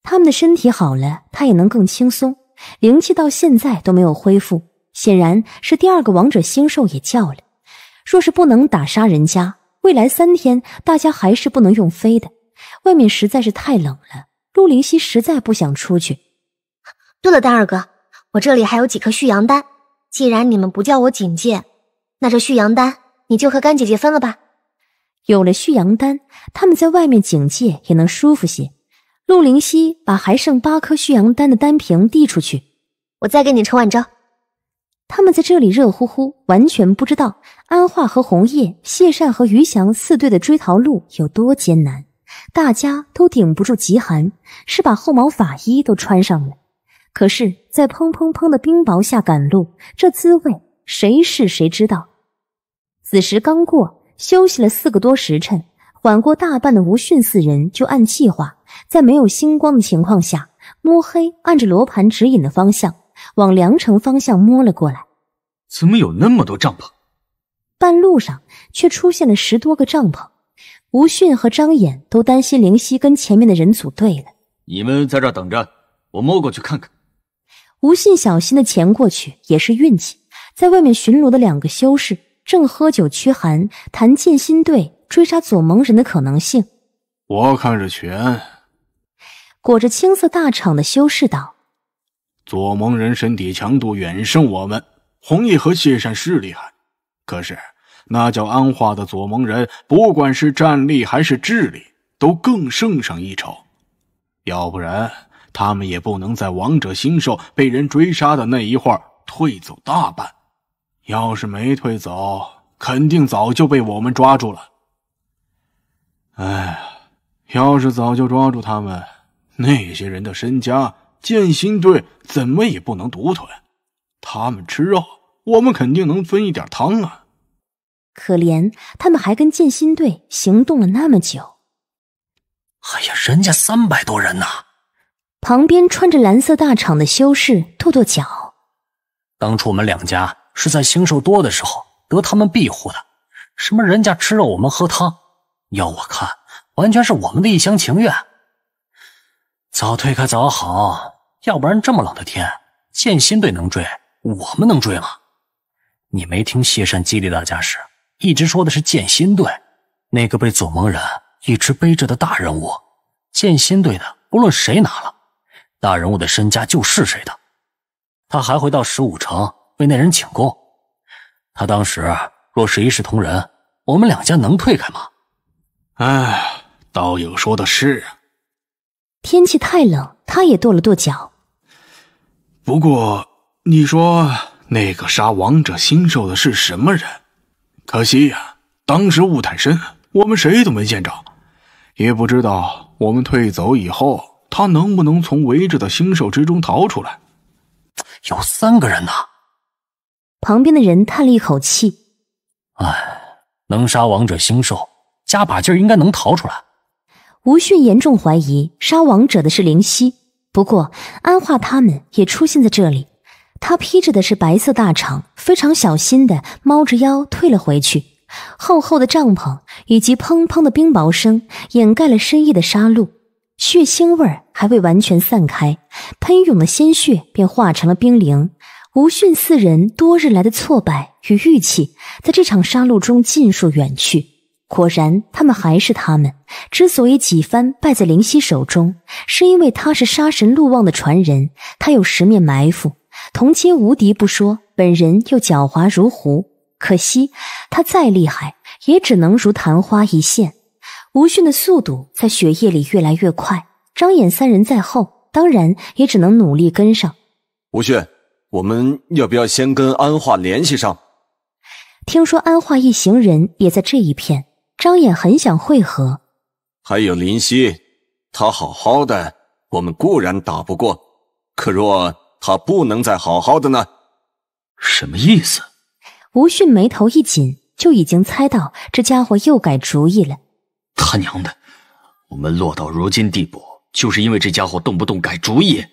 他们的身体好了，他也能更轻松。灵气到现在都没有恢复。显然是第二个王者星兽也叫了。若是不能打杀人家，未来三天大家还是不能用飞的。外面实在是太冷了，陆灵溪实在不想出去。对了，丹二哥，我这里还有几颗旭阳丹。既然你们不叫我警戒，那这旭阳丹你就和干姐姐分了吧。有了旭阳丹，他们在外面警戒也能舒服些。陆灵溪把还剩八颗旭阳丹的丹瓶递出去，我再给你盛碗粥。他们在这里热乎乎，完全不知道安化和红叶、谢善和余翔四队的追逃路有多艰难。大家都顶不住极寒，是把厚毛法衣都穿上了。可是，在砰砰砰的冰雹下赶路，这滋味谁是谁知道。子时刚过，休息了四个多时辰，缓过大半的吴迅四人就按计划，在没有星光的情况下，摸黑按着罗盘指引的方向。往凉城方向摸了过来，怎么有那么多帐篷？半路上却出现了十多个帐篷，吴迅和张衍都担心灵犀跟前面的人组队了。你们在这等着，我摸过去看看。吴信小心的潜过去，也是运气。在外面巡逻的两个修士正喝酒驱寒，谈剑心队追杀左盟人的可能性。我看着全裹着青色大氅的修士道。左盟人身体强度远胜我们，红毅和谢山是厉害，可是那叫安化的左盟人，不管是战力还是智力，都更胜上一筹。要不然，他们也不能在王者星兽被人追杀的那一会儿退走大半。要是没退走，肯定早就被我们抓住了。哎，要是早就抓住他们，那些人的身家……剑心队怎么也不能独吞，他们吃肉，我们肯定能分一点汤啊！可怜他们还跟剑心队行动了那么久。哎呀，人家三百多人呢！旁边穿着蓝色大氅的修士跺跺脚：“当初我们两家是在星兽多的时候得他们庇护的，什么人家吃肉，我们喝汤，要我看，完全是我们的—一厢情愿。早推开早好。”要不然这么冷的天，剑心队能追，我们能追吗？你没听谢善激励大家时，一直说的是剑心队，那个被左盟人一直背着的大人物。剑心队的不论谁拿了，大人物的身家就是谁的，他还会到十五城为那人请功。他当时若是一视同仁，我们两家能退开吗？哎，道友说的是。天气太冷，他也跺了跺脚。不过，你说那个杀王者星兽的是什么人？可惜呀，当时雾太深，我们谁都没见着，也不知道我们退走以后，他能不能从围着的星兽之中逃出来。有三个人呢。旁边的人叹了一口气：“哎，能杀王者星兽，加把劲儿应该能逃出来。”吴迅严重怀疑杀王者的是灵犀。不过，安化他们也出现在这里。他披着的是白色大氅，非常小心地猫着腰退了回去。厚厚的帐篷以及砰砰的冰雹声掩盖了深夜的杀戮，血腥味儿还未完全散开，喷涌的鲜血便化成了冰凌。吴迅四人多日来的挫败与郁气，在这场杀戮中尽数远去。果然，他们还是他们。之所以几番败在灵犀手中，是因为他是杀神陆望的传人，他有十面埋伏，同阶无敌不说，本人又狡猾如狐。可惜，他再厉害，也只能如昙花一现。吴迅的速度在血液里越来越快，张衍三人在后，当然也只能努力跟上。吴迅，我们要不要先跟安化联系上？听说安化一行人也在这一片。张眼很想会合，还有林夕，他好好的，我们固然打不过，可若他不能再好好的呢？什么意思？吴迅眉头一紧，就已经猜到这家伙又改主意了。他娘的，我们落到如今地步，就是因为这家伙动不动改主意。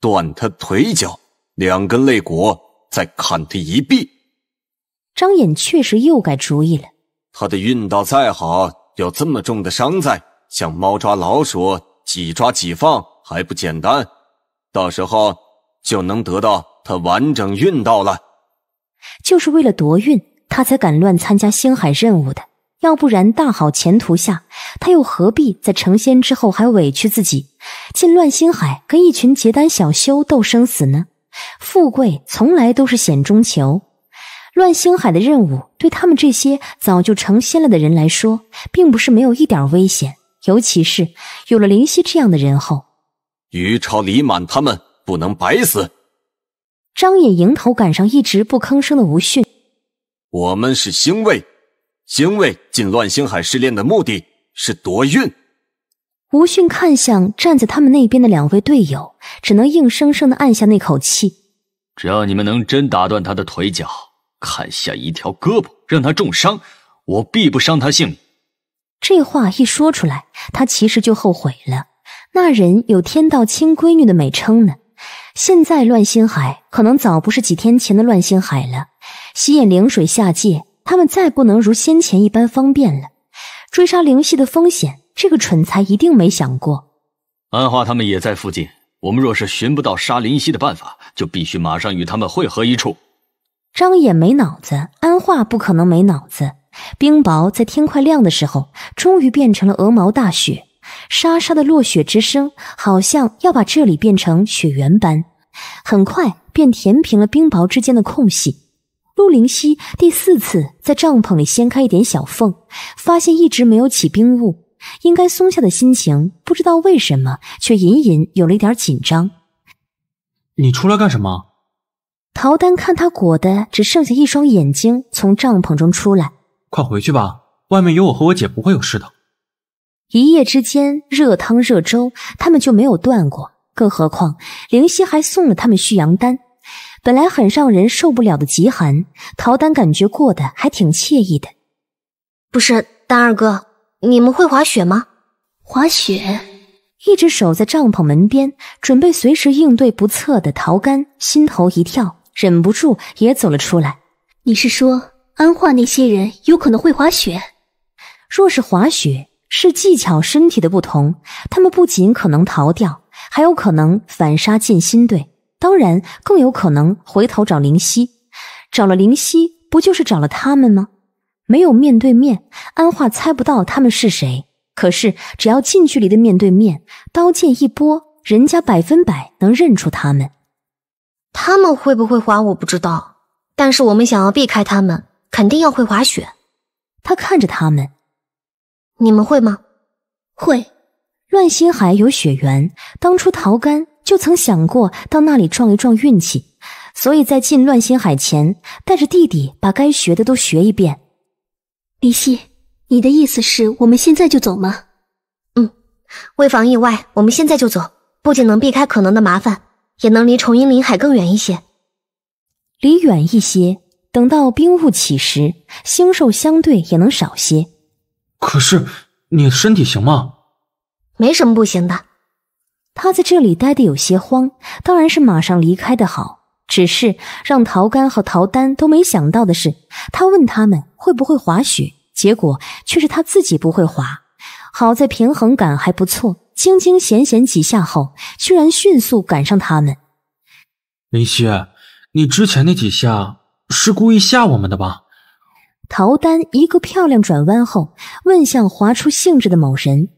断他腿脚，两根肋骨，再砍他一臂。张眼确实又改主意了。他的运道再好，有这么重的伤在，像猫抓老鼠，几抓几放还不简单？到时候就能得到他完整运道了。就是为了夺运，他才敢乱参加星海任务的。要不然，大好前途下，他又何必在成仙之后还委屈自己，进乱星海跟一群结丹小修斗生死呢？富贵从来都是险中求。乱星海的任务，对他们这些早就成仙了的人来说，并不是没有一点危险。尤其是有了灵犀这样的人后，于超、李满他们不能白死。张野迎头赶上，一直不吭声的吴迅，我们是星卫，星卫进乱星海试炼的目的是夺运。吴迅看向站在他们那边的两位队友，只能硬生生的按下那口气。只要你们能真打断他的腿脚。砍下一条胳膊，让他重伤，我必不伤他性命。这话一说出来，他其实就后悔了。那人有“天道亲闺女”的美称呢。现在乱星海可能早不是几天前的乱星海了。吸引灵水下界，他们再不能如先前一般方便了。追杀灵犀的风险，这个蠢才一定没想过。安化他们也在附近，我们若是寻不到杀灵犀的办法，就必须马上与他们会合一处。张也没脑子，安化不可能没脑子。冰雹在天快亮的时候，终于变成了鹅毛大雪，沙沙的落雪之声，好像要把这里变成雪原般。很快便填平了冰雹之间的空隙。陆灵溪第四次在帐篷里掀开一点小缝，发现一直没有起冰雾。应该松下的心情，不知道为什么，却隐隐有了一点紧张。你出来干什么？陶丹看他裹的只剩下一双眼睛，从帐篷中出来，快回去吧，外面有我和我姐，不会有事的。一夜之间，热汤热粥，他们就没有断过。更何况灵犀还送了他们续阳丹。本来很让人受不了的极寒，陶丹感觉过得还挺惬意的。不是，丹二哥，你们会滑雪吗？滑雪。一直守在帐篷门边，准备随时应对不测的陶干，心头一跳。忍不住也走了出来。你是说安化那些人有可能会滑雪？若是滑雪，是技巧、身体的不同，他们不仅可能逃掉，还有可能反杀剑心队。当然，更有可能回头找灵犀。找了灵犀，不就是找了他们吗？没有面对面，安化猜不到他们是谁。可是，只要近距离的面对面，刀剑一拨，人家百分百能认出他们。他们会不会滑我不知道，但是我们想要避开他们，肯定要会滑雪。他看着他们，你们会吗？会。乱心海有雪缘，当初逃干就曾想过到那里撞一撞运气，所以在进乱心海前，带着弟弟把该学的都学一遍。李希，你的意思是我们现在就走吗？嗯，为防意外，我们现在就走，不仅能避开可能的麻烦。也能离重阴林海更远一些，离远一些，等到冰雾起时，星兽相对也能少些。可是你的身体行吗？没什么不行的。他在这里待得有些慌，当然是马上离开的好。只是让陶干和陶丹都没想到的是，他问他们会不会滑雪，结果却是他自己不会滑。好在平衡感还不错。惊惊险险几下后，居然迅速赶上他们。林夕，你之前那几下是故意吓我们的吧？陶丹一个漂亮转弯后，问向划出兴致的某人：“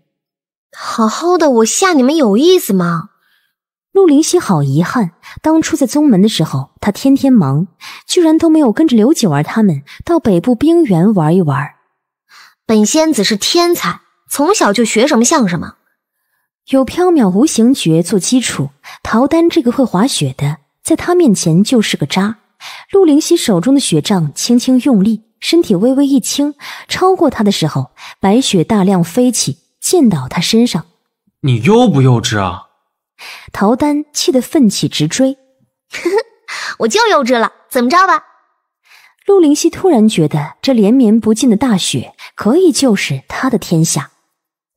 好好的，我吓你们有意思吗？”陆灵夕，好遗憾，当初在宗门的时候，他天天忙，居然都没有跟着刘姐儿他们到北部冰原玩一玩。本仙子是天才，从小就学什么像什么。有飘渺无形诀做基础，陶丹这个会滑雪的，在他面前就是个渣。陆灵溪手中的雪杖轻轻用力，身体微微一倾，超过他的时候，白雪大量飞起，溅到他身上。你幼不幼稚啊？陶丹气得奋起直追，我就幼稚了，怎么着吧？陆灵溪突然觉得，这连绵不尽的大雪可以就是他的天下。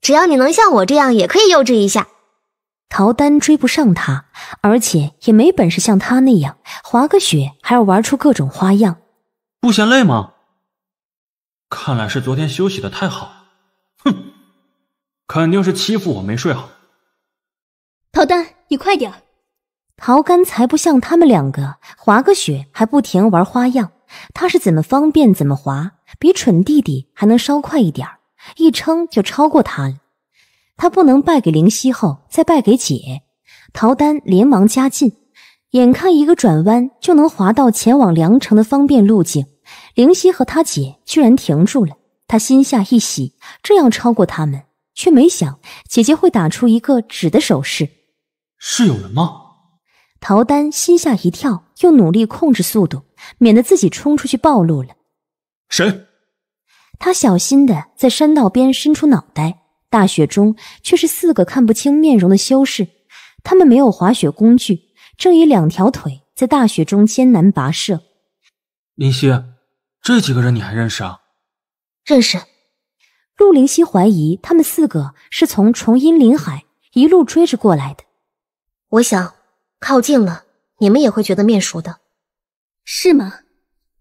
只要你能像我这样，也可以幼稚一下。陶丹追不上他，而且也没本事像他那样滑个雪还要玩出各种花样，不嫌累吗？看来是昨天休息的太好，哼，肯定是欺负我没睡好。陶丹，你快点！陶干才不像他们两个，滑个雪还不停玩花样，他是怎么方便怎么滑，比蠢弟弟还能稍快一点儿。一撑就超过他了，他不能败给灵犀后再败给姐。陶丹连忙加劲，眼看一个转弯就能滑到前往凉城的方便路径，灵犀和他姐居然停住了。他心下一喜，这样超过他们，却没想姐姐会打出一个指的手势。是有人吗？陶丹心下一跳，又努力控制速度，免得自己冲出去暴露了。谁？他小心的在山道边伸出脑袋，大雪中却是四个看不清面容的修士。他们没有滑雪工具，正以两条腿在大雪中艰难跋涉。林夕，这几个人你还认识啊？认识。陆灵夕怀疑他们四个是从重阴林海一路追着过来的。我想，靠近了你们也会觉得面熟的，是吗？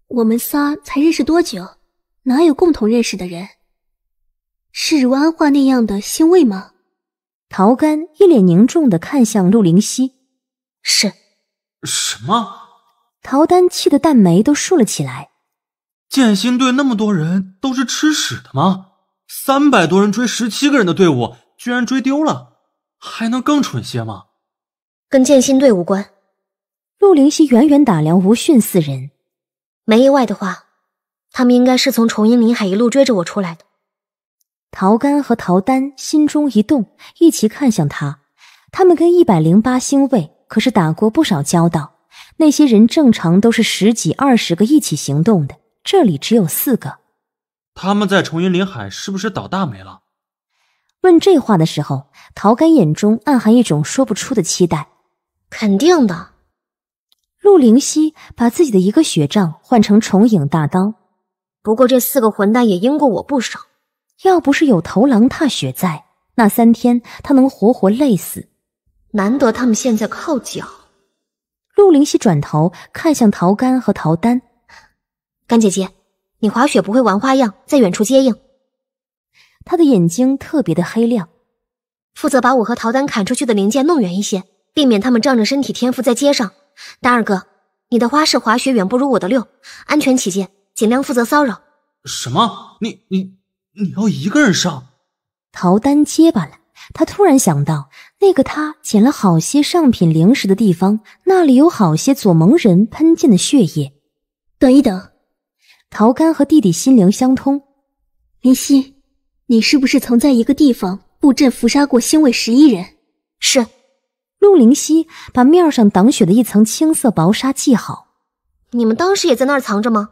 我们仨才认识多久？哪有共同认识的人？是如安化那样的姓魏吗？陶干一脸凝重的看向陆灵熙，是。什么？陶丹气的淡眉都竖了起来。剑心队那么多人都是吃屎的吗？三百多人追十七个人的队伍，居然追丢了，还能更蠢些吗？跟剑心队无关。陆灵熙远远打量吴迅四人，没意外的话。他们应该是从重影林海一路追着我出来的。陶干和陶丹心中一动，一齐看向他。他们跟一百零八星卫可是打过不少交道，那些人正常都是十几二十个一起行动的，这里只有四个。他们在重影林海是不是倒大霉了？问这话的时候，陶干眼中暗含一种说不出的期待。肯定的。陆灵溪把自己的一个雪杖换成重影大刀。不过这四个混蛋也阴过我不少，要不是有头狼踏雪在，那三天他能活活累死。难得他们现在靠脚。陆灵溪转头看向陶干和陶丹，干姐姐，你滑雪不会玩花样，在远处接应。他的眼睛特别的黑亮，负责把我和陶丹砍出去的零件弄远一些，避免他们仗着身体天赋在街上。丹二哥，你的花式滑雪远不如我的溜，安全起见。尽量负责骚扰。什么？你你你要一个人上？陶丹结巴了。他突然想到，那个他捡了好些上品灵石的地方，那里有好些左盟人喷溅的血液。等一等，陶干和弟弟心灵相通。林夕，你是不是曾在一个地方布阵伏杀过星卫十一人？是。陆林夕把面上挡雪的一层青色薄纱系好。你们当时也在那儿藏着吗？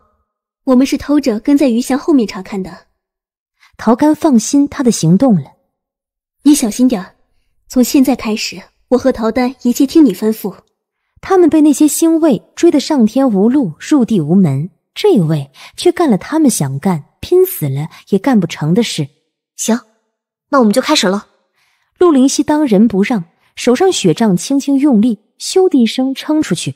我们是偷着跟在余翔后面查看的。陶干放心他的行动了，你小心点从现在开始，我和陶丹一切听你吩咐。他们被那些星卫追得上天无路，入地无门，这位却干了他们想干、拼死了也干不成的事。行，那我们就开始了。陆灵溪当仁不让，手上雪杖轻轻用力，咻的一声撑出去。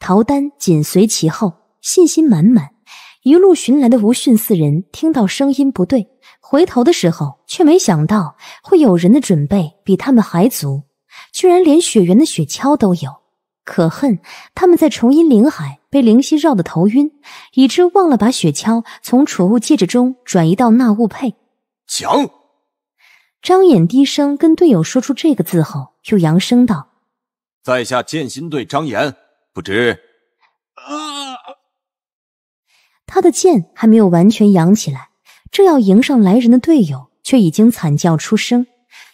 陶丹紧随其后，信心满满。一路寻来的吴迅四人听到声音不对，回头的时候却没想到会有人的准备比他们还足，居然连雪原的雪橇都有。可恨他们在重阴灵海被灵犀绕得头晕，以致忘了把雪橇从储物戒指中转移到纳物佩。讲。张眼低声跟队友说出这个字后，又扬声道：“在下剑心队张岩，不知。”他的剑还没有完全扬起来，正要迎上来人的队友却已经惨叫出声，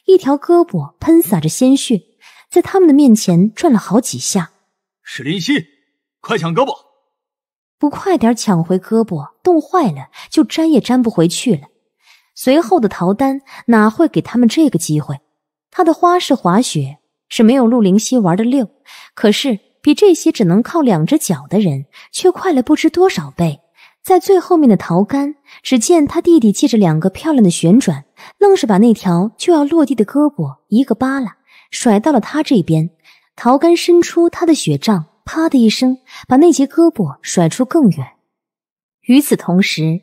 一条胳膊喷洒着鲜血，在他们的面前转了好几下。史林溪，快抢胳膊！不快点抢回胳膊，冻坏了就粘也粘不回去了。随后的陶丹哪会给他们这个机会？他的花式滑雪是没有陆林溪玩的溜，可是比这些只能靠两只脚的人却快了不知多少倍。在最后面的桃干，只见他弟弟借着两个漂亮的旋转，愣是把那条就要落地的胳膊一个扒拉，甩到了他这边。桃干伸出他的雪杖，啪的一声，把那截胳膊甩出更远。与此同时，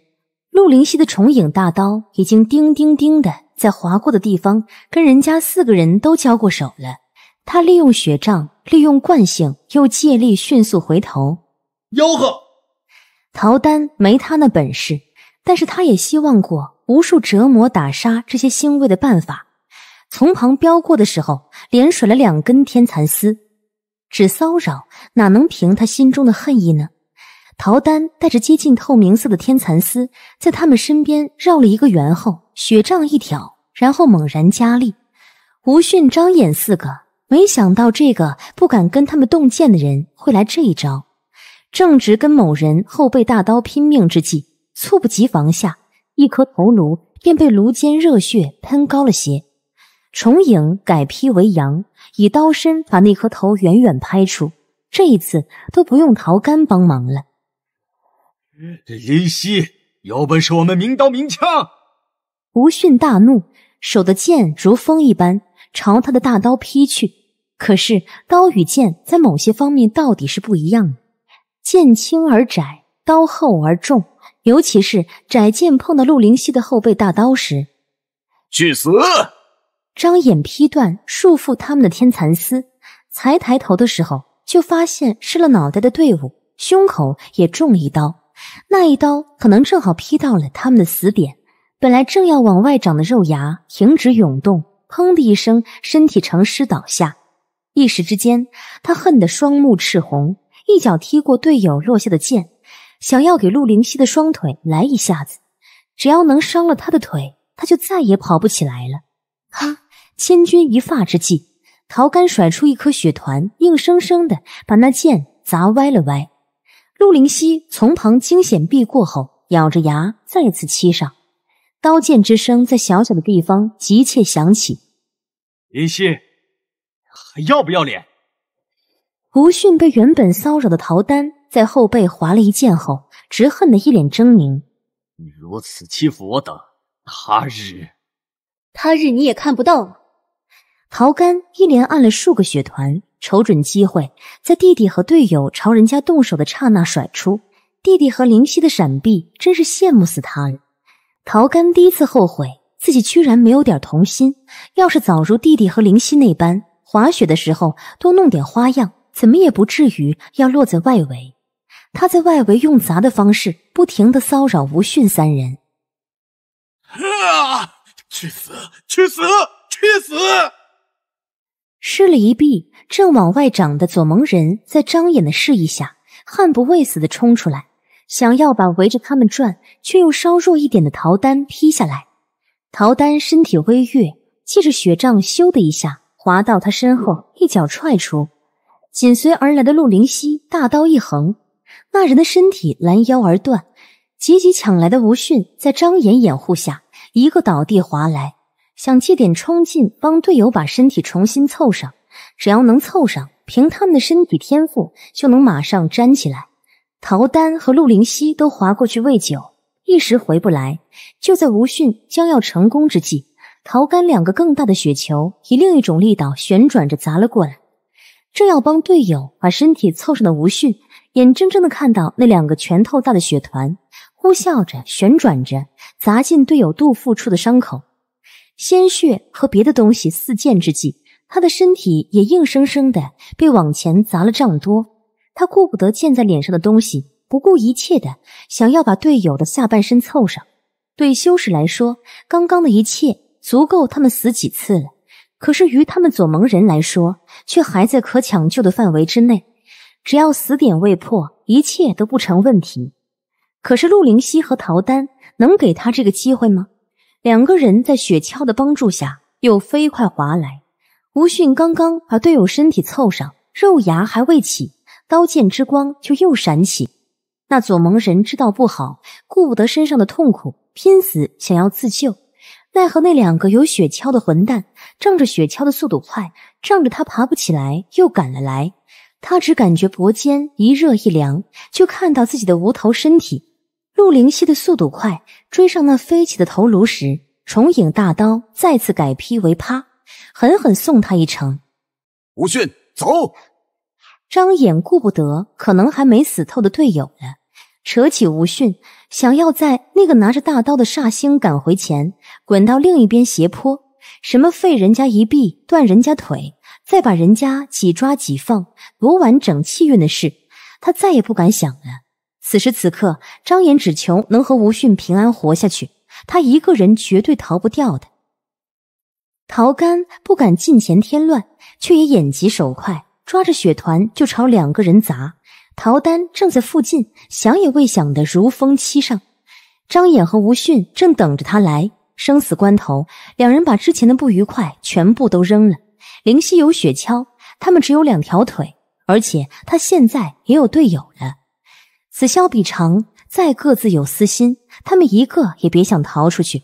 陆灵溪的重影大刀已经叮叮叮的在划过的地方跟人家四个人都交过手了。他利用雪杖，利用惯性，又借力迅速回头，吆喝。陶丹没他那本事，但是他也希望过无数折磨、打杀这些腥味的办法。从旁飙过的时候，连甩了两根天蚕丝，只骚扰哪能平他心中的恨意呢？陶丹带着接近透明色的天蚕丝，在他们身边绕了一个圆后，雪杖一挑，然后猛然加力。吴迅、张眼四个没想到这个不敢跟他们动剑的人会来这一招。正值跟某人后背大刀拼命之际，猝不及防下，一颗头颅便被炉间热血喷高了些。重影改劈为扬，以刀身把那颗头远远拍出。这一次都不用陶干帮忙了。林夕，有本事我们明刀明枪！吴迅大怒，手的剑如风一般朝他的大刀劈去。可是刀与剑在某些方面到底是不一样的。剑轻而窄，刀厚而重，尤其是窄剑碰到陆灵熙的后背大刀时，去死！张眼劈断束缚他们的天蚕丝。才抬头的时候，就发现失了脑袋的队伍，胸口也中了一刀。那一刀可能正好劈到了他们的死点。本来正要往外长的肉芽停止涌动，砰的一声，身体成尸倒下。一时之间，他恨得双目赤红。一脚踢过队友落下的剑，想要给陆灵溪的双腿来一下子，只要能伤了他的腿，他就再也跑不起来了。哈！千钧一发之际，陶干甩出一颗血团，硬生生的把那剑砸歪了歪。陆灵溪从旁惊险避过后，咬着牙再次欺上，刀剑之声在小小的地方急切响起。灵溪，还要不要脸？吴迅被原本骚扰的陶丹在后背划了一剑后，直恨得一脸狰狞：“你如此欺负我等，他日……他日你也看不到。”陶干一连按了数个雪团，瞅准机会，在弟弟和队友朝人家动手的刹那甩出。弟弟和灵犀的闪避真是羡慕死他了。陶干第一次后悔自己居然没有点童心，要是早如弟弟和灵犀那般，滑雪的时候多弄点花样。怎么也不至于要落在外围。他在外围用砸的方式，不停的骚扰吴迅三人。啊！去死！去死！去死！失了一臂，正往外长的左盟人，在张眼的示意下，悍不畏死的冲出来，想要把围着他们转却又稍弱一点的陶丹劈下来。陶丹身体微跃，借着雪杖，咻的一下滑到他身后，一脚踹出。紧随而来的陆灵溪大刀一横，那人的身体拦腰而断。急急抢来的吴迅在张岩掩护下，一个倒地滑来，想借点冲劲帮队友把身体重新凑上。只要能凑上，凭他们的身体天赋就能马上粘起来。陶丹和陆灵溪都滑过去喂酒，一时回不来。就在吴迅将要成功之际，陶干两个更大的雪球以另一种力道旋转着砸了过来。正要帮队友把身体凑上的吴迅，眼睁睁的看到那两个拳头大的血团呼啸着旋转着砸进队友肚腹处的伤口，鲜血和别的东西四溅之际，他的身体也硬生生的被往前砸了丈多。他顾不得溅在脸上的东西，不顾一切的想要把队友的下半身凑上。对修士来说，刚刚的一切足够他们死几次了。可是，于他们左盟人来说，却还在可抢救的范围之内。只要死点未破，一切都不成问题。可是，陆灵溪和陶丹能给他这个机会吗？两个人在雪橇的帮助下又飞快滑来。吴迅刚刚把队友身体凑上，肉芽还未起，刀剑之光就又闪起。那左盟人知道不好，顾不得身上的痛苦，拼死想要自救。奈何那两个有雪橇的混蛋，仗着雪橇的速度快，仗着他爬不起来，又赶了来。他只感觉脖肩一热一凉，就看到自己的无头身体。陆灵溪的速度快，追上那飞起的头颅时，重影大刀再次改劈为趴，狠狠送他一程。吴迅，走！张眼顾不得可能还没死透的队友了，扯起吴迅。想要在那个拿着大刀的煞星赶回前滚到另一边斜坡，什么废人家一臂、断人家腿，再把人家几抓几放多完整气运的事，他再也不敢想了。此时此刻，张岩只求能和吴迅平安活下去，他一个人绝对逃不掉的。陶干不敢近前添乱，却也眼疾手快，抓着血团就朝两个人砸。陶丹正在附近，想也未想的如风欺上。张衍和吴迅正等着他来。生死关头，两人把之前的不愉快全部都扔了。灵犀有雪橇，他们只有两条腿，而且他现在也有队友了。此消彼长，再各自有私心，他们一个也别想逃出去。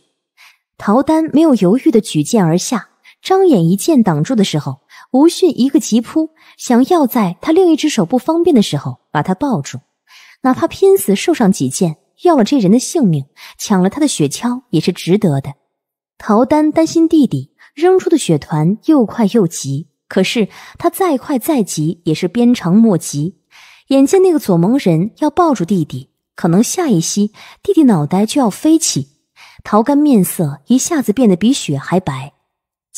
陶丹没有犹豫的举剑而下，张衍一剑挡住的时候。吴迅一个急扑，想要在他另一只手不方便的时候把他抱住，哪怕拼死受上几剑，要了这人的性命，抢了他的雪橇也是值得的。陶丹担心弟弟扔出的雪团又快又急，可是他再快再急也是鞭长莫及。眼见那个左盟人要抱住弟弟，可能下一息弟弟脑袋就要飞起，陶干面色一下子变得比雪还白。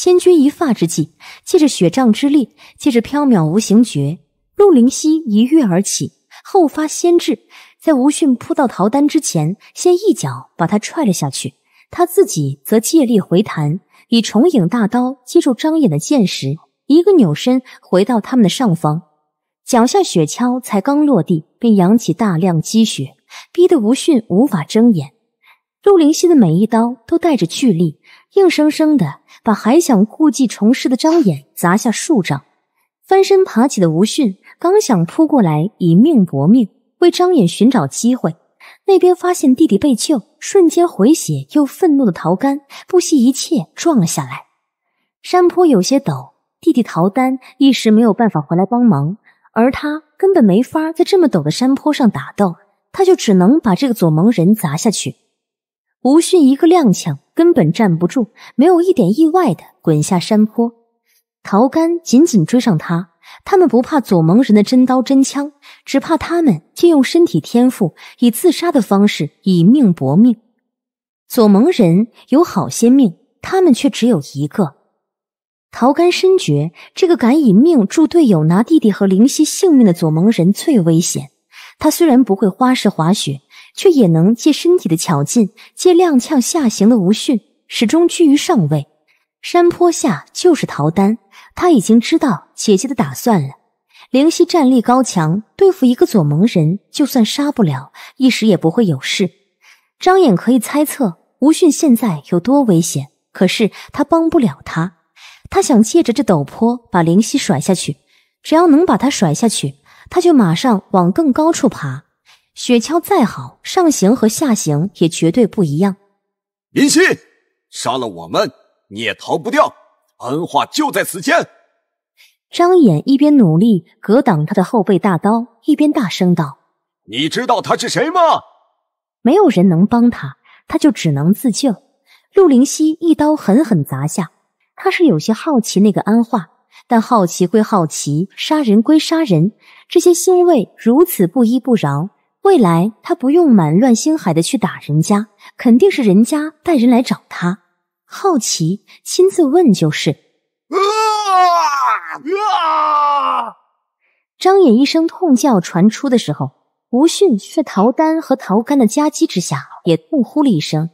千钧一发之际，借着雪杖之力，借着飘渺无形诀，陆灵熙一跃而起，后发先至，在吴迅扑到陶丹之前，先一脚把他踹了下去。他自己则借力回弹，以重影大刀接住张衍的剑时，一个扭身回到他们的上方，脚下雪橇才刚落地，便扬起大量积雪，逼得吴迅无法睁眼。陆灵熙的每一刀都带着巨力，硬生生的。把还想故技重施的张衍砸下数丈，翻身爬起的吴迅刚想扑过来以命搏命为张衍寻找机会，那边发现弟弟被救，瞬间回血又愤怒的陶丹不惜一切撞了下来。山坡有些陡，弟弟陶丹一时没有办法回来帮忙，而他根本没法在这么陡的山坡上打斗，他就只能把这个左盟人砸下去。吴迅一个踉跄。根本站不住，没有一点意外的滚下山坡。陶干紧紧追上他。他们不怕左盟人的真刀真枪，只怕他们借用身体天赋，以自杀的方式以命搏命。左盟人有好些命，他们却只有一个。陶干深觉这个敢以命助队友、拿弟弟和灵犀性命的左盟人最危险。他虽然不会花式滑雪。却也能借身体的巧劲，借踉跄下行的吴迅，始终居于上位。山坡下就是陶丹，他已经知道姐姐的打算了。灵犀战力高强，对付一个左盟人，就算杀不了一时也不会有事。张眼可以猜测吴迅现在有多危险，可是他帮不了他。他想借着这陡坡把灵犀甩下去，只要能把他甩下去，他就马上往更高处爬。雪橇再好，上行和下行也绝对不一样。林夕杀了我们，你也逃不掉。安化就在此间。张衍一边努力格挡他的后背大刀，一边大声道：“你知道他是谁吗？”没有人能帮他，他就只能自救。陆灵溪一刀狠狠砸下。他是有些好奇那个安化，但好奇归好奇，杀人归杀人，这些腥卫如此不依不饶。未来他不用满乱星海的去打人家，肯定是人家带人来找他。好奇，亲自问就是。张野一声痛叫传出的时候，吴迅在陶丹和陶干的夹击之下也痛呼了一声。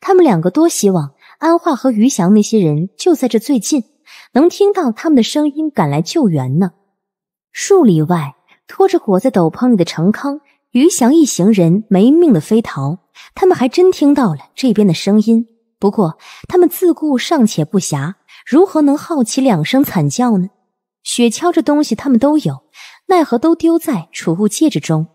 他们两个多希望安化和于翔那些人就在这最近，能听到他们的声音赶来救援呢。数里外，拖着裹在斗篷里的程康。余翔一行人没命的飞逃，他们还真听到了这边的声音。不过他们自顾尚且不暇，如何能好奇两声惨叫呢？雪橇这东西他们都有，奈何都丢在储物戒指中。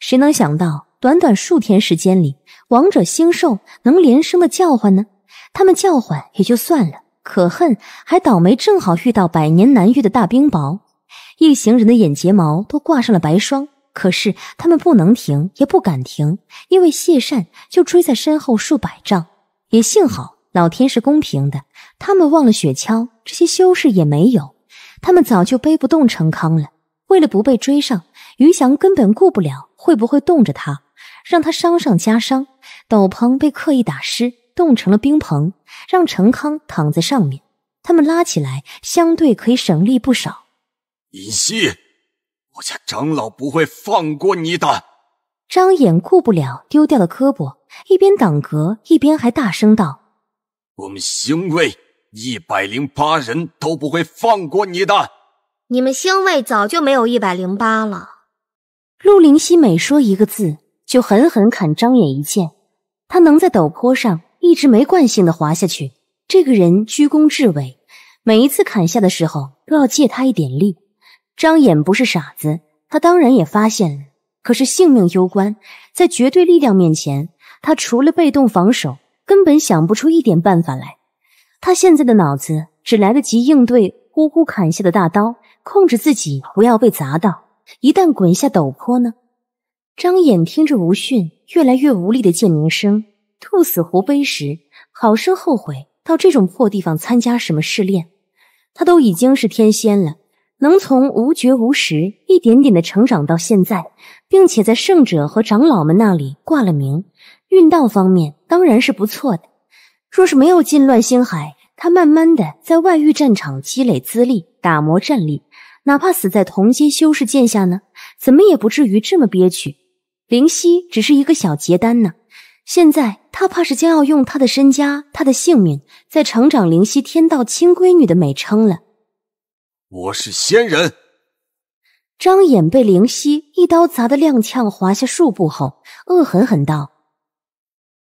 谁能想到，短短数天时间里，王者星兽能连声的叫唤呢？他们叫唤也就算了，可恨还倒霉，正好遇到百年难遇的大冰雹，一行人的眼睫毛都挂上了白霜。可是他们不能停，也不敢停，因为谢善就追在身后数百丈。也幸好老天是公平的，他们忘了雪橇，这些修士也没有，他们早就背不动陈康了。为了不被追上，余翔根本顾不了会不会冻着他，让他伤上加伤。斗篷被刻意打湿，冻成了冰棚，让陈康躺在上面，他们拉起来相对可以省力不少。尹溪。我家长老不会放过你的。张衍顾不了丢掉的胳膊，一边挡格，一边还大声道：“我们星卫一百零八人都不会放过你的。你们星卫早就没有一百零八了。”陆灵溪每说一个字，就狠狠砍张衍一剑。他能在陡坡上一直没惯性的滑下去，这个人居功至伟，每一次砍下的时候都要借他一点力。张衍不是傻子，他当然也发现了。可是性命攸关，在绝对力量面前，他除了被动防守，根本想不出一点办法来。他现在的脑子只来得及应对呼呼砍下的大刀，控制自己不要被砸到。一旦滚下陡坡呢？张衍听着吴迅越来越无力的剑鸣声，兔死狐悲时，好生后悔到这种破地方参加什么试炼。他都已经是天仙了。能从无觉无识一点点的成长到现在，并且在圣者和长老们那里挂了名，运道方面当然是不错的。若是没有进乱星海，他慢慢的在外域战场积累资历，打磨战力，哪怕死在同阶修士剑下呢，怎么也不至于这么憋屈。灵犀只是一个小结丹呢，现在他怕是将要用他的身家，他的性命，在成长灵犀天道亲闺女的美称了。我是仙人，张眼被灵犀一刀砸得踉跄滑下数步后，恶狠狠道：“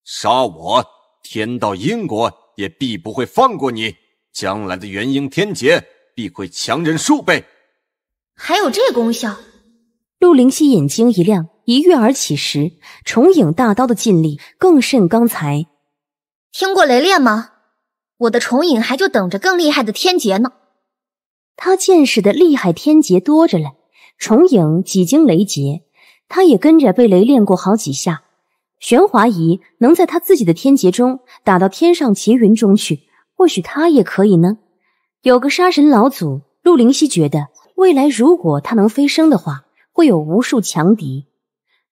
杀我，天道因果也必不会放过你。将来的元婴天劫必会强人数倍。”还有这功效？陆灵犀眼睛一亮，一跃而起时，重影大刀的劲力更甚刚才。听过雷炼吗？我的重影还就等着更厉害的天劫呢。他见识的厉害天劫多着嘞，重影几经雷劫，他也跟着被雷炼过好几下。玄华仪能在他自己的天劫中打到天上劫云中去，或许他也可以呢。有个杀神老祖，陆灵熙觉得未来如果他能飞升的话，会有无数强敌。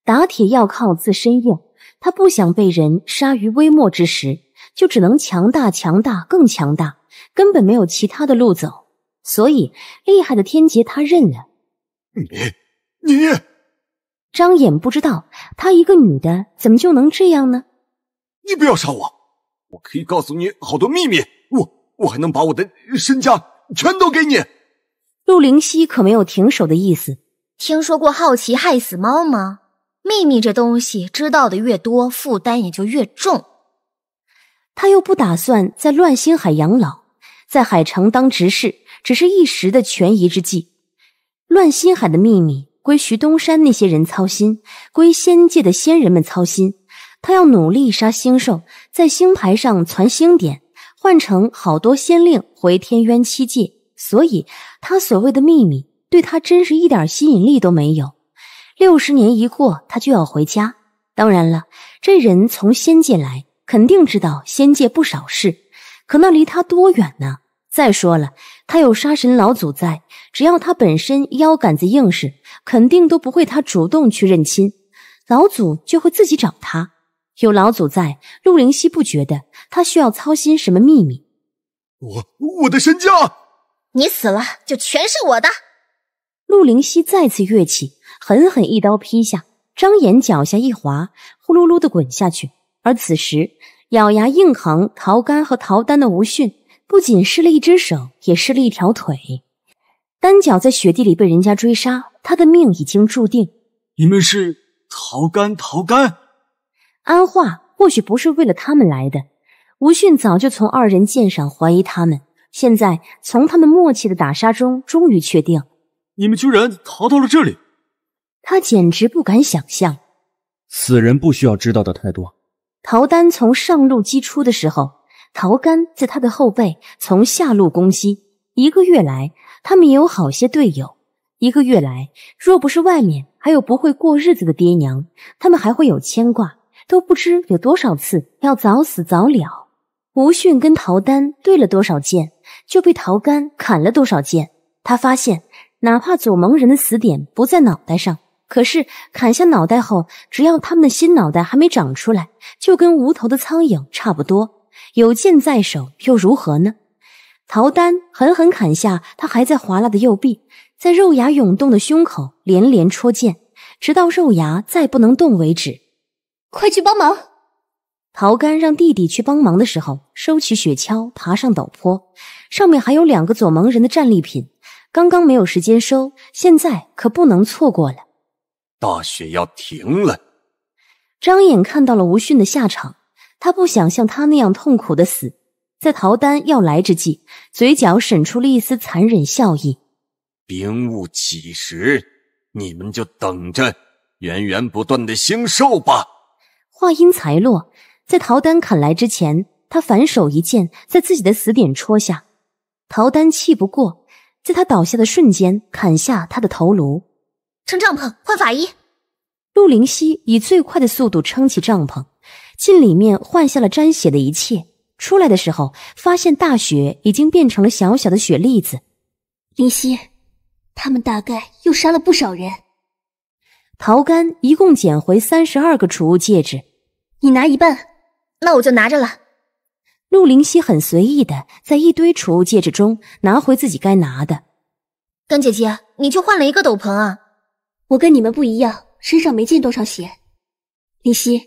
打铁要靠自身硬，他不想被人杀于微末之时，就只能强大、强大、更强大，根本没有其他的路走。所以，厉害的天劫他认了。你你，张衍不知道，他一个女的怎么就能这样呢？你不要杀我，我可以告诉你好多秘密，我我还能把我的身家全都给你。陆灵溪可没有停手的意思。听说过“好奇害死猫”吗？秘密这东西，知道的越多，负担也就越重。他又不打算在乱星海养老，在海城当执事。只是一时的权宜之计，乱心海的秘密归徐东山那些人操心，归仙界的仙人们操心。他要努力杀星兽，在星牌上传星点，换成好多仙令回天渊七界。所以，他所谓的秘密对他真是一点吸引力都没有。六十年一过，他就要回家。当然了，这人从仙界来，肯定知道仙界不少事，可那离他多远呢？再说了，他有杀神老祖在，只要他本身腰杆子硬实，肯定都不会他主动去认亲，老祖就会自己找他。有老祖在，陆灵溪不觉得他需要操心什么秘密。我我的身家，你死了就全是我的。陆灵溪再次跃起，狠狠一刀劈下，张岩脚下一滑，呼噜噜的滚下去。而此时，咬牙硬扛陶干和陶丹的吴迅。不仅失了一只手，也失了一条腿，单脚在雪地里被人家追杀，他的命已经注定。你们是逃干？逃干？安化或许不是为了他们来的。吴迅早就从二人剑上怀疑他们，现在从他们默契的打杀中，终于确定，你们居然逃到了这里，他简直不敢想象。死人不需要知道的太多。陶丹从上路击出的时候。陶干在他的后背从下路攻击。一个月来，他们也有好些队友。一个月来，若不是外面还有不会过日子的爹娘，他们还会有牵挂，都不知有多少次要早死早了。吴迅跟陶丹对了多少剑，就被陶干砍了多少剑。他发现，哪怕左盟人的死点不在脑袋上，可是砍下脑袋后，只要他们的新脑袋还没长出来，就跟无头的苍蝇差不多。有剑在手又如何呢？陶丹狠狠砍下他还在划拉的右臂，在肉芽涌动的胸口连连戳剑，直到肉芽再不能动为止。快去帮忙！陶干让弟弟去帮忙的时候，收起雪橇，爬上陡坡，上面还有两个左盲人的战利品，刚刚没有时间收，现在可不能错过了。大雪要停了。张眼看到了吴迅的下场。他不想像他那样痛苦的死，在陶丹要来之际，嘴角渗出了一丝残忍笑意。兵勿起时，你们就等着源源不断的星兽吧。话音才落，在陶丹砍来之前，他反手一剑在自己的死点戳下。陶丹气不过，在他倒下的瞬间砍下他的头颅。撑帐篷，换法医。陆灵溪以最快的速度撑起帐篷。进里面换下了沾血的一切，出来的时候发现大雪已经变成了小小的雪粒子。林夕，他们大概又杀了不少人。陶干一共捡回三十二个储物戒指，你拿一半，那我就拿着了。陆灵夕很随意的在一堆储物戒指中拿回自己该拿的。干姐姐，你却换了一个斗篷啊！我跟你们不一样，身上没见多少血。林夕。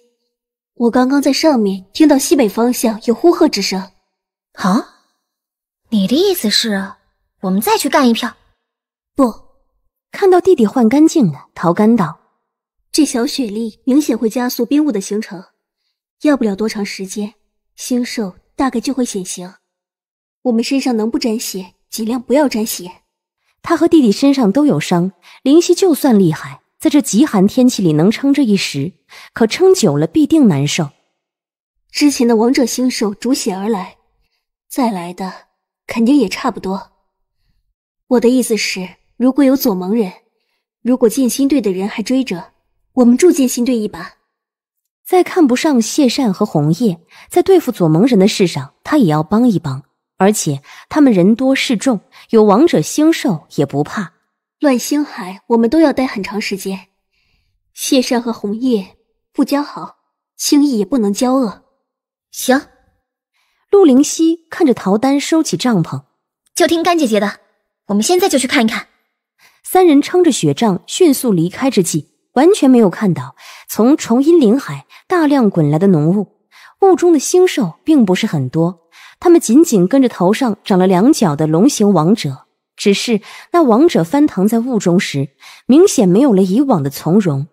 我刚刚在上面听到西北方向有呼喝之声。啊，你的意思是，我们再去干一票？不，看到弟弟换干净了，陶干道，这小雪粒明显会加速冰雾的形成，要不了多长时间，星兽大概就会显形。我们身上能不沾血，尽量不要沾血。他和弟弟身上都有伤，灵犀就算厉害，在这极寒天气里能撑着一时。可撑久了必定难受。之前的王者星兽逐血而来，再来的肯定也差不多。我的意思是，如果有左盟人，如果剑心队的人还追着，我们助剑心队一把。再看不上谢善和红叶，在对付左盟人的事上，他也要帮一帮。而且他们人多势众，有王者星兽也不怕。乱星海，我们都要待很长时间。谢善和红叶。不交好，轻易也不能交恶。行，陆灵溪看着陶丹收起帐篷，就听甘姐姐的，我们现在就去看一看。三人撑着雪杖迅速离开之际，完全没有看到从重阴林海大量滚来的浓雾。雾中的星兽并不是很多，他们紧紧跟着头上长了两角的龙形王者，只是那王者翻腾在雾中时，明显没有了以往的从容。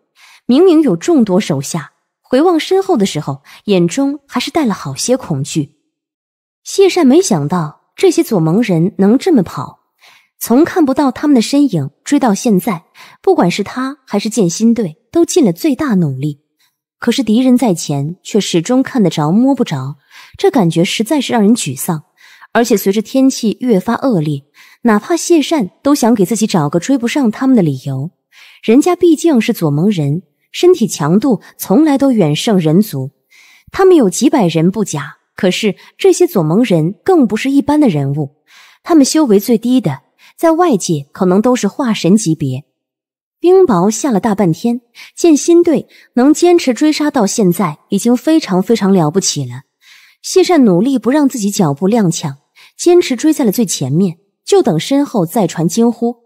明明有众多手下，回望身后的时候，眼中还是带了好些恐惧。谢善没想到这些左盟人能这么跑，从看不到他们的身影追到现在，不管是他还是剑心队，都尽了最大努力。可是敌人在前，却始终看得着摸不着，这感觉实在是让人沮丧。而且随着天气越发恶劣，哪怕谢善都想给自己找个追不上他们的理由，人家毕竟是左盟人。身体强度从来都远胜人族，他们有几百人不假，可是这些左盟人更不是一般的人物。他们修为最低的，在外界可能都是化神级别。冰雹下了大半天，剑心队能坚持追杀到现在，已经非常非常了不起了。谢善努力不让自己脚步踉跄，坚持追在了最前面，就等身后再传惊呼。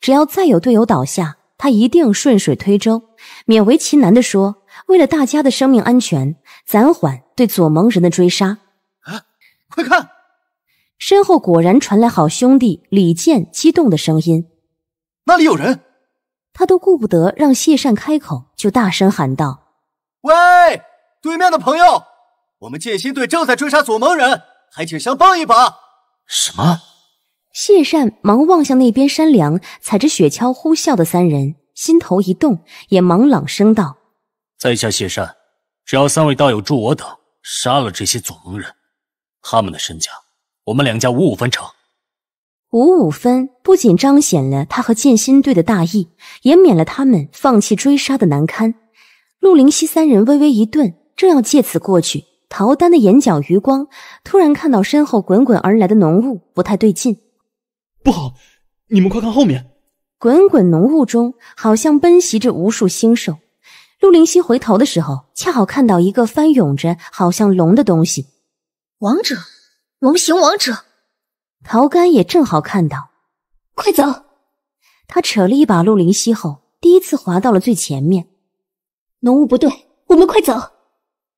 只要再有队友倒下，他一定顺水推舟。勉为其难地说：“为了大家的生命安全，暂缓对左盟人的追杀。”啊！快看，身后果然传来好兄弟李健激动的声音：“那里有人！”他都顾不得让谢善开口，就大声喊道：“喂，对面的朋友，我们剑心队正在追杀左盟人，还请相帮一把。”什么？谢善忙望向那边山梁，踩着雪橇呼啸的三人。心头一动，也忙朗声道：“在下谢山，只要三位道友助我等杀了这些左盟人，他们的身家我们两家五五分成。五五分不仅彰显了他和剑心队的大义，也免了他们放弃追杀的难堪。”陆灵溪三人微微一顿，正要借此过去，陶丹的眼角余光突然看到身后滚滚而来的浓雾，不太对劲，不好！你们快看后面！滚滚浓雾中，好像奔袭着无数星兽。陆灵熙回头的时候，恰好看到一个翻涌着、好像龙的东西。王者，龙形王者。陶干也正好看到，快走！他扯了一把陆灵熙后，第一次滑到了最前面。浓雾不对，我们快走！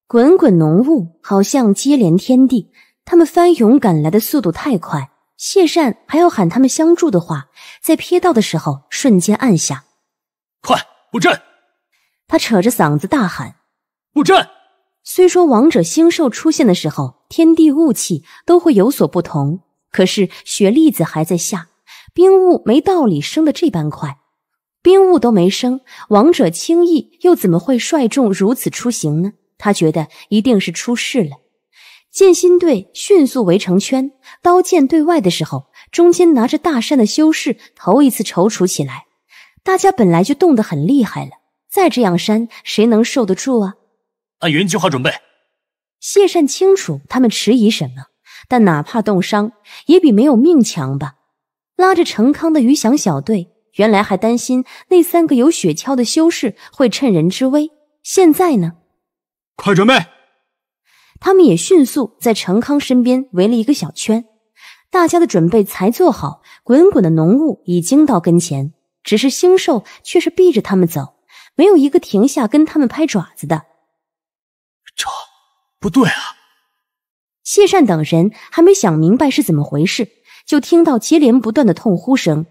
滚滚浓雾好像接连天地，他们翻涌赶来的速度太快。谢善还要喊他们相助的话，在瞥到的时候，瞬间按下，快布阵！他扯着嗓子大喊：“布阵！”虽说王者星兽出现的时候，天地雾气都会有所不同，可是雪粒子还在下，冰雾没道理升的这般快。冰雾都没升，王者轻易又怎么会率众如此出行呢？他觉得一定是出事了。剑心队迅速围成圈，刀剑对外的时候，中间拿着大扇的修士头一次踌躇起来。大家本来就冻得很厉害了，再这样扇，谁能受得住啊？按原计划准备。谢善清楚他们迟疑什么，但哪怕冻伤，也比没有命强吧。拉着程康的余翔小队，原来还担心那三个有雪橇的修士会趁人之危，现在呢？快准备！他们也迅速在程康身边围了一个小圈，大家的准备才做好，滚滚的浓雾已经到跟前，只是星兽却是避着他们走，没有一个停下跟他们拍爪子的。这不对啊！谢善等人还没想明白是怎么回事，就听到接连不断的痛呼声，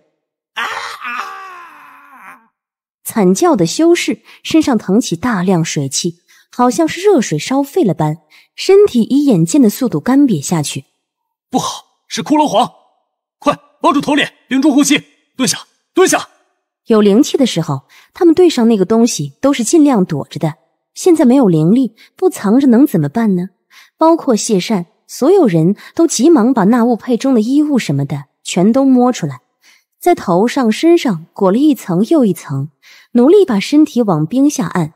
啊啊！惨叫的修士身上腾起大量水汽，好像是热水烧沸了般。身体以眼见的速度干瘪下去，不好，是骷髅皇！快抱住头脸，屏住呼吸，蹲下，蹲下！有灵气的时候，他们对上那个东西都是尽量躲着的。现在没有灵力，不藏着能怎么办呢？包括谢善，所有人都急忙把那物佩中的衣物什么的全都摸出来，在头上、身上裹了一层又一层，努力把身体往冰下按。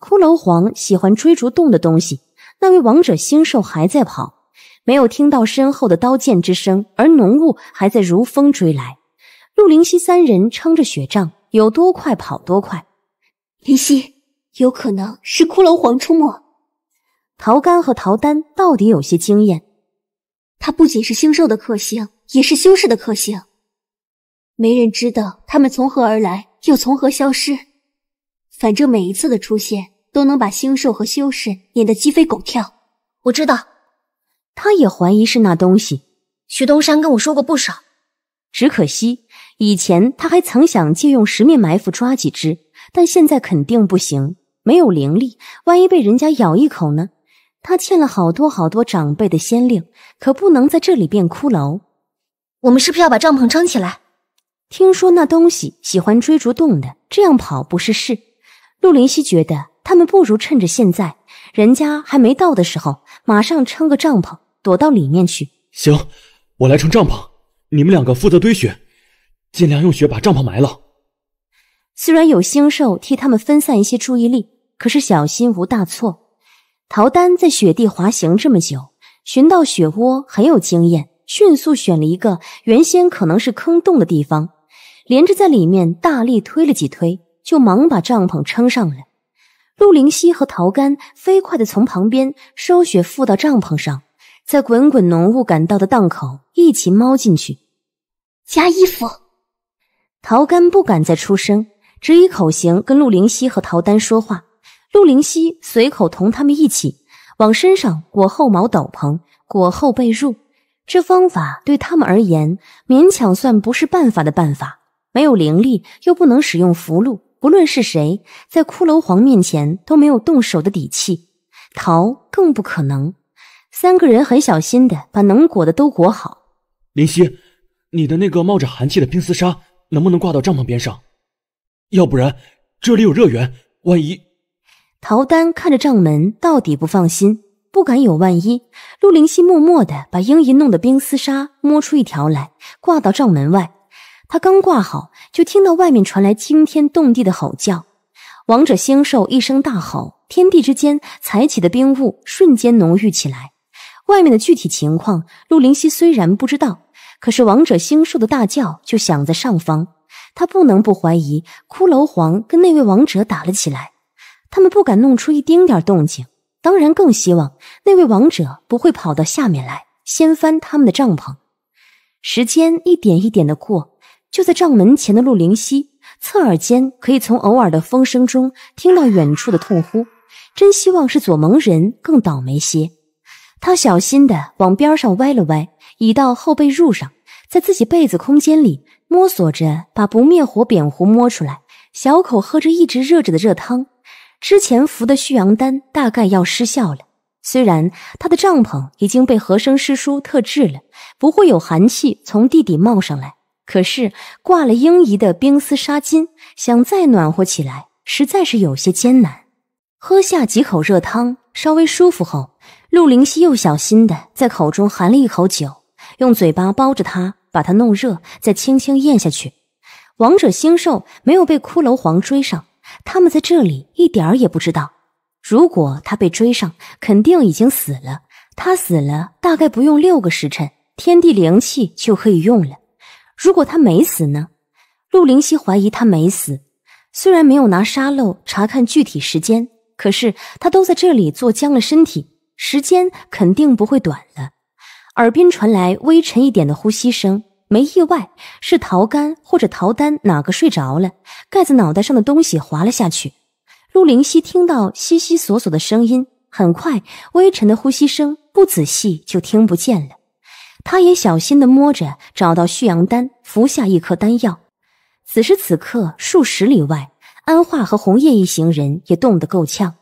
骷髅皇喜欢追逐冻的东西。那位王者星兽还在跑，没有听到身后的刀剑之声，而浓雾还在如风追来。陆灵溪三人撑着雪杖，有多快跑多快。灵夕有可能是骷髅皇出没。陶干和陶丹到底有些经验，他不仅是星兽的克星，也是修士的克星。没人知道他们从何而来，又从何消失。反正每一次的出现。都能把星兽和修士撵得鸡飞狗跳。我知道，他也怀疑是那东西。徐东山跟我说过不少，只可惜以前他还曾想借用十面埋伏抓几只，但现在肯定不行，没有灵力，万一被人家咬一口呢？他欠了好多好多长辈的仙令，可不能在这里变骷髅。我们是不是要把帐篷撑起来？听说那东西喜欢追逐动的，这样跑不是事。陆林溪觉得。他们不如趁着现在人家还没到的时候，马上撑个帐篷，躲到里面去。行，我来撑帐篷，你们两个负责堆雪，尽量用雪把帐篷埋了。虽然有星兽替他们分散一些注意力，可是小心无大错。陶丹在雪地滑行这么久，寻到雪窝很有经验，迅速选了一个原先可能是坑洞的地方，连着在里面大力推了几推，就忙把帐篷撑上了。陆灵溪和陶干飞快地从旁边收雪，覆到帐篷上，在滚滚浓雾赶到的档口，一起猫进去加衣服。陶干不敢再出声，只以口型跟陆灵溪和陶丹说话。陆灵溪随口同他们一起往身上裹厚毛斗篷，裹厚被褥。这方法对他们而言，勉强算不是办法的办法。没有灵力，又不能使用符箓。无论是谁，在骷髅皇面前都没有动手的底气，逃更不可能。三个人很小心的把能裹的都裹好。林夕，你的那个冒着寒气的冰丝纱能不能挂到帐篷边上？要不然这里有热源，万一……陶丹看着帐门，到底不放心，不敢有万一。陆灵犀默默的把英姨弄的冰丝纱摸出一条来，挂到帐门外。他刚挂好。就听到外面传来惊天动地的吼叫，王者星兽一声大吼，天地之间踩起的冰雾瞬间浓郁起来。外面的具体情况，陆灵熙虽然不知道，可是王者星兽的大叫就响在上方，他不能不怀疑骷髅皇跟那位王者打了起来。他们不敢弄出一丁点动静，当然更希望那位王者不会跑到下面来掀翻他们的帐篷。时间一点一点的过。就在帐门前的陆灵溪，侧耳间可以从偶尔的风声中听到远处的痛呼。真希望是左盟人更倒霉些。他小心地往边上歪了歪，倚到后背褥上，在自己被子空间里摸索着把不灭火扁壶摸出来，小口喝着一直热着的热汤。之前服的续阳丹大概要失效了。虽然他的帐篷已经被和生师叔特制了，不会有寒气从地底冒上来。可是挂了英仪的冰丝纱巾，想再暖和起来，实在是有些艰难。喝下几口热汤，稍微舒服后，陆灵溪又小心的在口中含了一口酒，用嘴巴包着它，把它弄热，再轻轻咽下去。王者星兽没有被骷髅皇追上，他们在这里一点儿也不知道。如果他被追上，肯定已经死了。他死了，大概不用六个时辰，天地灵气就可以用了。如果他没死呢？陆灵溪怀疑他没死。虽然没有拿沙漏查看具体时间，可是他都在这里坐僵了身体，时间肯定不会短了。耳边传来微沉一点的呼吸声，没意外，是陶干或者陶丹哪个睡着了。盖子脑袋上的东西滑了下去。陆灵溪听到悉悉索索的声音，很快微沉的呼吸声不仔细就听不见了。他也小心的摸着，找到续阳丹，服下一颗丹药。此时此刻，数十里外，安化和红叶一行人也冻得够呛，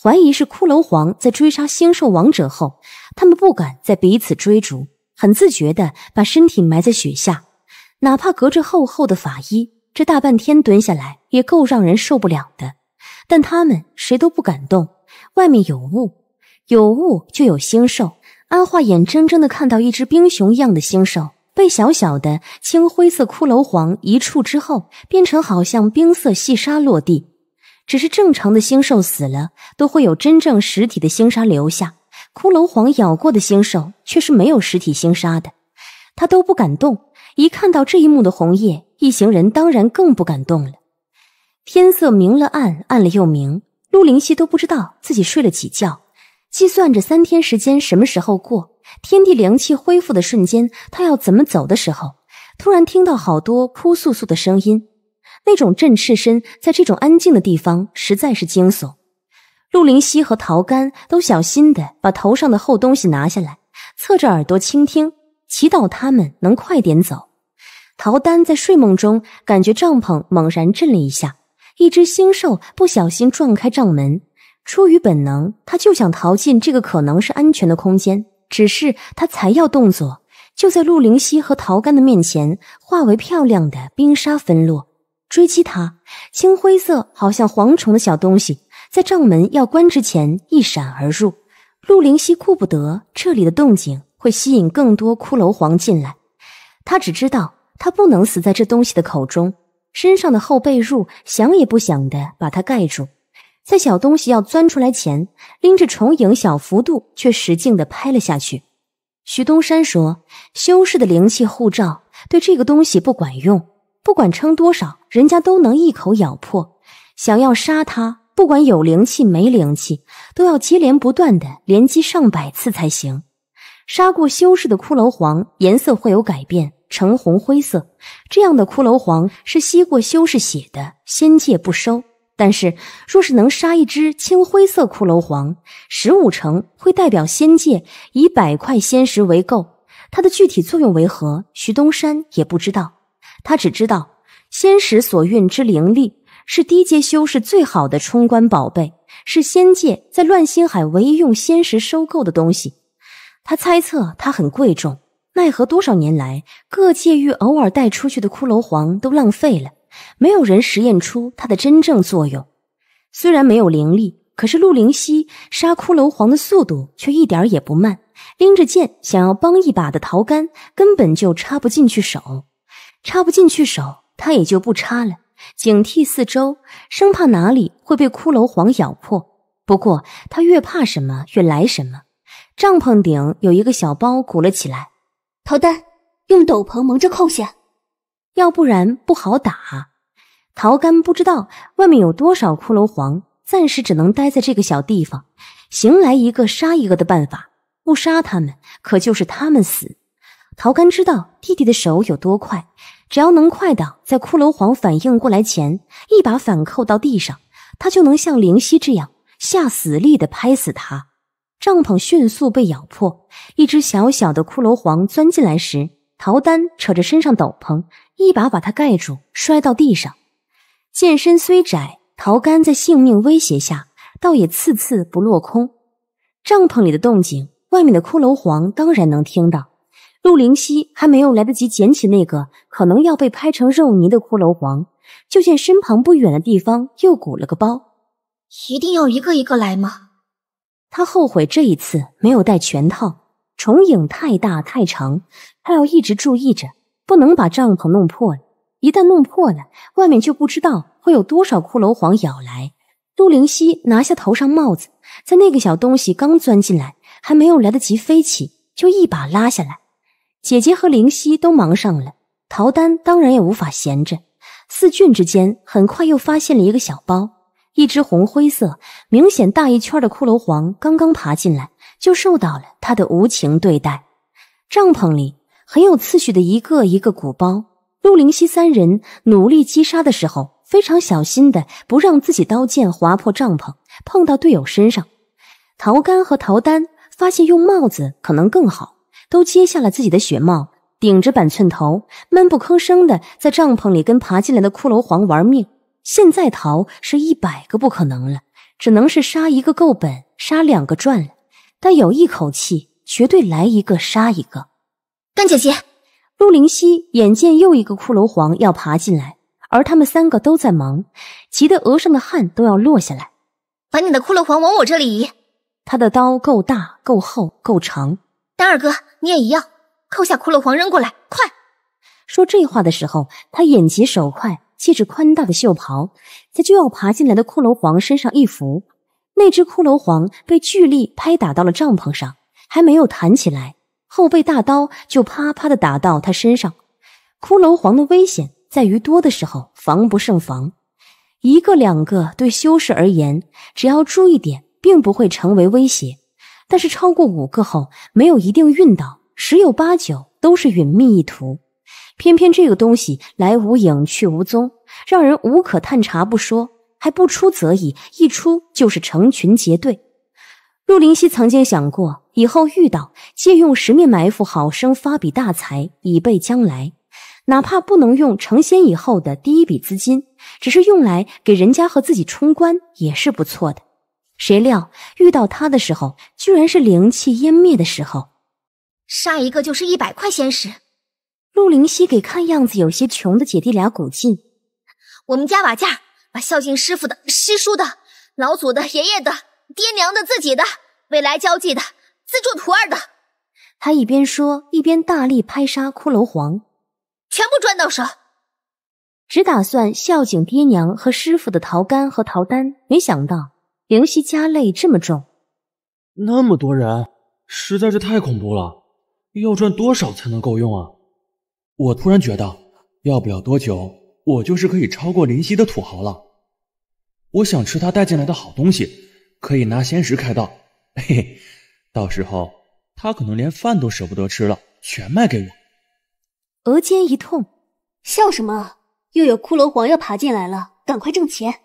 怀疑是骷髅皇在追杀星兽王者后，他们不敢再彼此追逐，很自觉的把身体埋在雪下，哪怕隔着厚厚的法衣，这大半天蹲下来也够让人受不了的。但他们谁都不敢动，外面有雾，有雾就有星兽。安化眼睁睁的看到一只冰熊一样的星兽被小小的青灰色骷髅黄一触之后，变成好像冰色细沙落地。只是正常的星兽死了都会有真正实体的星沙留下，骷髅皇咬过的星兽却是没有实体星沙的。他都不敢动，一看到这一幕的红叶一行人当然更不敢动了。天色明了暗，暗了又明，陆灵溪都不知道自己睡了几觉。计算着三天时间什么时候过，天地灵气恢复的瞬间，他要怎么走的时候，突然听到好多扑簌簌的声音，那种震翅声在这种安静的地方实在是惊悚。陆灵溪和陶干都小心的把头上的厚东西拿下来，侧着耳朵倾听，祈祷他们能快点走。陶丹在睡梦中感觉帐篷猛然震了一下，一只星兽不小心撞开帐门。出于本能，他就想逃进这个可能是安全的空间。只是他才要动作，就在陆灵溪和陶干的面前化为漂亮的冰沙纷落。追击他，青灰色好像蝗虫的小东西，在帐门要关之前一闪而入。陆灵溪顾不得这里的动静会吸引更多骷髅皇进来，他只知道他不能死在这东西的口中。身上的后被褥想也不想的把它盖住。在小东西要钻出来前，拎着重影小幅度，却使劲的拍了下去。徐东山说：“修士的灵气护罩对这个东西不管用，不管撑多少，人家都能一口咬破。想要杀他，不管有灵气没灵气，都要接连不断的连击上百次才行。杀过修士的骷髅黄颜色会有改变，呈红灰色。这样的骷髅黄是吸过修士血的，仙界不收。”但是，若是能杀一只青灰色骷髅皇，十五成会代表仙界以百块仙石为购。它的具体作用为何，徐东山也不知道。他只知道仙石所蕴之灵力是低阶修士最好的冲关宝贝，是仙界在乱星海唯一用仙石收购的东西。他猜测它很贵重，奈何多少年来各界域偶尔带出去的骷髅皇都浪费了。没有人实验出它的真正作用。虽然没有灵力，可是陆灵溪杀骷髅皇的速度却一点也不慢。拎着剑想要帮一把的陶干，根本就插不进去手，插不进去手，他也就不插了。警惕四周，生怕哪里会被骷髅皇咬破。不过他越怕什么，越来什么。帐篷顶有一个小包鼓了起来，陶丹，用斗篷蒙着扣下。要不然不好打。陶干不知道外面有多少骷髅皇，暂时只能待在这个小地方，行来一个杀一个的办法。不杀他们，可就是他们死。陶干知道弟弟的手有多快，只要能快到在骷髅皇反应过来前一把反扣到地上，他就能像灵犀这样下死力的拍死他。帐篷迅速被咬破，一只小小的骷髅皇钻进来时，陶丹扯着身上斗篷。一把把他盖住，摔到地上。剑身虽窄，陶干在性命威胁下，倒也次次不落空。帐篷里的动静，外面的骷髅皇当然能听到。陆灵溪还没有来得及捡起那个可能要被拍成肉泥的骷髅皇，就见身旁不远的地方又鼓了个包。一定要一个一个来吗？他后悔这一次没有带全套。重影太大太长，他要一直注意着。不能把帐篷弄破了，一旦弄破了，外面就不知道会有多少骷髅皇咬来。杜灵溪拿下头上帽子，在那个小东西刚钻进来，还没有来得及飞起，就一把拉下来。姐姐和灵溪都忙上了，陶丹当然也无法闲着。四郡之间很快又发现了一个小包，一只红灰色、明显大一圈的骷髅皇刚刚爬进来，就受到了他的无情对待。帐篷里。很有次序的一个一个鼓包，陆灵溪三人努力击杀的时候，非常小心的不让自己刀剑划破帐篷，碰到队友身上。陶干和陶丹发现用帽子可能更好，都揭下了自己的血帽，顶着板寸头，闷不吭声的在帐篷里跟爬进来的骷髅皇玩命。现在逃是一百个不可能了，只能是杀一个够本，杀两个赚了。但有一口气，绝对来一个杀一个。干姐姐，陆灵溪眼见又一个骷髅皇要爬进来，而他们三个都在忙，急得额上的汗都要落下来。把你的骷髅皇往我这里移。他的刀够大、够厚、够长。丹二哥，你也一样，扣下骷髅皇扔过来，快！说这话的时候，他眼疾手快，借着宽大的袖袍，在就要爬进来的骷髅皇身上一扶，那只骷髅皇被巨力拍打到了帐篷上，还没有弹起来。后背大刀就啪啪的打到他身上，骷髅皇的危险在于多的时候防不胜防，一个两个对修士而言，只要注意点，并不会成为威胁。但是超过五个后，没有一定运道，十有八九都是殒命一途。偏偏这个东西来无影去无踪，让人无可探查不说，还不出则已，一出就是成群结队。陆灵溪曾经想过，以后遇到借用十面埋伏，好生发笔大财，以备将来。哪怕不能用成仙以后的第一笔资金，只是用来给人家和自己冲关，也是不错的。谁料遇到他的时候，居然是灵气湮灭的时候。杀一个就是一百块仙石。陆灵溪给看样子有些穷的姐弟俩鼓劲：“我们把劲儿，把孝敬师傅的、师叔的、老祖的、爷爷的。”爹娘的、自己的、未来交际的、资助徒儿的，他一边说一边大力拍杀骷髅皇，全部赚到手，只打算孝敬爹娘和师傅的桃干和桃丹，没想到灵溪家累这么重，那么多人实在是太恐怖了，要赚多少才能够用啊？我突然觉得，要不了多久，我就是可以超过灵夕的土豪了。我想吃他带进来的好东西。可以拿仙石开道，嘿 嘿，到时候他可能连饭都舍不得吃了，全卖给我。额间一痛，笑什么？又有骷髅皇要爬进来了，赶快挣钱！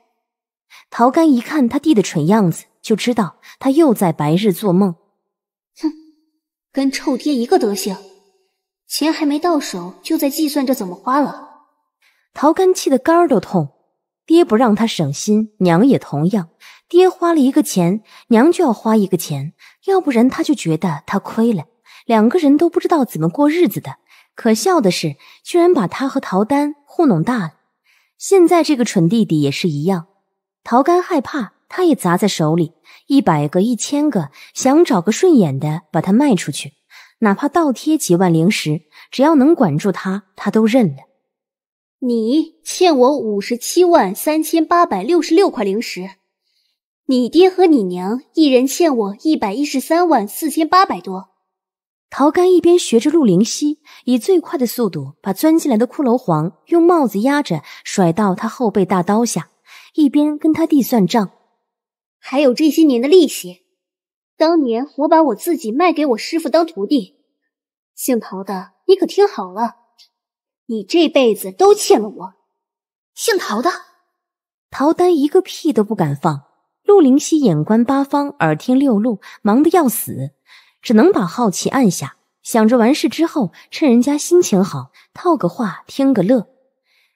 陶干一看他弟的蠢样子，就知道他又在白日做梦。哼，跟臭爹一个德行，钱还没到手，就在计算着怎么花了。陶干气得肝儿都痛，爹不让他省心，娘也同样。爹花了一个钱，娘就要花一个钱，要不然他就觉得他亏了。两个人都不知道怎么过日子的。可笑的是，居然把他和陶丹糊弄大了。现在这个蠢弟弟也是一样。陶干害怕，他也砸在手里，一百个、一千个，想找个顺眼的把他卖出去，哪怕倒贴几万零食，只要能管住他，他都认了。你欠我五十七万三千八百六十六块零食。你爹和你娘一人欠我一百一十三万四千八百多。陶干一边学着陆灵溪，以最快的速度把钻进来的骷髅皇用帽子压着甩到他后背大刀下，一边跟他弟算账，还有这些年的利息。当年我把我自己卖给我师傅当徒弟，姓陶的，你可听好了，你这辈子都欠了我。姓陶的，陶丹一个屁都不敢放。陆灵熙眼观八方，耳听六路，忙得要死，只能把好奇按下，想着完事之后，趁人家心情好，套个话，听个乐。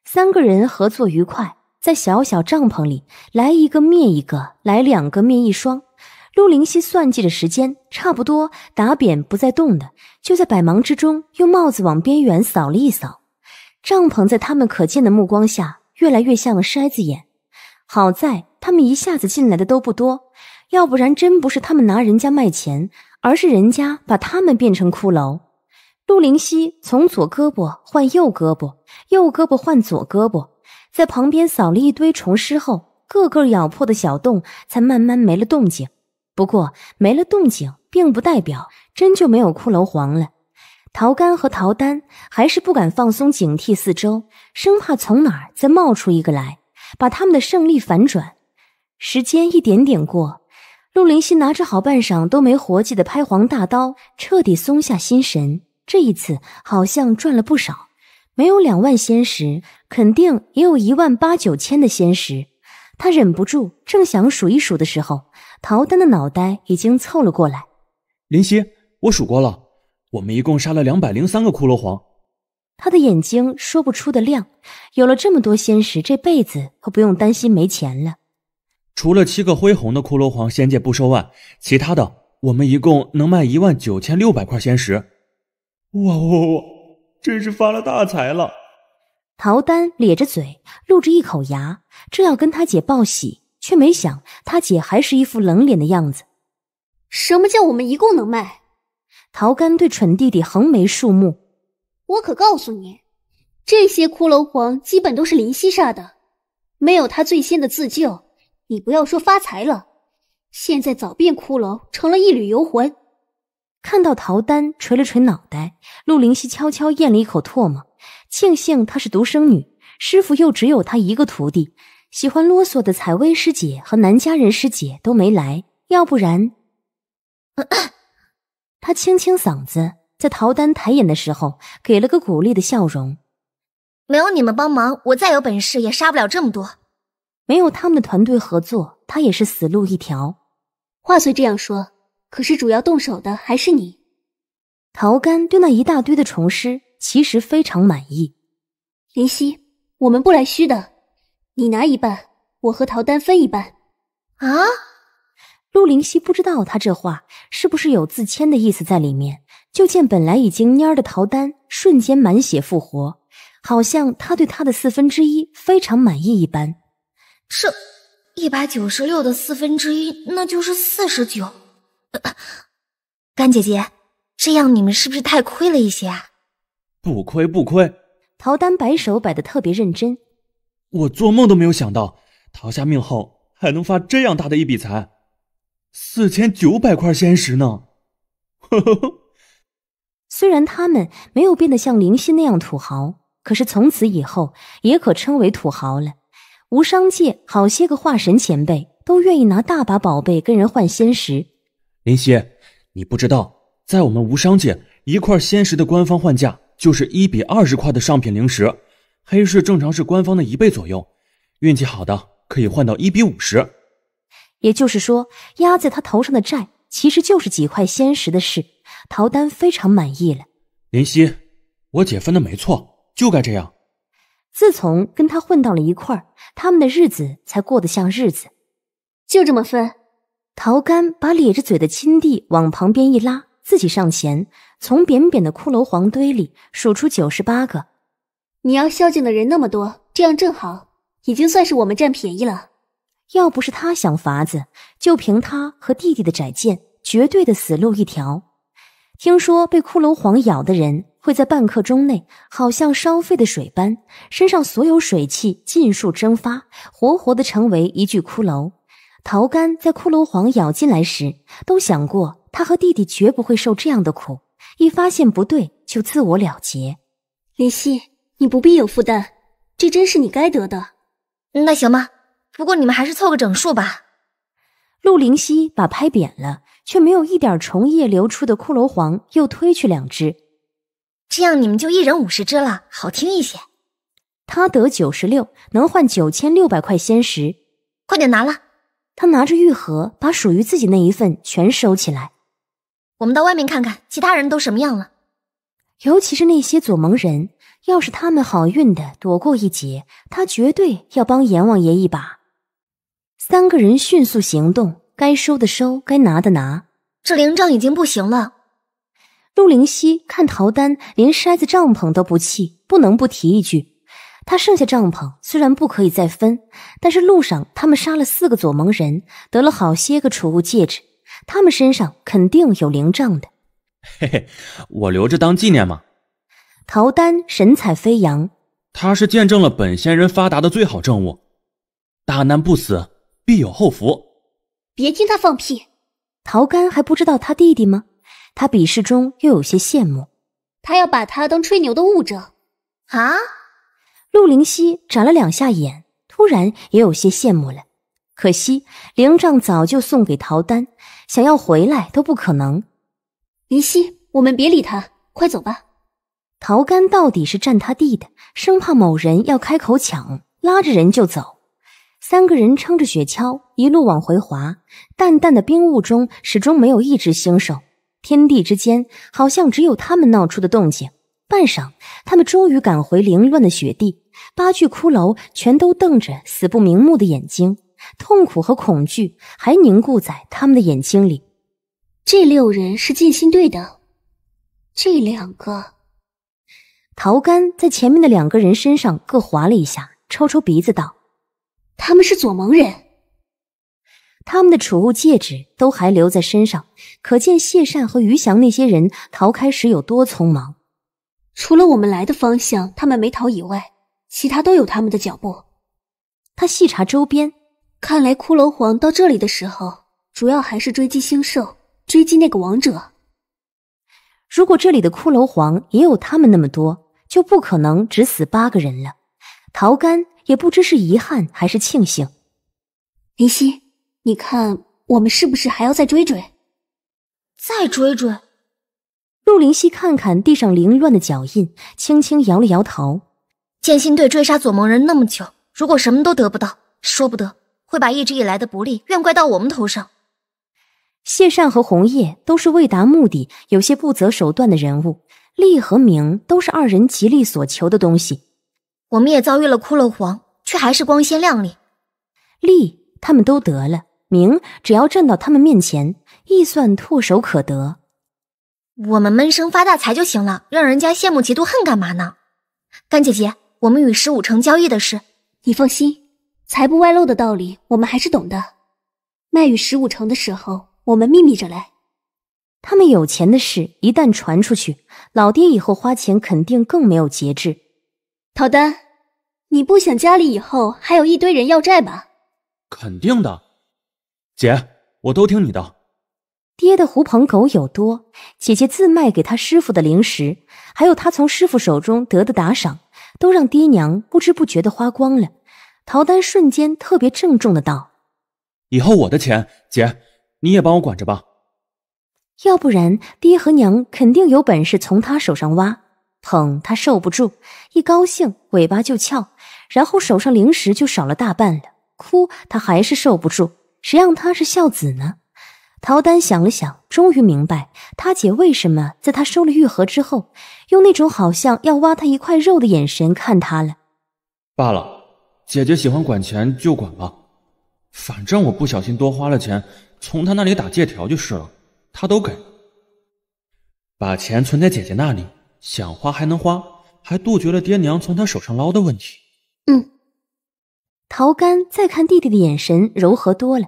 三个人合作愉快，在小小帐篷里，来一个灭一个，来两个灭一双。陆灵熙算计着时间，差不多打扁不再动的，就在百忙之中用帽子往边缘扫了一扫，帐篷在他们可见的目光下，越来越像筛子眼。好在他们一下子进来的都不多，要不然真不是他们拿人家卖钱，而是人家把他们变成骷髅。陆灵溪从左胳膊换右胳膊，右胳膊换左胳膊，在旁边扫了一堆虫尸后，个个咬破的小洞才慢慢没了动静。不过没了动静，并不代表真就没有骷髅黄了。陶干和陶丹还是不敢放松警惕，四周生怕从哪儿再冒出一个来。把他们的胜利反转。时间一点点过，陆林夕拿着好半晌都没活计的拍黄大刀，彻底松下心神。这一次好像赚了不少，没有两万仙石，肯定也有一万八九千的仙石。他忍不住，正想数一数的时候，陶丹的脑袋已经凑了过来：“林夕，我数过了，我们一共杀了两百零三个骷髅皇。”他的眼睛说不出的亮，有了这么多仙石，这辈子都不用担心没钱了。除了七个恢弘的骷髅皇仙界不收外，其他的我们一共能卖一万九千六百块仙石。哇哇哇！真是发了大财了！陶丹咧着嘴，露着一口牙，正要跟他姐报喜，却没想他姐还是一副冷脸的样子。什么叫我们一共能卖？陶干对蠢弟弟横眉竖目。我可告诉你，这些骷髅皇基本都是林夕杀的，没有他最先的自救，你不要说发财了，现在早变骷髅，成了一缕游魂。看到陶丹捶了捶脑袋，陆灵夕悄悄咽了一口唾沫，庆幸她是独生女，师傅又只有她一个徒弟，喜欢啰嗦的采薇师姐和南家人师姐都没来，要不然，她清清嗓子。在陶丹抬眼的时候，给了个鼓励的笑容。没有你们帮忙，我再有本事也杀不了这么多。没有他们的团队合作，他也是死路一条。话虽这样说，可是主要动手的还是你。陶干对那一大堆的虫尸其实非常满意。林夕，我们不来虚的，你拿一半，我和陶丹分一半。啊？陆林夕不知道他这话是不是有自谦的意思在里面。就见本来已经蔫儿的陶丹瞬间满血复活，好像他对他的四分之一非常满意一般。这一百九十六的四分之一，那就是四十九。干姐姐，这样你们是不是太亏了一些啊？不亏不亏。陶丹摆手摆的特别认真。我做梦都没有想到，逃下命后还能发这样大的一笔财，四千九百块仙石呢。呵呵呵。虽然他们没有变得像林夕那样土豪，可是从此以后也可称为土豪了。无商界好些个化神前辈都愿意拿大把宝贝跟人换仙石。林夕，你不知道，在我们无商界，一块仙石的官方换价就是一比二十块的上品灵石，黑市正常是官方的一倍左右，运气好的可以换到一比五十。也就是说，压在他头上的债其实就是几块仙石的事。陶丹非常满意了。林夕，我姐分的没错，就该这样。自从跟他混到了一块儿，他们的日子才过得像日子。就这么分。陶干把咧着嘴的亲弟往旁边一拉，自己上前，从扁扁的骷髅黄堆里数出九十八个。你要孝敬的人那么多，这样正好，已经算是我们占便宜了。要不是他想法子，就凭他和弟弟的窄见，绝对的死路一条。听说被骷髅皇咬的人会在半刻钟内，好像烧沸的水般，身上所有水汽尽数蒸发，活活的成为一具骷髅。陶干在骷髅皇咬进来时，都想过他和弟弟绝不会受这样的苦，一发现不对就自我了结。林夕，你不必有负担，这真是你该得的。那行吧，不过你们还是凑个整数吧。陆灵夕把拍扁了。却没有一点虫液流出的骷髅黄，又推去两只，这样你们就一人五十只了，好听一些。他得九十六，能换九千六百块仙石，快点拿了。他拿着玉盒，把属于自己那一份全收起来。我们到外面看看，其他人都什么样了。尤其是那些左盟人，要是他们好运的躲过一劫，他绝对要帮阎王爷一把。三个人迅速行动。该收的收，该拿的拿。这灵杖已经不行了。陆灵溪看陶丹连筛子帐篷都不弃，不能不提一句。他剩下帐篷虽然不可以再分，但是路上他们杀了四个左盟人，得了好些个储物戒指，他们身上肯定有灵杖的。嘿嘿，我留着当纪念嘛。陶丹神采飞扬，他是见证了本仙人发达的最好证物。大难不死，必有后福。别听他放屁，陶干还不知道他弟弟吗？他鄙视中又有些羡慕，他要把他当吹牛的物证啊！陆灵溪眨了两下眼，突然也有些羡慕了。可惜灵杖早就送给陶丹，想要回来都不可能。灵溪，我们别理他，快走吧。陶干到底是占他弟的，生怕某人要开口抢，拉着人就走。三个人撑着雪橇，一路往回滑。淡淡的冰雾中，始终没有一只星手。天地之间，好像只有他们闹出的动静。半晌，他们终于赶回凌乱的雪地。八具骷髅全都瞪着死不瞑目的眼睛，痛苦和恐惧还凝固在他们的眼睛里。这六人是剑心队的，这两个。陶干在前面的两个人身上各划了一下，抽抽鼻子道。他们是左盟人，他们的储物戒指都还留在身上，可见谢善和于翔那些人逃开时有多匆忙。除了我们来的方向他们没逃以外，其他都有他们的脚步。他细查周边，看来骷髅皇到这里的时候，主要还是追击星兽，追击那个王者。如果这里的骷髅皇也有他们那么多，就不可能只死八个人了。陶干。也不知是遗憾还是庆幸，林夕，你看我们是不是还要再追追？再追追？陆林夕看看地上凌乱的脚印，轻轻摇了摇头。剑心队追杀左盟人那么久，如果什么都得不到，说不得会把一直以来的不利怨怪到我们头上。谢善和红叶都是为达目的有些不择手段的人物，利和名都是二人极力所求的东西。我们也遭遇了骷髅皇，却还是光鲜亮丽。利他们都得了，名只要站到他们面前，亦算唾手可得。我们闷声发大财就行了，让人家羡慕嫉妒恨干嘛呢？干姐姐，我们与十五城交易的事，你放心，财不外露的道理我们还是懂的。卖与十五城的时候，我们秘密着来。他们有钱的事一旦传出去，老爹以后花钱肯定更没有节制。陶丹，你不想家里以后还有一堆人要债吧？肯定的，姐，我都听你的。爹的狐朋狗友多，姐姐自卖给他师傅的零食，还有他从师傅手中得的打赏，都让爹娘不知不觉的花光了。陶丹瞬间特别郑重的道：“以后我的钱，姐，你也帮我管着吧。要不然爹和娘肯定有本事从他手上挖。”捧他受不住，一高兴尾巴就翘，然后手上零食就少了大半了。哭他还是受不住，谁让他是孝子呢？陶丹想了想，终于明白他姐为什么在他收了玉盒之后，用那种好像要挖他一块肉的眼神看他了。罢了，姐姐喜欢管钱就管吧，反正我不小心多花了钱，从他那里打借条就是了，他都给。把钱存在姐姐那里。想花还能花，还杜绝了爹娘从他手上捞的问题。嗯，陶干再看弟弟的眼神柔和多了。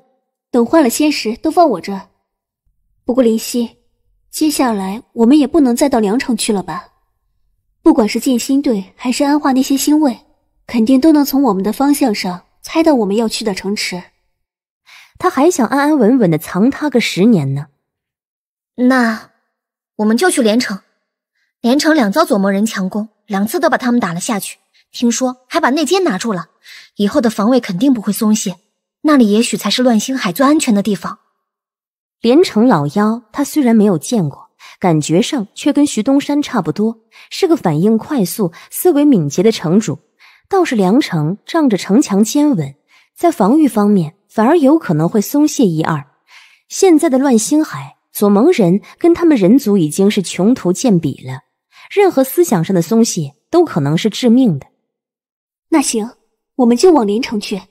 等换了仙石，都放我这。不过林夕，接下来我们也不能再到凉城去了吧？不管是建心队还是安化那些新卫，肯定都能从我们的方向上猜到我们要去的城池。他还想安安稳稳的藏他个十年呢。那我们就去连城。连城两遭左盟人强攻，两次都把他们打了下去。听说还把内奸拿住了，以后的防卫肯定不会松懈。那里也许才是乱星海最安全的地方。连城老妖，他虽然没有见过，感觉上却跟徐东山差不多，是个反应快速、思维敏捷的城主。倒是梁城，仗着城墙坚稳，在防御方面反而有可能会松懈一二。现在的乱星海，左盟人跟他们人族已经是穷途见比了。任何思想上的松懈都可能是致命的。那行，我们就往连城去。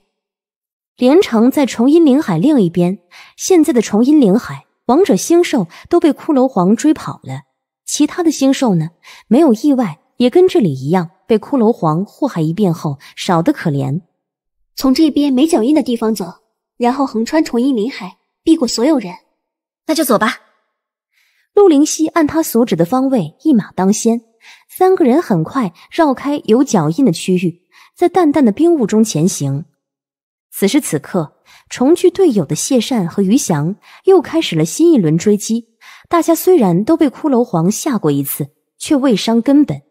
连城在重阴林海另一边。现在的重阴林海，王者星兽都被骷髅皇追跑了。其他的星兽呢？没有意外，也跟这里一样，被骷髅皇祸害一遍后，少得可怜。从这边没脚印的地方走，然后横穿重阴林海，避过所有人。那就走吧。陆灵熙按他所指的方位一马当先，三个人很快绕开有脚印的区域，在淡淡的冰雾中前行。此时此刻，重聚队友的谢善和余翔又开始了新一轮追击。大家虽然都被骷髅皇吓过一次，却未伤根本。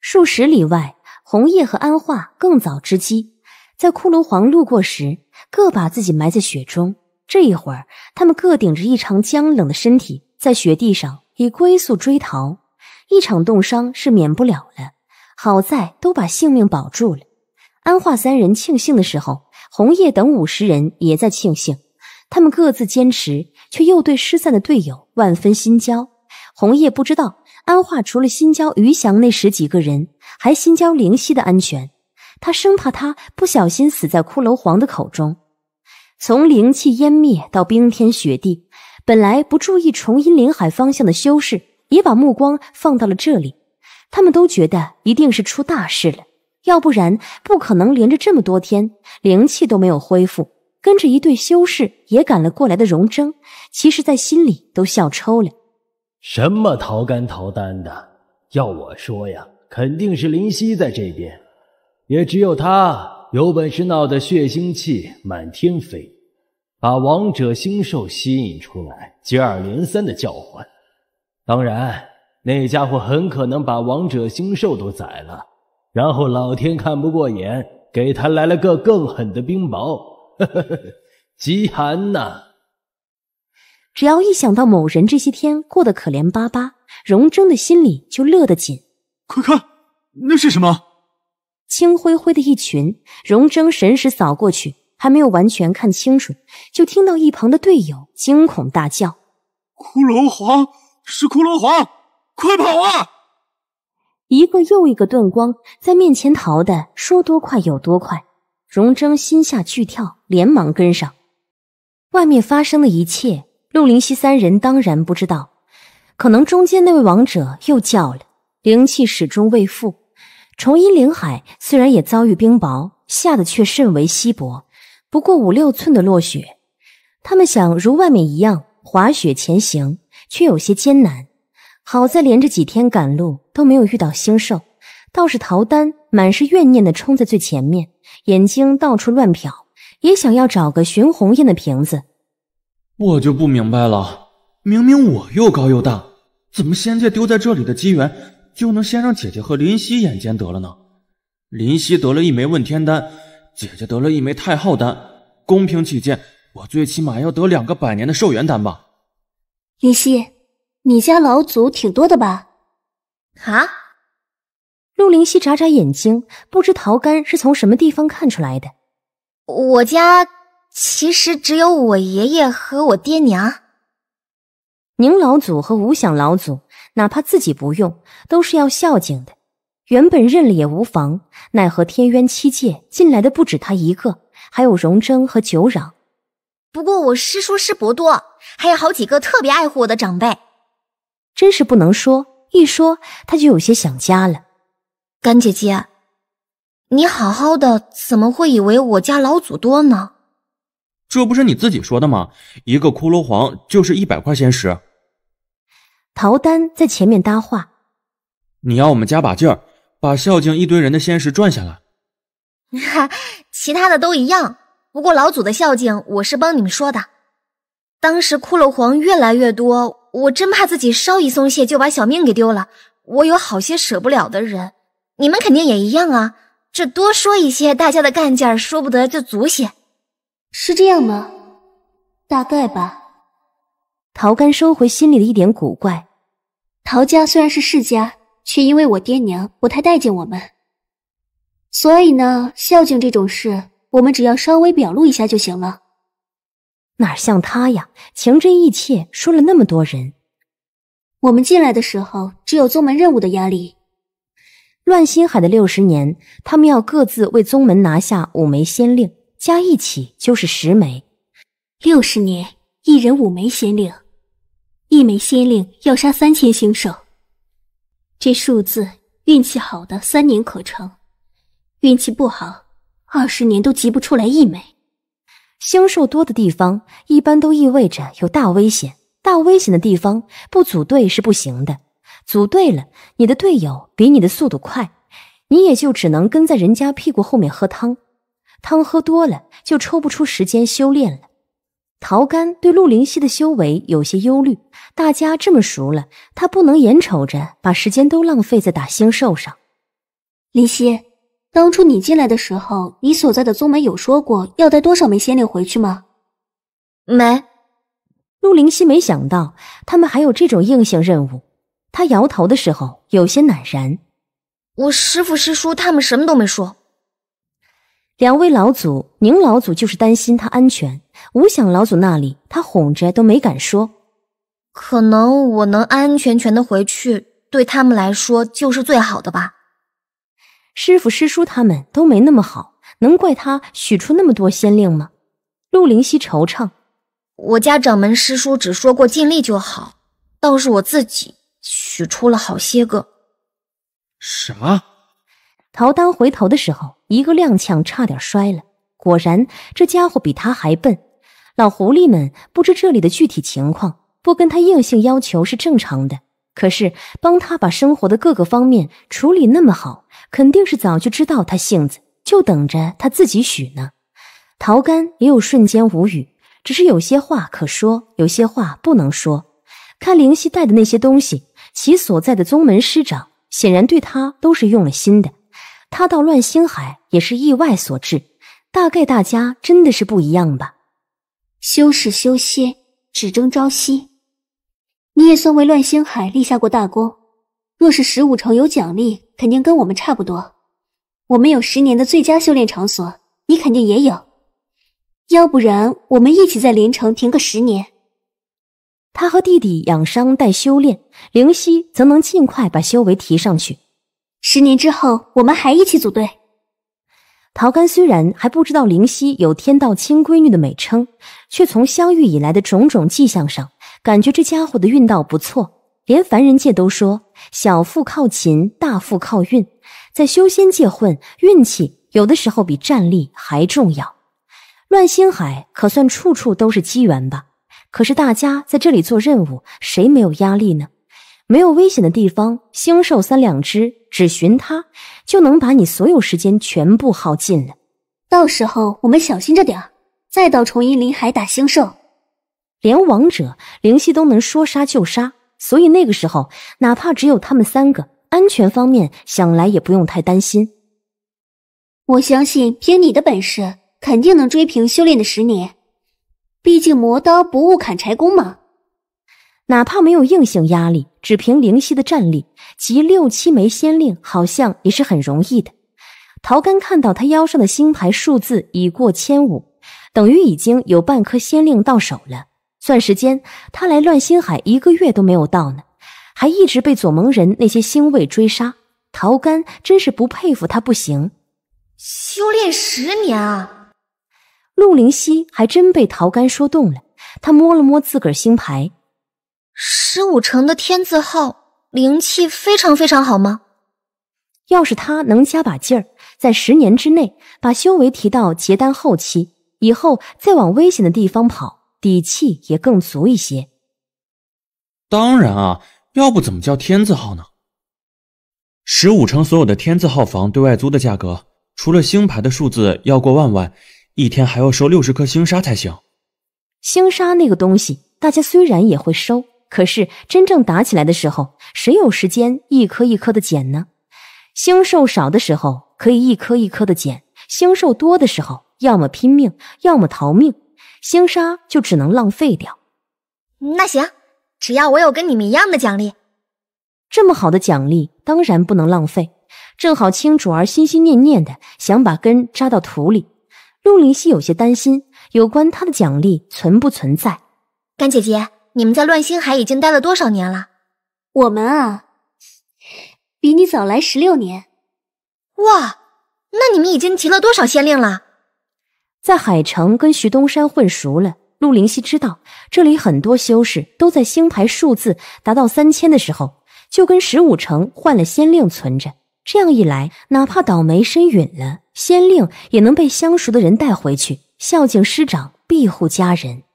数十里外，红叶和安化更早之机，在骷髅皇路过时，各把自己埋在雪中。这一会儿，他们各顶着异常僵冷的身体。在雪地上以龟速追逃，一场冻伤是免不了了。好在都把性命保住了。安化三人庆幸的时候，红叶等五十人也在庆幸。他们各自坚持，却又对失散的队友万分心焦。红叶不知道，安化除了心焦于翔那十几个人，还心焦灵犀的安全。他生怕他不小心死在骷髅皇的口中。从灵气湮灭到冰天雪地。本来不注意重阴临海方向的修士，也把目光放到了这里。他们都觉得一定是出大事了，要不然不可能连着这么多天灵气都没有恢复。跟着一对修士也赶了过来的荣峥，其实在心里都笑抽了。什么逃干逃单的，要我说呀，肯定是林夕在这边，也只有他有本事闹得血腥气满天飞。把王者星兽吸引出来，接二连三的叫唤。当然，那家伙很可能把王者星兽都宰了，然后老天看不过眼，给他来了个更狠的冰雹，呵呵呵极寒呐！只要一想到某人这些天过得可怜巴巴，荣征的心里就乐得紧。快看，那是什么？青灰灰的一群。荣征神识扫过去。还没有完全看清楚，就听到一旁的队友惊恐大叫：“骷髅皇是骷髅皇，快跑啊！”一个又一个断光在面前逃的，说多快有多快。荣征心下巨跳，连忙跟上。外面发生的一切，陆林溪三人当然不知道。可能中间那位王者又叫了，灵气始终未复。重阴灵海虽然也遭遇冰雹，下的却甚为稀薄。不过五六寸的落雪，他们想如外面一样滑雪前行，却有些艰难。好在连着几天赶路都没有遇到星兽，倒是陶丹满是怨念的冲在最前面，眼睛到处乱瞟，也想要找个寻红艳的瓶子。我就不明白了，明明我又高又大，怎么仙界丢在这里的机缘就能先让姐姐和林夕眼尖得了呢？林夕得了一枚问天丹。姐姐得了一枚太昊丹，公平起见，我最起码要得两个百年的寿元丹吧。云溪，你家老祖挺多的吧？啊？陆灵溪眨眨眼睛，不知陶干是从什么地方看出来的。我家其实只有我爷爷和我爹娘。宁老祖和无想老祖，哪怕自己不用，都是要孝敬的。原本认了也无妨，奈何天渊七界进来的不止他一个，还有荣峥和九壤。不过我师叔师伯多，还有好几个特别爱护我的长辈，真是不能说，一说他就有些想家了。干姐姐，你好好的，怎么会以为我家老祖多呢？这不是你自己说的吗？一个骷髅皇就是一百块仙石。陶丹在前面搭话：“你要我们加把劲儿。”把孝敬一堆人的仙石赚下来，其他的都一样。不过老祖的孝敬，我是帮你们说的。当时骷髅皇越来越多，我真怕自己稍一松懈就把小命给丢了。我有好些舍不了的人，你们肯定也一样啊。这多说一些，大家的干劲儿说不得就足些。是这样吗？大概吧。陶干收回心里的一点古怪。陶家虽然是世家。却因为我爹娘不太待见我们，所以呢，孝敬这种事，我们只要稍微表露一下就行了。哪像他呀，情真意切，说了那么多人。我们进来的时候，只有宗门任务的压力。乱心海的六十年，他们要各自为宗门拿下五枚仙令，加一起就是十枚。六十年，一人五枚仙令，一枚仙令要杀三千星兽。这数字，运气好的三年可成，运气不好，二十年都集不出来一枚。凶兽多的地方，一般都意味着有大危险。大危险的地方，不组队是不行的。组队了，你的队友比你的速度快，你也就只能跟在人家屁股后面喝汤。汤喝多了，就抽不出时间修炼了。陶干对陆灵溪的修为有些忧虑，大家这么熟了，他不能眼瞅着把时间都浪费在打星兽上。灵溪，当初你进来的时候，你所在的宗门有说过要带多少枚仙令回去吗？没。陆灵溪没想到他们还有这种硬性任务，他摇头的时候有些赧然。我师父师叔他们什么都没说。两位老祖，宁老祖就是担心他安全，无想老祖那里他哄着都没敢说。可能我能安安全全的回去，对他们来说就是最好的吧。师傅师叔他们都没那么好，能怪他许出那么多仙令吗？陆灵溪惆怅，我家掌门师叔只说过尽力就好，倒是我自己许出了好些个。什么？陶丹回头的时候，一个踉跄，差点摔了。果然，这家伙比他还笨。老狐狸们不知这里的具体情况，不跟他硬性要求是正常的。可是帮他把生活的各个方面处理那么好，肯定是早就知道他性子，就等着他自己许呢。陶干也有瞬间无语，只是有些话可说，有些话不能说。看灵犀带的那些东西，其所在的宗门师长显然对他都是用了心的。他到乱星海也是意外所致，大概大家真的是不一样吧。修士修仙只争朝夕，你也算为乱星海立下过大功。若是十五城有奖励，肯定跟我们差不多。我们有十年的最佳修炼场所，你肯定也有。要不然我们一起在林城停个十年，他和弟弟养伤待修炼，灵犀则能尽快把修为提上去。十年之后，我们还一起组队。陶干虽然还不知道灵犀有“天道亲闺女”的美称，却从相遇以来的种种迹象上，感觉这家伙的运道不错。连凡人界都说：“小富靠勤，大富靠运。”在修仙界混，运气有的时候比战力还重要。乱星海可算处处都是机缘吧？可是大家在这里做任务，谁没有压力呢？没有危险的地方，星兽三两只只寻他，就能把你所有时间全部耗尽了。到时候我们小心着点再到重阴林海打星兽，连王者灵犀都能说杀就杀，所以那个时候哪怕只有他们三个，安全方面想来也不用太担心。我相信凭你的本事，肯定能追平修炼的十年，毕竟磨刀不误砍柴工嘛。哪怕没有硬性压力，只凭灵犀的战力集六七枚仙令，好像也是很容易的。陶干看到他腰上的星牌数字已过千五，等于已经有半颗仙令到手了。算时间，他来乱星海一个月都没有到呢，还一直被左盟人那些星卫追杀。陶干真是不佩服他不行。修炼十年啊！陆灵犀还真被陶干说动了，他摸了摸自个儿星牌。十五城的天字号灵气非常非常好吗？要是他能加把劲儿，在十年之内把修为提到结丹后期，以后再往危险的地方跑，底气也更足一些。当然啊，要不怎么叫天字号呢？十五城所有的天字号房对外租的价格，除了星牌的数字要过万外，一天还要收六十颗星沙才行。星沙那个东西，大家虽然也会收。可是真正打起来的时候，谁有时间一颗一颗的捡呢？星兽少的时候可以一颗一颗的捡，星兽多的时候，要么拼命，要么逃命，星沙就只能浪费掉。那行，只要我有跟你们一样的奖励，这么好的奖励当然不能浪费。正好青主儿心心念念的想把根扎到土里，陆林溪有些担心有关他的奖励存不存在，干姐姐。你们在乱星海已经待了多少年了？我们啊，比你早来十六年。哇，那你们已经集了多少仙令了？在海城跟徐东山混熟了，陆灵溪知道这里很多修士都在星牌数字达到三千的时候，就跟十五城换了仙令存着。这样一来，哪怕倒霉身陨了，仙令也能被相熟的人带回去，孝敬师长，庇护家人。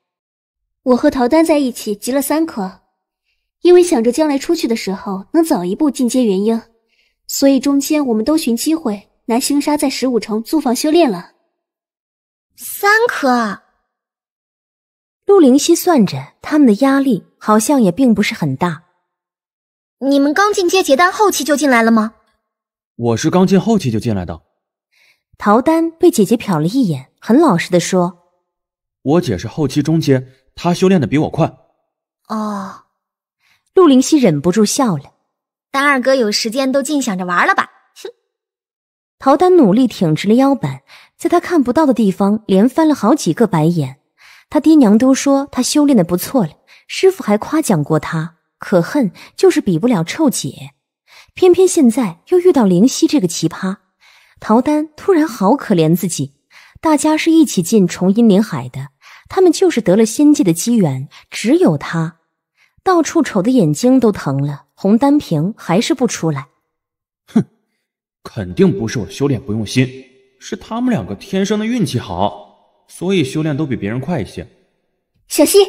我和陶丹在一起集了三颗，因为想着将来出去的时候能早一步进阶元婴，所以中间我们都寻机会拿星沙在十五城租房修炼了。三颗，陆灵犀算着他们的压力好像也并不是很大。你们刚进阶结丹后期就进来了吗？我是刚进后期就进来的。陶丹被姐姐瞟了一眼，很老实的说：“我姐是后期中阶。”他修炼的比我快。哦，陆灵溪忍不住笑了。丹二哥有时间都尽想着玩了吧？哼！陶丹努力挺直了腰板，在他看不到的地方连翻了好几个白眼。他爹娘都说他修炼的不错了，师傅还夸奖过他。可恨就是比不了臭姐，偏偏现在又遇到灵溪这个奇葩。陶丹突然好可怜自己。大家是一起进重阴林海的。他们就是得了仙界的机缘，只有他到处瞅的眼睛都疼了。洪丹平还是不出来。哼，肯定不是我修炼不用心，是他们两个天生的运气好，所以修炼都比别人快一些。小溪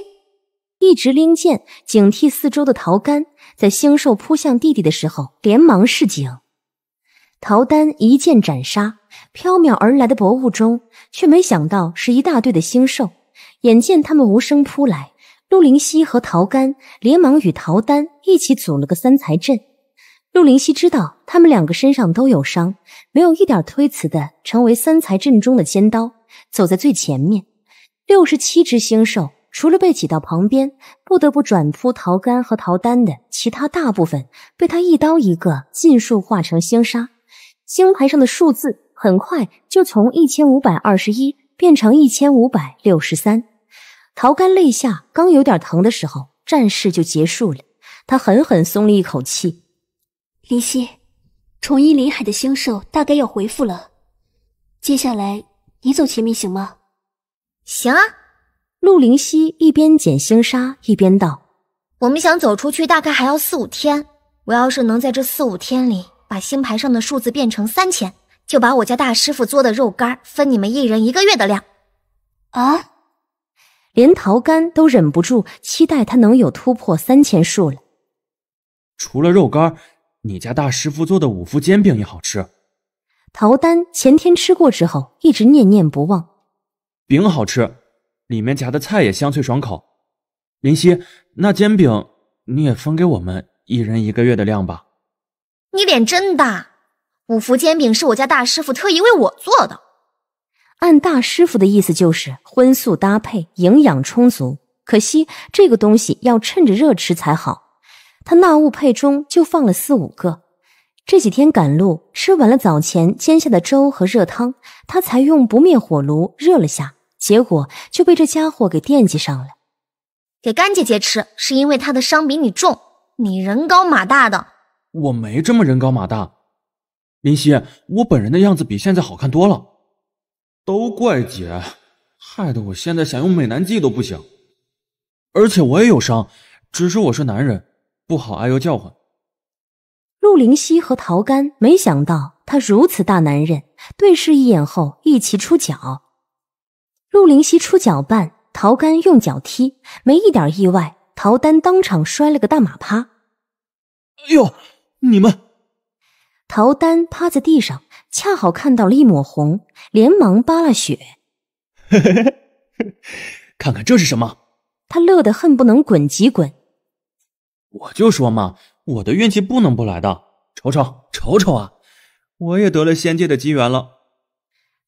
一直拎剑警惕四周的陶干，在星兽扑向弟弟的时候，连忙示警。陶丹一剑斩杀，飘渺而来的薄雾中，却没想到是一大队的星兽。眼见他们无声扑来，陆灵熙和陶干连忙与陶丹一起组了个三才阵。陆灵熙知道他们两个身上都有伤，没有一点推辞的，成为三才阵中的尖刀，走在最前面。六十七只星兽除了被挤到旁边，不得不转扑陶干和陶丹的，其他大部分被他一刀一个，尽数化成星沙。星牌上的数字很快就从一千五百二十一变成一千五百六十三。桃干泪下，刚有点疼的时候，战事就结束了。他狠狠松了一口气。林夕，重一林海的星兽大概要恢复了，接下来你走前面行吗？行啊。陆灵溪一边捡星沙一边道：“我们想走出去，大概还要四五天。我要是能在这四五天里把星牌上的数字变成三千，就把我家大师傅做的肉干分你们一人一个月的量。”啊。连陶干都忍不住期待他能有突破三千数了。除了肉干，你家大师傅做的五福煎饼也好吃。陶丹前天吃过之后，一直念念不忘。饼好吃，里面夹的菜也香脆爽口。林夕，那煎饼你也分给我们一人一个月的量吧。你脸真大，五福煎饼是我家大师傅特意为我做的。按大师傅的意思，就是荤素搭配，营养充足。可惜这个东西要趁着热吃才好。他那物配中就放了四五个。这几天赶路，吃完了早前煎下的粥和热汤，他才用不灭火炉热了下，结果就被这家伙给惦记上了。给干姐姐吃，是因为她的伤比你重。你人高马大的，我没这么人高马大。林夕，我本人的样子比现在好看多了。都怪姐，害得我现在想用美男计都不行。而且我也有伤，只是我是男人，不好挨求叫唤。陆灵溪和陶干没想到他如此大男人，对视一眼后一起出脚。陆灵溪出脚绊，陶干用脚踢，没一点意外，陶丹当场摔了个大马趴。哎呦！你们，陶丹趴在地上。恰好看到了一抹红，连忙扒拉雪，看看这是什么？他乐得恨不能滚几滚。我就说嘛，我的运气不能不来的。瞅瞅，瞅瞅啊！我也得了仙界的机缘了。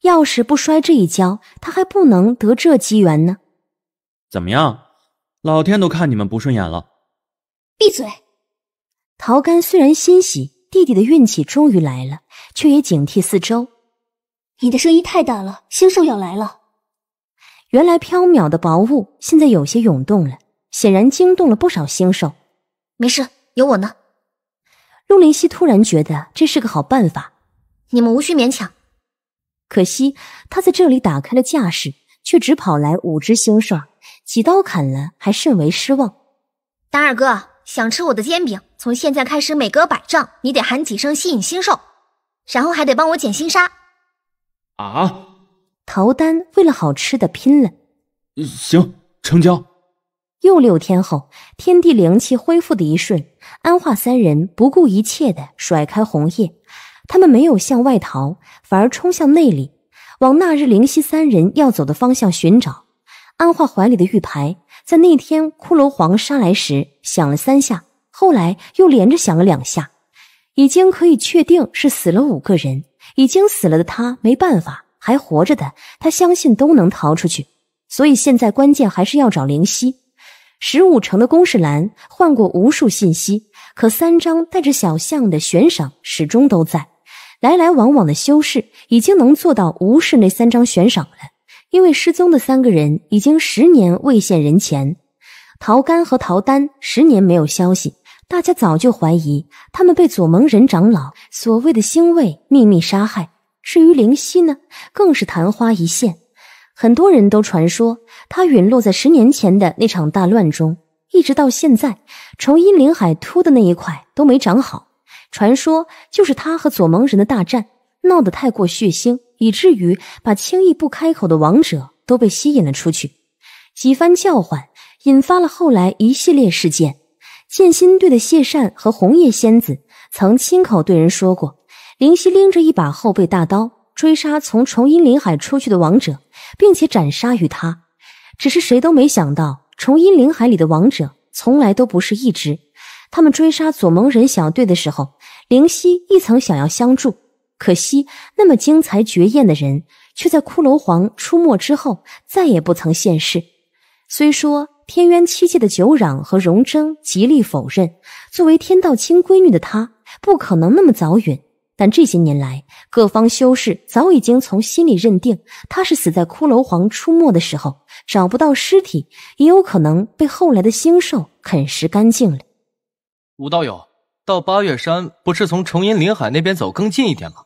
要是不摔这一跤，他还不能得这机缘呢。怎么样？老天都看你们不顺眼了。闭嘴！桃干虽然欣喜。弟弟的运气终于来了，却也警惕四周。你的声音太大了，星兽要来了。原来缥缈的薄雾，现在有些涌动了，显然惊动了不少星兽。没事，有我呢。陆林溪突然觉得这是个好办法，你们无需勉强。可惜他在这里打开了架势，却只跑来五只星兽，几刀砍了，还甚为失望。大二哥。想吃我的煎饼，从现在开始每隔百丈，你得喊几声吸引新兽，然后还得帮我捡新沙。啊！陶丹为了好吃的拼了，行，成交。又六天后，天地灵气恢复的一瞬，安化三人不顾一切的甩开红叶，他们没有向外逃，反而冲向内里，往那日灵犀三人要走的方向寻找。安化怀里的玉牌。在那天，骷髅皇杀来时响了三下，后来又连着响了两下，已经可以确定是死了五个人。已经死了的他没办法，还活着的他相信都能逃出去。所以现在关键还是要找灵犀。十五城的公示栏换过无数信息，可三张带着小象的悬赏始终都在。来来往往的修士已经能做到无视那三张悬赏了。因为失踪的三个人已经十年未现人前，陶干和陶丹十年没有消息，大家早就怀疑他们被左盟人长老所谓的星卫秘密杀害。至于灵犀呢，更是昙花一现，很多人都传说他陨落在十年前的那场大乱中，一直到现在，从阴灵海突的那一块都没长好。传说就是他和左盟人的大战闹得太过血腥。以至于把轻易不开口的王者都被吸引了出去，几番叫唤引发了后来一系列事件。剑心队的谢善和红叶仙子曾亲口对人说过，灵犀拎着一把后背大刀追杀从重阴林海出去的王者，并且斩杀于他。只是谁都没想到，重阴林海里的王者从来都不是一只。他们追杀左盟人小队的时候，灵犀亦曾想要相助。可惜，那么精彩绝艳的人，却在骷髅皇出没之后，再也不曾现世。虽说天渊七界的九壤和荣征极力否认，作为天道亲闺女的她，不可能那么早陨。但这些年来，各方修士早已经从心里认定，她是死在骷髅皇出没的时候，找不到尸体，也有可能被后来的星兽啃食干净了。吴道友，到八月山不是从重阴林海那边走更近一点吗？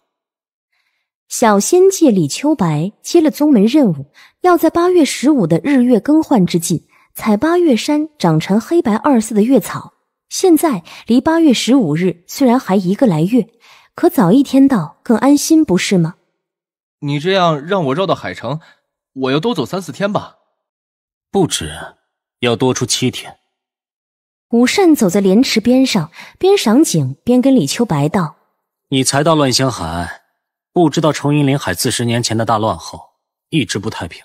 小仙界李秋白接了宗门任务，要在八月十五的日月更换之际采八月山长成黑白二色的月草。现在离八月十五日虽然还一个来月，可早一天到更安心，不是吗？你这样让我绕到海城，我要多走三四天吧？不止，要多出七天。武善走在莲池边上，边赏景边跟李秋白道：“你才到乱香海。”不知道重阴林海自十年前的大乱后一直不太平。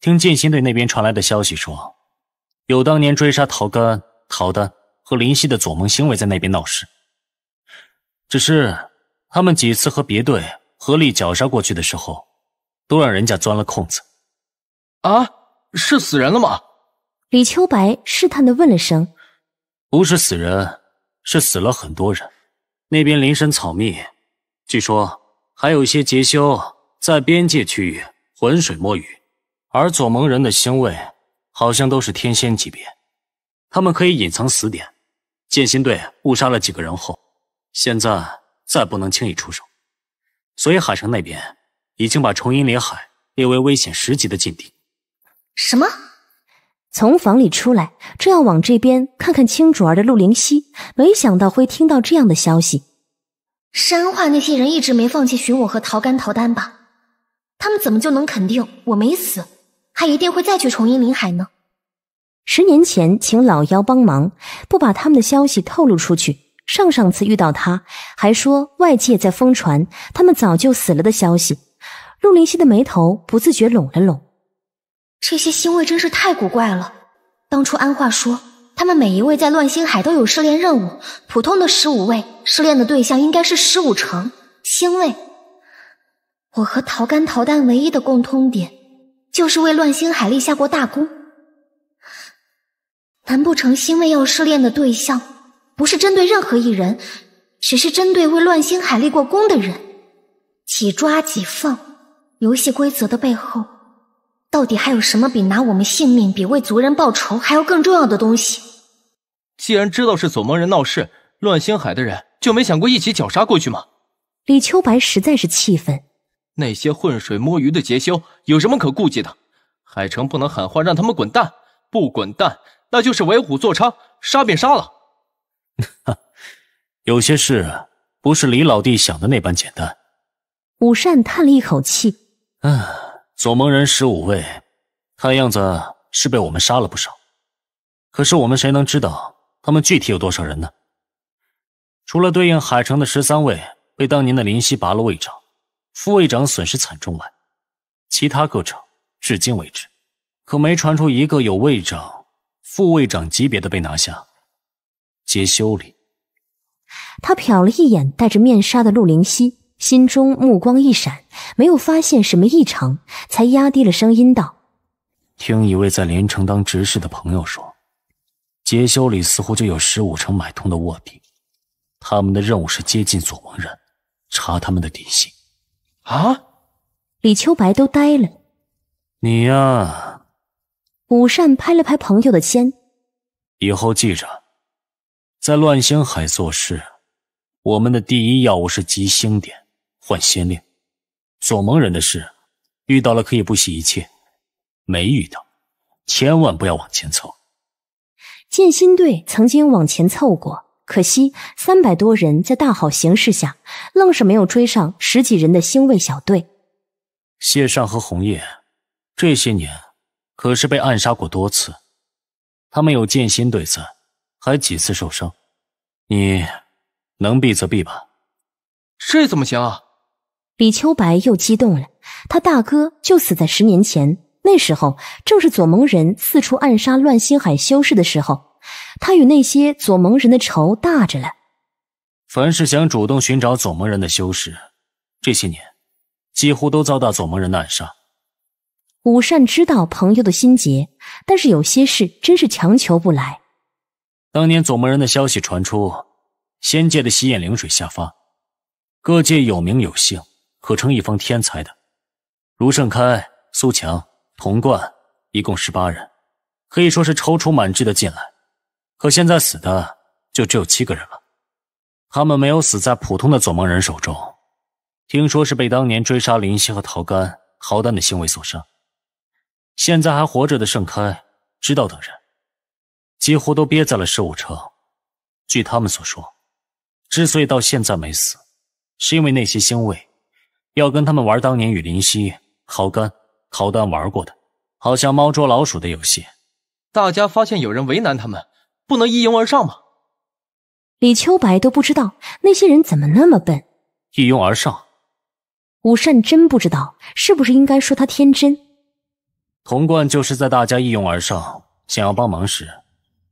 听剑心队那边传来的消息说，有当年追杀陶干、陶丹和林夕的左盟星卫在那边闹事。只是他们几次和别队合力绞杀过去的时候，都让人家钻了空子。啊，是死人了吗？李秋白试探的问了声：“不是死人，是死了很多人。那边林深草密，据说。”还有一些杰修在边界区域浑水摸鱼，而左盟人的星位好像都是天仙级别，他们可以隐藏死点。剑心队误杀了几个人后，现在再不能轻易出手，所以海城那边已经把重阴连海列为危险十级的禁地。什么？从房里出来，正要往这边看看青主儿的陆灵溪，没想到会听到这样的消息。山化那些人一直没放弃寻我和桃干桃丹吧？他们怎么就能肯定我没死，还一定会再去重阴林海呢？十年前请老妖帮忙，不把他们的消息透露出去。上上次遇到他，还说外界在疯传他们早就死了的消息。陆林溪的眉头不自觉拢了拢，这些腥味真是太古怪了。当初安化说。他们每一位在乱星海都有试炼任务，普通的十五位试炼的对象应该是十五成星位。我和桃干、桃丹唯一的共通点，就是为乱星海立下过大功。难不成星位要试炼的对象，不是针对任何一人，只是针对为乱星海立过功的人？几抓几放？游戏规则的背后，到底还有什么比拿我们性命、比为族人报仇还要更重要的东西？既然知道是左盟人闹事，乱星海的人就没想过一起绞杀过去吗？李秋白实在是气愤，那些浑水摸鱼的杰修有什么可顾忌的？海城不能喊话让他们滚蛋，不滚蛋那就是为虎作伥，杀便杀了。哈，有些事不是李老弟想的那般简单。武善叹了一口气，嗯，左盟人十五位，看样子是被我们杀了不少。可是我们谁能知道？他们具体有多少人呢？除了对应海城的十三位被当年的林夕拔了位长、副位长损失惨重外，其他各城至今为止，可没传出一个有位长、副位长级别的被拿下，皆修理。他瞟了一眼戴着面纱的陆灵夕，心中目光一闪，没有发现什么异常，才压低了声音道：“听一位在连城当执事的朋友说。”劫修里似乎就有十五成买通的卧底，他们的任务是接近左盟人，查他们的底细。啊！李秋白都呆了。你呀，武善拍了拍朋友的肩，以后记着，在乱星海做事，我们的第一要务是集星点换仙令。左盟人的事，遇到了可以不惜一切，没遇到，千万不要往前凑。剑心队曾经往前凑过，可惜三百多人在大好形势下，愣是没有追上十几人的星卫小队。谢尚和红叶，这些年可是被暗杀过多次，他们有剑心队在，还几次受伤。你，能避则避吧。这怎么行啊！李秋白又激动了，他大哥就死在十年前。那时候正是左盟人四处暗杀乱星海修士的时候，他与那些左盟人的仇大着了。凡是想主动寻找左盟人的修士，这些年几乎都遭到左盟人的暗杀。武善知道朋友的心结，但是有些事真是强求不来。当年左盟人的消息传出，仙界的洗眼灵水下发，各界有名有姓、可称一方天才的，如盛开、苏强。童贯一共十八人，可以说是踌躇满志的进来，可现在死的就只有七个人了。他们没有死在普通的左盟人手中，听说是被当年追杀林夕和陶干、豪丹的行为所伤。现在还活着的盛开、知道等人，几乎都憋在了十五城。据他们所说，之所以到现在没死，是因为那些星卫要跟他们玩当年与林夕、豪干。陶丹玩过的，好像猫捉老鼠的游戏。大家发现有人为难他们，不能一拥而上吗？李秋白都不知道那些人怎么那么笨，一拥而上。武善真不知道是不是应该说他天真。童贯就是在大家一拥而上想要帮忙时，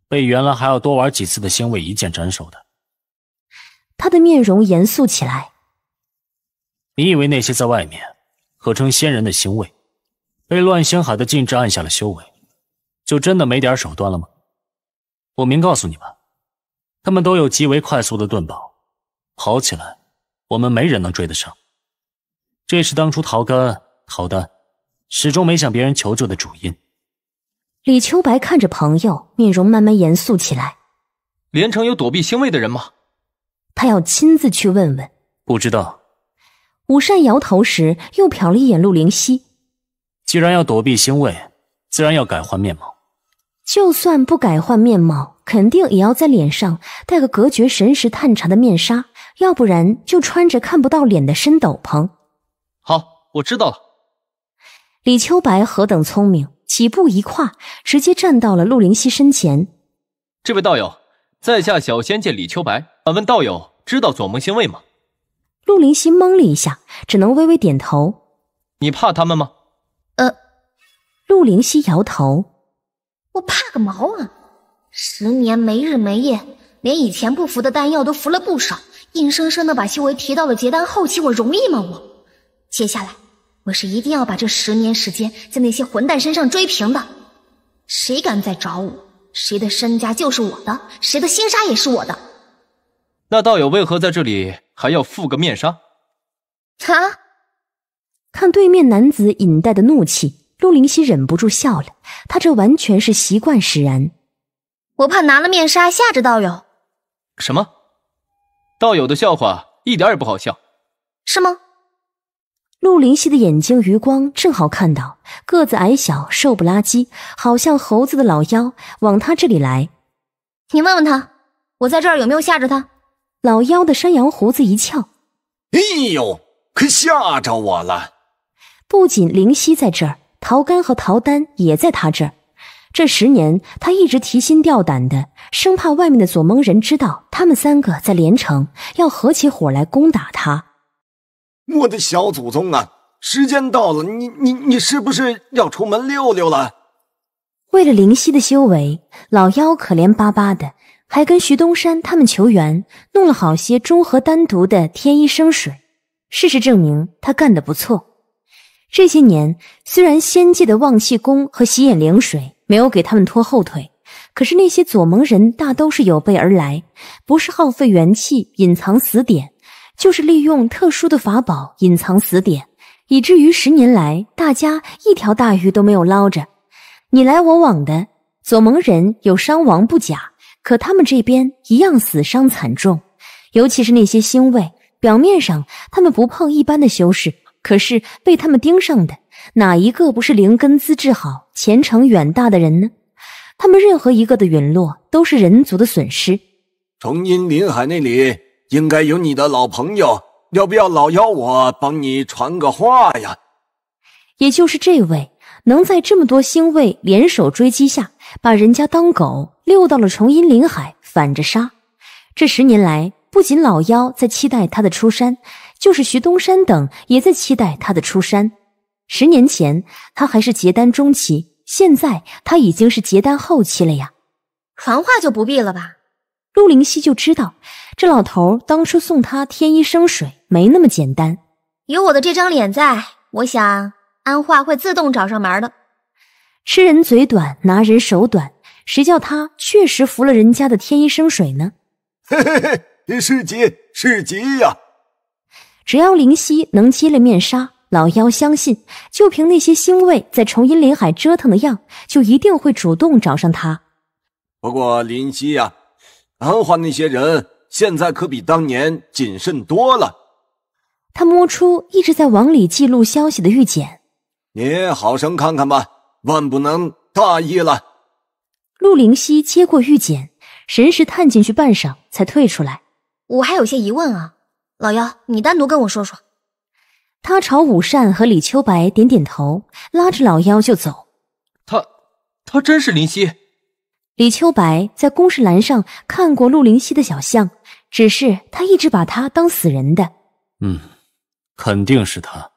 被原来还要多玩几次的星卫一剑斩首的。他的面容严肃起来。你以为那些在外面号称仙人的星卫？被乱星海的禁制按下了修为，就真的没点手段了吗？我明告诉你们，他们都有极为快速的遁宝，跑起来我们没人能追得上。这是当初逃干逃单，始终没向别人求救的主因。李秋白看着朋友，面容慢慢严肃起来。连城有躲避星位的人吗？他要亲自去问问。不知道。武善摇头时，又瞟了一眼陆灵犀。既然要躲避腥味，自然要改换面貌。就算不改换面貌，肯定也要在脸上戴个隔绝神识探查的面纱，要不然就穿着看不到脸的深斗篷。好，我知道了。李秋白何等聪明，几步一跨，直接站到了陆灵溪身前。这位道友，在下小仙界李秋白，敢问道友知道左梦星位吗？陆灵溪懵了一下，只能微微点头。你怕他们吗？陆灵溪摇头，我怕个毛啊！十年没日没夜，连以前不服的丹药都服了不少，硬生生的把修为提到了结丹后期，我容易吗？我接下来我是一定要把这十年时间在那些混蛋身上追平的。谁敢再找我，谁的身家就是我的，谁的心杀也是我的。那道友为何在这里还要覆个面纱？啊？看对面男子隐带的怒气。陆灵溪忍不住笑了，他这完全是习惯使然。我怕拿了面纱吓着道友。什么？道友的笑话一点也不好笑，是吗？陆灵溪的眼睛余光正好看到个子矮小、瘦不拉几、好像猴子的老妖往他这里来。你问问他，我在这儿有没有吓着他？老妖的山羊胡子一翘，哎呦，可吓着我了！不仅灵溪在这儿。陶干和陶丹也在他这儿。这十年，他一直提心吊胆的，生怕外面的左盟人知道他们三个在连城，要合起伙来攻打他。我的小祖宗啊！时间到了，你你你是不是要出门溜溜了？为了灵溪的修为，老妖可怜巴巴的，还跟徐东山他们求援，弄了好些中和丹毒的天一生水。事实证明，他干得不错。这些年，虽然仙界的望气功和洗眼灵水没有给他们拖后腿，可是那些左盟人大都是有备而来，不是耗费元气隐藏死点，就是利用特殊的法宝隐藏死点，以至于十年来大家一条大鱼都没有捞着。你来我往的左盟人有伤亡不假，可他们这边一样死伤惨重，尤其是那些星位，表面上他们不碰一般的修士。可是被他们盯上的哪一个不是灵根资质好、前程远大的人呢？他们任何一个的陨落都是人族的损失。重阴林海那里应该有你的老朋友，要不要老妖我帮你传个话呀？也就是这位能在这么多星卫联手追击下，把人家当狗遛到了重阴林海反着杀。这十年来，不仅老妖在期待他的出山。就是徐东山等也在期待他的出山。十年前他还是结丹中期，现在他已经是结丹后期了呀。传话就不必了吧？陆灵溪就知道，这老头当初送他天一生水没那么简单。有我的这张脸在，我想安化会自动找上门的。吃人嘴短，拿人手短，谁叫他确实服了人家的天一生水呢？嘿嘿嘿，是吉是吉呀！只要灵犀能揭了面纱，老妖相信，就凭那些星卫在重阴林海折腾的样，就一定会主动找上他。不过灵犀呀，安化那些人现在可比当年谨慎多了。他摸出一直在往里记录消息的玉简，你好生看看吧，万不能大意了。陆灵溪接过玉简，神识探进去半晌，才退出来。我还有些疑问啊。老妖，你单独跟我说说。他朝武善和李秋白点点头，拉着老妖就走。他，他真是林夕。李秋白在公示栏上看过陆林夕的小像，只是他一直把他当死人的。嗯，肯定是他。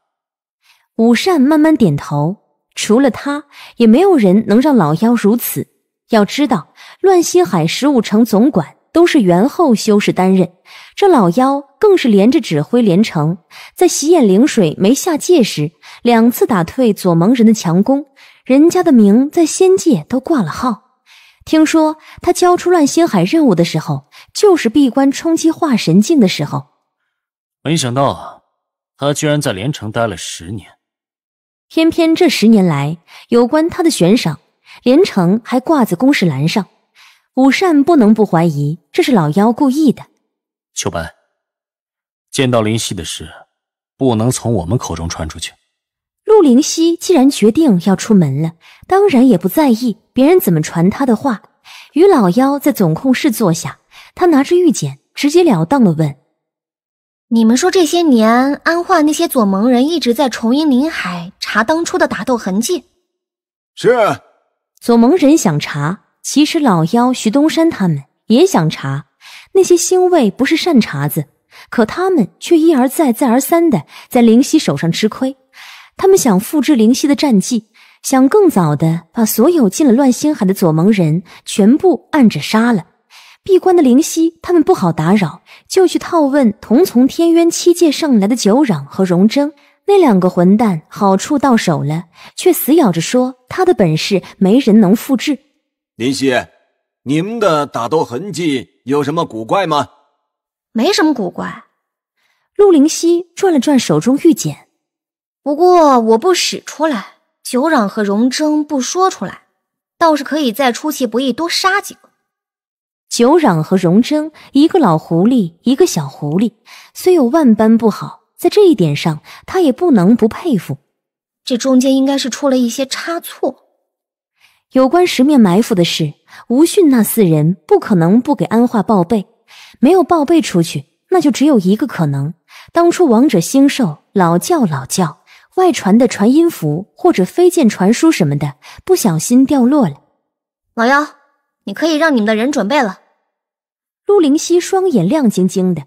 武善慢慢点头。除了他，也没有人能让老妖如此。要知道，乱心海十五城总管。都是元后修士担任，这老妖更是连着指挥连城，在洗眼灵水没下界时，两次打退左盟人的强攻，人家的名在仙界都挂了号。听说他交出乱星海任务的时候，就是闭关冲击化神境的时候。没想到他居然在连城待了十年，偏偏这十年来，有关他的悬赏，连城还挂在公示栏上。武善不能不怀疑，这是老妖故意的。秋白，见到林夕的事，不能从我们口中传出去。陆灵溪既然决定要出门了，当然也不在意别人怎么传他的话。于老妖在总控室坐下，他拿着玉简，直截了当的问：“你们说这些年安化那些左盟人一直在重阴林海查当初的打斗痕迹？”是左盟人想查。其实老妖徐东山他们也想查那些星卫不是善茬子，可他们却一而再再而三的在灵犀手上吃亏。他们想复制灵犀的战绩，想更早的把所有进了乱星海的左盟人全部按着杀了。闭关的灵犀，他们不好打扰，就去套问同从天渊七界上来的九壤和荣征那两个混蛋。好处到手了，却死咬着说他的本事没人能复制。林夕，你们的打斗痕迹有什么古怪吗？没什么古怪。陆灵溪转了转手中玉简，不过我不使出来，酒壤和荣征不说出来，倒是可以再出其不意多杀几个。酒壤和荣征，一个老狐狸，一个小狐狸，虽有万般不好，在这一点上，他也不能不佩服。这中间应该是出了一些差错。有关十面埋伏的事，吴迅那四人不可能不给安化报备。没有报备出去，那就只有一个可能：当初王者星兽老叫老叫外传的传音符或者飞剑传书什么的，不小心掉落了。老妖，你可以让你们的人准备了。陆灵溪双眼亮晶晶的，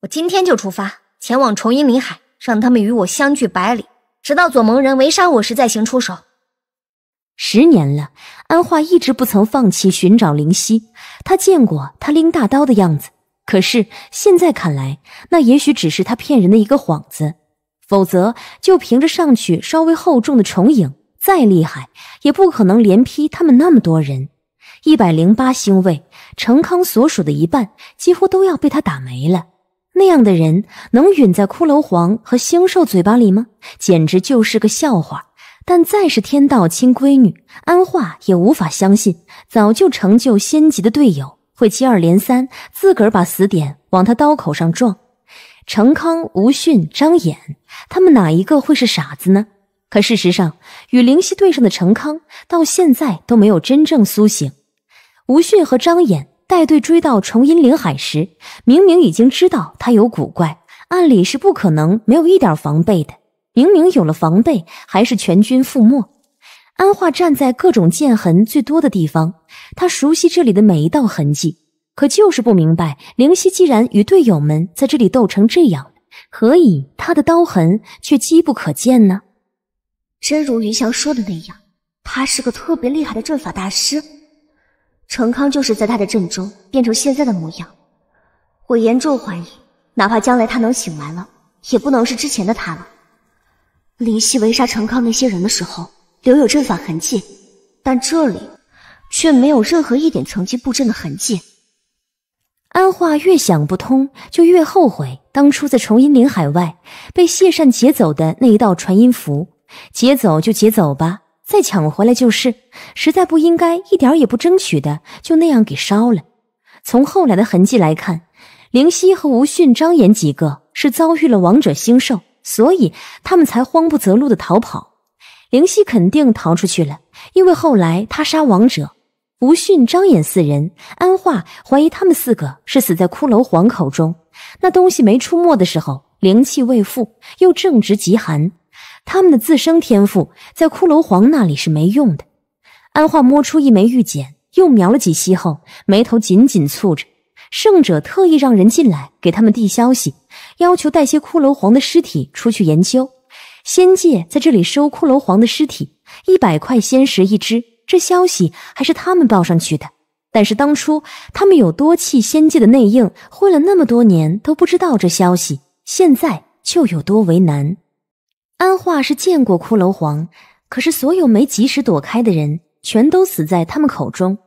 我今天就出发，前往重阴林海，让他们与我相距百里，直到左盟人围杀我时再行出手。十年了，安化一直不曾放弃寻找灵犀。他见过他拎大刀的样子，可是现在看来，那也许只是他骗人的一个幌子。否则，就凭着上去稍微厚重的重影，再厉害也不可能连劈他们那么多人。一百零八星位，程康所属的一半几乎都要被他打没了。那样的人能陨在骷髅皇和星兽嘴巴里吗？简直就是个笑话。但再是天道亲闺女，安化也无法相信，早就成就仙级的队友会接二连三自个儿把死点往他刀口上撞。程康、吴迅、张衍，他们哪一个会是傻子呢？可事实上，与灵犀对上的程康到现在都没有真正苏醒。吴迅和张衍带队追到重阴灵海时，明明已经知道他有古怪，按理是不可能没有一点防备的。明明有了防备，还是全军覆没。安化站在各种剑痕最多的地方，他熟悉这里的每一道痕迹，可就是不明白，灵犀既然与队友们在这里斗成这样，何以他的刀痕却机不可见呢？真如云翔说的那样，他是个特别厉害的阵法大师。程康就是在他的阵中变成现在的模样。我严重怀疑，哪怕将来他能醒来了，也不能是之前的他了。灵犀围杀陈康那些人的时候，留有阵法痕迹，但这里却没有任何一点层级布阵的痕迹。安化越想不通，就越后悔当初在崇音岭海外被谢善劫走的那一道传音符。劫走就劫走吧，再抢回来就是，实在不应该，一点也不争取的，就那样给烧了。从后来的痕迹来看，灵犀和吴迅、张岩几个是遭遇了王者星兽。所以他们才慌不择路的逃跑，灵犀肯定逃出去了，因为后来他杀王者、吴迅、张衍四人，安化怀疑他们四个是死在骷髅皇口中。那东西没出没的时候，灵气未复，又正值极寒，他们的自生天赋在骷髅皇那里是没用的。安化摸出一枚玉简，又瞄了几息后，眉头紧紧蹙着。圣者特意让人进来给他们递消息，要求带些骷髅皇的尸体出去研究。仙界在这里收骷髅皇的尸体，一百块仙石一只。这消息还是他们报上去的。但是当初他们有多气仙界的内应，混了那么多年都不知道这消息，现在就有多为难。安化是见过骷髅皇，可是所有没及时躲开的人，全都死在他们口中。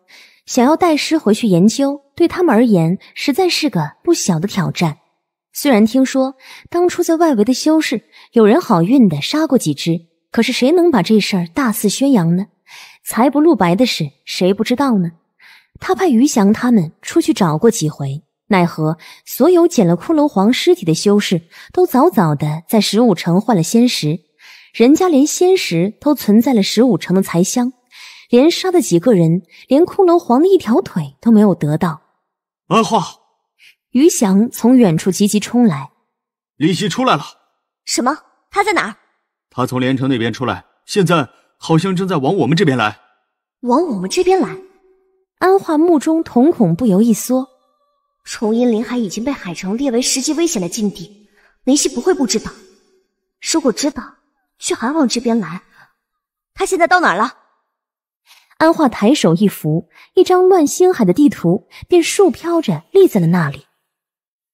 想要带尸回去研究。对他们而言，实在是个不小的挑战。虽然听说当初在外围的修士有人好运的杀过几只，可是谁能把这事儿大肆宣扬呢？财不露白的事，谁不知道呢？他派于翔他们出去找过几回，奈何所有捡了骷髅皇尸体的修士都早早的在十五城换了仙石，人家连仙石都存在了十五城的财箱，连杀的几个人，连骷髅皇的一条腿都没有得到。安化，于翔从远处急急冲来。林夕出来了。什么？他在哪儿？他从连城那边出来，现在好像正在往我们这边来。往我们这边来？安化目中瞳孔不由一缩。重阴林海已经被海城列为十级危险的禁地，林夕不会不知道。如果知道，却还往这边来，他现在到哪儿了？安化抬手一扶，一张乱星海的地图便竖飘着立在了那里。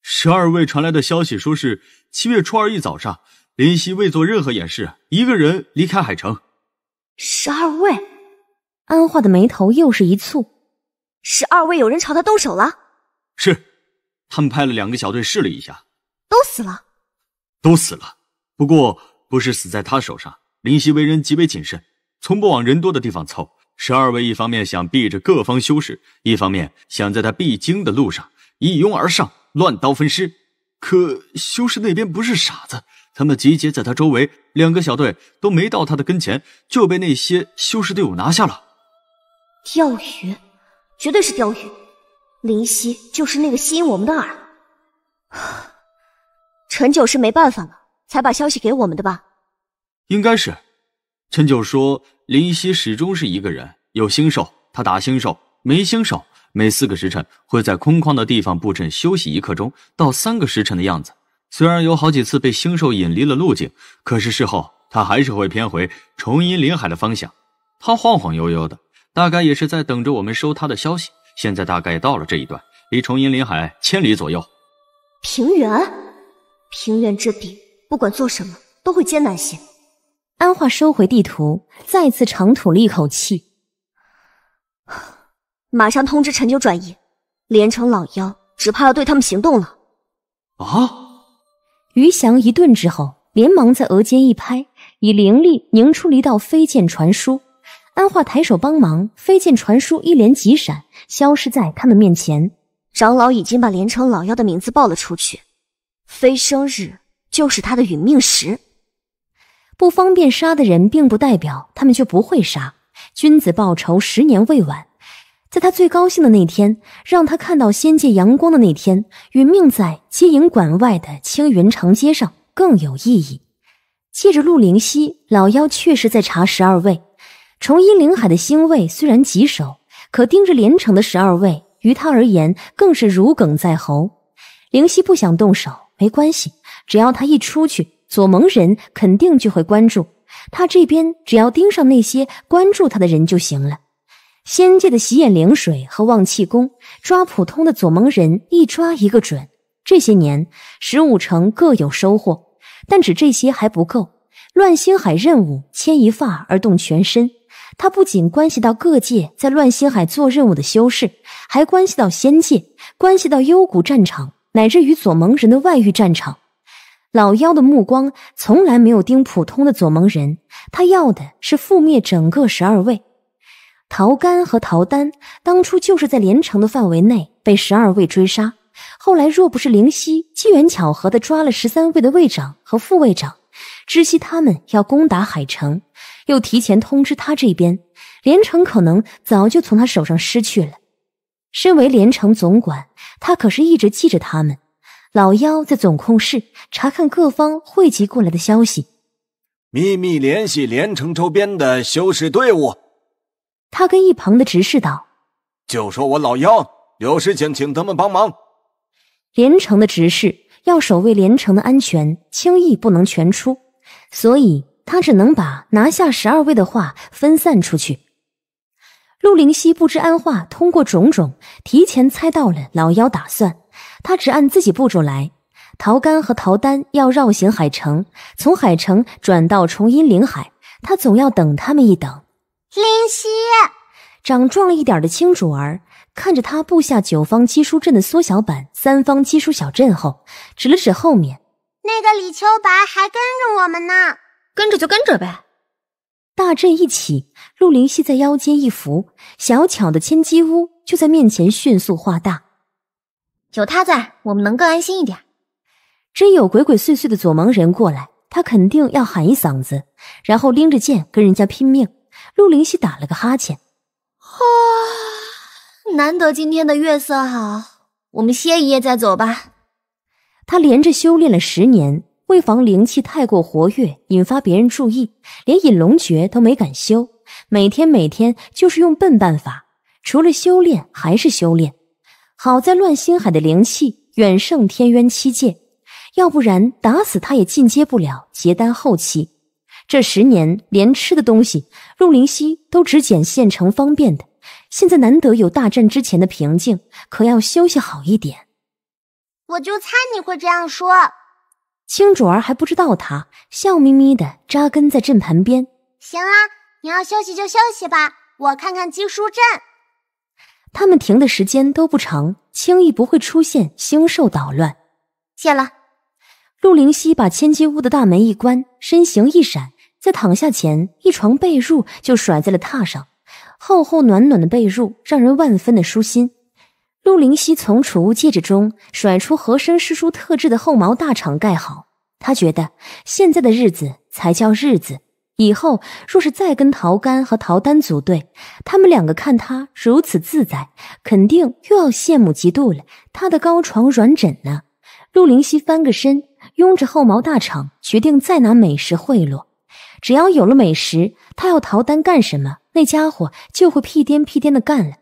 十二位传来的消息说，是七月初二一早上，林夕未做任何掩饰，一个人离开海城。十二位，安化的眉头又是一蹙。十二位有人朝他动手了？是，他们派了两个小队试了一下，都死了。都死了。不过不是死在他手上。林夕为人极为谨慎，从不往人多的地方凑。十二位一方面想避着各方修士，一方面想在他必经的路上一拥而上，乱刀分尸。可修士那边不是傻子，他们集结在他周围，两个小队都没到他的跟前，就被那些修士队伍拿下了。钓鱼，绝对是钓鱼。灵犀就是那个吸引我们的饵。陈九是没办法了，才把消息给我们的吧？应该是。陈九说：“林夕始终是一个人，有星兽，他打星兽；没星兽，每四个时辰会在空旷的地方布阵休息一刻钟到三个时辰的样子。虽然有好几次被星兽引离了路径，可是事后他还是会偏回重阴林海的方向。他晃晃悠悠的，大概也是在等着我们收他的消息。现在大概到了这一段，离重阴林海千里左右。平原，平原之地，不管做什么都会艰难些。”安化收回地图，再次长吐了一口气，马上通知陈九转移。连城老妖只怕要对他们行动了。啊！于翔一顿之后，连忙在额间一拍，以灵力凝出了一道飞剑传书。安化抬手帮忙，飞剑传书一连几闪，消失在他们面前。长老已经把连城老妖的名字报了出去，飞升日就是他的殒命时。不方便杀的人，并不代表他们就不会杀。君子报仇，十年未晚。在他最高兴的那天，让他看到仙界阳光的那天，与命在接引馆外的青云长街上更有意义。借着陆灵溪，老妖确实在查十二位重阴灵海的星位虽然棘手，可盯着连城的十二位，于他而言更是如鲠在喉。灵溪不想动手，没关系，只要他一出去。左盟人肯定就会关注他这边，只要盯上那些关注他的人就行了。仙界的洗眼灵水和望气功，抓普通的左盟人一抓一个准。这些年，十五城各有收获，但只这些还不够。乱星海任务牵一发而动全身，它不仅关系到各界在乱星海做任务的修士，还关系到仙界，关系到幽谷战场，乃至于左盟人的外域战场。老妖的目光从来没有盯普通的左盟人，他要的是覆灭整个十二卫。陶干和陶丹当初就是在连城的范围内被十二卫追杀，后来若不是灵犀机缘巧合的抓了十三卫的卫长和副卫长，知悉他们要攻打海城，又提前通知他这边，连城可能早就从他手上失去了。身为连城总管，他可是一直记着他们。老妖在总控室查看各方汇集过来的消息，秘密联系连城周边的修士队伍。他跟一旁的执事道：“就说我老妖有事情，请他们帮忙。”连城的执事要守卫连城的安全，轻易不能全出，所以他只能把拿下十二位的话分散出去。陆灵熙不知安化通过种种提前猜到了老妖打算。他只按自己步骤来。陶干和陶丹要绕行海城，从海城转到重阴临海，他总要等他们一等。灵夕，长壮了一点的青竹儿看着他布下九方七书阵的缩小版——三方七书小阵后，指了指后面那个李秋白还跟着我们呢。跟着就跟着呗。大阵一起，陆灵溪在腰间一扶，小巧的千机屋就在面前迅速化大。有他在，我们能更安心一点。真有鬼鬼祟祟的左盲人过来，他肯定要喊一嗓子，然后拎着剑跟人家拼命。陆灵溪打了个哈欠，啊，难得今天的月色好，我们歇一夜再走吧。他连着修炼了十年，为防灵气太过活跃引发别人注意，连引龙诀都没敢修，每天每天就是用笨办法，除了修炼还是修炼。好在乱星海的灵气远胜天渊七界，要不然打死他也进阶不了结丹后期。这十年连吃的东西，陆灵溪都只捡现成方便的。现在难得有大战之前的平静，可要休息好一点。我就猜你会这样说。青主儿还不知道他笑眯眯的扎根在镇旁边。行啊，你要休息就休息吧，我看看姬书镇。他们停的时间都不长，轻易不会出现星兽捣乱。谢了。陆灵溪把千机屋的大门一关，身形一闪，在躺下前，一床被褥就甩在了榻上。厚厚暖暖的被褥让人万分的舒心。陆灵溪从储物戒指中甩出和珅师叔特制的厚毛大氅盖好，他觉得现在的日子才叫日子。以后若是再跟陶干和陶丹组队，他们两个看他如此自在，肯定又要羡慕嫉妒了。他的高床软枕呢？陆灵溪翻个身，拥着厚毛大氅，决定再拿美食贿赂。只要有了美食，他要陶丹干什么，那家伙就会屁颠屁颠的干了。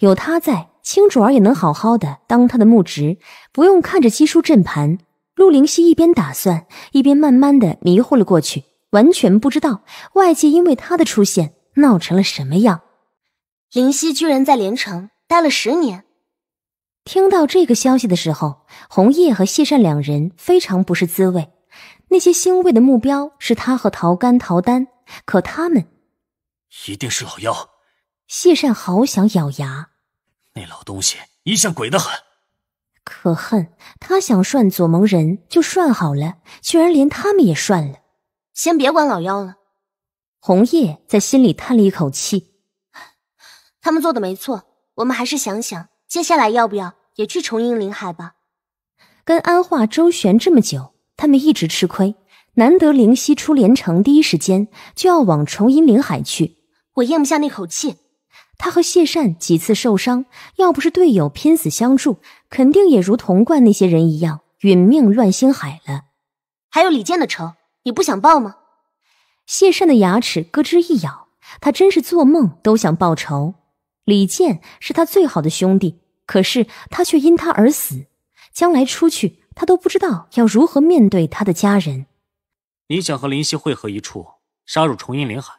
有他在，青竹儿也能好好的当他的幕职，不用看着姬叔阵盘。陆灵溪一边打算，一边慢慢的迷糊了过去。完全不知道外界因为他的出现闹成了什么样。林夕居然在连城待了十年。听到这个消息的时候，红叶和谢善两人非常不是滋味。那些兴味的目标是他和陶干、陶丹，可他们一定是老妖。谢善好想咬牙，那老东西一向鬼得很，可恨他想涮左盟人就涮好了，居然连他们也涮了。先别管老妖了，红叶在心里叹了一口气。他们做的没错，我们还是想想接下来要不要也去重阴林海吧。跟安化周旋这么久，他们一直吃亏，难得灵犀出连城，第一时间就要往重阴林海去。我咽不下那口气。他和谢善几次受伤，要不是队友拼死相助，肯定也如童贯那些人一样殒命乱星海了。还有李健的仇。你不想报吗？谢善的牙齿咯吱一咬，他真是做梦都想报仇。李健是他最好的兄弟，可是他却因他而死。将来出去，他都不知道要如何面对他的家人。你想和林夕汇合一处，杀入重阴林海？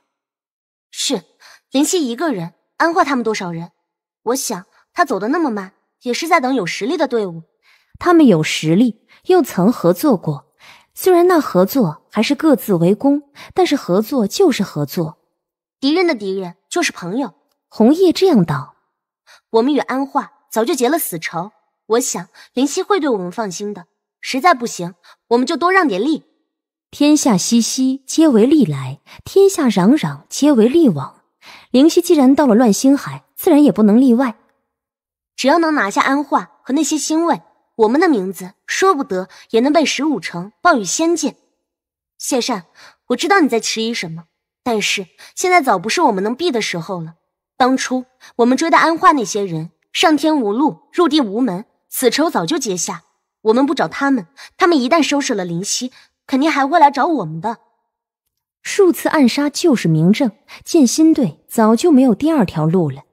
是，林夕一个人，安化他们多少人？我想他走的那么慢，也是在等有实力的队伍。他们有实力，又曾合作过。虽然那合作还是各自为攻，但是合作就是合作，敌人的敌人就是朋友。红叶这样道：“我们与安化早就结了死仇，我想灵溪会对我们放心的。实在不行，我们就多让点利。天下熙熙，皆为利来；天下攘攘，皆为利往。灵溪既然到了乱星海，自然也不能例外。只要能拿下安化和那些星卫。”我们的名字说不得，也能被十五城报于仙界。谢善，我知道你在迟疑什么，但是现在早不是我们能避的时候了。当初我们追的安化那些人，上天无路，入地无门，此仇早就结下。我们不找他们，他们一旦收拾了林夕，肯定还会来找我们的。数次暗杀就是明证，剑心队早就没有第二条路了。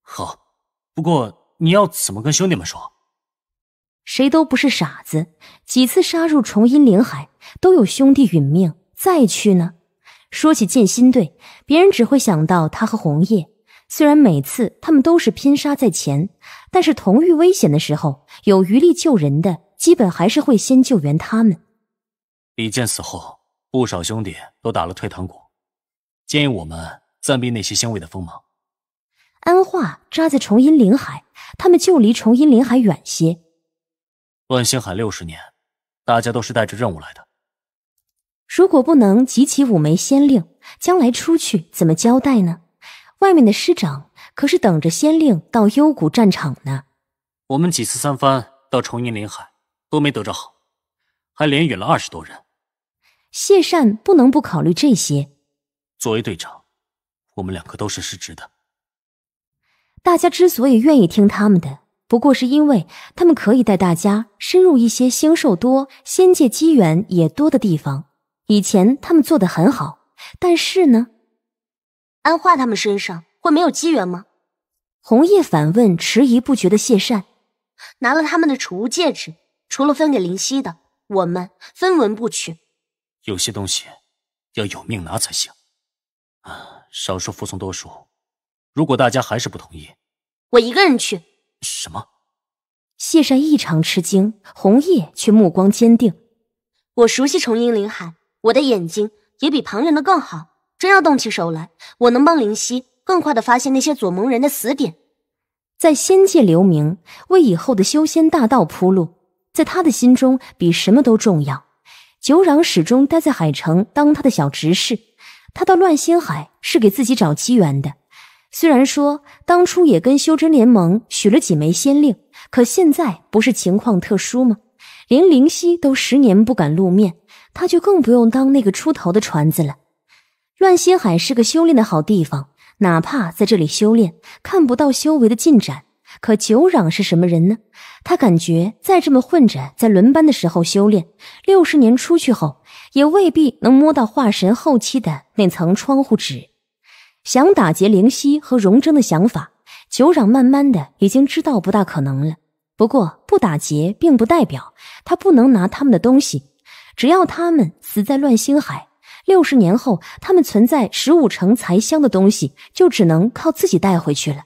好，不过你要怎么跟兄弟们说？谁都不是傻子，几次杀入重阴灵海都有兄弟殒命，再去呢？说起剑心队，别人只会想到他和红叶。虽然每次他们都是拼杀在前，但是同遇危险的时候，有余力救人的，基本还是会先救援他们。李健死后，不少兄弟都打了退堂鼓，建议我们暂避那些腥味的锋芒。安化扎在重阴灵海，他们就离重阴灵海远些。乱星海六十年，大家都是带着任务来的。如果不能集齐五枚仙令，将来出去怎么交代呢？外面的师长可是等着仙令到幽谷战场呢。我们几次三番到重阴林海，都没得着好，还连殒了二十多人。谢善不能不考虑这些。作为队长，我们两个都是失职的。大家之所以愿意听他们的。不过是因为他们可以带大家深入一些星兽多、仙界机缘也多的地方。以前他们做的很好，但是呢，安化他们身上会没有机缘吗？红叶反问，迟疑不决的谢善。拿了他们的储物戒指，除了分给林夕的，我们分文不取。有些东西要有命拿才行。啊，少数服从多数。如果大家还是不同意，我一个人去。什么？谢善异常吃惊，红叶却目光坚定。我熟悉重阴灵海，我的眼睛也比旁人的更好。真要动起手来，我能帮灵犀更快的发现那些左盟人的死点，在仙界留名，为以后的修仙大道铺路，在他的心中比什么都重要。九壤始终待在海城当他的小执事，他到乱心海是给自己找机缘的。虽然说当初也跟修真联盟许了几枚仙令，可现在不是情况特殊吗？连灵犀都十年不敢露面，他就更不用当那个出头的船子了。乱仙海是个修炼的好地方，哪怕在这里修炼看不到修为的进展，可九壤是什么人呢？他感觉再这么混着，在轮班的时候修炼，六十年出去后也未必能摸到化神后期的那层窗户纸。想打劫灵犀和荣征的想法，九壤慢慢的已经知道不大可能了。不过不打劫，并不代表他不能拿他们的东西。只要他们死在乱星海，六十年后他们存在十五城财香的东西，就只能靠自己带回去了。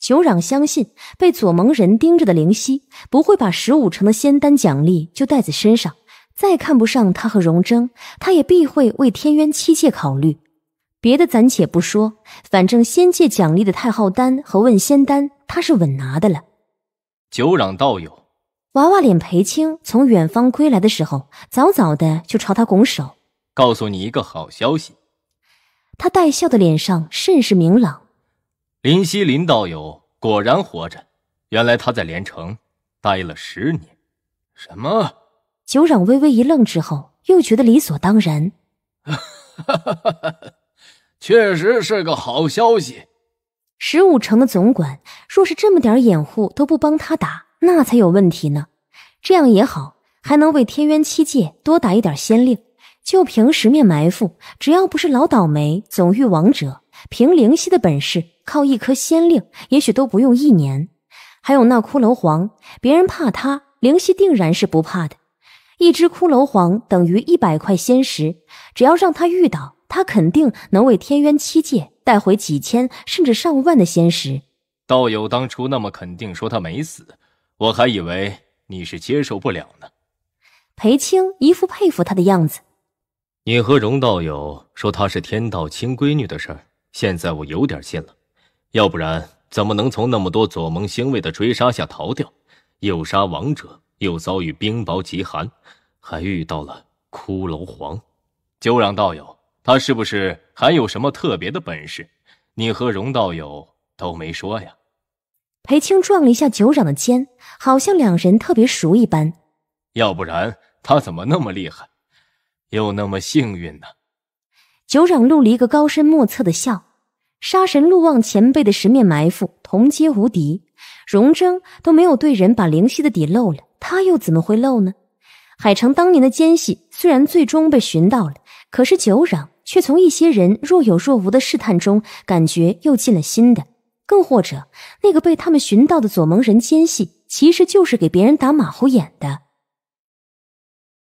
九壤相信，被左盟人盯着的灵犀不会把十五成的仙丹奖励就带在身上。再看不上他和荣征，他也必会为天渊七界考虑。别的暂且不说，反正仙界奖励的太昊丹和问仙丹，他是稳拿的了。久攘道友，娃娃脸裴青从远方归来的时候，早早的就朝他拱手，告诉你一个好消息。他带笑的脸上甚是明朗。林夕林道友果然活着，原来他在连城待了十年。什么？久攘微微一愣之后，又觉得理所当然。哈哈哈哈哈。确实是个好消息。十五城的总管，若是这么点掩护都不帮他打，那才有问题呢。这样也好，还能为天渊七界多打一点仙令。就凭十面埋伏，只要不是老倒霉总遇王者，凭灵犀的本事，靠一颗仙令，也许都不用一年。还有那骷髅皇，别人怕他，灵犀定然是不怕的。一只骷髅皇等于一百块仙石，只要让他遇到。他肯定能为天渊七界带回几千甚至上万的仙石。道友当初那么肯定说他没死，我还以为你是接受不了呢。裴青一副佩服他的样子。你和荣道友说他是天道亲闺女的事儿，现在我有点信了。要不然怎么能从那么多左盟星卫的追杀下逃掉？又杀王者，又遭遇冰雹极寒，还遇到了骷髅皇。就让道友。他是不是还有什么特别的本事？你和荣道友都没说呀。裴青撞了一下酒长的肩，好像两人特别熟一般。要不然他怎么那么厉害，又那么幸运呢？酒长露了一个高深莫测的笑。杀神陆望前辈的十面埋伏，同阶无敌。荣峥都没有对人把灵犀的底漏了，他又怎么会漏呢？海城当年的奸细虽然最终被寻到了，可是酒长。却从一些人若有若无的试探中，感觉又进了新的。更或者，那个被他们寻到的左盟人奸细，其实就是给别人打马虎眼的。